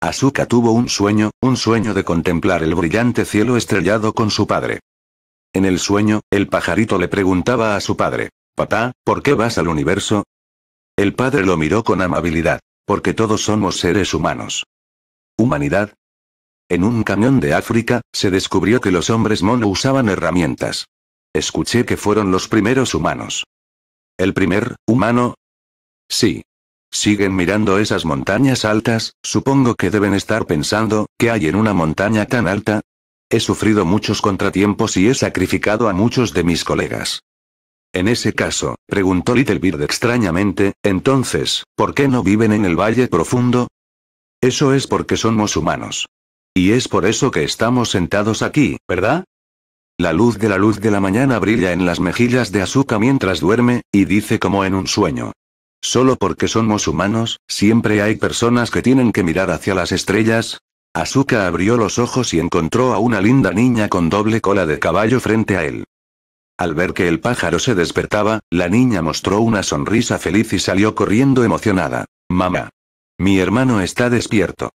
Asuka tuvo un sueño, un sueño de contemplar el brillante cielo estrellado con su padre. En el sueño, el pajarito le preguntaba a su padre, Papá, ¿por qué vas al universo? El padre lo miró con amabilidad, porque todos somos seres humanos. Humanidad, en un camión de África, se descubrió que los hombres mono usaban herramientas. Escuché que fueron los primeros humanos. ¿El primer, humano? Sí. Siguen mirando esas montañas altas, supongo que deben estar pensando, ¿qué hay en una montaña tan alta? He sufrido muchos contratiempos y he sacrificado a muchos de mis colegas. En ese caso, preguntó Bird extrañamente, entonces, ¿por qué no viven en el valle profundo? Eso es porque somos humanos. Y es por eso que estamos sentados aquí, ¿verdad? La luz de la luz de la mañana brilla en las mejillas de Asuka mientras duerme, y dice como en un sueño. Solo porque somos humanos, siempre hay personas que tienen que mirar hacia las estrellas. Asuka abrió los ojos y encontró a una linda niña con doble cola de caballo frente a él. Al ver que el pájaro se despertaba, la niña mostró una sonrisa feliz y salió corriendo emocionada. Mamá. Mi hermano está despierto.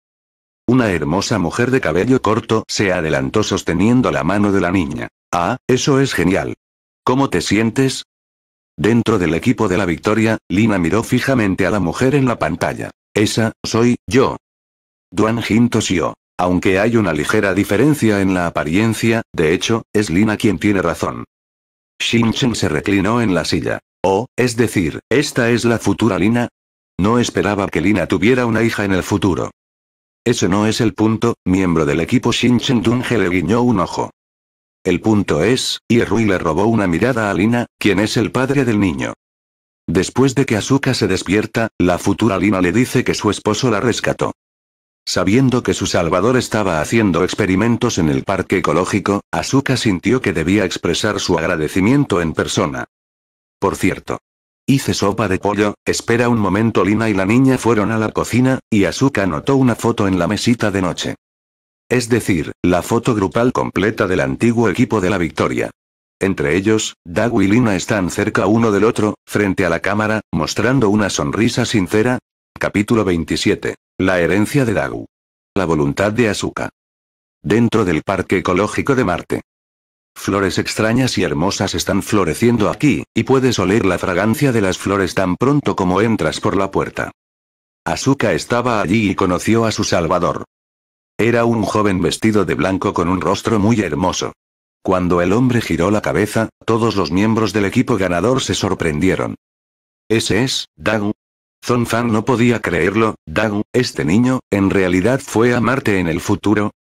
Una hermosa mujer de cabello corto se adelantó sosteniendo la mano de la niña. Ah, eso es genial. ¿Cómo te sientes? Dentro del equipo de la victoria, Lina miró fijamente a la mujer en la pantalla. Esa, soy, yo. Duan Jin tosió. Aunque hay una ligera diferencia en la apariencia, de hecho, es Lina quien tiene razón. Shinchen se reclinó en la silla. Oh, es decir, ¿esta es la futura Lina? No esperaba que Lina tuviera una hija en el futuro. Ese no es el punto, miembro del equipo Shinchen le guiñó un ojo. El punto es, y Rui le robó una mirada a Lina, quien es el padre del niño. Después de que Asuka se despierta, la futura Lina le dice que su esposo la rescató. Sabiendo que su salvador estaba haciendo experimentos en el parque ecológico, Asuka sintió que debía expresar su agradecimiento en persona. Por cierto, Hice sopa de pollo, espera un momento Lina y la niña fueron a la cocina, y Asuka notó una foto en la mesita de noche. Es decir, la foto grupal completa del antiguo equipo de la victoria. Entre ellos, Dagu y Lina están cerca uno del otro, frente a la cámara, mostrando una sonrisa sincera. Capítulo 27. La herencia de Dagu. La voluntad de Asuka. Dentro del Parque Ecológico de Marte. Flores extrañas y hermosas están floreciendo aquí, y puedes oler la fragancia de las flores tan pronto como entras por la puerta. Asuka estaba allí y conoció a su salvador. Era un joven vestido de blanco con un rostro muy hermoso. Cuando el hombre giró la cabeza, todos los miembros del equipo ganador se sorprendieron. Ese es, dang Zon no podía creerlo, dang este niño, en realidad fue a Marte en el futuro,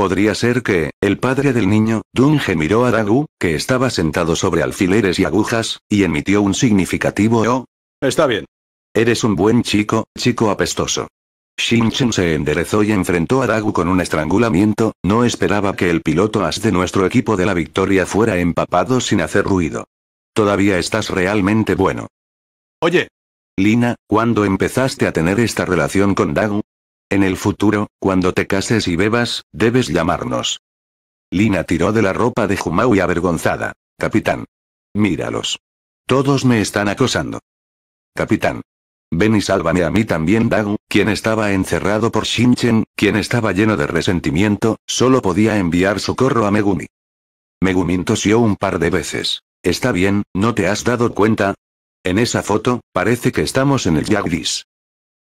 Podría ser que, el padre del niño, Dunge miró a Dagu, que estaba sentado sobre alfileres y agujas, y emitió un significativo oh. Está bien. Eres un buen chico, chico apestoso. Shinchen se enderezó y enfrentó a Dagu con un estrangulamiento, no esperaba que el piloto as de nuestro equipo de la victoria fuera empapado sin hacer ruido. Todavía estás realmente bueno. Oye. Lina, ¿cuándo empezaste a tener esta relación con Dagu? En el futuro, cuando te cases y bebas, debes llamarnos. Lina tiró de la ropa de Jumau y avergonzada. Capitán. Míralos. Todos me están acosando. Capitán. Ven y sálvame a mí también Dagu, quien estaba encerrado por Shinchen, quien estaba lleno de resentimiento, solo podía enviar socorro a Megumi. Megumi tosió un par de veces. Está bien, ¿no te has dado cuenta? En esa foto, parece que estamos en el Yagdis.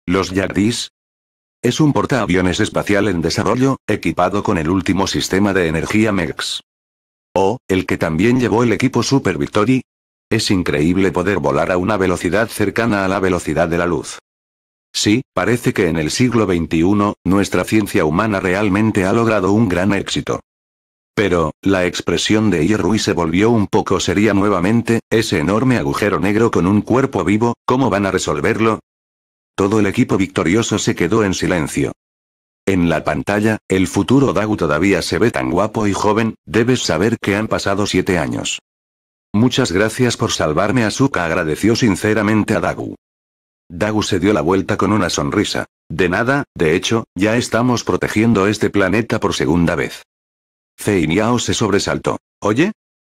Los Yagdis, es un portaaviones espacial en desarrollo, equipado con el último sistema de energía MEX. O, el que también llevó el equipo Super Victory. Es increíble poder volar a una velocidad cercana a la velocidad de la luz. Sí, parece que en el siglo XXI, nuestra ciencia humana realmente ha logrado un gran éxito. Pero, la expresión de Ruiz se volvió un poco seria nuevamente, ese enorme agujero negro con un cuerpo vivo, ¿cómo van a resolverlo? Todo el equipo victorioso se quedó en silencio. En la pantalla, el futuro Dagu todavía se ve tan guapo y joven, debes saber que han pasado siete años. Muchas gracias por salvarme Asuka agradeció sinceramente a Dagu. Dagu se dio la vuelta con una sonrisa. De nada, de hecho, ya estamos protegiendo este planeta por segunda vez. Fei se sobresaltó. Oye,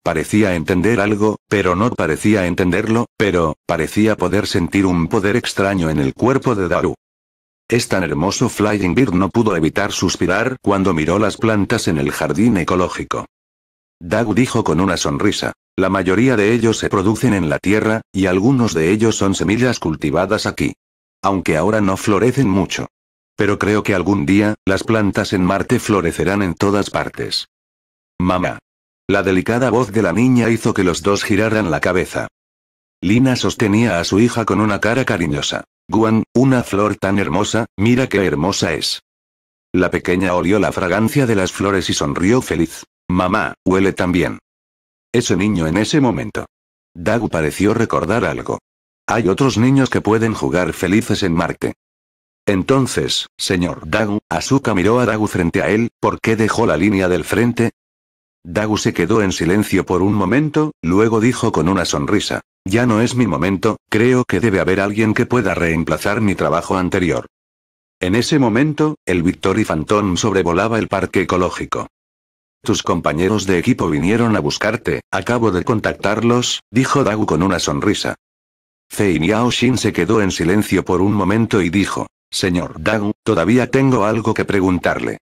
Parecía entender algo, pero no parecía entenderlo, pero, parecía poder sentir un poder extraño en el cuerpo de Daru. Es tan hermoso Flying Bird no pudo evitar suspirar cuando miró las plantas en el jardín ecológico. Daru dijo con una sonrisa. La mayoría de ellos se producen en la tierra, y algunos de ellos son semillas cultivadas aquí. Aunque ahora no florecen mucho. Pero creo que algún día, las plantas en Marte florecerán en todas partes. Mamá. La delicada voz de la niña hizo que los dos giraran la cabeza. Lina sostenía a su hija con una cara cariñosa. Guan, una flor tan hermosa, mira qué hermosa es. La pequeña olió la fragancia de las flores y sonrió feliz. Mamá, huele también. Ese niño en ese momento. Dagu pareció recordar algo. Hay otros niños que pueden jugar felices en Marte. Entonces, señor Dagu, Asuka miró a Dagu frente a él, ¿por qué dejó la línea del frente? Dagu se quedó en silencio por un momento, luego dijo con una sonrisa. Ya no es mi momento, creo que debe haber alguien que pueda reemplazar mi trabajo anterior. En ese momento, el Victory Phantom sobrevolaba el parque ecológico. Tus compañeros de equipo vinieron a buscarte, acabo de contactarlos, dijo Dagu con una sonrisa. Fei Miao Xin se quedó en silencio por un momento y dijo, Señor Dagu, todavía tengo algo que preguntarle.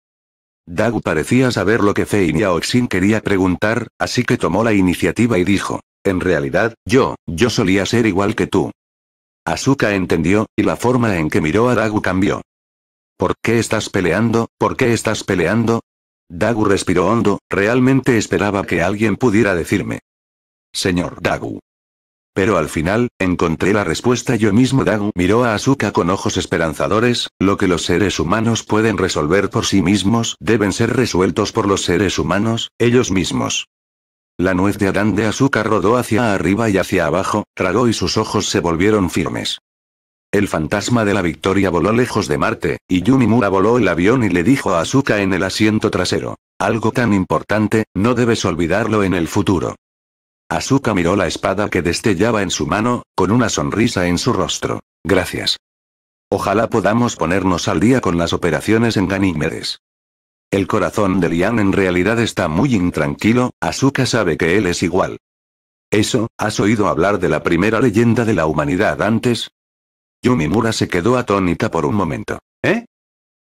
Dagu parecía saber lo que Fei Xin quería preguntar, así que tomó la iniciativa y dijo. En realidad, yo, yo solía ser igual que tú. Asuka entendió, y la forma en que miró a Dagu cambió. ¿Por qué estás peleando? ¿Por qué estás peleando? Dagu respiró hondo, realmente esperaba que alguien pudiera decirme. Señor Dagu. Pero al final, encontré la respuesta yo mismo. Dagu miró a Asuka con ojos esperanzadores, lo que los seres humanos pueden resolver por sí mismos, deben ser resueltos por los seres humanos, ellos mismos. La nuez de Adán de Asuka rodó hacia arriba y hacia abajo, tragó y sus ojos se volvieron firmes. El fantasma de la victoria voló lejos de Marte, y Yumimura voló el avión y le dijo a Asuka en el asiento trasero. Algo tan importante, no debes olvidarlo en el futuro. Asuka miró la espada que destellaba en su mano, con una sonrisa en su rostro. Gracias. Ojalá podamos ponernos al día con las operaciones en Ganímedes. El corazón de Lian en realidad está muy intranquilo, Asuka sabe que él es igual. Eso, ¿has oído hablar de la primera leyenda de la humanidad antes? Yumimura se quedó atónita por un momento. ¿Eh?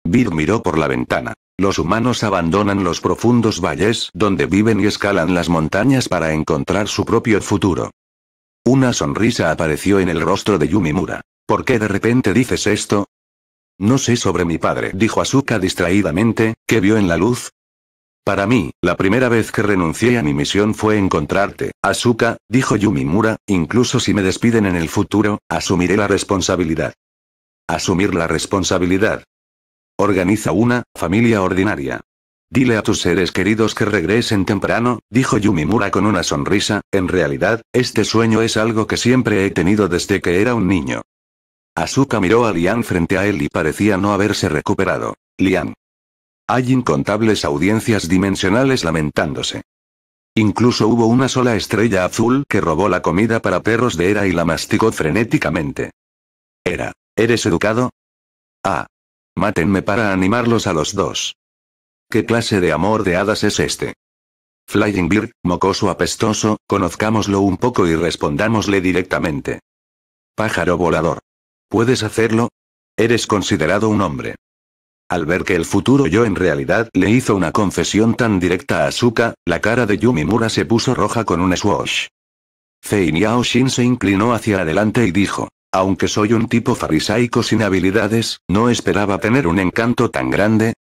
Bir miró por la ventana. Los humanos abandonan los profundos valles donde viven y escalan las montañas para encontrar su propio futuro. Una sonrisa apareció en el rostro de Yumimura. ¿Por qué de repente dices esto? No sé sobre mi padre, dijo Asuka distraídamente, que vio en la luz. Para mí, la primera vez que renuncié a mi misión fue encontrarte, Asuka, dijo Yumimura, incluso si me despiden en el futuro, asumiré la responsabilidad. Asumir la responsabilidad, Organiza una familia ordinaria. Dile a tus seres queridos que regresen temprano, dijo Yumimura con una sonrisa, en realidad, este sueño es algo que siempre he tenido desde que era un niño. Asuka miró a Lian frente a él y parecía no haberse recuperado. Lian. Hay incontables audiencias dimensionales lamentándose. Incluso hubo una sola estrella azul que robó la comida para perros de Era y la masticó frenéticamente. Era. ¿Eres educado? Ah, Mátenme para animarlos a los dos. ¿Qué clase de amor de hadas es este? Flying Bird, mocoso apestoso, conozcámoslo un poco y respondámosle directamente. Pájaro volador. ¿Puedes hacerlo? Eres considerado un hombre. Al ver que el futuro yo en realidad le hizo una confesión tan directa a Asuka, la cara de Yumimura se puso roja con un swash. Fein Yao Shin se inclinó hacia adelante y dijo. Aunque soy un tipo farisaico sin habilidades, no esperaba tener un encanto tan grande.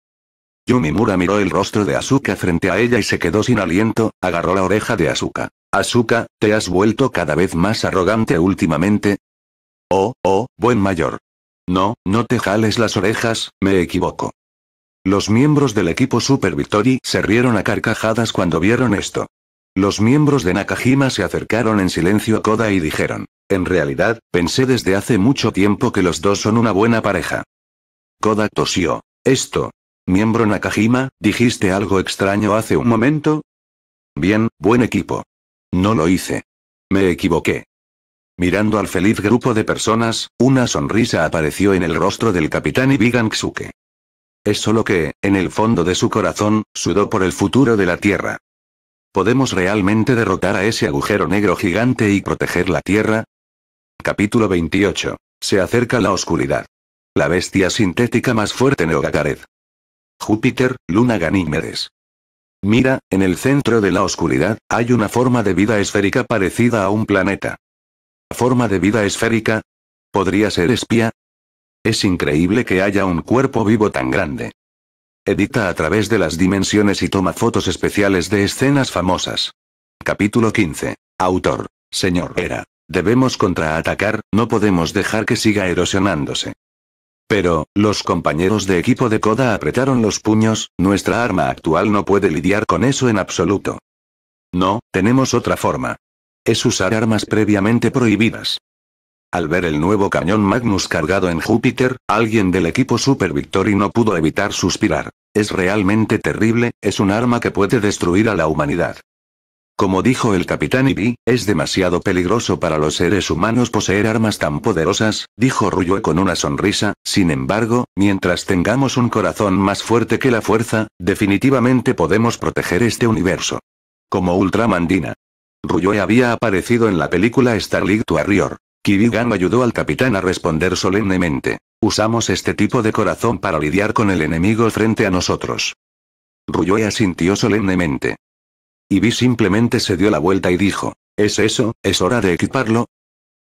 Yumimura miró el rostro de Asuka frente a ella y se quedó sin aliento, agarró la oreja de Asuka. Asuka, te has vuelto cada vez más arrogante últimamente. Oh, oh, buen mayor. No, no te jales las orejas, me equivoco. Los miembros del equipo Super Victory se rieron a carcajadas cuando vieron esto. Los miembros de Nakajima se acercaron en silencio a Koda y dijeron, en realidad, pensé desde hace mucho tiempo que los dos son una buena pareja. Koda tosió. Esto. Miembro Nakajima, dijiste algo extraño hace un momento. Bien, buen equipo. No lo hice. Me equivoqué. Mirando al feliz grupo de personas, una sonrisa apareció en el rostro del capitán Ibigan Ksuke. Es solo que, en el fondo de su corazón, sudó por el futuro de la Tierra. ¿Podemos realmente derrotar a ese agujero negro gigante y proteger la Tierra? Capítulo 28. Se acerca la oscuridad. La bestia sintética más fuerte Neogacarez. Júpiter, Luna Ganímedes. Mira, en el centro de la oscuridad, hay una forma de vida esférica parecida a un planeta. ¿Forma de vida esférica? ¿Podría ser espía? Es increíble que haya un cuerpo vivo tan grande edita a través de las dimensiones y toma fotos especiales de escenas famosas. Capítulo 15. Autor. Señor Era. Debemos contraatacar, no podemos dejar que siga erosionándose. Pero, los compañeros de equipo de Coda apretaron los puños, nuestra arma actual no puede lidiar con eso en absoluto. No, tenemos otra forma. Es usar armas previamente prohibidas. Al ver el nuevo cañón Magnus cargado en Júpiter, alguien del equipo Super Victory no pudo evitar suspirar. Es realmente terrible, es un arma que puede destruir a la humanidad. Como dijo el capitán Ibi, es demasiado peligroso para los seres humanos poseer armas tan poderosas, dijo Ruyue con una sonrisa, sin embargo, mientras tengamos un corazón más fuerte que la fuerza, definitivamente podemos proteger este universo. Como Ultramandina. Ruyue había aparecido en la película Starlight Arrior. Bigang ayudó al capitán a responder solemnemente. Usamos este tipo de corazón para lidiar con el enemigo frente a nosotros. Ruyue asintió solemnemente. Ibi simplemente se dio la vuelta y dijo, ¿es eso, es hora de equiparlo?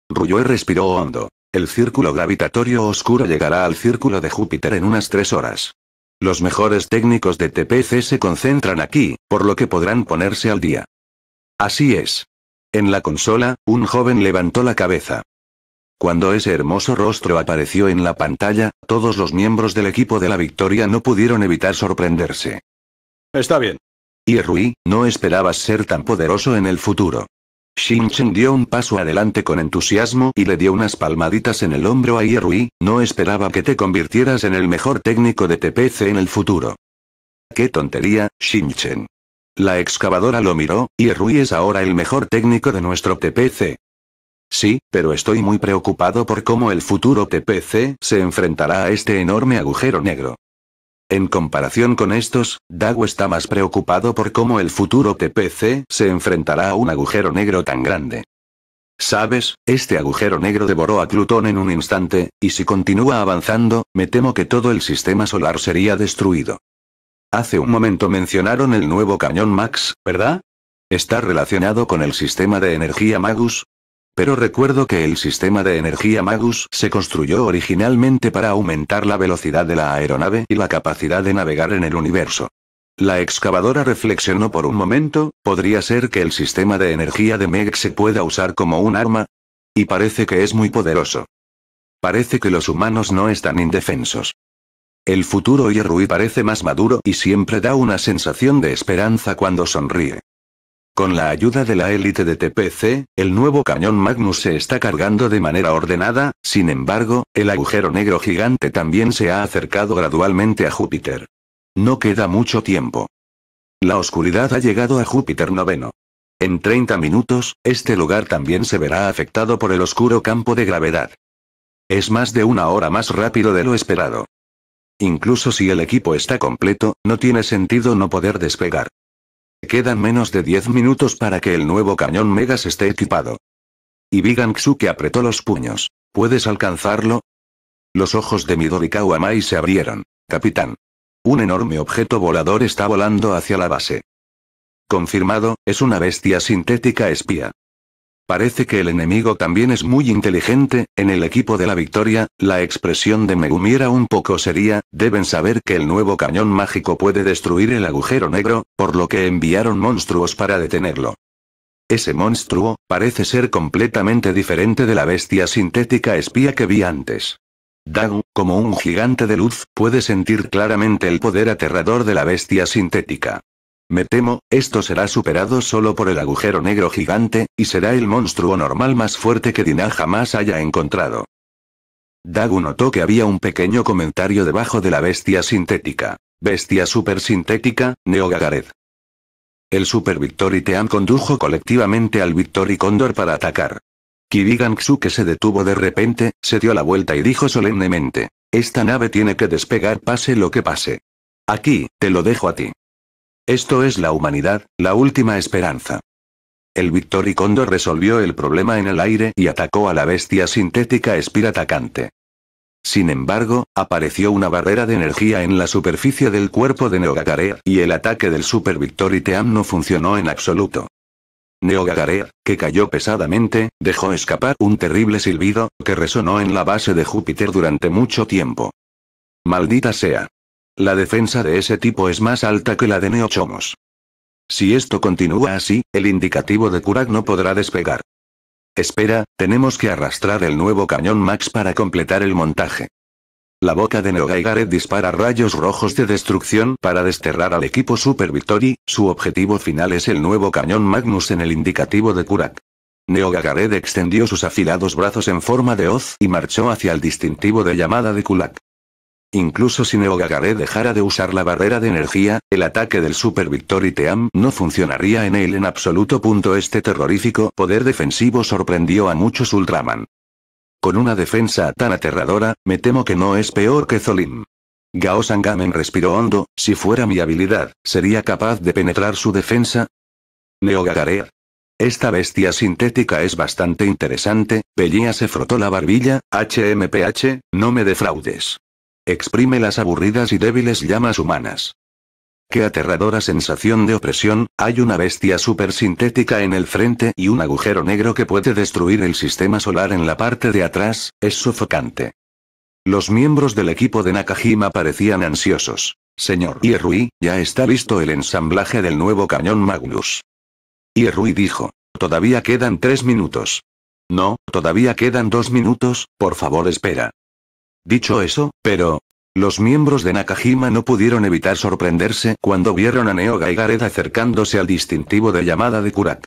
Ruyue respiró hondo. El círculo gravitatorio oscuro llegará al círculo de Júpiter en unas tres horas. Los mejores técnicos de TPC se concentran aquí, por lo que podrán ponerse al día. Así es. En la consola, un joven levantó la cabeza. Cuando ese hermoso rostro apareció en la pantalla, todos los miembros del equipo de la victoria no pudieron evitar sorprenderse. Está bien. Y Rui, no esperabas ser tan poderoso en el futuro. Shinchen dio un paso adelante con entusiasmo y le dio unas palmaditas en el hombro a Yerui, no esperaba que te convirtieras en el mejor técnico de TPC en el futuro. ¡Qué tontería, Shinchen! La excavadora lo miró, y Rui es ahora el mejor técnico de nuestro TPC. Sí, pero estoy muy preocupado por cómo el futuro TPC se enfrentará a este enorme agujero negro. En comparación con estos, Dago está más preocupado por cómo el futuro TPC se enfrentará a un agujero negro tan grande. Sabes, este agujero negro devoró a Plutón en un instante, y si continúa avanzando, me temo que todo el sistema solar sería destruido. Hace un momento mencionaron el nuevo cañón Max, ¿verdad? ¿Está relacionado con el sistema de energía Magus? Pero recuerdo que el sistema de energía Magus se construyó originalmente para aumentar la velocidad de la aeronave y la capacidad de navegar en el universo. La excavadora reflexionó por un momento, ¿podría ser que el sistema de energía de Meg se pueda usar como un arma? Y parece que es muy poderoso. Parece que los humanos no están indefensos. El futuro Yerui parece más maduro y siempre da una sensación de esperanza cuando sonríe. Con la ayuda de la élite de TPC, el nuevo cañón Magnus se está cargando de manera ordenada, sin embargo, el agujero negro gigante también se ha acercado gradualmente a Júpiter. No queda mucho tiempo. La oscuridad ha llegado a Júpiter noveno. En 30 minutos, este lugar también se verá afectado por el oscuro campo de gravedad. Es más de una hora más rápido de lo esperado. Incluso si el equipo está completo, no tiene sentido no poder despegar. Quedan menos de 10 minutos para que el nuevo cañón Megas esté equipado. Y Bigan que apretó los puños. ¿Puedes alcanzarlo? Los ojos de Midori Kawamai se abrieron. Capitán. Un enorme objeto volador está volando hacia la base. Confirmado, es una bestia sintética espía. Parece que el enemigo también es muy inteligente, en el equipo de la victoria, la expresión de Megumi era un poco seria, deben saber que el nuevo cañón mágico puede destruir el agujero negro, por lo que enviaron monstruos para detenerlo. Ese monstruo, parece ser completamente diferente de la bestia sintética espía que vi antes. Dagu, como un gigante de luz, puede sentir claramente el poder aterrador de la bestia sintética. Me temo, esto será superado solo por el agujero negro gigante, y será el monstruo normal más fuerte que Dina jamás haya encontrado. Dagu notó que había un pequeño comentario debajo de la bestia sintética. Bestia supersintética, Neogagaret. El Super Victory Team condujo colectivamente al Victory Condor para atacar. Xu que se detuvo de repente, se dio la vuelta y dijo solemnemente. Esta nave tiene que despegar pase lo que pase. Aquí, te lo dejo a ti. Esto es la humanidad, la última esperanza. El Victoricondo resolvió el problema en el aire y atacó a la bestia sintética Espira atacante. Sin embargo, apareció una barrera de energía en la superficie del cuerpo de Neogagarea, y el ataque del Super Team no funcionó en absoluto. Neogagarea, que cayó pesadamente, dejó escapar un terrible silbido, que resonó en la base de Júpiter durante mucho tiempo. Maldita sea. La defensa de ese tipo es más alta que la de Neochomos. Si esto continúa así, el indicativo de Kurak no podrá despegar. Espera, tenemos que arrastrar el nuevo cañón Max para completar el montaje. La boca de Neogaigaret dispara rayos rojos de destrucción para desterrar al equipo Super Victory, su objetivo final es el nuevo cañón Magnus en el indicativo de Kurak. Neogagared extendió sus afilados brazos en forma de hoz y marchó hacia el distintivo de llamada de Kulak. Incluso si Neogagare dejara de usar la barrera de energía, el ataque del Super Victory Team no funcionaría en él en absoluto. Este terrorífico poder defensivo sorprendió a muchos Ultraman. Con una defensa tan aterradora, me temo que no es peor que Zolim. Gao Sangamen respiró hondo, si fuera mi habilidad, ¿sería capaz de penetrar su defensa? Neogagare. Esta bestia sintética es bastante interesante, Pellía se frotó la barbilla, HMPH, no me defraudes exprime las aburridas y débiles llamas humanas. Qué aterradora sensación de opresión, hay una bestia supersintética en el frente y un agujero negro que puede destruir el sistema solar en la parte de atrás, es sofocante. Los miembros del equipo de Nakajima parecían ansiosos. Señor Ierui, ya está listo el ensamblaje del nuevo cañón Magnus. Ierui dijo. Todavía quedan tres minutos. No, todavía quedan dos minutos, por favor espera. Dicho eso, pero... Los miembros de Nakajima no pudieron evitar sorprenderse cuando vieron a Neo y acercándose al distintivo de llamada de Kurak.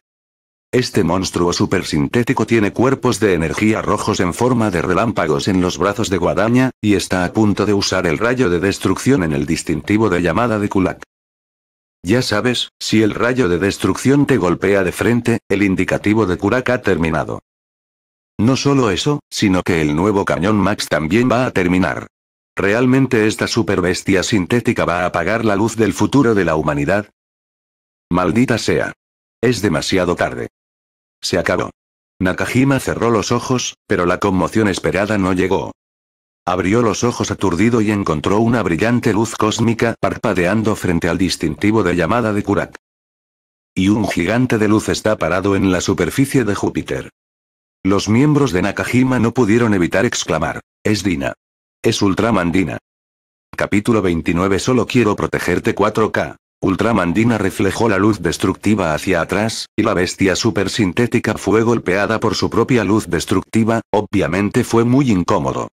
Este monstruo supersintético tiene cuerpos de energía rojos en forma de relámpagos en los brazos de Guadaña, y está a punto de usar el rayo de destrucción en el distintivo de llamada de Kulak. Ya sabes, si el rayo de destrucción te golpea de frente, el indicativo de Kurak ha terminado. No solo eso, sino que el nuevo cañón Max también va a terminar. ¿Realmente esta superbestia sintética va a apagar la luz del futuro de la humanidad? Maldita sea. Es demasiado tarde. Se acabó. Nakajima cerró los ojos, pero la conmoción esperada no llegó. Abrió los ojos aturdido y encontró una brillante luz cósmica parpadeando frente al distintivo de llamada de Kurak. Y un gigante de luz está parado en la superficie de Júpiter. Los miembros de Nakajima no pudieron evitar exclamar. Es Dina. Es Ultramandina. Capítulo 29 Solo quiero protegerte 4K. Ultramandina reflejó la luz destructiva hacia atrás, y la bestia supersintética fue golpeada por su propia luz destructiva, obviamente fue muy incómodo.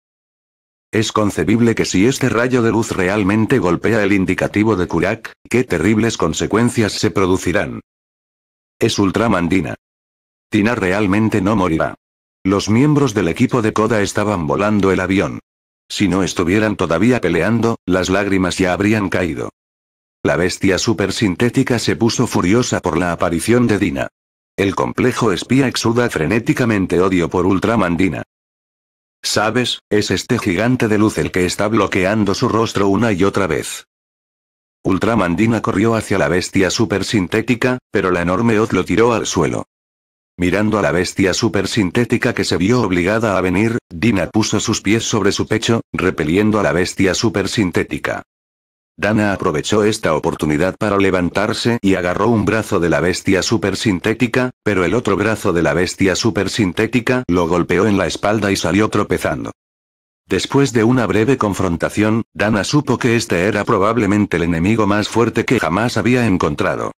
Es concebible que si este rayo de luz realmente golpea el indicativo de Kurak, qué terribles consecuencias se producirán. Es Ultramandina. Dina realmente no morirá. Los miembros del equipo de Coda estaban volando el avión. Si no estuvieran todavía peleando, las lágrimas ya habrían caído. La bestia supersintética se puso furiosa por la aparición de Dina. El complejo espía exuda frenéticamente odio por Ultramandina. Sabes, es este gigante de luz el que está bloqueando su rostro una y otra vez. Ultramandina corrió hacia la bestia supersintética, pero la enorme hoz lo tiró al suelo. Mirando a la bestia supersintética que se vio obligada a venir, Dina puso sus pies sobre su pecho, repeliendo a la bestia supersintética. Dana aprovechó esta oportunidad para levantarse y agarró un brazo de la bestia supersintética, pero el otro brazo de la bestia supersintética lo golpeó en la espalda y salió tropezando. Después de una breve confrontación, Dana supo que este era probablemente el enemigo más fuerte que jamás había encontrado.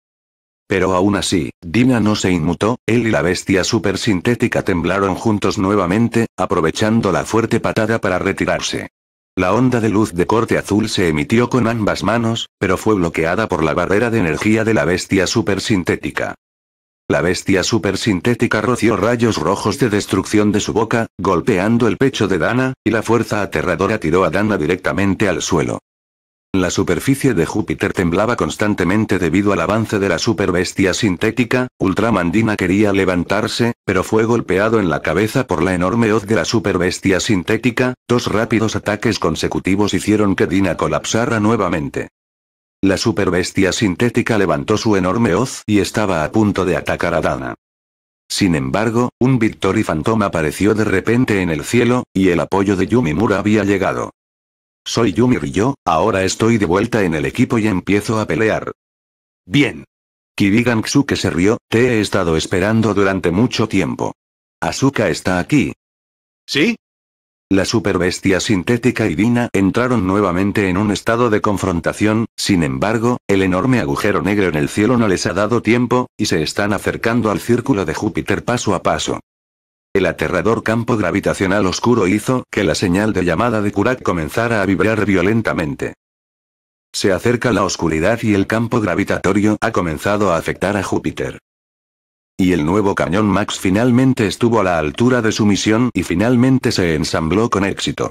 Pero aún así, Dina no se inmutó, él y la bestia supersintética temblaron juntos nuevamente, aprovechando la fuerte patada para retirarse. La onda de luz de corte azul se emitió con ambas manos, pero fue bloqueada por la barrera de energía de la bestia supersintética. La bestia supersintética roció rayos rojos de destrucción de su boca, golpeando el pecho de Dana, y la fuerza aterradora tiró a Dana directamente al suelo. La superficie de Júpiter temblaba constantemente debido al avance de la superbestia sintética, Ultramandina quería levantarse, pero fue golpeado en la cabeza por la enorme hoz de la superbestia sintética, dos rápidos ataques consecutivos hicieron que Dina colapsara nuevamente. La superbestia sintética levantó su enorme hoz y estaba a punto de atacar a Dana. Sin embargo, un Victory Phantom apareció de repente en el cielo, y el apoyo de Yumimura había llegado. Soy y yo, ahora estoy de vuelta en el equipo y empiezo a pelear. Bien. Kibigan que se rió, te he estado esperando durante mucho tiempo. Asuka está aquí. ¿Sí? La superbestia sintética y Dina entraron nuevamente en un estado de confrontación, sin embargo, el enorme agujero negro en el cielo no les ha dado tiempo, y se están acercando al círculo de Júpiter paso a paso. El aterrador campo gravitacional oscuro hizo que la señal de llamada de Kurak comenzara a vibrar violentamente. Se acerca la oscuridad y el campo gravitatorio ha comenzado a afectar a Júpiter. Y el nuevo cañón Max finalmente estuvo a la altura de su misión y finalmente se ensambló con éxito.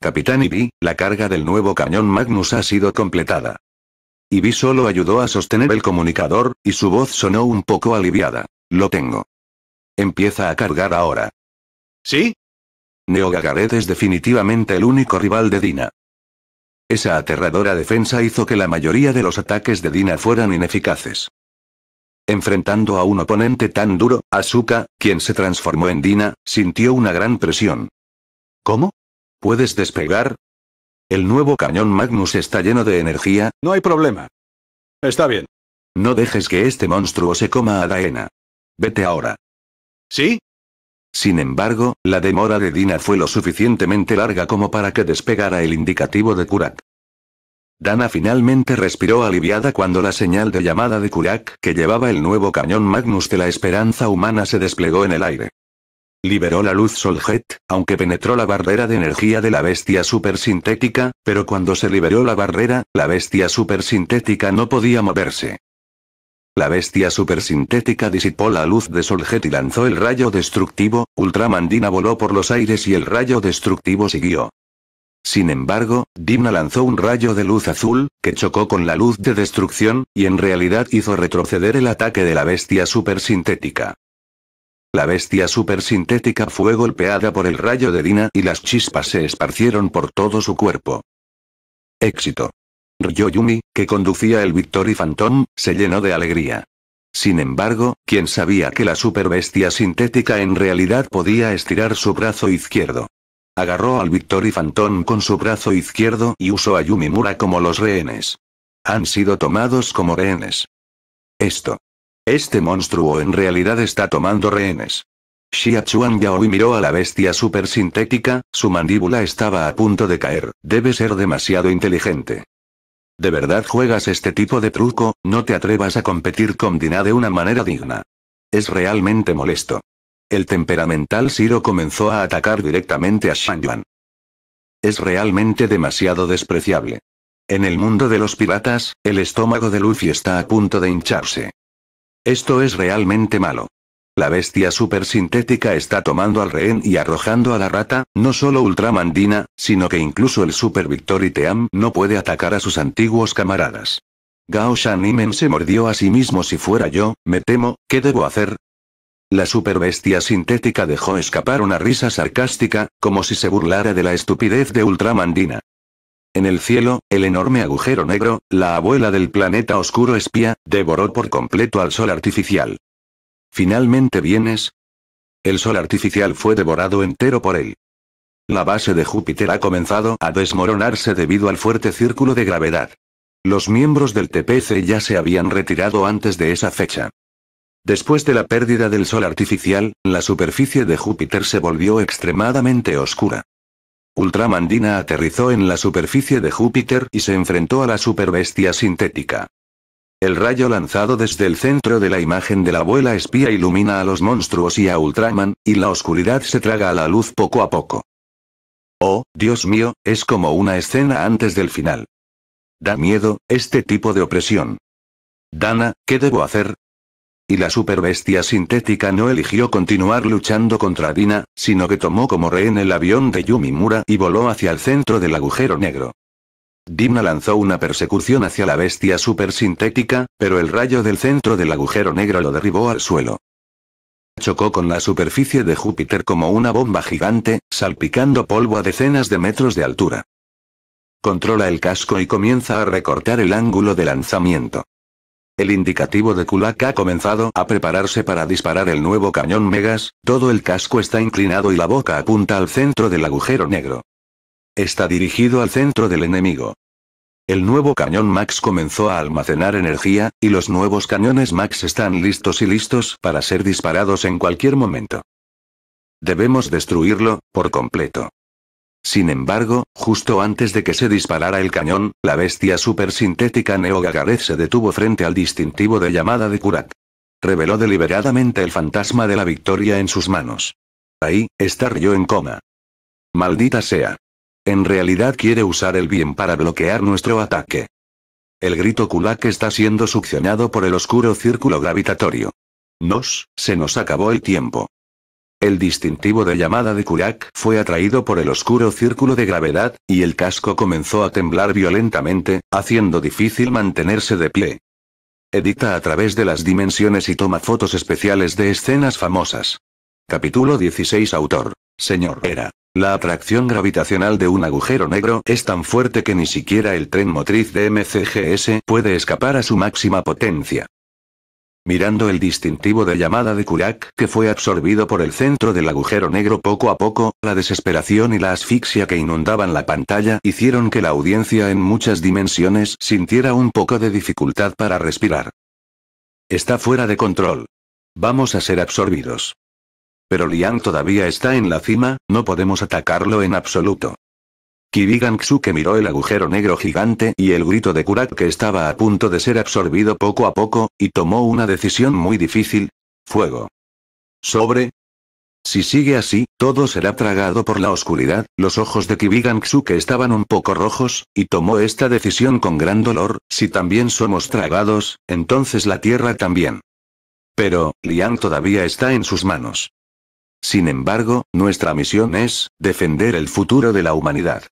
Capitán Ibi, la carga del nuevo cañón Magnus ha sido completada. Ibi solo ayudó a sostener el comunicador, y su voz sonó un poco aliviada. Lo tengo. Empieza a cargar ahora. ¿Sí? Neo es definitivamente el único rival de Dina. Esa aterradora defensa hizo que la mayoría de los ataques de Dina fueran ineficaces. Enfrentando a un oponente tan duro, Asuka, quien se transformó en Dina, sintió una gran presión. ¿Cómo? ¿Puedes despegar? El nuevo cañón Magnus está lleno de energía. No hay problema. Está bien. No dejes que este monstruo se coma a Daena. Vete ahora. ¿Sí? Sin embargo, la demora de Dina fue lo suficientemente larga como para que despegara el indicativo de Kurak. Dana finalmente respiró aliviada cuando la señal de llamada de Kurak que llevaba el nuevo cañón Magnus de la esperanza humana se desplegó en el aire. Liberó la luz Soljet, aunque penetró la barrera de energía de la bestia supersintética, pero cuando se liberó la barrera, la bestia supersintética no podía moverse. La bestia supersintética disipó la luz de Soljet y lanzó el rayo destructivo, Ultramandina voló por los aires y el rayo destructivo siguió. Sin embargo, Dina lanzó un rayo de luz azul, que chocó con la luz de destrucción, y en realidad hizo retroceder el ataque de la bestia supersintética. La bestia supersintética fue golpeada por el rayo de Dina y las chispas se esparcieron por todo su cuerpo. Éxito. Yoyumi que conducía el Victory Phantom, se llenó de alegría. Sin embargo, quien sabía que la superbestia sintética en realidad podía estirar su brazo izquierdo? Agarró al Victory Phantom con su brazo izquierdo y usó a Yumimura como los rehenes. Han sido tomados como rehenes. Esto. Este monstruo en realidad está tomando rehenes. Xiachuan Chuan Yaoi miró a la bestia sintética, su mandíbula estaba a punto de caer, debe ser demasiado inteligente. ¿De verdad juegas este tipo de truco? No te atrevas a competir con Dina de una manera digna. Es realmente molesto. El temperamental Siro comenzó a atacar directamente a Shang Es realmente demasiado despreciable. En el mundo de los piratas, el estómago de Luffy está a punto de hincharse. Esto es realmente malo. La bestia sintética está tomando al rehén y arrojando a la rata, no solo Ultramandina, sino que incluso el Super y Team no puede atacar a sus antiguos camaradas. Gao Shanimen se mordió a sí mismo si fuera yo, me temo, ¿qué debo hacer? La superbestia sintética dejó escapar una risa sarcástica, como si se burlara de la estupidez de Ultramandina. En el cielo, el enorme agujero negro, la abuela del planeta oscuro espía, devoró por completo al sol artificial. ¿Finalmente vienes? El Sol artificial fue devorado entero por él. La base de Júpiter ha comenzado a desmoronarse debido al fuerte círculo de gravedad. Los miembros del TPC ya se habían retirado antes de esa fecha. Después de la pérdida del Sol artificial, la superficie de Júpiter se volvió extremadamente oscura. Ultramandina aterrizó en la superficie de Júpiter y se enfrentó a la superbestia sintética. El rayo lanzado desde el centro de la imagen de la abuela espía ilumina a los monstruos y a Ultraman, y la oscuridad se traga a la luz poco a poco. Oh, Dios mío, es como una escena antes del final. Da miedo, este tipo de opresión. Dana, ¿qué debo hacer? Y la superbestia sintética no eligió continuar luchando contra Dina, sino que tomó como rehén el avión de Yumimura y voló hacia el centro del agujero negro. Dimna lanzó una persecución hacia la bestia sintética, pero el rayo del centro del agujero negro lo derribó al suelo. Chocó con la superficie de Júpiter como una bomba gigante, salpicando polvo a decenas de metros de altura. Controla el casco y comienza a recortar el ángulo de lanzamiento. El indicativo de Kulak ha comenzado a prepararse para disparar el nuevo cañón Megas, todo el casco está inclinado y la boca apunta al centro del agujero negro. Está dirigido al centro del enemigo. El nuevo cañón Max comenzó a almacenar energía, y los nuevos cañones Max están listos y listos para ser disparados en cualquier momento. Debemos destruirlo, por completo. Sin embargo, justo antes de que se disparara el cañón, la bestia supersintética Neo se detuvo frente al distintivo de llamada de Kurak. Reveló deliberadamente el fantasma de la victoria en sus manos. Ahí, estar yo en coma. Maldita sea. En realidad quiere usar el bien para bloquear nuestro ataque. El grito Kulak está siendo succionado por el oscuro círculo gravitatorio. Nos, se nos acabó el tiempo. El distintivo de llamada de Kulak fue atraído por el oscuro círculo de gravedad, y el casco comenzó a temblar violentamente, haciendo difícil mantenerse de pie. Edita a través de las dimensiones y toma fotos especiales de escenas famosas. Capítulo 16 Autor. Señor Era. La atracción gravitacional de un agujero negro es tan fuerte que ni siquiera el tren motriz de MCGS puede escapar a su máxima potencia. Mirando el distintivo de llamada de Kurak que fue absorbido por el centro del agujero negro poco a poco, la desesperación y la asfixia que inundaban la pantalla hicieron que la audiencia en muchas dimensiones sintiera un poco de dificultad para respirar. Está fuera de control. Vamos a ser absorbidos. Pero Liang todavía está en la cima, no podemos atacarlo en absoluto. kirigan que miró el agujero negro gigante y el grito de Kurak que estaba a punto de ser absorbido poco a poco, y tomó una decisión muy difícil. Fuego. Sobre. Si sigue así, todo será tragado por la oscuridad, los ojos de kibigan que estaban un poco rojos, y tomó esta decisión con gran dolor, si también somos tragados, entonces la tierra también. Pero, Liang todavía está en sus manos. Sin embargo, nuestra misión es, defender el futuro de la humanidad.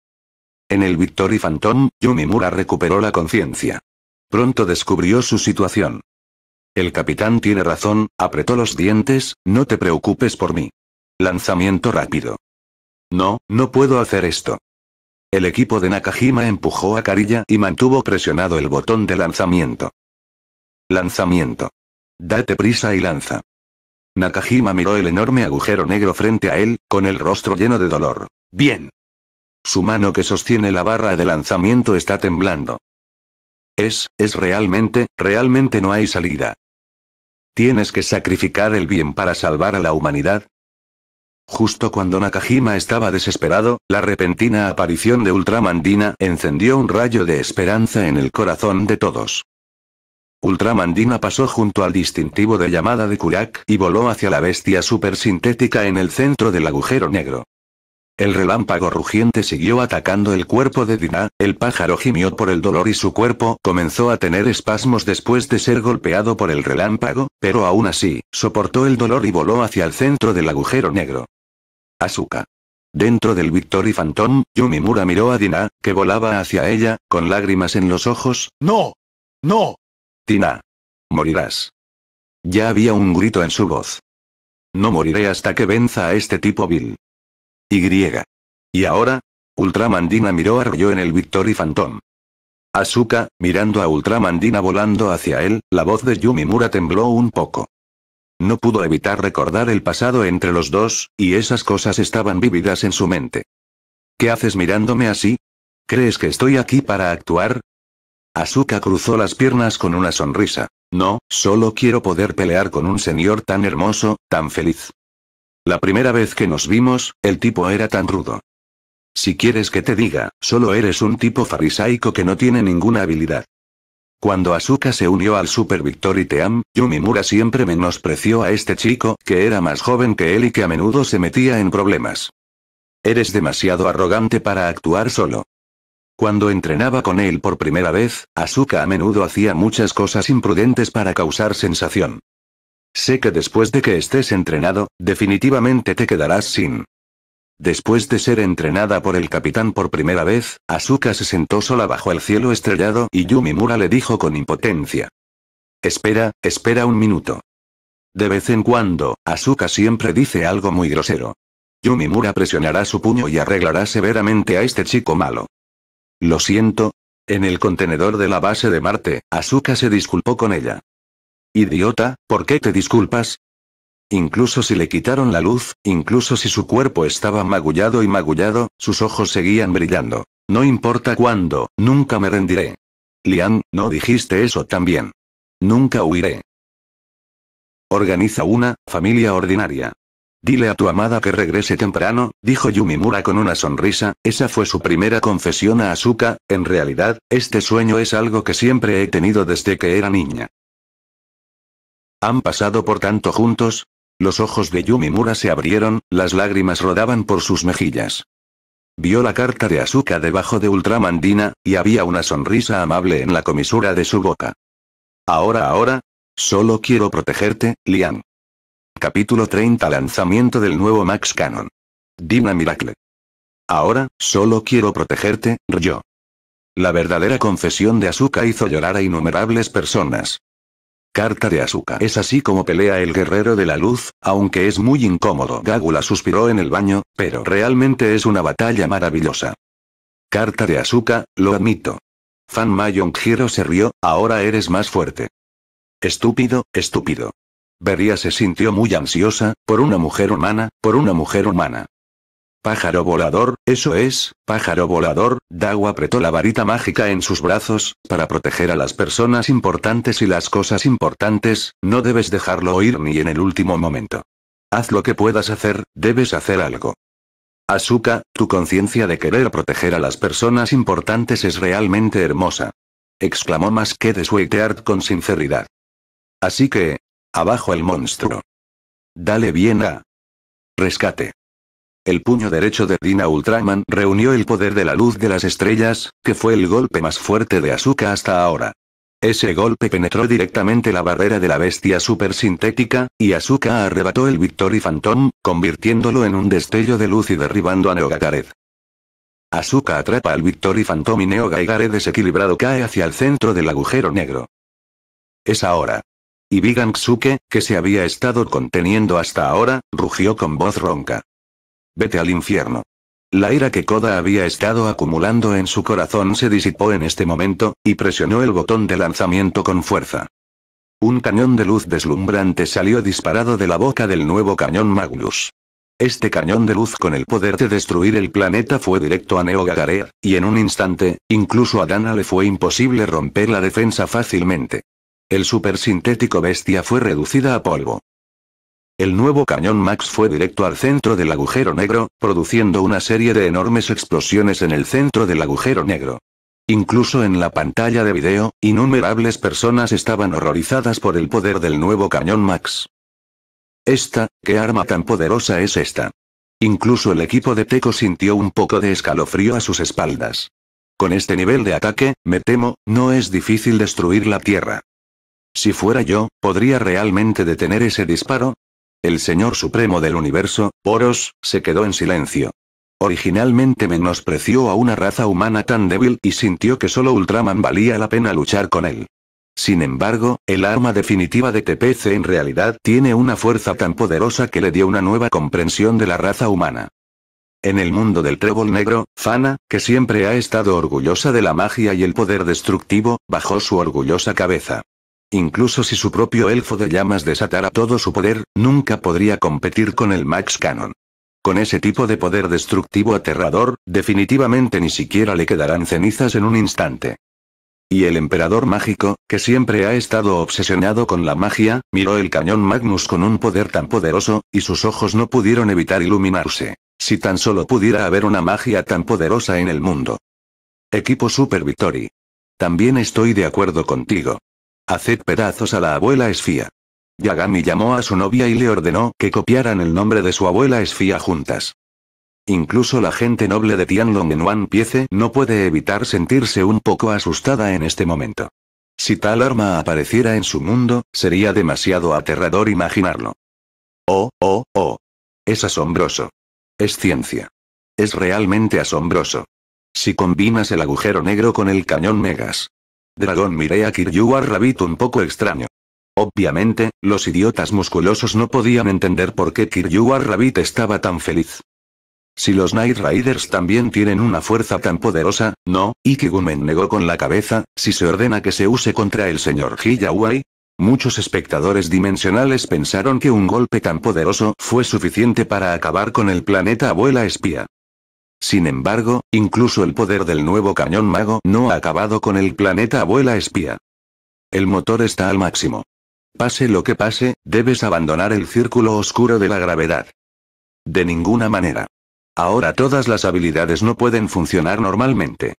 En el Victory Phantom, Yumimura recuperó la conciencia. Pronto descubrió su situación. El capitán tiene razón, apretó los dientes, no te preocupes por mí. Lanzamiento rápido. No, no puedo hacer esto. El equipo de Nakajima empujó a Carilla y mantuvo presionado el botón de lanzamiento. Lanzamiento. Date prisa y lanza. Nakajima miró el enorme agujero negro frente a él, con el rostro lleno de dolor. Bien. Su mano que sostiene la barra de lanzamiento está temblando. Es, es realmente, realmente no hay salida. ¿Tienes que sacrificar el bien para salvar a la humanidad? Justo cuando Nakajima estaba desesperado, la repentina aparición de Ultramandina encendió un rayo de esperanza en el corazón de todos. Ultramandina pasó junto al distintivo de llamada de Kurak y voló hacia la bestia supersintética en el centro del agujero negro. El relámpago rugiente siguió atacando el cuerpo de Dina, el pájaro gimió por el dolor y su cuerpo comenzó a tener espasmos después de ser golpeado por el relámpago, pero aún así, soportó el dolor y voló hacia el centro del agujero negro. Asuka. Dentro del Victory Phantom, Yumimura miró a Dina, que volaba hacia ella, con lágrimas en los ojos. ¡No! ¡No! Morirás. Ya había un grito en su voz. No moriré hasta que venza a este tipo vil. Y. ¿Y ahora? Ultramandina miró a en el Victory Phantom. Asuka, mirando a Ultramandina volando hacia él, la voz de Yumimura tembló un poco. No pudo evitar recordar el pasado entre los dos, y esas cosas estaban vividas en su mente. ¿Qué haces mirándome así? ¿Crees que estoy aquí para actuar? Asuka cruzó las piernas con una sonrisa. No, solo quiero poder pelear con un señor tan hermoso, tan feliz. La primera vez que nos vimos, el tipo era tan rudo. Si quieres que te diga, solo eres un tipo farisaico que no tiene ninguna habilidad. Cuando Asuka se unió al Super Victory Team, Yumimura siempre menospreció a este chico, que era más joven que él y que a menudo se metía en problemas. Eres demasiado arrogante para actuar solo. Cuando entrenaba con él por primera vez, Asuka a menudo hacía muchas cosas imprudentes para causar sensación. Sé que después de que estés entrenado, definitivamente te quedarás sin. Después de ser entrenada por el capitán por primera vez, Asuka se sentó sola bajo el cielo estrellado y Yumimura le dijo con impotencia. Espera, espera un minuto. De vez en cuando, Asuka siempre dice algo muy grosero. Yumimura presionará su puño y arreglará severamente a este chico malo. Lo siento. En el contenedor de la base de Marte, Asuka se disculpó con ella. Idiota, ¿por qué te disculpas? Incluso si le quitaron la luz, incluso si su cuerpo estaba magullado y magullado, sus ojos seguían brillando. No importa cuándo, nunca me rendiré. Lian, no dijiste eso también. Nunca huiré. Organiza una familia ordinaria. Dile a tu amada que regrese temprano, dijo Yumimura con una sonrisa, esa fue su primera confesión a Asuka, en realidad, este sueño es algo que siempre he tenido desde que era niña. ¿Han pasado por tanto juntos? Los ojos de Yumimura se abrieron, las lágrimas rodaban por sus mejillas. Vio la carta de Asuka debajo de Ultramandina, y había una sonrisa amable en la comisura de su boca. Ahora, ahora, solo quiero protegerte, Lian. Capítulo 30 Lanzamiento del nuevo Max Cannon. Dina Miracle. Ahora, solo quiero protegerte, yo. La verdadera confesión de Asuka hizo llorar a innumerables personas. Carta de Asuka. Es así como pelea el guerrero de la luz, aunque es muy incómodo. Gagula suspiró en el baño, pero realmente es una batalla maravillosa. Carta de Asuka, lo admito. Fan Mayong Hiro se rió, ahora eres más fuerte. Estúpido, estúpido. Beria se sintió muy ansiosa, por una mujer humana, por una mujer humana. Pájaro volador, eso es, pájaro volador, Dago apretó la varita mágica en sus brazos, para proteger a las personas importantes y las cosas importantes, no debes dejarlo oír ni en el último momento. Haz lo que puedas hacer, debes hacer algo. Asuka, tu conciencia de querer proteger a las personas importantes es realmente hermosa. Exclamó más que de Sweetheart con sinceridad. Así que, Abajo el monstruo. Dale bien a. Rescate. El puño derecho de Dina Ultraman reunió el poder de la luz de las estrellas, que fue el golpe más fuerte de Asuka hasta ahora. Ese golpe penetró directamente la barrera de la bestia sintética y Asuka arrebató el Victory Phantom, convirtiéndolo en un destello de luz y derribando a Neogagareth. Asuka atrapa al Victory Phantom y Neogagareth desequilibrado cae hacia el centro del agujero negro. Es ahora. Y Suke, que se había estado conteniendo hasta ahora, rugió con voz ronca. Vete al infierno. La ira que Koda había estado acumulando en su corazón se disipó en este momento, y presionó el botón de lanzamiento con fuerza. Un cañón de luz deslumbrante salió disparado de la boca del nuevo cañón Magnus. Este cañón de luz con el poder de destruir el planeta fue directo a Neo y en un instante, incluso a Dana le fue imposible romper la defensa fácilmente. El supersintético Bestia fue reducida a polvo. El nuevo cañón Max fue directo al centro del agujero negro, produciendo una serie de enormes explosiones en el centro del agujero negro. Incluso en la pantalla de video, innumerables personas estaban horrorizadas por el poder del nuevo cañón Max. Esta, ¿qué arma tan poderosa es esta? Incluso el equipo de Teco sintió un poco de escalofrío a sus espaldas. Con este nivel de ataque, me temo, no es difícil destruir la Tierra. Si fuera yo, ¿podría realmente detener ese disparo? El Señor Supremo del Universo, Poros, se quedó en silencio. Originalmente menospreció a una raza humana tan débil y sintió que solo Ultraman valía la pena luchar con él. Sin embargo, el arma definitiva de TPC en realidad tiene una fuerza tan poderosa que le dio una nueva comprensión de la raza humana. En el mundo del trébol negro, Fana, que siempre ha estado orgullosa de la magia y el poder destructivo, bajó su orgullosa cabeza. Incluso si su propio elfo de llamas desatara todo su poder, nunca podría competir con el Max Cannon. Con ese tipo de poder destructivo aterrador, definitivamente ni siquiera le quedarán cenizas en un instante. Y el emperador mágico, que siempre ha estado obsesionado con la magia, miró el cañón Magnus con un poder tan poderoso, y sus ojos no pudieron evitar iluminarse. Si tan solo pudiera haber una magia tan poderosa en el mundo. Equipo Super Victory. También estoy de acuerdo contigo. Haced pedazos a la abuela esfía. Yagami llamó a su novia y le ordenó que copiaran el nombre de su abuela esfía juntas. Incluso la gente noble de Tianlong en One Piece no puede evitar sentirse un poco asustada en este momento. Si tal arma apareciera en su mundo, sería demasiado aterrador imaginarlo. Oh, oh, oh. Es asombroso. Es ciencia. Es realmente asombroso. Si combinas el agujero negro con el cañón Megas, Dragón miré a Kiryuwa Rabbit un poco extraño. Obviamente, los idiotas musculosos no podían entender por qué Kiryuwa Rabbit estaba tan feliz. Si los Night Riders también tienen una fuerza tan poderosa, ¿no? Ikigumen negó con la cabeza, si se ordena que se use contra el señor Hiyawai. Muchos espectadores dimensionales pensaron que un golpe tan poderoso fue suficiente para acabar con el planeta abuela espía. Sin embargo, incluso el poder del nuevo cañón mago no ha acabado con el planeta abuela espía. El motor está al máximo. Pase lo que pase, debes abandonar el círculo oscuro de la gravedad. De ninguna manera. Ahora todas las habilidades no pueden funcionar normalmente.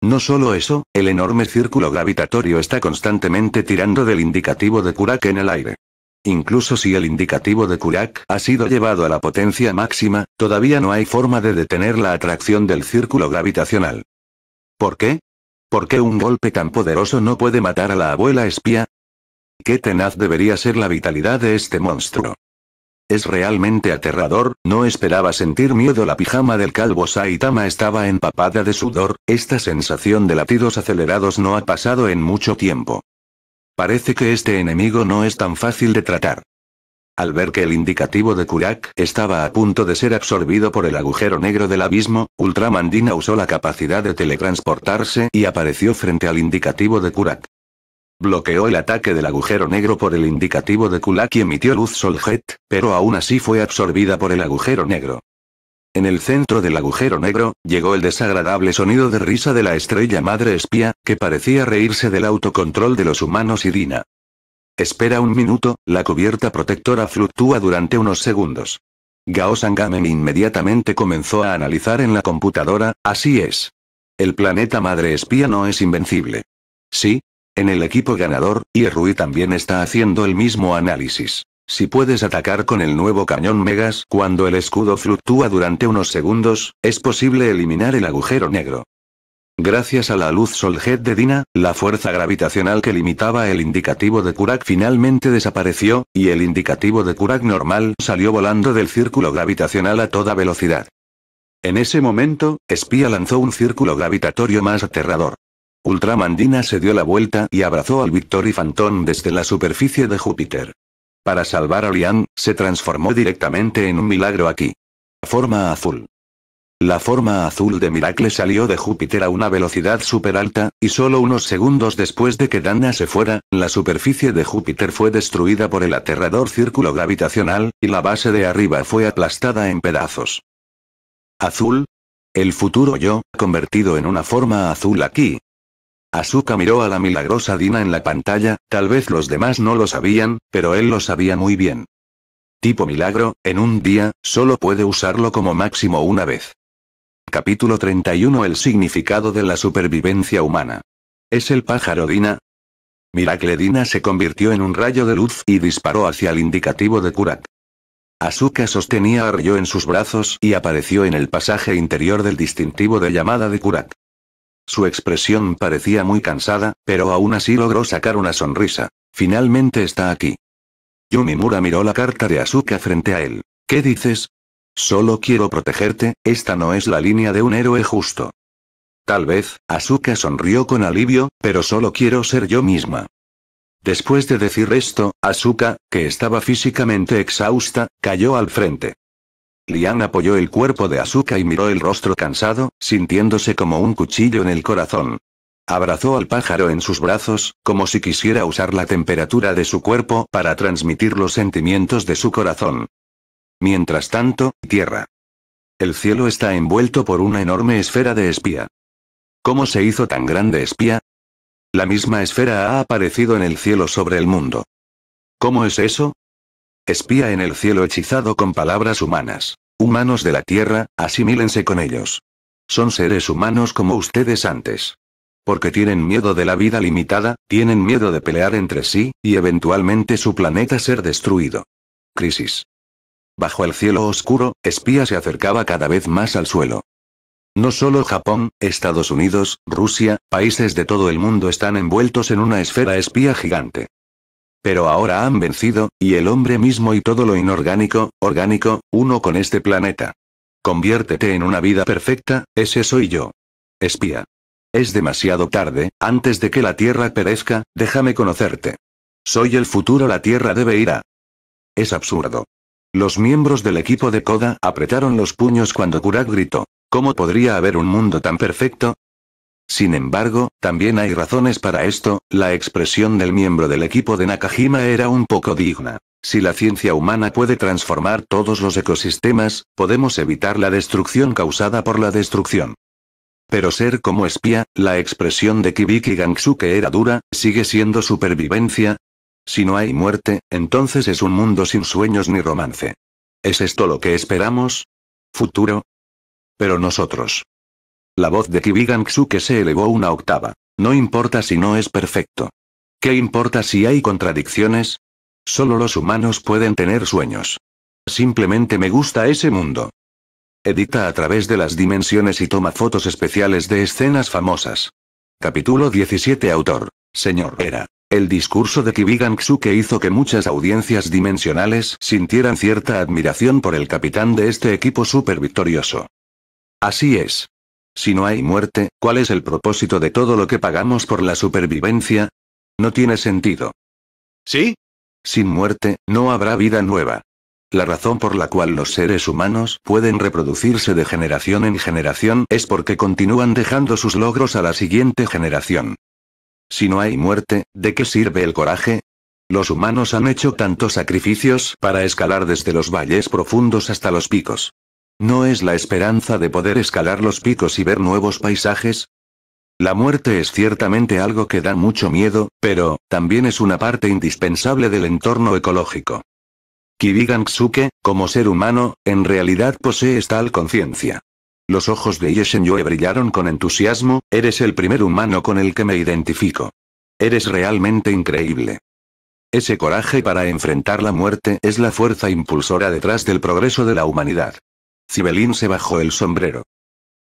No solo eso, el enorme círculo gravitatorio está constantemente tirando del indicativo de Kurak en el aire. Incluso si el indicativo de Kurak ha sido llevado a la potencia máxima, todavía no hay forma de detener la atracción del círculo gravitacional. ¿Por qué? ¿Por qué un golpe tan poderoso no puede matar a la abuela espía? Qué tenaz debería ser la vitalidad de este monstruo. Es realmente aterrador, no esperaba sentir miedo. La pijama del calvo Saitama estaba empapada de sudor, esta sensación de latidos acelerados no ha pasado en mucho tiempo. Parece que este enemigo no es tan fácil de tratar. Al ver que el indicativo de Kurak estaba a punto de ser absorbido por el agujero negro del abismo, Ultramandina usó la capacidad de teletransportarse y apareció frente al indicativo de Kurak. Bloqueó el ataque del agujero negro por el indicativo de Kulak y emitió luz Soljet, pero aún así fue absorbida por el agujero negro. En el centro del agujero negro, llegó el desagradable sonido de risa de la estrella madre espía, que parecía reírse del autocontrol de los humanos y Dina. Espera un minuto, la cubierta protectora fluctúa durante unos segundos. Gao Sangamen inmediatamente comenzó a analizar en la computadora, así es. El planeta madre espía no es invencible. Sí. En el equipo ganador, Yerui también está haciendo el mismo análisis. Si puedes atacar con el nuevo cañón Megas cuando el escudo fluctúa durante unos segundos, es posible eliminar el agujero negro. Gracias a la luz Solhead de Dina, la fuerza gravitacional que limitaba el indicativo de Kurak finalmente desapareció, y el indicativo de Kurak normal salió volando del círculo gravitacional a toda velocidad. En ese momento, Espía lanzó un círculo gravitatorio más aterrador. Ultramandina se dio la vuelta y abrazó al Victory Phantom desde la superficie de Júpiter. Para salvar a Lian, se transformó directamente en un milagro aquí. Forma azul. La forma azul de Miracle salió de Júpiter a una velocidad súper alta, y solo unos segundos después de que Dana se fuera, la superficie de Júpiter fue destruida por el aterrador círculo gravitacional, y la base de arriba fue aplastada en pedazos. Azul. El futuro yo, convertido en una forma azul aquí, Asuka miró a la milagrosa Dina en la pantalla, tal vez los demás no lo sabían, pero él lo sabía muy bien. Tipo milagro, en un día, solo puede usarlo como máximo una vez. Capítulo 31 El significado de la supervivencia humana. ¿Es el pájaro Dina? Miracle Dina se convirtió en un rayo de luz y disparó hacia el indicativo de Kurak. Asuka sostenía a Ryo en sus brazos y apareció en el pasaje interior del distintivo de llamada de Kurak. Su expresión parecía muy cansada, pero aún así logró sacar una sonrisa. Finalmente está aquí. Yumimura miró la carta de Asuka frente a él. ¿Qué dices? Solo quiero protegerte, esta no es la línea de un héroe justo. Tal vez, Asuka sonrió con alivio, pero solo quiero ser yo misma. Después de decir esto, Asuka, que estaba físicamente exhausta, cayó al frente. Lian apoyó el cuerpo de Azuka y miró el rostro cansado, sintiéndose como un cuchillo en el corazón. Abrazó al pájaro en sus brazos, como si quisiera usar la temperatura de su cuerpo para transmitir los sentimientos de su corazón. Mientras tanto, tierra. El cielo está envuelto por una enorme esfera de espía. ¿Cómo se hizo tan grande espía? La misma esfera ha aparecido en el cielo sobre el mundo. ¿Cómo es eso? Espía en el cielo hechizado con palabras humanas. Humanos de la Tierra, asimílense con ellos. Son seres humanos como ustedes antes. Porque tienen miedo de la vida limitada, tienen miedo de pelear entre sí, y eventualmente su planeta ser destruido. Crisis. Bajo el cielo oscuro, Espía se acercaba cada vez más al suelo. No solo Japón, Estados Unidos, Rusia, países de todo el mundo están envueltos en una esfera espía gigante. Pero ahora han vencido, y el hombre mismo y todo lo inorgánico, orgánico, uno con este planeta. Conviértete en una vida perfecta, ese soy yo. Espía. Es demasiado tarde, antes de que la Tierra perezca, déjame conocerte. Soy el futuro, la Tierra debe ir a. Es absurdo. Los miembros del equipo de Koda apretaron los puños cuando Kurak gritó. ¿Cómo podría haber un mundo tan perfecto? Sin embargo, también hay razones para esto, la expresión del miembro del equipo de Nakajima era un poco digna. Si la ciencia humana puede transformar todos los ecosistemas, podemos evitar la destrucción causada por la destrucción. Pero ser como espía, la expresión de Kibiki que era dura, sigue siendo supervivencia. Si no hay muerte, entonces es un mundo sin sueños ni romance. ¿Es esto lo que esperamos? Futuro. Pero nosotros. La voz de kibigan que se elevó una octava. No importa si no es perfecto. ¿Qué importa si hay contradicciones? Solo los humanos pueden tener sueños. Simplemente me gusta ese mundo. Edita a través de las dimensiones y toma fotos especiales de escenas famosas. Capítulo 17 Autor. Señor Era. El discurso de kibigan que hizo que muchas audiencias dimensionales sintieran cierta admiración por el capitán de este equipo súper victorioso. Así es. Si no hay muerte, ¿cuál es el propósito de todo lo que pagamos por la supervivencia? No tiene sentido. ¿Sí? Sin muerte, no habrá vida nueva. La razón por la cual los seres humanos pueden reproducirse de generación en generación es porque continúan dejando sus logros a la siguiente generación. Si no hay muerte, ¿de qué sirve el coraje? Los humanos han hecho tantos sacrificios para escalar desde los valles profundos hasta los picos. ¿No es la esperanza de poder escalar los picos y ver nuevos paisajes? La muerte es ciertamente algo que da mucho miedo, pero, también es una parte indispensable del entorno ecológico. Kibigan-Tsuke, como ser humano, en realidad posee tal conciencia. Los ojos de Yeshenyue brillaron con entusiasmo, eres el primer humano con el que me identifico. Eres realmente increíble. Ese coraje para enfrentar la muerte es la fuerza impulsora detrás del progreso de la humanidad. Cibelín se bajó el sombrero.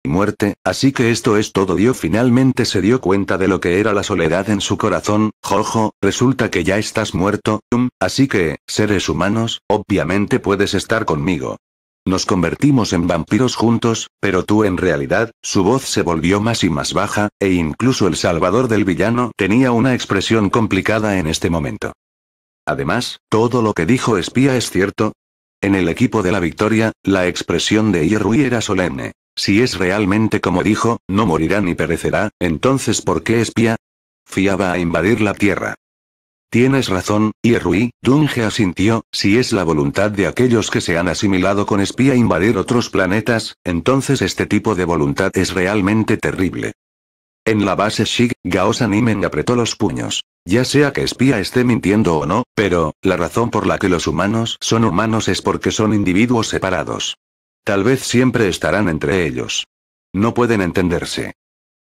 Muerte, así que esto es todo. Dio finalmente se dio cuenta de lo que era la soledad en su corazón. Jojo, resulta que ya estás muerto, um, así que, seres humanos, obviamente puedes estar conmigo. Nos convertimos en vampiros juntos, pero tú en realidad, su voz se volvió más y más baja, e incluso el salvador del villano tenía una expresión complicada en este momento. Además, todo lo que dijo espía es cierto, en el equipo de la victoria, la expresión de Irui era solemne. Si es realmente como dijo, no morirá ni perecerá, entonces ¿por qué espía? Fiaba a invadir la tierra. Tienes razón, Irui, Dunge asintió, si es la voluntad de aquellos que se han asimilado con espía invadir otros planetas, entonces este tipo de voluntad es realmente terrible. En la base Shig, Gaosa Nimen apretó los puños. Ya sea que espía esté mintiendo o no, pero, la razón por la que los humanos son humanos es porque son individuos separados. Tal vez siempre estarán entre ellos. No pueden entenderse.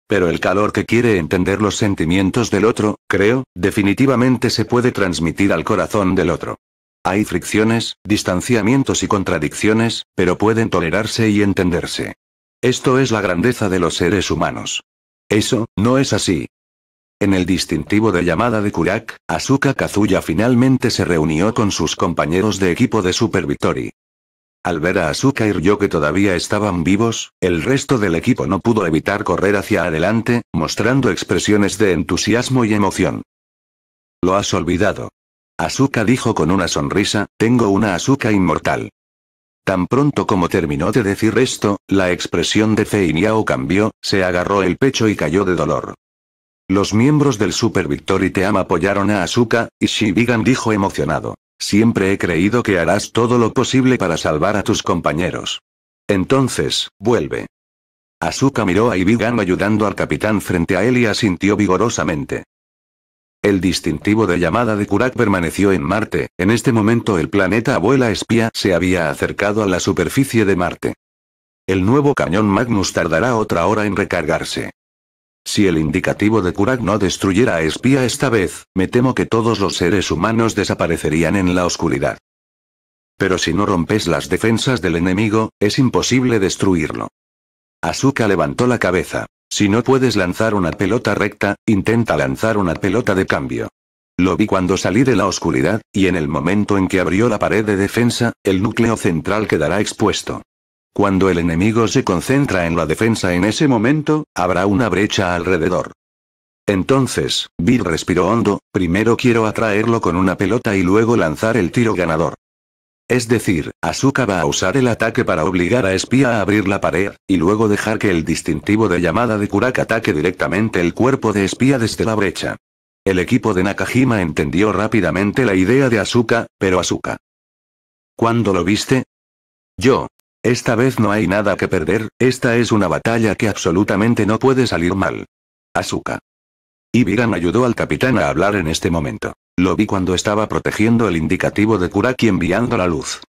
Pero el calor que quiere entender los sentimientos del otro, creo, definitivamente se puede transmitir al corazón del otro. Hay fricciones, distanciamientos y contradicciones, pero pueden tolerarse y entenderse. Esto es la grandeza de los seres humanos. Eso, no es así, en el distintivo de llamada de Kurak, Asuka Kazuya finalmente se reunió con sus compañeros de equipo de Super Victory. Al ver a Asuka y Ryo que todavía estaban vivos, el resto del equipo no pudo evitar correr hacia adelante, mostrando expresiones de entusiasmo y emoción. Lo has olvidado. Asuka dijo con una sonrisa, tengo una Asuka inmortal. Tan pronto como terminó de decir esto, la expresión de Fei Niao cambió, se agarró el pecho y cayó de dolor. Los miembros del Super Victory Team apoyaron a Asuka, y Shibigan dijo emocionado. Siempre he creído que harás todo lo posible para salvar a tus compañeros. Entonces, vuelve. Asuka miró a Ibigan ayudando al capitán frente a él y asintió vigorosamente. El distintivo de llamada de Kurak permaneció en Marte, en este momento el planeta abuela espía se había acercado a la superficie de Marte. El nuevo cañón Magnus tardará otra hora en recargarse. Si el indicativo de Kurag no destruyera a Espía esta vez, me temo que todos los seres humanos desaparecerían en la oscuridad. Pero si no rompes las defensas del enemigo, es imposible destruirlo. Asuka levantó la cabeza. Si no puedes lanzar una pelota recta, intenta lanzar una pelota de cambio. Lo vi cuando salí de la oscuridad, y en el momento en que abrió la pared de defensa, el núcleo central quedará expuesto. Cuando el enemigo se concentra en la defensa en ese momento, habrá una brecha alrededor. Entonces, Bill respiró hondo, primero quiero atraerlo con una pelota y luego lanzar el tiro ganador. Es decir, Asuka va a usar el ataque para obligar a Espía a abrir la pared, y luego dejar que el distintivo de llamada de Kurak ataque directamente el cuerpo de Espía desde la brecha. El equipo de Nakajima entendió rápidamente la idea de Asuka, pero Asuka. ¿Cuándo lo viste? Yo, esta vez no hay nada que perder, esta es una batalla que absolutamente no puede salir mal. Asuka. Ibiran ayudó al capitán a hablar en este momento. Lo vi cuando estaba protegiendo el indicativo de Kuraki enviando la luz.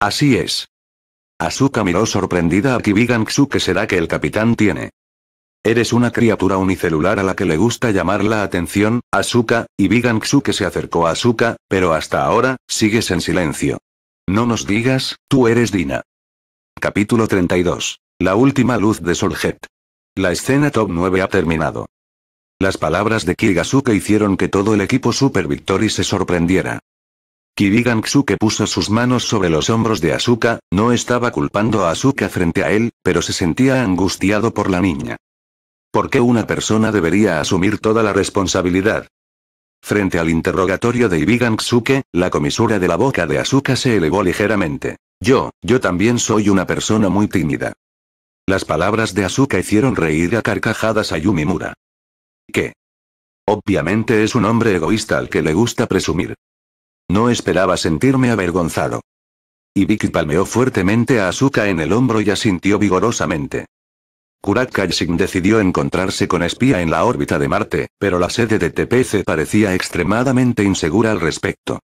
Así es. Asuka miró sorprendida a Kibigan Ksu que será que el capitán tiene. Eres una criatura unicelular a la que le gusta llamar la atención, Asuka, y Bigan que se acercó a Asuka, pero hasta ahora, sigues en silencio. No nos digas, tú eres Dina. Capítulo 32. La última luz de Soljet. La escena top 9 ha terminado. Las palabras de Kirigasuke hicieron que todo el equipo Super Victory se sorprendiera. Kirigansuke puso sus manos sobre los hombros de Asuka, no estaba culpando a Asuka frente a él, pero se sentía angustiado por la niña. ¿Por qué una persona debería asumir toda la responsabilidad? Frente al interrogatorio de Tsuke, la comisura de la boca de Asuka se elevó ligeramente. Yo, yo también soy una persona muy tímida. Las palabras de Asuka hicieron reír a carcajadas a Yumimura. ¿Qué? Obviamente es un hombre egoísta al que le gusta presumir. No esperaba sentirme avergonzado. Ibiki palmeó fuertemente a Asuka en el hombro y asintió vigorosamente. Kurat decidió encontrarse con espía en la órbita de Marte, pero la sede de TPC parecía extremadamente insegura al respecto.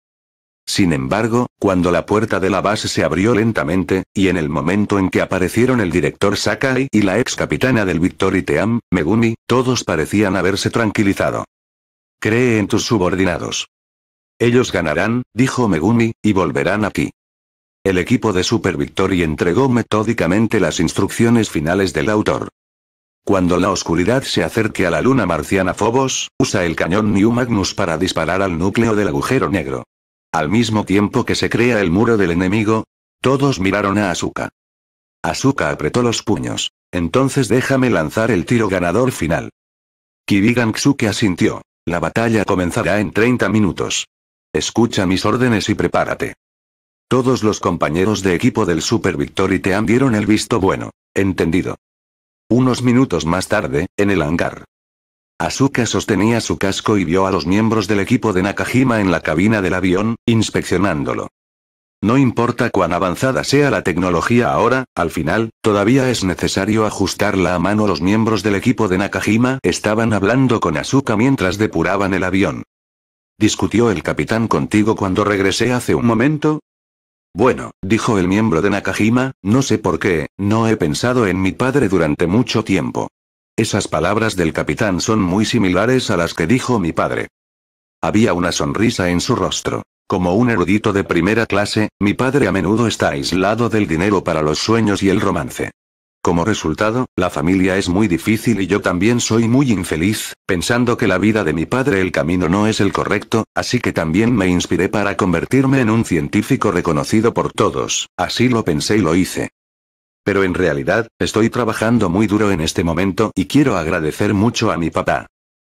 Sin embargo, cuando la puerta de la base se abrió lentamente, y en el momento en que aparecieron el director Sakai y la ex capitana del Victory Team, Megumi, todos parecían haberse tranquilizado. Cree en tus subordinados. Ellos ganarán, dijo Megumi, y volverán aquí. El equipo de Super Victory entregó metódicamente las instrucciones finales del autor. Cuando la oscuridad se acerque a la luna marciana Phobos, usa el cañón New Magnus para disparar al núcleo del agujero negro. Al mismo tiempo que se crea el muro del enemigo, todos miraron a Asuka. Asuka apretó los puños. Entonces déjame lanzar el tiro ganador final. Ksuke asintió. La batalla comenzará en 30 minutos. Escucha mis órdenes y prepárate. Todos los compañeros de equipo del Super Victory Team dieron el visto bueno. Entendido. Unos minutos más tarde, en el hangar. Asuka sostenía su casco y vio a los miembros del equipo de Nakajima en la cabina del avión, inspeccionándolo. No importa cuán avanzada sea la tecnología ahora, al final, todavía es necesario ajustarla a mano. Los miembros del equipo de Nakajima estaban hablando con Asuka mientras depuraban el avión. Discutió el capitán contigo cuando regresé hace un momento, bueno, dijo el miembro de Nakajima, no sé por qué, no he pensado en mi padre durante mucho tiempo. Esas palabras del capitán son muy similares a las que dijo mi padre. Había una sonrisa en su rostro. Como un erudito de primera clase, mi padre a menudo está aislado del dinero para los sueños y el romance. Como resultado, la familia es muy difícil y yo también soy muy infeliz, pensando que la vida de mi padre el camino no es el correcto, así que también me inspiré para convertirme en un científico reconocido por todos, así lo pensé y lo hice. Pero en realidad, estoy trabajando muy duro en este momento y quiero agradecer mucho a mi papá.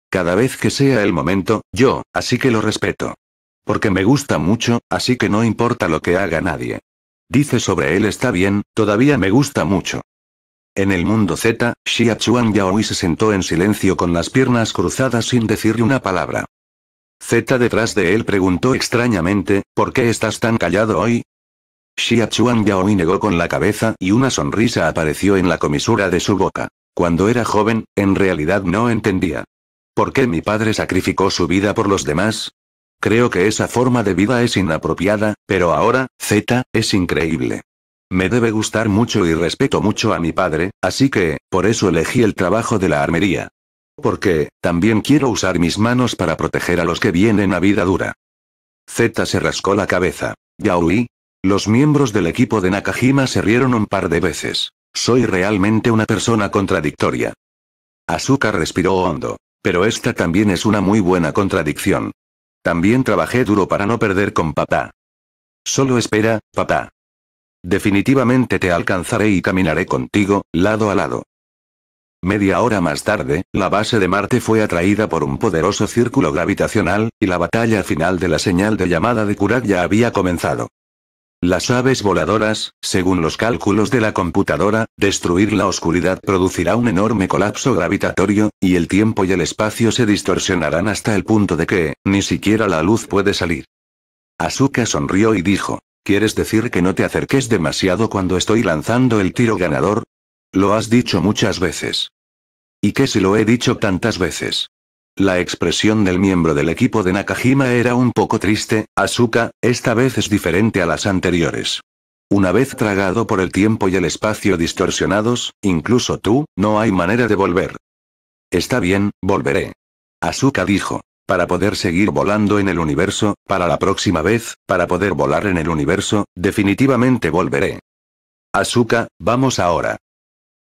Cada vez que sea el momento, yo, así que lo respeto. Porque me gusta mucho, así que no importa lo que haga nadie. Dice sobre él está bien, todavía me gusta mucho. En el mundo Z, Xia Chuan Yaoi se sentó en silencio con las piernas cruzadas sin decir una palabra. Z detrás de él preguntó extrañamente, ¿por qué estás tan callado hoy? Xia Chuan Yaoi negó con la cabeza y una sonrisa apareció en la comisura de su boca. Cuando era joven, en realidad no entendía. ¿Por qué mi padre sacrificó su vida por los demás? Creo que esa forma de vida es inapropiada, pero ahora, Z, es increíble. Me debe gustar mucho y respeto mucho a mi padre, así que, por eso elegí el trabajo de la armería. Porque, también quiero usar mis manos para proteger a los que vienen a vida dura. Z se rascó la cabeza. Yaoi. Los miembros del equipo de Nakajima se rieron un par de veces. Soy realmente una persona contradictoria. Asuka respiró hondo. Pero esta también es una muy buena contradicción. También trabajé duro para no perder con papá. Solo espera, papá. Definitivamente te alcanzaré y caminaré contigo, lado a lado. Media hora más tarde, la base de Marte fue atraída por un poderoso círculo gravitacional, y la batalla final de la señal de llamada de Kurak ya había comenzado. Las aves voladoras, según los cálculos de la computadora, destruir la oscuridad producirá un enorme colapso gravitatorio, y el tiempo y el espacio se distorsionarán hasta el punto de que, ni siquiera la luz puede salir. Asuka sonrió y dijo, ¿Quieres decir que no te acerques demasiado cuando estoy lanzando el tiro ganador? Lo has dicho muchas veces. ¿Y qué si lo he dicho tantas veces? La expresión del miembro del equipo de Nakajima era un poco triste, Asuka, esta vez es diferente a las anteriores. Una vez tragado por el tiempo y el espacio distorsionados, incluso tú, no hay manera de volver. Está bien, volveré. Asuka dijo. Para poder seguir volando en el universo, para la próxima vez, para poder volar en el universo, definitivamente volveré. Asuka, vamos ahora.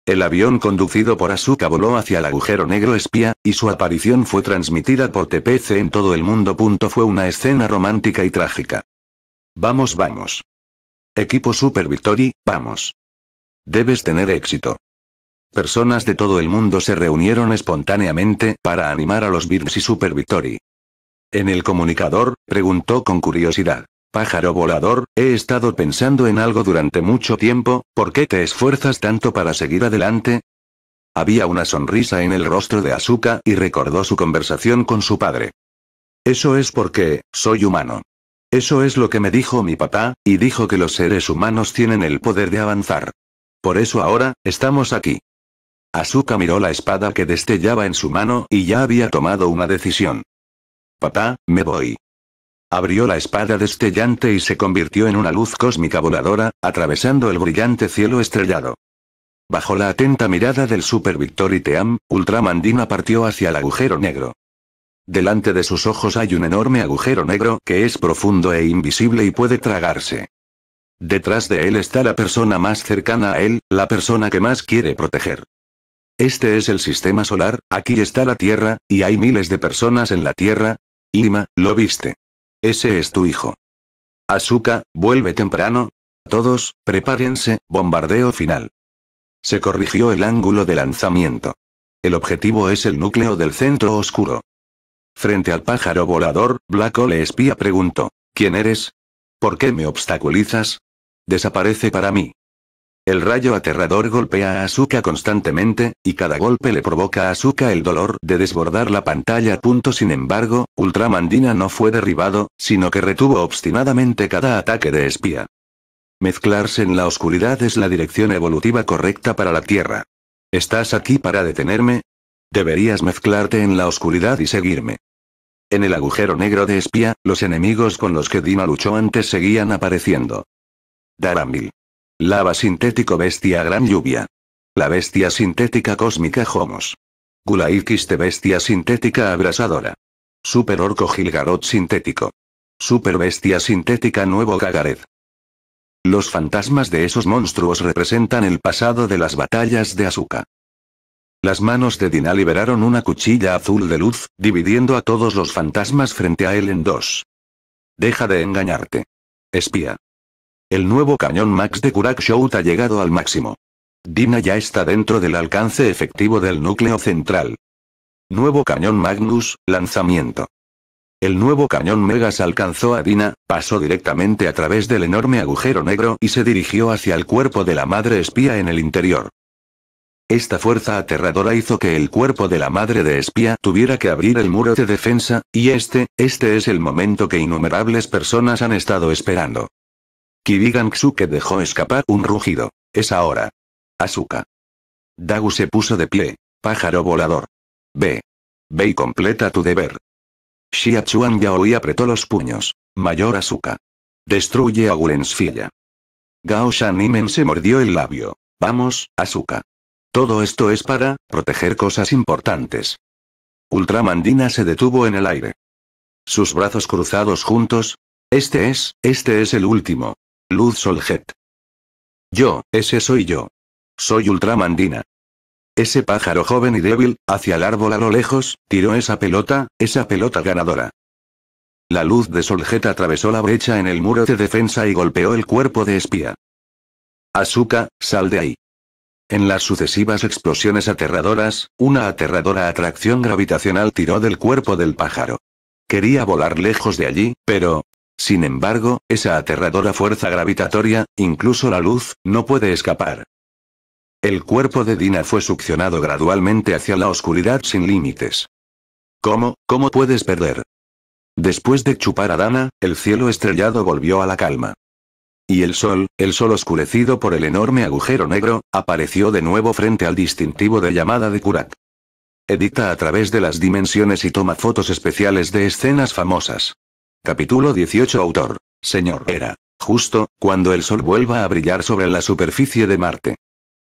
El avión conducido por Asuka voló hacia el agujero negro espía, y su aparición fue transmitida por TPC en todo el mundo. fue una escena romántica y trágica. Vamos, vamos. Equipo Super Victory, vamos. Debes tener éxito. Personas de todo el mundo se reunieron espontáneamente para animar a los Birds y Super Victory. En el comunicador, preguntó con curiosidad. Pájaro volador, he estado pensando en algo durante mucho tiempo, ¿por qué te esfuerzas tanto para seguir adelante? Había una sonrisa en el rostro de Asuka y recordó su conversación con su padre. Eso es porque, soy humano. Eso es lo que me dijo mi papá, y dijo que los seres humanos tienen el poder de avanzar. Por eso ahora, estamos aquí. Asuka miró la espada que destellaba en su mano y ya había tomado una decisión. Papá, me voy. Abrió la espada destellante y se convirtió en una luz cósmica voladora, atravesando el brillante cielo estrellado. Bajo la atenta mirada del Super Victory Team, Ultramandina partió hacia el agujero negro. Delante de sus ojos hay un enorme agujero negro que es profundo e invisible y puede tragarse. Detrás de él está la persona más cercana a él, la persona que más quiere proteger. Este es el sistema solar, aquí está la Tierra, y hay miles de personas en la Tierra. Lima, lo viste. Ese es tu hijo. Azuka, vuelve temprano. Todos, prepárense, bombardeo final. Se corrigió el ángulo de lanzamiento. El objetivo es el núcleo del centro oscuro. Frente al pájaro volador, Black le espía preguntó, ¿quién eres? ¿Por qué me obstaculizas? Desaparece para mí. El rayo aterrador golpea a Asuka constantemente, y cada golpe le provoca a Asuka el dolor de desbordar la pantalla. Sin embargo, Ultramandina no fue derribado, sino que retuvo obstinadamente cada ataque de espía. Mezclarse en la oscuridad es la dirección evolutiva correcta para la Tierra. ¿Estás aquí para detenerme? Deberías mezclarte en la oscuridad y seguirme. En el agujero negro de espía, los enemigos con los que Dima luchó antes seguían apareciendo. Daramil. Lava sintético bestia gran lluvia. La bestia sintética cósmica Homos. Gulaikis de bestia sintética abrasadora. Super orco Gilgarot sintético. Super bestia sintética nuevo Gagaret. Los fantasmas de esos monstruos representan el pasado de las batallas de azuka Las manos de Dina liberaron una cuchilla azul de luz, dividiendo a todos los fantasmas frente a él en dos. Deja de engañarte. Espía. El nuevo cañón Max de Kurak Shout ha llegado al máximo. Dina ya está dentro del alcance efectivo del núcleo central. Nuevo cañón Magnus, lanzamiento. El nuevo cañón Megas alcanzó a Dina, pasó directamente a través del enorme agujero negro y se dirigió hacia el cuerpo de la madre espía en el interior. Esta fuerza aterradora hizo que el cuerpo de la madre de espía tuviera que abrir el muro de defensa, y este, este es el momento que innumerables personas han estado esperando que dejó escapar un rugido. Es ahora. Asuka. Dagu se puso de pie. Pájaro volador. Ve. Ve y completa tu deber. Shia Chuan y apretó los puños. Mayor Asuka. Destruye a Gulensfilla. Gao Shanimen se mordió el labio. Vamos, Asuka. Todo esto es para proteger cosas importantes. Ultramandina se detuvo en el aire. Sus brazos cruzados juntos. Este es, este es el último. Luz Soljet. Yo, ese soy yo. Soy ultramandina. Ese pájaro joven y débil, hacia el árbol a lo lejos, tiró esa pelota, esa pelota ganadora. La luz de Soljet atravesó la brecha en el muro de defensa y golpeó el cuerpo de espía. Asuka, sal de ahí. En las sucesivas explosiones aterradoras, una aterradora atracción gravitacional tiró del cuerpo del pájaro. Quería volar lejos de allí, pero, sin embargo, esa aterradora fuerza gravitatoria, incluso la luz, no puede escapar. El cuerpo de Dina fue succionado gradualmente hacia la oscuridad sin límites. ¿Cómo, cómo puedes perder? Después de chupar a Dana, el cielo estrellado volvió a la calma. Y el sol, el sol oscurecido por el enorme agujero negro, apareció de nuevo frente al distintivo de llamada de Kurak. Edita a través de las dimensiones y toma fotos especiales de escenas famosas. Capítulo 18 Autor. Señor era. Justo, cuando el sol vuelva a brillar sobre la superficie de Marte.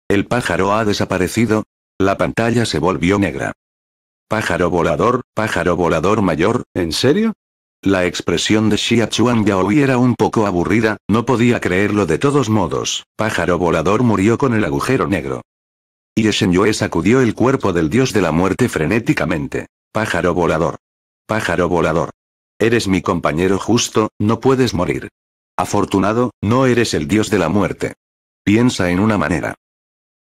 El pájaro ha desaparecido. La pantalla se volvió negra. Pájaro volador, pájaro volador mayor, ¿en serio? La expresión de Xia Chuan Yaoi era un poco aburrida, no podía creerlo de todos modos. Pájaro volador murió con el agujero negro. Y Yue sacudió el cuerpo del dios de la muerte frenéticamente. Pájaro volador. Pájaro volador. Eres mi compañero justo, no puedes morir. Afortunado, no eres el dios de la muerte. Piensa en una manera.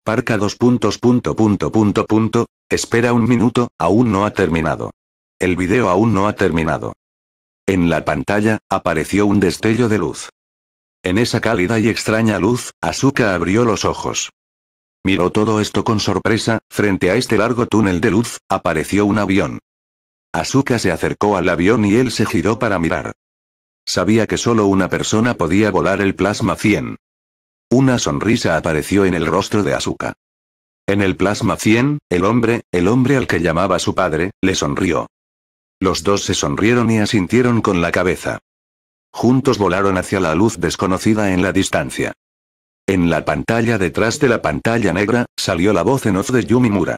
Parca dos puntos punto punto punto espera un minuto, aún no ha terminado. El video aún no ha terminado. En la pantalla, apareció un destello de luz. En esa cálida y extraña luz, Asuka abrió los ojos. Miró todo esto con sorpresa, frente a este largo túnel de luz, apareció un avión. Asuka se acercó al avión y él se giró para mirar. Sabía que solo una persona podía volar el plasma 100. Una sonrisa apareció en el rostro de Asuka. En el plasma 100, el hombre, el hombre al que llamaba su padre, le sonrió. Los dos se sonrieron y asintieron con la cabeza. Juntos volaron hacia la luz desconocida en la distancia. En la pantalla detrás de la pantalla negra, salió la voz en off de Yumimura.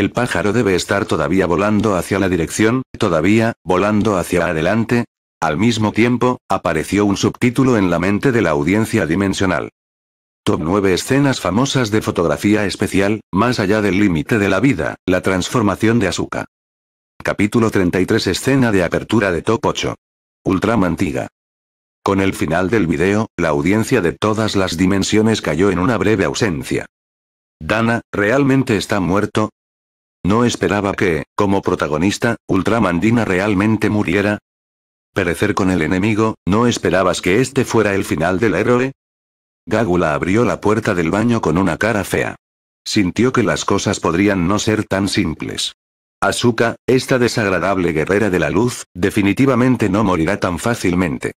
El pájaro debe estar todavía volando hacia la dirección, todavía, volando hacia adelante. Al mismo tiempo, apareció un subtítulo en la mente de la audiencia dimensional. Top 9 escenas famosas de fotografía especial, más allá del límite de la vida, la transformación de Asuka. Capítulo 33 Escena de apertura de Top 8. Ultramantiga. Con el final del video, la audiencia de todas las dimensiones cayó en una breve ausencia. Dana, ¿realmente está muerto? No esperaba que, como protagonista, Ultramandina realmente muriera. Perecer con el enemigo, ¿no esperabas que este fuera el final del héroe? Gágula abrió la puerta del baño con una cara fea. Sintió que las cosas podrían no ser tan simples. Asuka, esta desagradable guerrera de la luz, definitivamente no morirá tan fácilmente.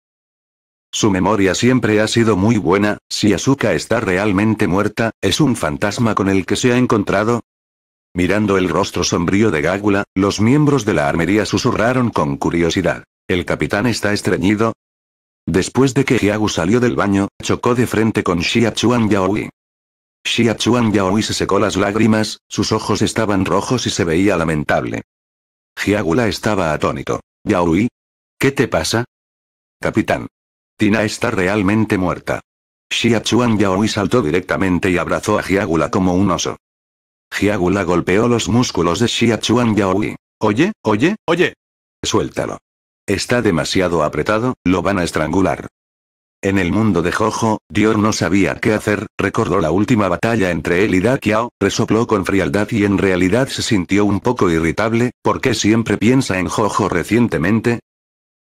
Su memoria siempre ha sido muy buena, si Asuka está realmente muerta, es un fantasma con el que se ha encontrado, Mirando el rostro sombrío de Gágula, los miembros de la armería susurraron con curiosidad. ¿El capitán está estreñido? Después de que Jiagu salió del baño, chocó de frente con Xia Chuan Yaoi. Xia Yaoi se secó las lágrimas, sus ojos estaban rojos y se veía lamentable. Jiagula estaba atónito. Yaoi, ¿qué te pasa? Capitán. Tina está realmente muerta. Xia Chuan Yaoi saltó directamente y abrazó a Jiagula como un oso. Jiagula golpeó los músculos de Xiachuan Chuan Oye, oye, oye. Suéltalo. Está demasiado apretado, lo van a estrangular. En el mundo de Jojo, Dior no sabía qué hacer, recordó la última batalla entre él y Dakiao, resopló con frialdad y en realidad se sintió un poco irritable, porque siempre piensa en Jojo recientemente?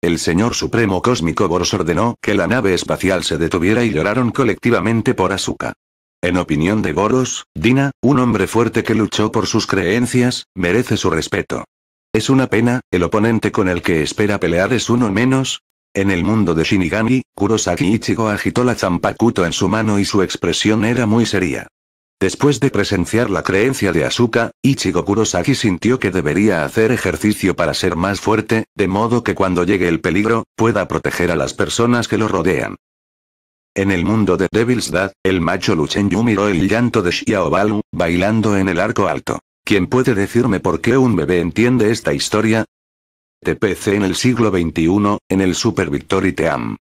El señor supremo cósmico Boros ordenó que la nave espacial se detuviera y lloraron colectivamente por Asuka. En opinión de Goros, Dina, un hombre fuerte que luchó por sus creencias, merece su respeto. Es una pena, el oponente con el que espera pelear es uno menos. En el mundo de Shinigami, Kurosaki Ichigo agitó la zampacuto en su mano y su expresión era muy seria. Después de presenciar la creencia de Asuka, Ichigo Kurosaki sintió que debería hacer ejercicio para ser más fuerte, de modo que cuando llegue el peligro, pueda proteger a las personas que lo rodean. En el mundo de Devil's Dad, el macho Luchen miró el llanto de Xiaobalu, bailando en el arco alto. ¿Quién puede decirme por qué un bebé entiende esta historia? TPC en el siglo XXI, en el Super Victory Team.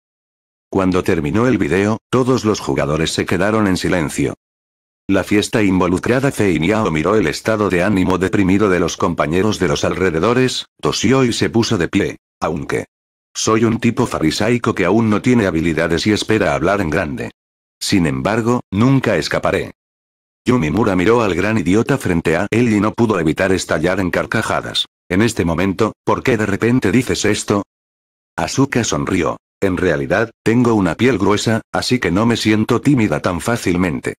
Cuando terminó el video, todos los jugadores se quedaron en silencio. La fiesta involucrada Feiniao miró el estado de ánimo deprimido de los compañeros de los alrededores, tosió y se puso de pie. Aunque, soy un tipo farisaico que aún no tiene habilidades y espera hablar en grande. Sin embargo, nunca escaparé. Yumimura miró al gran idiota frente a él y no pudo evitar estallar en carcajadas. En este momento, ¿por qué de repente dices esto? Asuka sonrió. En realidad, tengo una piel gruesa, así que no me siento tímida tan fácilmente.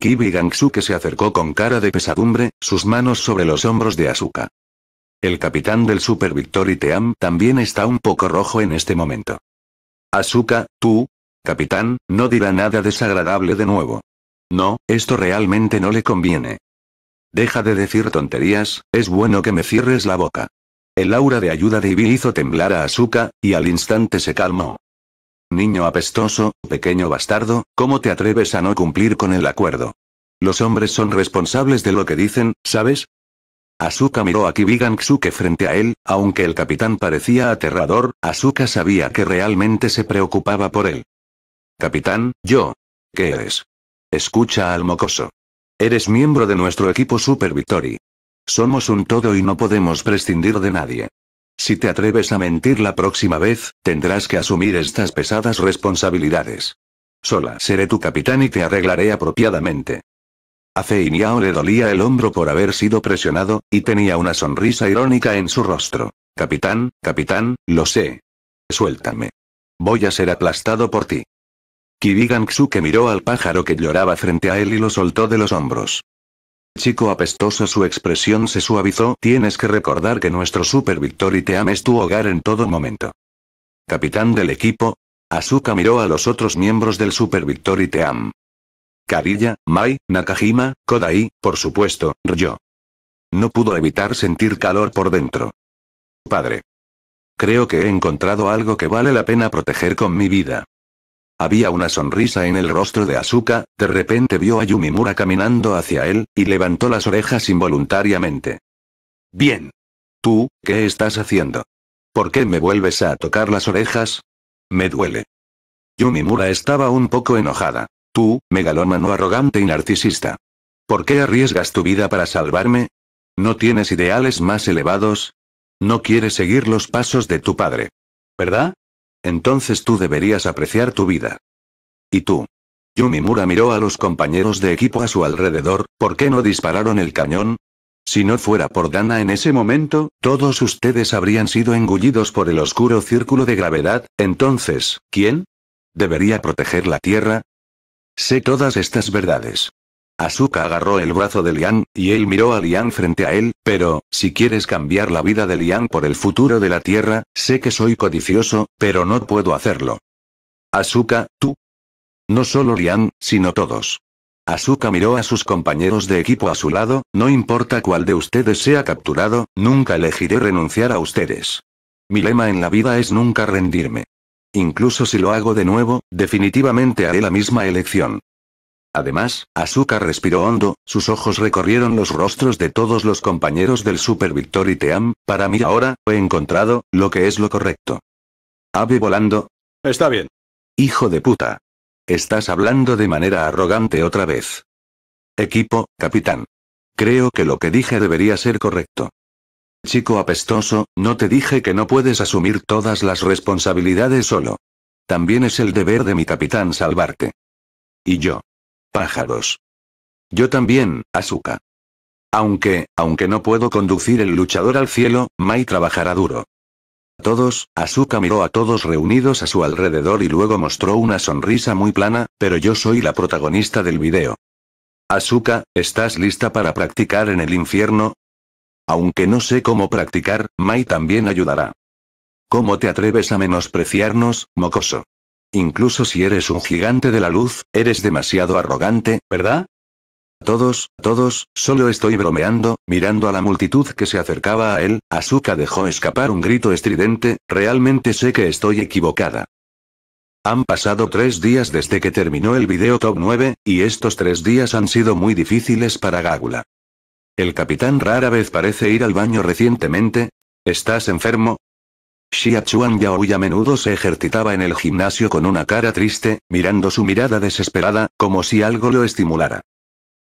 Kibi Gangsuke se acercó con cara de pesadumbre, sus manos sobre los hombros de Asuka. El capitán del Super Victory Team también está un poco rojo en este momento. Asuka, tú, capitán, no dirá nada desagradable de nuevo. No, esto realmente no le conviene. Deja de decir tonterías, es bueno que me cierres la boca. El aura de ayuda de Ibi hizo temblar a Asuka, y al instante se calmó. Niño apestoso, pequeño bastardo, ¿cómo te atreves a no cumplir con el acuerdo? Los hombres son responsables de lo que dicen, ¿sabes? Asuka miró a Suke frente a él, aunque el capitán parecía aterrador, Asuka sabía que realmente se preocupaba por él. Capitán, yo. ¿Qué eres? Escucha al mocoso. Eres miembro de nuestro equipo Super Victory. Somos un todo y no podemos prescindir de nadie. Si te atreves a mentir la próxima vez, tendrás que asumir estas pesadas responsabilidades. Sola seré tu capitán y te arreglaré apropiadamente. A Feinyao le dolía el hombro por haber sido presionado, y tenía una sonrisa irónica en su rostro. Capitán, capitán, lo sé. Suéltame. Voy a ser aplastado por ti. que miró al pájaro que lloraba frente a él y lo soltó de los hombros. Chico apestoso su expresión se suavizó. Tienes que recordar que nuestro Super Victory Team es tu hogar en todo momento. Capitán del equipo. Asuka miró a los otros miembros del Super Victory Team. Karilla, Mai, Nakajima, Kodai, por supuesto, Ryo. No pudo evitar sentir calor por dentro. Padre. Creo que he encontrado algo que vale la pena proteger con mi vida. Había una sonrisa en el rostro de Asuka, de repente vio a Yumimura caminando hacia él, y levantó las orejas involuntariamente. Bien. ¿Tú, qué estás haciendo? ¿Por qué me vuelves a tocar las orejas? Me duele. Yumimura estaba un poco enojada. Tú, megalómano arrogante y narcisista. ¿Por qué arriesgas tu vida para salvarme? ¿No tienes ideales más elevados? No quieres seguir los pasos de tu padre. ¿Verdad? Entonces tú deberías apreciar tu vida. ¿Y tú? Yumimura miró a los compañeros de equipo a su alrededor, ¿por qué no dispararon el cañón? Si no fuera por Dana en ese momento, todos ustedes habrían sido engullidos por el oscuro círculo de gravedad, entonces, ¿quién? ¿Debería proteger la Tierra? Sé todas estas verdades. Asuka agarró el brazo de Lian, y él miró a Lian frente a él, pero, si quieres cambiar la vida de Lian por el futuro de la Tierra, sé que soy codicioso, pero no puedo hacerlo. Asuka, tú. No solo Lian, sino todos. Asuka miró a sus compañeros de equipo a su lado, no importa cuál de ustedes sea capturado, nunca elegiré renunciar a ustedes. Mi lema en la vida es nunca rendirme. Incluso si lo hago de nuevo, definitivamente haré la misma elección. Además, Azuka respiró hondo, sus ojos recorrieron los rostros de todos los compañeros del Super Victory Team, para mí ahora, he encontrado, lo que es lo correcto. Ave volando. Está bien. Hijo de puta. Estás hablando de manera arrogante otra vez. Equipo, capitán. Creo que lo que dije debería ser correcto. Chico apestoso, no te dije que no puedes asumir todas las responsabilidades solo. También es el deber de mi capitán salvarte. Y yo. Pájaros. Yo también, Asuka. Aunque, aunque no puedo conducir el luchador al cielo, Mai trabajará duro. Todos, Asuka miró a todos reunidos a su alrededor y luego mostró una sonrisa muy plana, pero yo soy la protagonista del video. Asuka, ¿estás lista para practicar en el infierno? Aunque no sé cómo practicar, Mai también ayudará. ¿Cómo te atreves a menospreciarnos, mocoso? Incluso si eres un gigante de la luz, eres demasiado arrogante, ¿verdad? Todos, todos, solo estoy bromeando, mirando a la multitud que se acercaba a él, Asuka dejó escapar un grito estridente, realmente sé que estoy equivocada. Han pasado tres días desde que terminó el video top 9, y estos tres días han sido muy difíciles para Gagula. El capitán rara vez parece ir al baño recientemente. ¿Estás enfermo? Xia Chuan y a menudo se ejercitaba en el gimnasio con una cara triste, mirando su mirada desesperada, como si algo lo estimulara.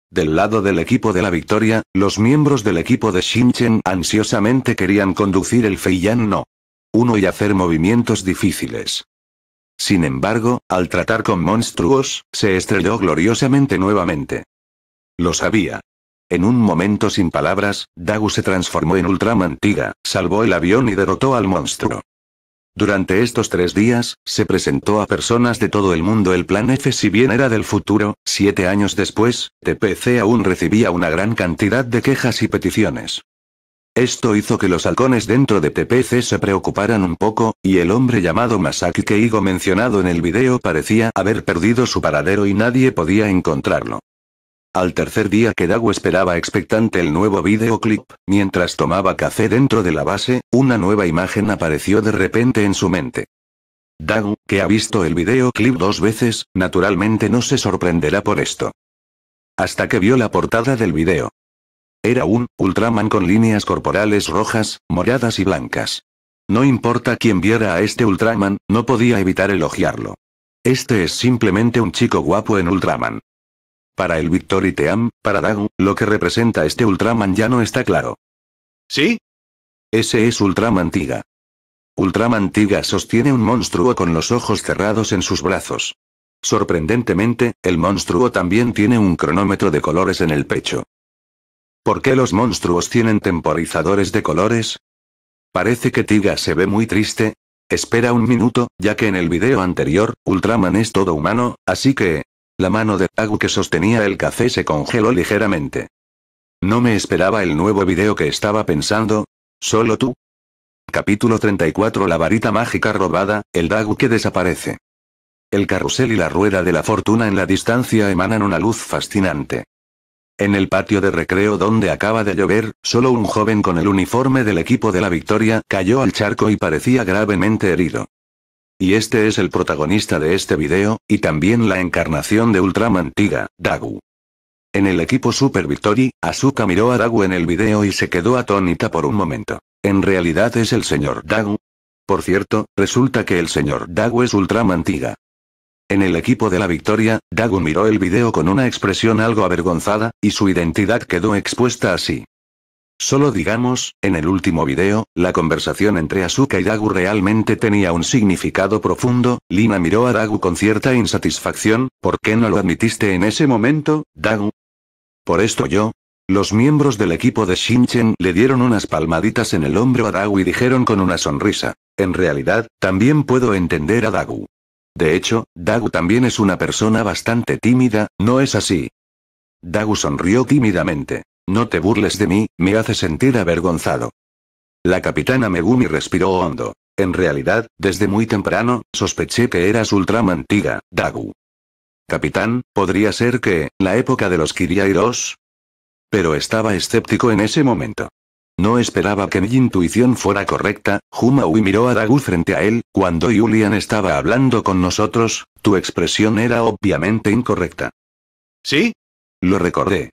Del lado del equipo de la victoria, los miembros del equipo de Shinchen ansiosamente querían conducir el Feiyan No. Uno y hacer movimientos difíciles. Sin embargo, al tratar con monstruos, se estrelló gloriosamente nuevamente. Lo sabía. En un momento sin palabras, Dagu se transformó en Ultramantiga, salvó el avión y derrotó al monstruo. Durante estos tres días, se presentó a personas de todo el mundo el Plan F si bien era del futuro, siete años después, TPC aún recibía una gran cantidad de quejas y peticiones. Esto hizo que los halcones dentro de TPC se preocuparan un poco, y el hombre llamado Masaki Keigo mencionado en el video parecía haber perdido su paradero y nadie podía encontrarlo. Al tercer día que Dago esperaba expectante el nuevo videoclip, mientras tomaba café dentro de la base, una nueva imagen apareció de repente en su mente. Dago, que ha visto el videoclip dos veces, naturalmente no se sorprenderá por esto. Hasta que vio la portada del video. Era un Ultraman con líneas corporales rojas, moradas y blancas. No importa quién viera a este Ultraman, no podía evitar elogiarlo. Este es simplemente un chico guapo en Ultraman. Para el Victor y Team, para Dagun, lo que representa este Ultraman ya no está claro. ¿Sí? Ese es Ultraman Tiga. Ultraman Tiga sostiene un monstruo con los ojos cerrados en sus brazos. Sorprendentemente, el monstruo también tiene un cronómetro de colores en el pecho. ¿Por qué los monstruos tienen temporizadores de colores? Parece que Tiga se ve muy triste. Espera un minuto, ya que en el video anterior, Ultraman es todo humano, así que, la mano de Agu que sostenía el café se congeló ligeramente. No me esperaba el nuevo video que estaba pensando. ¿Solo tú? Capítulo 34 La varita mágica robada, el Dagu que desaparece. El carrusel y la rueda de la fortuna en la distancia emanan una luz fascinante. En el patio de recreo donde acaba de llover, solo un joven con el uniforme del equipo de la victoria cayó al charco y parecía gravemente herido. Y este es el protagonista de este video, y también la encarnación de Ultraman Dagu. En el equipo Super Victory, Asuka miró a Dagu en el video y se quedó atónita por un momento. ¿En realidad es el señor Dagu? Por cierto, resulta que el señor Dagu es Ultraman Tiga. En el equipo de la victoria, Dagu miró el video con una expresión algo avergonzada, y su identidad quedó expuesta así. Solo digamos, en el último video, la conversación entre Asuka y Dagu realmente tenía un significado profundo, Lina miró a Dagu con cierta insatisfacción, ¿por qué no lo admitiste en ese momento, Dagu? Por esto yo. Los miembros del equipo de Shinchen le dieron unas palmaditas en el hombro a Dagu y dijeron con una sonrisa. En realidad, también puedo entender a Dagu. De hecho, Dagu también es una persona bastante tímida, ¿no es así? Dagu sonrió tímidamente. No te burles de mí, me hace sentir avergonzado. La capitana Megumi respiró hondo. En realidad, desde muy temprano, sospeché que eras ultramantiga, Dagu. Capitán, ¿podría ser que, la época de los Kiriairos? Pero estaba escéptico en ese momento. No esperaba que mi intuición fuera correcta, Jumaui miró a Dagu frente a él, cuando Julian estaba hablando con nosotros, tu expresión era obviamente incorrecta. ¿Sí? Lo recordé.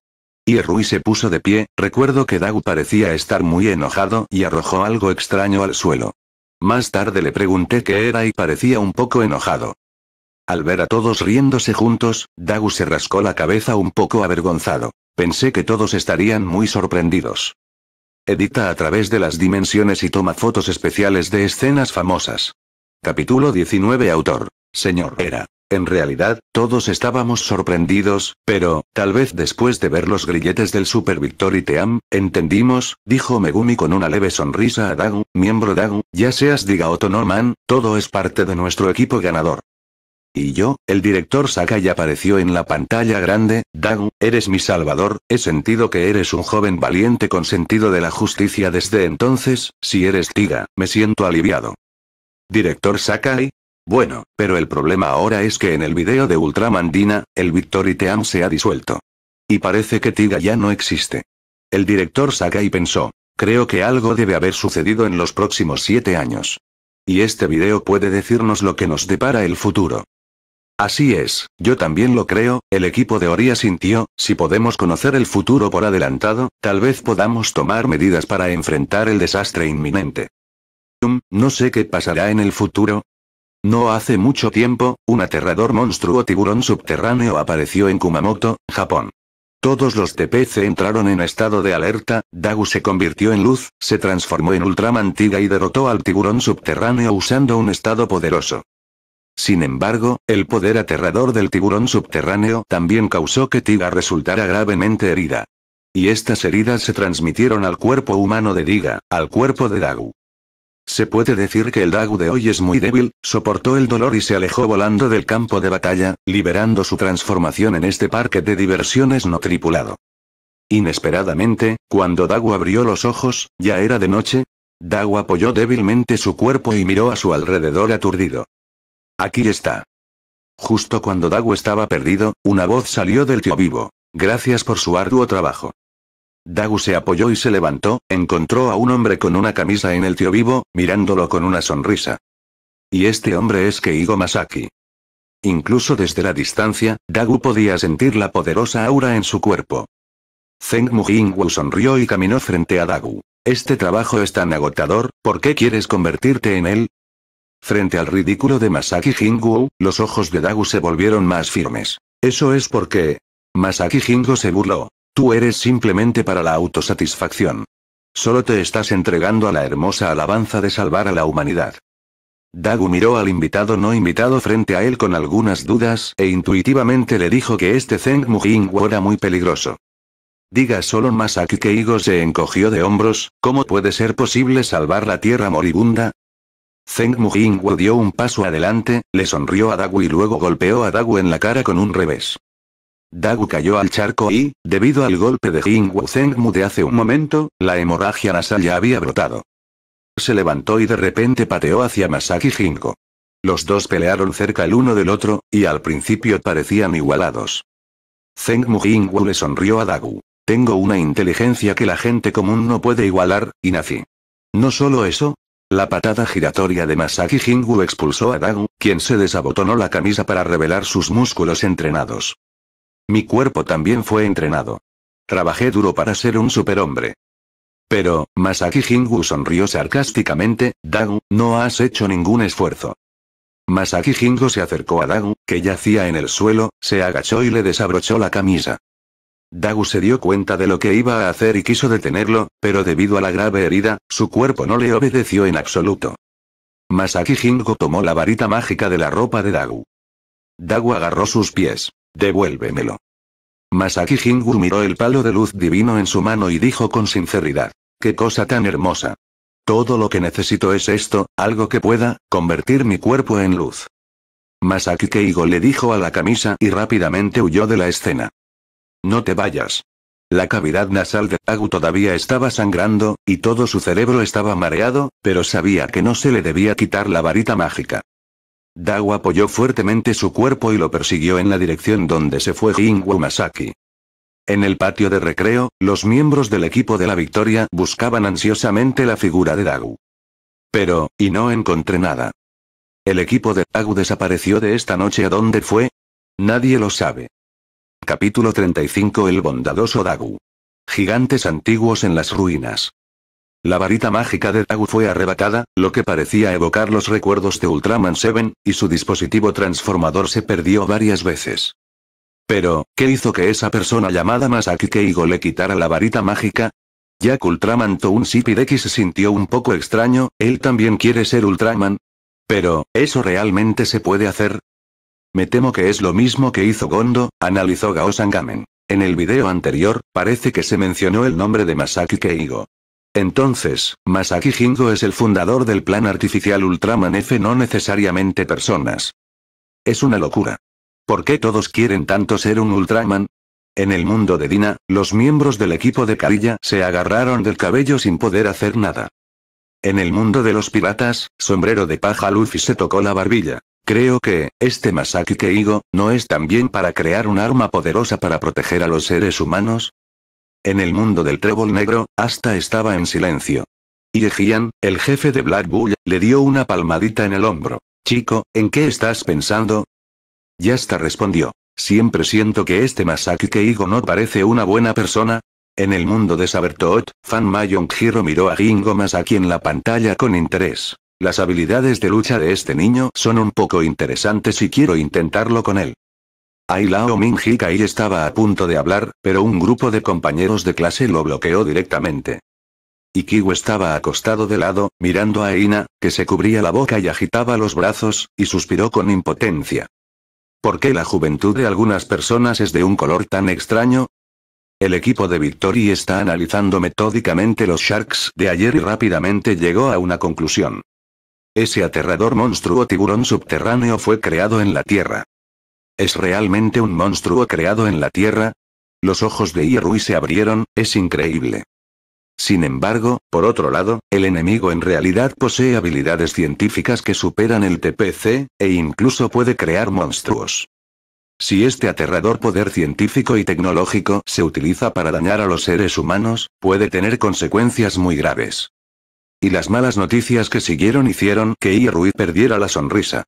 Y Rui se puso de pie, recuerdo que Dagu parecía estar muy enojado y arrojó algo extraño al suelo. Más tarde le pregunté qué era y parecía un poco enojado. Al ver a todos riéndose juntos, Dagu se rascó la cabeza un poco avergonzado. Pensé que todos estarían muy sorprendidos. Edita a través de las dimensiones y toma fotos especiales de escenas famosas. Capítulo 19 Autor. Señor Era. En realidad, todos estábamos sorprendidos, pero, tal vez después de ver los grilletes del Super Victory Team, entendimos, dijo Megumi con una leve sonrisa a Dagu, miembro Dagu, ya seas Diga o man, todo es parte de nuestro equipo ganador. Y yo, el director Sakai apareció en la pantalla grande, Dagu, eres mi salvador, he sentido que eres un joven valiente con sentido de la justicia desde entonces, si eres Diga, me siento aliviado. Director Sakai, bueno, pero el problema ahora es que en el video de Ultramandina, el Victory Team se ha disuelto. Y parece que Tiga ya no existe. El director y pensó, creo que algo debe haber sucedido en los próximos siete años. Y este video puede decirnos lo que nos depara el futuro. Así es, yo también lo creo, el equipo de Oria sintió, si podemos conocer el futuro por adelantado, tal vez podamos tomar medidas para enfrentar el desastre inminente. no sé qué pasará en el futuro, no hace mucho tiempo, un aterrador monstruo tiburón subterráneo apareció en Kumamoto, Japón. Todos los TPC entraron en estado de alerta, Dagu se convirtió en luz, se transformó en Tiga y derrotó al tiburón subterráneo usando un estado poderoso. Sin embargo, el poder aterrador del tiburón subterráneo también causó que Tiga resultara gravemente herida. Y estas heridas se transmitieron al cuerpo humano de Diga, al cuerpo de Dagu. Se puede decir que el Dagu de hoy es muy débil, soportó el dolor y se alejó volando del campo de batalla, liberando su transformación en este parque de diversiones no tripulado. Inesperadamente, cuando Dagu abrió los ojos, ya era de noche. Dagu apoyó débilmente su cuerpo y miró a su alrededor aturdido. Aquí está. Justo cuando Dagu estaba perdido, una voz salió del tío vivo. Gracias por su arduo trabajo. Dagu se apoyó y se levantó, encontró a un hombre con una camisa en el tío vivo, mirándolo con una sonrisa. Y este hombre es Keigo Masaki. Incluso desde la distancia, Dagu podía sentir la poderosa aura en su cuerpo. Zeng Wu sonrió y caminó frente a Dagu. Este trabajo es tan agotador, ¿por qué quieres convertirte en él? Frente al ridículo de Masaki Jingwu, los ojos de Dagu se volvieron más firmes. Eso es porque... Masaki Jingo se burló. Tú eres simplemente para la autosatisfacción. Solo te estás entregando a la hermosa alabanza de salvar a la humanidad. Dagu miró al invitado no invitado frente a él con algunas dudas e intuitivamente le dijo que este Zeng Mujingwo era muy peligroso. Diga solo aquí que Higo se encogió de hombros, ¿cómo puede ser posible salvar la tierra moribunda? Zeng Mujingwo dio un paso adelante, le sonrió a Dagu y luego golpeó a Dagu en la cara con un revés. Dagu cayó al charco y, debido al golpe de Jing Zengmu de hace un momento, la hemorragia nasal ya había brotado. Se levantó y de repente pateó hacia Masaki Jingwu. Los dos pelearon cerca el uno del otro, y al principio parecían igualados. Zengmu Jingwu le sonrió a Dagu. Tengo una inteligencia que la gente común no puede igualar, y nací. No solo eso, la patada giratoria de Masaki Jingu expulsó a Dagu, quien se desabotonó la camisa para revelar sus músculos entrenados. Mi cuerpo también fue entrenado. Trabajé duro para ser un superhombre. Pero, Masaki Jingu sonrió sarcásticamente, Dagu, no has hecho ningún esfuerzo. Masaki Jingu se acercó a Dagu, que yacía en el suelo, se agachó y le desabrochó la camisa. Dagu se dio cuenta de lo que iba a hacer y quiso detenerlo, pero debido a la grave herida, su cuerpo no le obedeció en absoluto. Masaki Jingo tomó la varita mágica de la ropa de Dagu. Dagu agarró sus pies. Devuélvemelo. Masaki Jingu miró el palo de luz divino en su mano y dijo con sinceridad. ¡Qué cosa tan hermosa! Todo lo que necesito es esto, algo que pueda, convertir mi cuerpo en luz. Masaki Keigo le dijo a la camisa y rápidamente huyó de la escena. No te vayas. La cavidad nasal de Agu todavía estaba sangrando, y todo su cerebro estaba mareado, pero sabía que no se le debía quitar la varita mágica. Dagu apoyó fuertemente su cuerpo y lo persiguió en la dirección donde se fue King Masaki. En el patio de recreo, los miembros del equipo de la victoria buscaban ansiosamente la figura de Dagu. Pero, y no encontré nada. ¿El equipo de Dagu desapareció de esta noche a dónde fue? Nadie lo sabe. Capítulo 35 El bondadoso Dagu. Gigantes antiguos en las ruinas. La varita mágica de Dagu fue arrebatada, lo que parecía evocar los recuerdos de Ultraman 7, y su dispositivo transformador se perdió varias veces. Pero, ¿qué hizo que esa persona llamada Masaki Keigo le quitara la varita mágica? Jack Ultraman Toon se sintió un poco extraño, él también quiere ser Ultraman. Pero, ¿eso realmente se puede hacer? Me temo que es lo mismo que hizo Gondo, analizó Gao Sangamen. En el video anterior, parece que se mencionó el nombre de Masaki Keigo. Entonces, Masaki Jingo es el fundador del plan artificial Ultraman F no necesariamente personas. Es una locura. ¿Por qué todos quieren tanto ser un Ultraman? En el mundo de Dina, los miembros del equipo de Carilla se agarraron del cabello sin poder hacer nada. En el mundo de los piratas, sombrero de paja Luffy se tocó la barbilla. Creo que, este Masaki Keigo, ¿no es también para crear un arma poderosa para proteger a los seres humanos? En el mundo del trébol negro, hasta estaba en silencio. Y Ejian, el jefe de Black Bull, le dio una palmadita en el hombro. Chico, ¿en qué estás pensando? Yasta respondió. Siempre siento que este Masaki Keigo no parece una buena persona. En el mundo de Sabertooth, Fan Mayong Hiro miró a Gingo Masaki en la pantalla con interés. Las habilidades de lucha de este niño son un poco interesantes y quiero intentarlo con él. Ailao y estaba a punto de hablar, pero un grupo de compañeros de clase lo bloqueó directamente. Ikigo estaba acostado de lado, mirando a Aina, que se cubría la boca y agitaba los brazos, y suspiró con impotencia. ¿Por qué la juventud de algunas personas es de un color tan extraño? El equipo de Victory está analizando metódicamente los Sharks de ayer y rápidamente llegó a una conclusión. Ese aterrador monstruo tiburón subterráneo fue creado en la Tierra. ¿Es realmente un monstruo creado en la Tierra? Los ojos de Irui se abrieron, es increíble. Sin embargo, por otro lado, el enemigo en realidad posee habilidades científicas que superan el TPC, e incluso puede crear monstruos. Si este aterrador poder científico y tecnológico se utiliza para dañar a los seres humanos, puede tener consecuencias muy graves. Y las malas noticias que siguieron hicieron que Irui perdiera la sonrisa.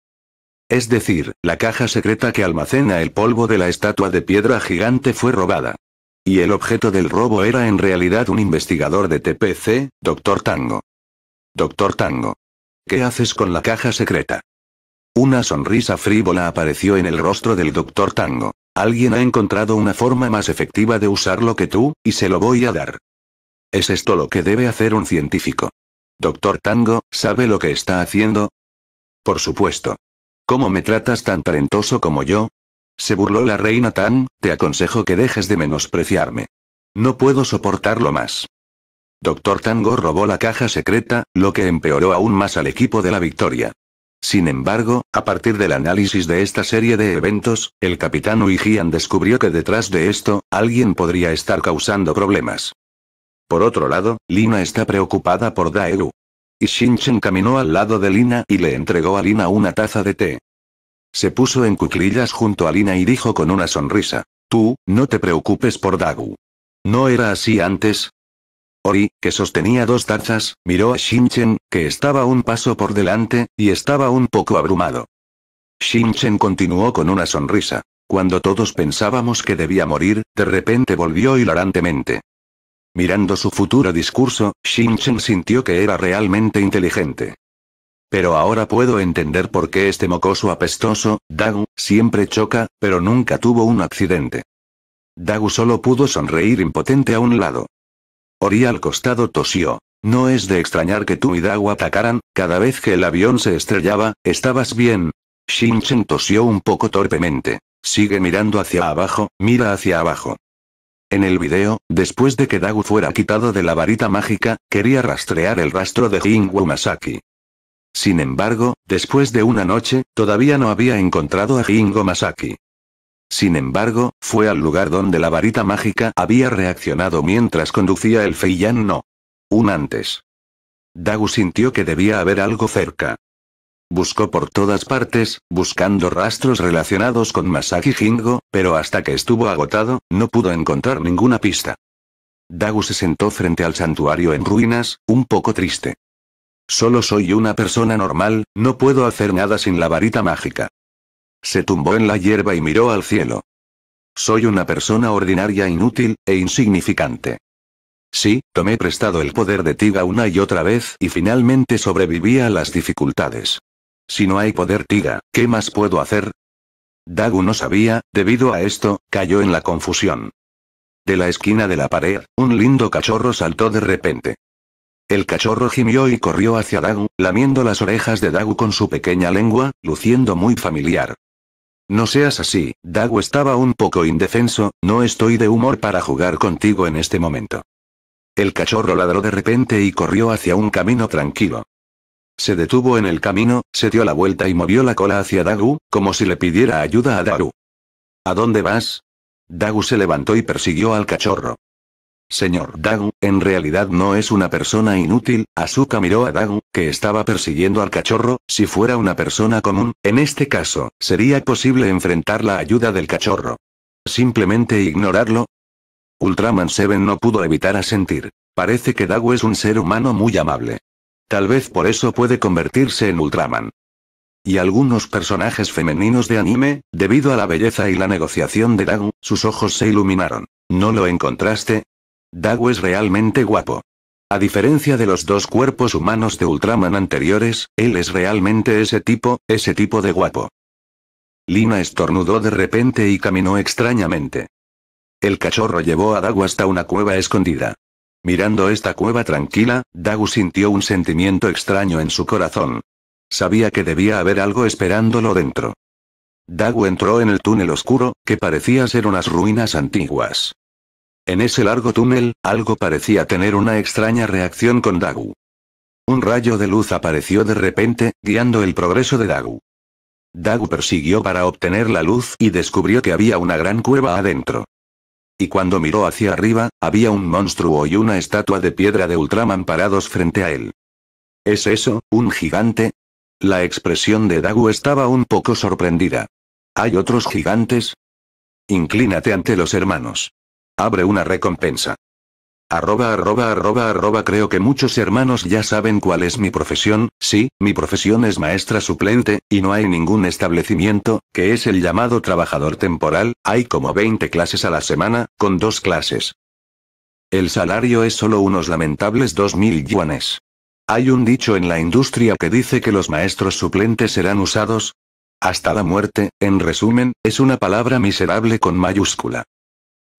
Es decir, la caja secreta que almacena el polvo de la estatua de piedra gigante fue robada. Y el objeto del robo era en realidad un investigador de TPC, Doctor Tango. Doctor Tango. ¿Qué haces con la caja secreta? Una sonrisa frívola apareció en el rostro del Dr. Tango. Alguien ha encontrado una forma más efectiva de usarlo que tú, y se lo voy a dar. ¿Es esto lo que debe hacer un científico? Doctor Tango, ¿sabe lo que está haciendo? Por supuesto. ¿Cómo me tratas tan talentoso como yo? Se burló la reina Tan, te aconsejo que dejes de menospreciarme. No puedo soportarlo más. Doctor Tango robó la caja secreta, lo que empeoró aún más al equipo de la victoria. Sin embargo, a partir del análisis de esta serie de eventos, el capitán Uijian descubrió que detrás de esto, alguien podría estar causando problemas. Por otro lado, Lina está preocupada por Daegu. Y Shin-Chen caminó al lado de Lina y le entregó a Lina una taza de té. Se puso en cuclillas junto a Lina y dijo con una sonrisa. Tú, no te preocupes por Dagu. ¿No era así antes? Ori, que sostenía dos tazas, miró a Shin-Chen, que estaba un paso por delante, y estaba un poco abrumado. Shinchen continuó con una sonrisa. Cuando todos pensábamos que debía morir, de repente volvió hilarantemente. Mirando su futuro discurso, Shin-Chen sintió que era realmente inteligente. Pero ahora puedo entender por qué este mocoso apestoso, Dagu, siempre choca, pero nunca tuvo un accidente. Dagu solo pudo sonreír impotente a un lado. Ori al costado tosió. No es de extrañar que tú y Dagu atacaran, cada vez que el avión se estrellaba, estabas bien. Shin-Chen tosió un poco torpemente. Sigue mirando hacia abajo, mira hacia abajo. En el video, después de que Dagu fuera quitado de la varita mágica, quería rastrear el rastro de jingo Masaki. Sin embargo, después de una noche, todavía no había encontrado a Jingo Masaki. Sin embargo, fue al lugar donde la varita mágica había reaccionado mientras conducía el Feiyan no. Un antes. Dagu sintió que debía haber algo cerca. Buscó por todas partes, buscando rastros relacionados con Masaki Jingo, pero hasta que estuvo agotado, no pudo encontrar ninguna pista. Dagu se sentó frente al santuario en ruinas, un poco triste. Solo soy una persona normal, no puedo hacer nada sin la varita mágica. Se tumbó en la hierba y miró al cielo. Soy una persona ordinaria inútil, e insignificante. Sí, tomé prestado el poder de Tiga una y otra vez y finalmente sobreviví a las dificultades. Si no hay poder Tiga, ¿qué más puedo hacer? Dagu no sabía, debido a esto, cayó en la confusión. De la esquina de la pared, un lindo cachorro saltó de repente. El cachorro gimió y corrió hacia Dagu, lamiendo las orejas de Dagu con su pequeña lengua, luciendo muy familiar. No seas así, Dagu estaba un poco indefenso, no estoy de humor para jugar contigo en este momento. El cachorro ladró de repente y corrió hacia un camino tranquilo. Se detuvo en el camino, se dio la vuelta y movió la cola hacia Dagu, como si le pidiera ayuda a Daru. ¿A dónde vas? Dagu se levantó y persiguió al cachorro. Señor Dagu, en realidad no es una persona inútil, Asuka miró a Dagu, que estaba persiguiendo al cachorro, si fuera una persona común, en este caso, ¿sería posible enfrentar la ayuda del cachorro? ¿Simplemente ignorarlo? Ultraman Seven no pudo evitar asentir. Parece que Dagu es un ser humano muy amable. Tal vez por eso puede convertirse en Ultraman. Y algunos personajes femeninos de anime, debido a la belleza y la negociación de Dagu, sus ojos se iluminaron. ¿No lo encontraste? Dagu es realmente guapo. A diferencia de los dos cuerpos humanos de Ultraman anteriores, él es realmente ese tipo, ese tipo de guapo. Lina estornudó de repente y caminó extrañamente. El cachorro llevó a Dagu hasta una cueva escondida. Mirando esta cueva tranquila, Dagu sintió un sentimiento extraño en su corazón. Sabía que debía haber algo esperándolo dentro. Dagu entró en el túnel oscuro, que parecía ser unas ruinas antiguas. En ese largo túnel, algo parecía tener una extraña reacción con Dagu. Un rayo de luz apareció de repente, guiando el progreso de Dagu. Dagu persiguió para obtener la luz y descubrió que había una gran cueva adentro. Y cuando miró hacia arriba, había un monstruo y una estatua de piedra de Ultraman parados frente a él. ¿Es eso, un gigante? La expresión de Dagu estaba un poco sorprendida. ¿Hay otros gigantes? Inclínate ante los hermanos. Abre una recompensa. Arroba arroba arroba arroba creo que muchos hermanos ya saben cuál es mi profesión, sí, mi profesión es maestra suplente, y no hay ningún establecimiento, que es el llamado trabajador temporal, hay como 20 clases a la semana, con dos clases. El salario es solo unos lamentables 2.000 yuanes. Hay un dicho en la industria que dice que los maestros suplentes serán usados, hasta la muerte, en resumen, es una palabra miserable con mayúscula.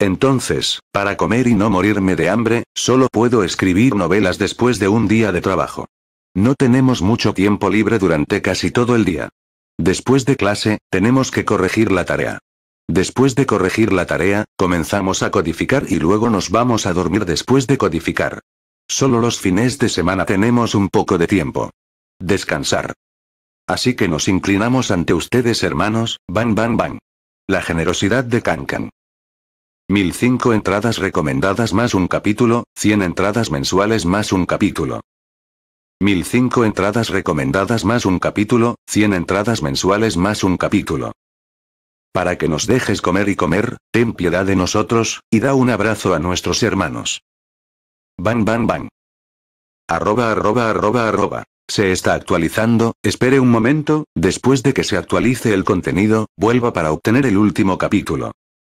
Entonces, para comer y no morirme de hambre, solo puedo escribir novelas después de un día de trabajo. No tenemos mucho tiempo libre durante casi todo el día. Después de clase, tenemos que corregir la tarea. Después de corregir la tarea, comenzamos a codificar y luego nos vamos a dormir después de codificar. Solo los fines de semana tenemos un poco de tiempo. Descansar. Así que nos inclinamos ante ustedes hermanos, van van van. La generosidad de Kankan. 1005 entradas recomendadas más un capítulo, 100 entradas mensuales más un capítulo. 1005 entradas recomendadas más un capítulo, 100 entradas mensuales más un capítulo. Para que nos dejes comer y comer, ten piedad de nosotros, y da un abrazo a nuestros hermanos. Bang bang bang. Arroba arroba arroba arroba. Se está actualizando, espere un momento, después de que se actualice el contenido, vuelva para obtener el último capítulo.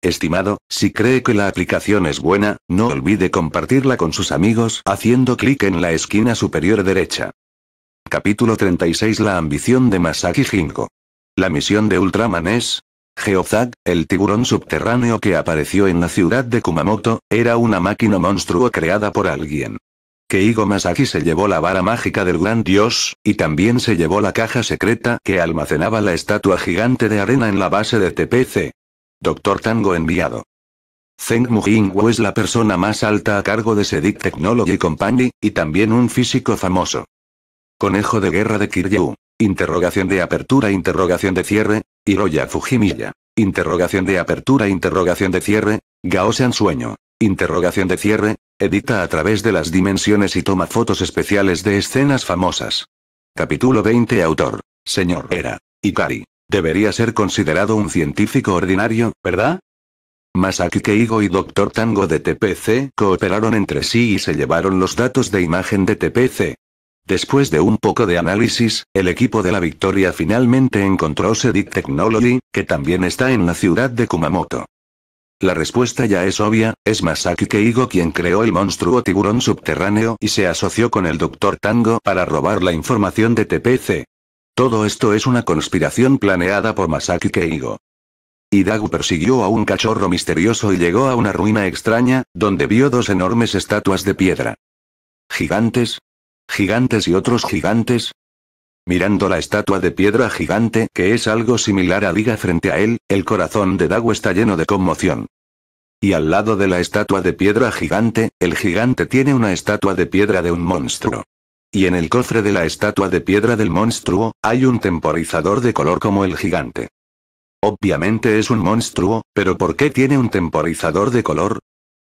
Estimado, si cree que la aplicación es buena, no olvide compartirla con sus amigos haciendo clic en la esquina superior derecha. Capítulo 36 La ambición de Masaki Jinko. La misión de Ultraman es... Geozag, el tiburón subterráneo que apareció en la ciudad de Kumamoto, era una máquina monstruo creada por alguien. Keigo Masaki se llevó la vara mágica del gran dios, y también se llevó la caja secreta que almacenaba la estatua gigante de arena en la base de TPC. Doctor Tango enviado. Zeng Wu es la persona más alta a cargo de Sedic Technology Company, y también un físico famoso. Conejo de guerra de Kiryu. Interrogación de apertura, interrogación de cierre. Hiroya Fujimilla. Interrogación de apertura, interrogación de cierre. Gaosan Sueño. Interrogación de cierre. Edita a través de las dimensiones y toma fotos especiales de escenas famosas. Capítulo 20 Autor. Señor Era. Ikari. Debería ser considerado un científico ordinario, ¿verdad? Masaki Keigo y Dr. Tango de TPC cooperaron entre sí y se llevaron los datos de imagen de TPC. Después de un poco de análisis, el equipo de la victoria finalmente encontró Sedic Technology, que también está en la ciudad de Kumamoto. La respuesta ya es obvia, es Masaki Keigo quien creó el monstruo tiburón subterráneo y se asoció con el Dr. Tango para robar la información de TPC. Todo esto es una conspiración planeada por Masaki Keigo. Dagu persiguió a un cachorro misterioso y llegó a una ruina extraña, donde vio dos enormes estatuas de piedra. ¿Gigantes? ¿Gigantes y otros gigantes? Mirando la estatua de piedra gigante, que es algo similar a Diga frente a él, el corazón de Dagu está lleno de conmoción. Y al lado de la estatua de piedra gigante, el gigante tiene una estatua de piedra de un monstruo. Y en el cofre de la estatua de piedra del monstruo, hay un temporizador de color como el gigante. Obviamente es un monstruo, pero ¿por qué tiene un temporizador de color?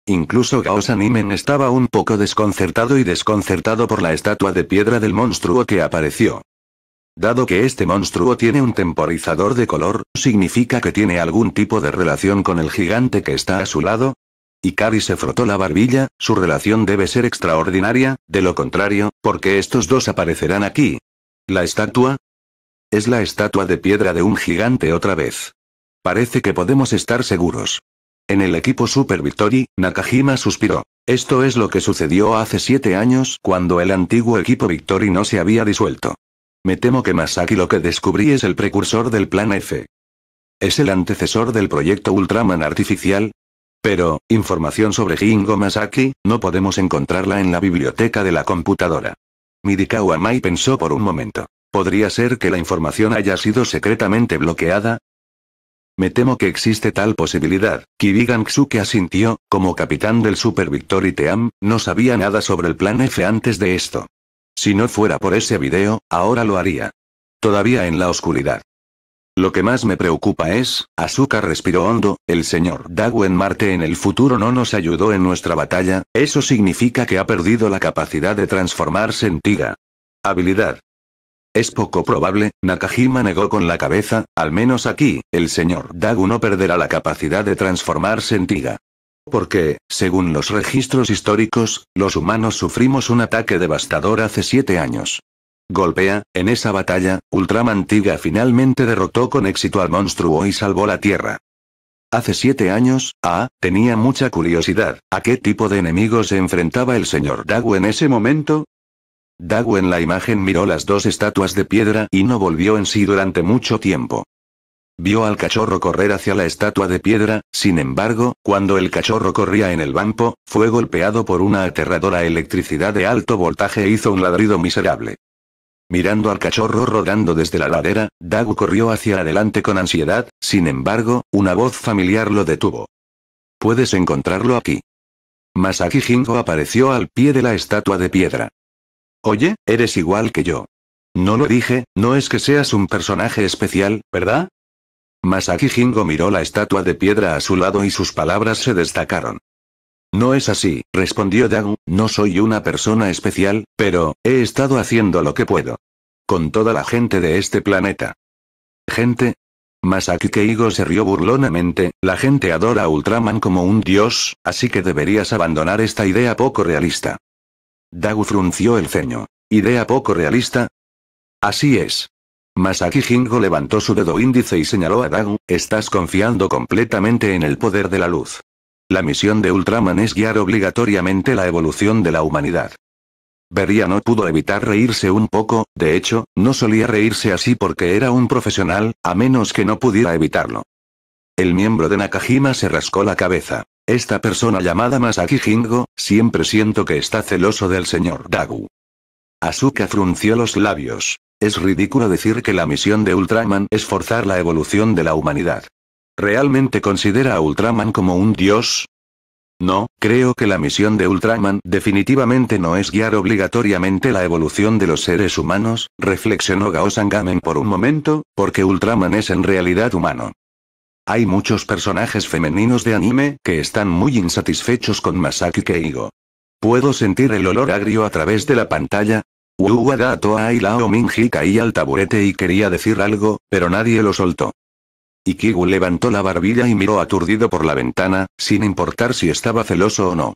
Incluso Gauss Animen estaba un poco desconcertado y desconcertado por la estatua de piedra del monstruo que apareció. Dado que este monstruo tiene un temporizador de color, significa que tiene algún tipo de relación con el gigante que está a su lado, y se frotó la barbilla, su relación debe ser extraordinaria, de lo contrario, porque estos dos aparecerán aquí. ¿La estatua? Es la estatua de piedra de un gigante otra vez. Parece que podemos estar seguros. En el equipo Super Victory, Nakajima suspiró. Esto es lo que sucedió hace siete años cuando el antiguo equipo Victory no se había disuelto. Me temo que Masaki lo que descubrí es el precursor del Plan F. Es el antecesor del proyecto Ultraman artificial, pero, información sobre Jingo Masaki, no podemos encontrarla en la biblioteca de la computadora. Midikawa Mai pensó por un momento. ¿Podría ser que la información haya sido secretamente bloqueada? Me temo que existe tal posibilidad. que asintió, como capitán del Super Victory Team, no sabía nada sobre el plan F antes de esto. Si no fuera por ese video, ahora lo haría. Todavía en la oscuridad. Lo que más me preocupa es, Azúcar. respiró hondo, el señor Dagu en Marte en el futuro no nos ayudó en nuestra batalla, eso significa que ha perdido la capacidad de transformarse en Tiga. Habilidad. Es poco probable, Nakajima negó con la cabeza, al menos aquí, el señor Dagu no perderá la capacidad de transformarse en Tiga. Porque, según los registros históricos, los humanos sufrimos un ataque devastador hace siete años golpea, en esa batalla, Ultramantiga finalmente derrotó con éxito al monstruo y salvó la Tierra. Hace siete años, ah, tenía mucha curiosidad, ¿a qué tipo de enemigos se enfrentaba el señor Dago en ese momento? Dago en la imagen miró las dos estatuas de piedra y no volvió en sí durante mucho tiempo. Vio al cachorro correr hacia la estatua de piedra, sin embargo, cuando el cachorro corría en el banco, fue golpeado por una aterradora electricidad de alto voltaje e hizo un ladrido miserable. Mirando al cachorro rodando desde la ladera, Dagu corrió hacia adelante con ansiedad, sin embargo, una voz familiar lo detuvo. Puedes encontrarlo aquí. Masaki Jingo apareció al pie de la estatua de piedra. Oye, eres igual que yo. No lo dije, no es que seas un personaje especial, ¿verdad? Masaki Jingo miró la estatua de piedra a su lado y sus palabras se destacaron. No es así, respondió Dagu, no soy una persona especial, pero, he estado haciendo lo que puedo. Con toda la gente de este planeta. ¿Gente? Masaki Keigo se rió burlonamente, la gente adora a Ultraman como un dios, así que deberías abandonar esta idea poco realista. Dagu frunció el ceño. ¿Idea poco realista? Así es. Masaki Jingo levantó su dedo índice y señaló a Dagu, estás confiando completamente en el poder de la luz. La misión de Ultraman es guiar obligatoriamente la evolución de la humanidad. Beria no pudo evitar reírse un poco, de hecho, no solía reírse así porque era un profesional, a menos que no pudiera evitarlo. El miembro de Nakajima se rascó la cabeza. Esta persona llamada Masaki Jingo, siempre siento que está celoso del señor Dagu. Asuka frunció los labios. Es ridículo decir que la misión de Ultraman es forzar la evolución de la humanidad. ¿Realmente considera a Ultraman como un dios? No, creo que la misión de Ultraman definitivamente no es guiar obligatoriamente la evolución de los seres humanos, reflexionó Gao Sangamen por un momento, porque Ultraman es en realidad humano. Hay muchos personajes femeninos de anime que están muy insatisfechos con Masaki Keigo. Puedo sentir el olor agrio a través de la pantalla. Uwada Toa a Lao Minji caí al taburete y quería decir algo, pero nadie lo soltó. Ikigu levantó la barbilla y miró aturdido por la ventana, sin importar si estaba celoso o no.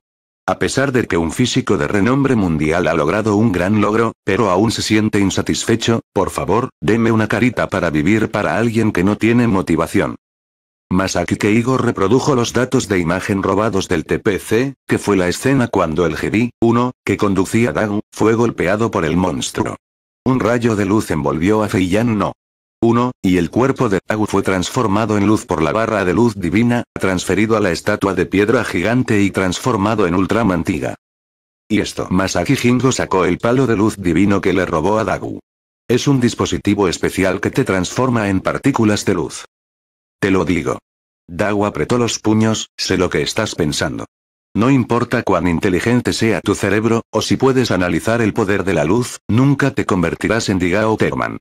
A pesar de que un físico de renombre mundial ha logrado un gran logro, pero aún se siente insatisfecho, por favor, deme una carita para vivir para alguien que no tiene motivación. Masaki Keigo reprodujo los datos de imagen robados del TPC, que fue la escena cuando el Jedi, 1, que conducía dan fue golpeado por el monstruo. Un rayo de luz envolvió a Feiyan No. 1, y el cuerpo de Dagu fue transformado en luz por la barra de luz divina, transferido a la estatua de piedra gigante y transformado en ultramantiga. Y esto. Masaki Jingo sacó el palo de luz divino que le robó a Dagu. Es un dispositivo especial que te transforma en partículas de luz. Te lo digo. Dagu apretó los puños, sé lo que estás pensando. No importa cuán inteligente sea tu cerebro, o si puedes analizar el poder de la luz, nunca te convertirás en Digao Terman.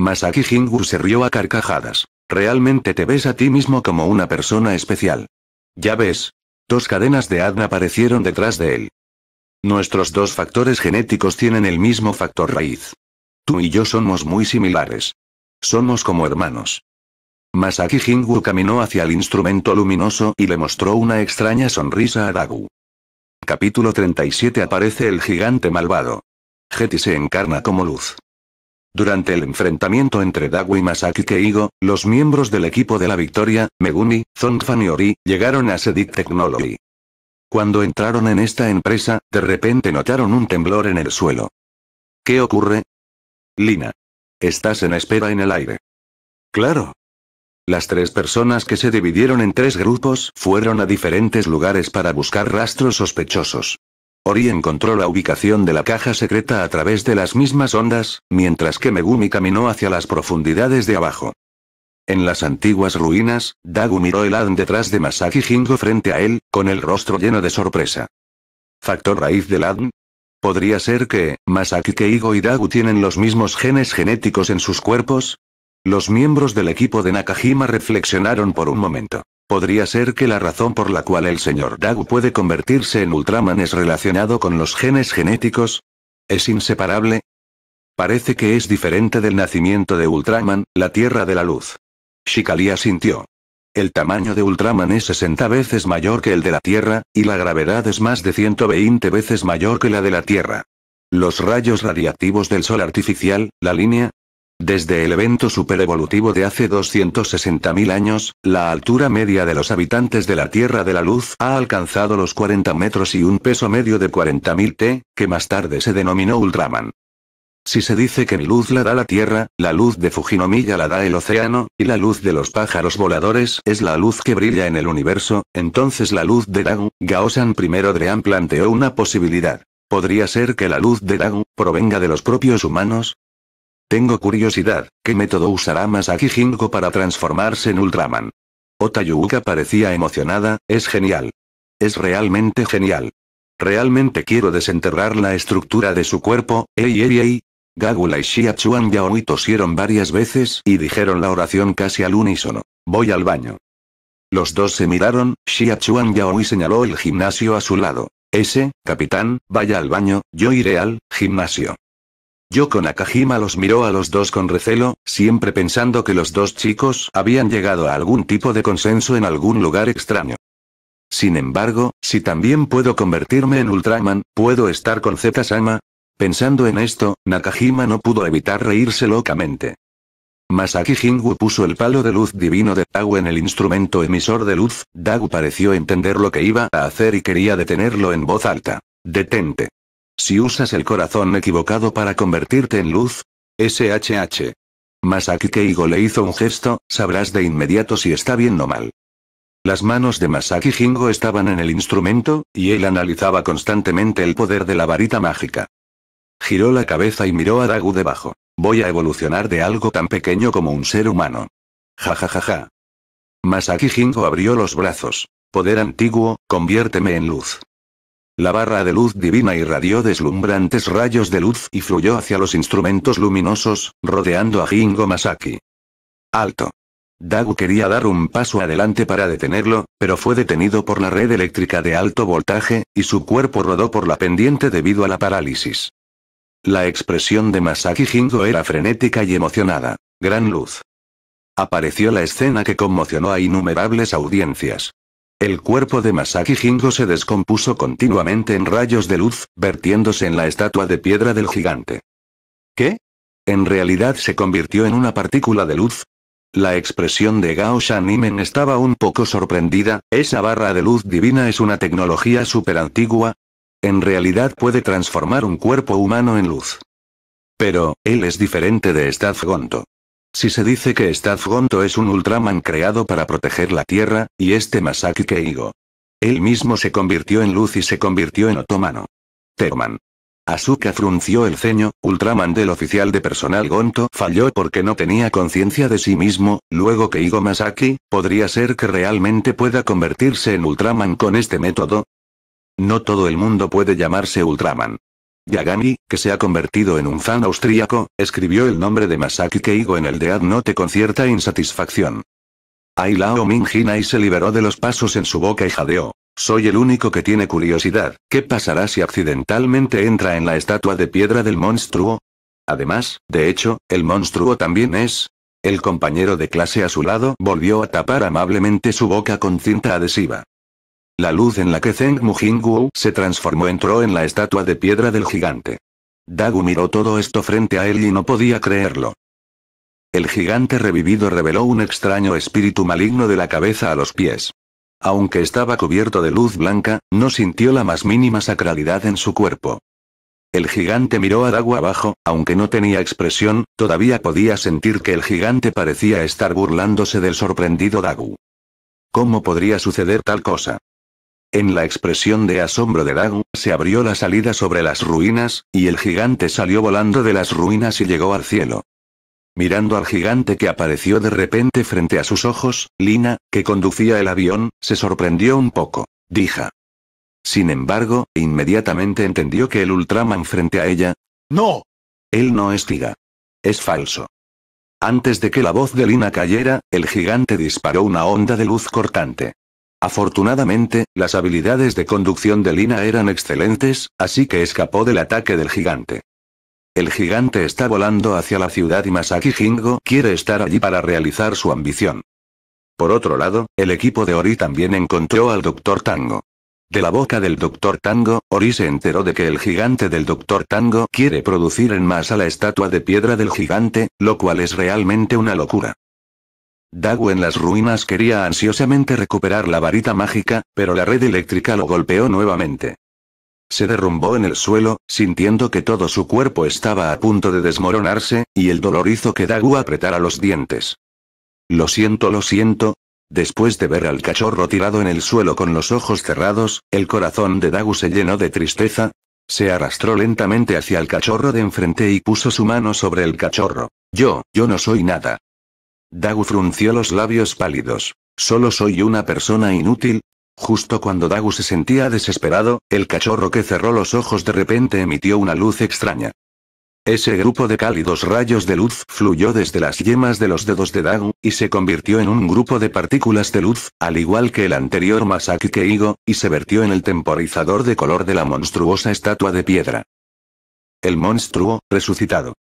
Masaki Jingu se rió a carcajadas. Realmente te ves a ti mismo como una persona especial. Ya ves. Dos cadenas de Adna aparecieron detrás de él. Nuestros dos factores genéticos tienen el mismo factor raíz. Tú y yo somos muy similares. Somos como hermanos. Masaki Jingu caminó hacia el instrumento luminoso y le mostró una extraña sonrisa a Dagu. Capítulo 37 Aparece el gigante malvado. Getty se encarna como luz. Durante el enfrentamiento entre Dagu y Masaki Keigo, los miembros del equipo de la victoria, Megumi, Zongfan y Ori, llegaron a SEDIC Technology. Cuando entraron en esta empresa, de repente notaron un temblor en el suelo. ¿Qué ocurre? Lina. Estás en espera en el aire. Claro. Las tres personas que se dividieron en tres grupos fueron a diferentes lugares para buscar rastros sospechosos. Y encontró la ubicación de la caja secreta a través de las mismas ondas, mientras que Megumi caminó hacia las profundidades de abajo. En las antiguas ruinas, Dagu miró el ADN detrás de Masaki Jingo frente a él, con el rostro lleno de sorpresa. ¿Factor raíz del ADN? ¿Podría ser que, Masaki Keigo y Dagu tienen los mismos genes genéticos en sus cuerpos? Los miembros del equipo de Nakajima reflexionaron por un momento. Podría ser que la razón por la cual el señor Dagu puede convertirse en Ultraman es relacionado con los genes genéticos. ¿Es inseparable? Parece que es diferente del nacimiento de Ultraman, la Tierra de la Luz. Shikalia sintió. El tamaño de Ultraman es 60 veces mayor que el de la Tierra, y la gravedad es más de 120 veces mayor que la de la Tierra. Los rayos radiactivos del Sol artificial, la línea, desde el evento superevolutivo de hace 260.000 años, la altura media de los habitantes de la Tierra de la Luz ha alcanzado los 40 metros y un peso medio de 40.000 T, que más tarde se denominó Ultraman. Si se dice que mi luz la da la Tierra, la luz de Fujinomiya la da el océano, y la luz de los pájaros voladores es la luz que brilla en el universo, entonces la luz de Dagu, Gaosan I Dream planteó una posibilidad. ¿Podría ser que la luz de Dagu provenga de los propios humanos? Tengo curiosidad, ¿qué método usará Masaki Jingo para transformarse en Ultraman? Otayuka parecía emocionada, es genial. Es realmente genial. Realmente quiero desenterrar la estructura de su cuerpo, ey ey ey. Gagula y ya Yaoi tosieron varias veces y dijeron la oración casi al unísono. Voy al baño. Los dos se miraron, Yao Yaoi señaló el gimnasio a su lado. Ese, capitán, vaya al baño, yo iré al gimnasio. Yoko Nakajima los miró a los dos con recelo, siempre pensando que los dos chicos habían llegado a algún tipo de consenso en algún lugar extraño. Sin embargo, si también puedo convertirme en Ultraman, ¿puedo estar con zeta sama Pensando en esto, Nakajima no pudo evitar reírse locamente. Masaki Jingu puso el palo de luz divino de Dagu en el instrumento emisor de luz, Dagu pareció entender lo que iba a hacer y quería detenerlo en voz alta. Detente. Si usas el corazón equivocado para convertirte en luz, SHH. Masaki Keigo le hizo un gesto, sabrás de inmediato si está bien o mal. Las manos de Masaki Jingo estaban en el instrumento, y él analizaba constantemente el poder de la varita mágica. Giró la cabeza y miró a Dagu debajo. Voy a evolucionar de algo tan pequeño como un ser humano. Ja ja ja ja. Masaki Jingo abrió los brazos. Poder antiguo, conviérteme en luz. La barra de luz divina irradió deslumbrantes rayos de luz y fluyó hacia los instrumentos luminosos, rodeando a Jingo Masaki. Alto. Dagu quería dar un paso adelante para detenerlo, pero fue detenido por la red eléctrica de alto voltaje, y su cuerpo rodó por la pendiente debido a la parálisis. La expresión de Masaki Jingo era frenética y emocionada. Gran luz. Apareció la escena que conmocionó a innumerables audiencias. El cuerpo de Masaki Jingo se descompuso continuamente en rayos de luz, vertiéndose en la estatua de piedra del gigante. ¿Qué? ¿En realidad se convirtió en una partícula de luz? La expresión de Gao Shanimen estaba un poco sorprendida, esa barra de luz divina es una tecnología súper antigua? En realidad puede transformar un cuerpo humano en luz. Pero, él es diferente de Staff Gonto. Si se dice que Staff Gonto es un Ultraman creado para proteger la Tierra, y este Masaki Keigo. Él mismo se convirtió en luz y se convirtió en otomano. Terman. Asuka frunció el ceño, Ultraman del oficial de personal Gonto falló porque no tenía conciencia de sí mismo, luego que Igo Masaki, ¿podría ser que realmente pueda convertirse en Ultraman con este método? No todo el mundo puede llamarse Ultraman. Yagami, que se ha convertido en un fan austríaco, escribió el nombre de Masaki Keigo en el de Note con cierta insatisfacción. Ailao y se liberó de los pasos en su boca y jadeó. Soy el único que tiene curiosidad, ¿qué pasará si accidentalmente entra en la estatua de piedra del monstruo? Además, de hecho, el monstruo también es... El compañero de clase a su lado volvió a tapar amablemente su boca con cinta adhesiva. La luz en la que Zeng Mujinguo se transformó entró en la estatua de piedra del gigante. Dagu miró todo esto frente a él y no podía creerlo. El gigante revivido reveló un extraño espíritu maligno de la cabeza a los pies. Aunque estaba cubierto de luz blanca, no sintió la más mínima sacralidad en su cuerpo. El gigante miró a Dagu abajo, aunque no tenía expresión, todavía podía sentir que el gigante parecía estar burlándose del sorprendido Dagu. ¿Cómo podría suceder tal cosa? En la expresión de asombro de Dagu, se abrió la salida sobre las ruinas, y el gigante salió volando de las ruinas y llegó al cielo. Mirando al gigante que apareció de repente frente a sus ojos, Lina, que conducía el avión, se sorprendió un poco. Dija. Sin embargo, inmediatamente entendió que el Ultraman frente a ella. ¡No! Él no es tira. Es falso. Antes de que la voz de Lina cayera, el gigante disparó una onda de luz cortante. Afortunadamente, las habilidades de conducción de Lina eran excelentes, así que escapó del ataque del gigante. El gigante está volando hacia la ciudad y Masaki Jingo quiere estar allí para realizar su ambición. Por otro lado, el equipo de Ori también encontró al Dr. Tango. De la boca del Dr. Tango, Ori se enteró de que el gigante del Dr. Tango quiere producir en masa la estatua de piedra del gigante, lo cual es realmente una locura. Dagu en las ruinas quería ansiosamente recuperar la varita mágica, pero la red eléctrica lo golpeó nuevamente. Se derrumbó en el suelo, sintiendo que todo su cuerpo estaba a punto de desmoronarse, y el dolor hizo que Dagu apretara los dientes. Lo siento, lo siento. Después de ver al cachorro tirado en el suelo con los ojos cerrados, el corazón de Dagu se llenó de tristeza. Se arrastró lentamente hacia el cachorro de enfrente y puso su mano sobre el cachorro. Yo, yo no soy nada. Dagu frunció los labios pálidos. Solo soy una persona inútil. Justo cuando Dagu se sentía desesperado, el cachorro que cerró los ojos de repente emitió una luz extraña. Ese grupo de cálidos rayos de luz fluyó desde las yemas de los dedos de Dagu, y se convirtió en un grupo de partículas de luz, al igual que el anterior Masaki Keigo, y se vertió en el temporizador de color de la monstruosa estatua de piedra. El monstruo, resucitado.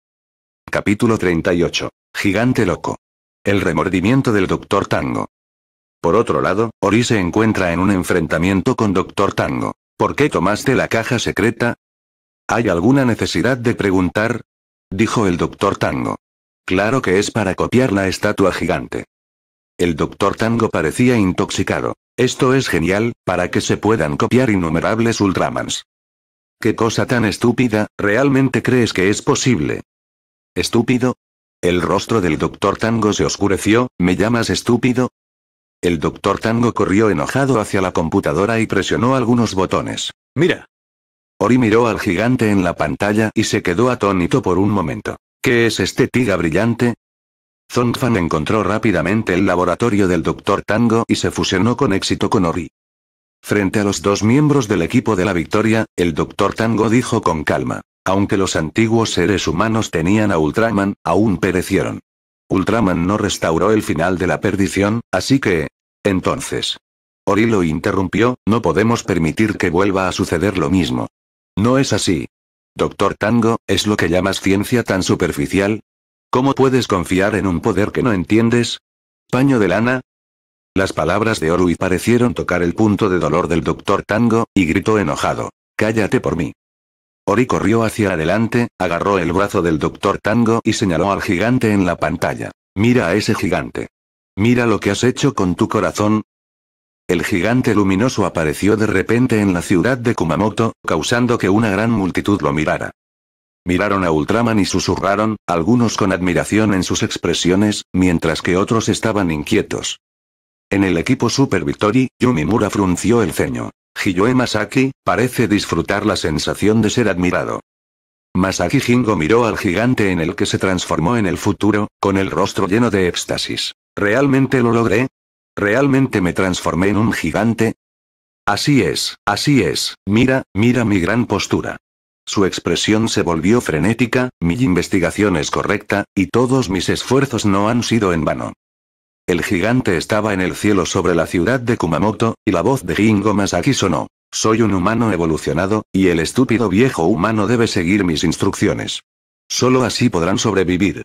Capítulo 38. Gigante loco. El remordimiento del Doctor Tango. Por otro lado, Ori se encuentra en un enfrentamiento con Doctor Tango. ¿Por qué tomaste la caja secreta? ¿Hay alguna necesidad de preguntar? Dijo el Doctor Tango. Claro que es para copiar la estatua gigante. El Doctor Tango parecía intoxicado. Esto es genial, para que se puedan copiar innumerables Ultramans. ¿Qué cosa tan estúpida, realmente crees que es posible? ¿Estúpido? El rostro del doctor Tango se oscureció, ¿me llamas estúpido? El doctor Tango corrió enojado hacia la computadora y presionó algunos botones. Mira. Ori miró al gigante en la pantalla y se quedó atónito por un momento. ¿Qué es este tiga brillante? Zongfan encontró rápidamente el laboratorio del Dr. Tango y se fusionó con éxito con Ori. Frente a los dos miembros del equipo de la victoria, el Dr. Tango dijo con calma. Aunque los antiguos seres humanos tenían a Ultraman, aún perecieron. Ultraman no restauró el final de la perdición, así que... Entonces. lo interrumpió, no podemos permitir que vuelva a suceder lo mismo. No es así. Doctor Tango, ¿es lo que llamas ciencia tan superficial? ¿Cómo puedes confiar en un poder que no entiendes? ¿Paño de lana? Las palabras de Orui parecieron tocar el punto de dolor del doctor Tango, y gritó enojado. Cállate por mí. Ori corrió hacia adelante, agarró el brazo del doctor Tango y señaló al gigante en la pantalla. Mira a ese gigante. Mira lo que has hecho con tu corazón, el gigante luminoso apareció de repente en la ciudad de Kumamoto, causando que una gran multitud lo mirara. Miraron a Ultraman y susurraron, algunos con admiración en sus expresiones, mientras que otros estaban inquietos. En el equipo Super Victory, Yumimura frunció el ceño. Hiyoe Masaki, parece disfrutar la sensación de ser admirado. Masaki Jingo miró al gigante en el que se transformó en el futuro, con el rostro lleno de éxtasis. ¿Realmente lo logré? ¿Realmente me transformé en un gigante? Así es, así es, mira, mira mi gran postura. Su expresión se volvió frenética, mi investigación es correcta, y todos mis esfuerzos no han sido en vano. El gigante estaba en el cielo sobre la ciudad de Kumamoto, y la voz de Gingo Masaki sonó. Soy un humano evolucionado, y el estúpido viejo humano debe seguir mis instrucciones. Solo así podrán sobrevivir.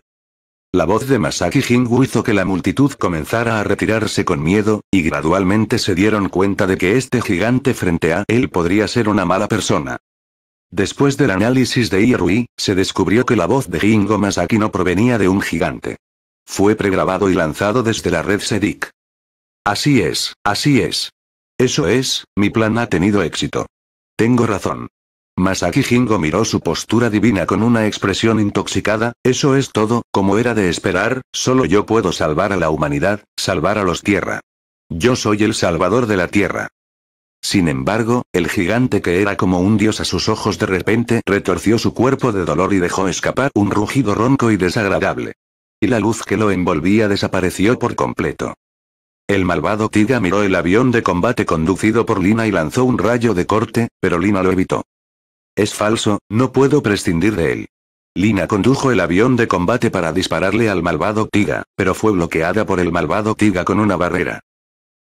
La voz de Masaki Jingu hizo que la multitud comenzara a retirarse con miedo, y gradualmente se dieron cuenta de que este gigante frente a él podría ser una mala persona. Después del análisis de Irui, se descubrió que la voz de Jingo Masaki no provenía de un gigante. Fue pregrabado y lanzado desde la red SEDIC. Así es, así es. Eso es, mi plan ha tenido éxito. Tengo razón. Masaki Jingo miró su postura divina con una expresión intoxicada, eso es todo, como era de esperar, solo yo puedo salvar a la humanidad, salvar a los tierra. Yo soy el salvador de la tierra. Sin embargo, el gigante que era como un dios a sus ojos de repente retorció su cuerpo de dolor y dejó escapar un rugido ronco y desagradable y la luz que lo envolvía desapareció por completo. El malvado Tiga miró el avión de combate conducido por Lina y lanzó un rayo de corte, pero Lina lo evitó. Es falso, no puedo prescindir de él. Lina condujo el avión de combate para dispararle al malvado Tiga, pero fue bloqueada por el malvado Tiga con una barrera.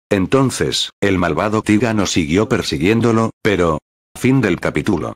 Entonces, el malvado Tiga no siguió persiguiéndolo, pero... Fin del capítulo.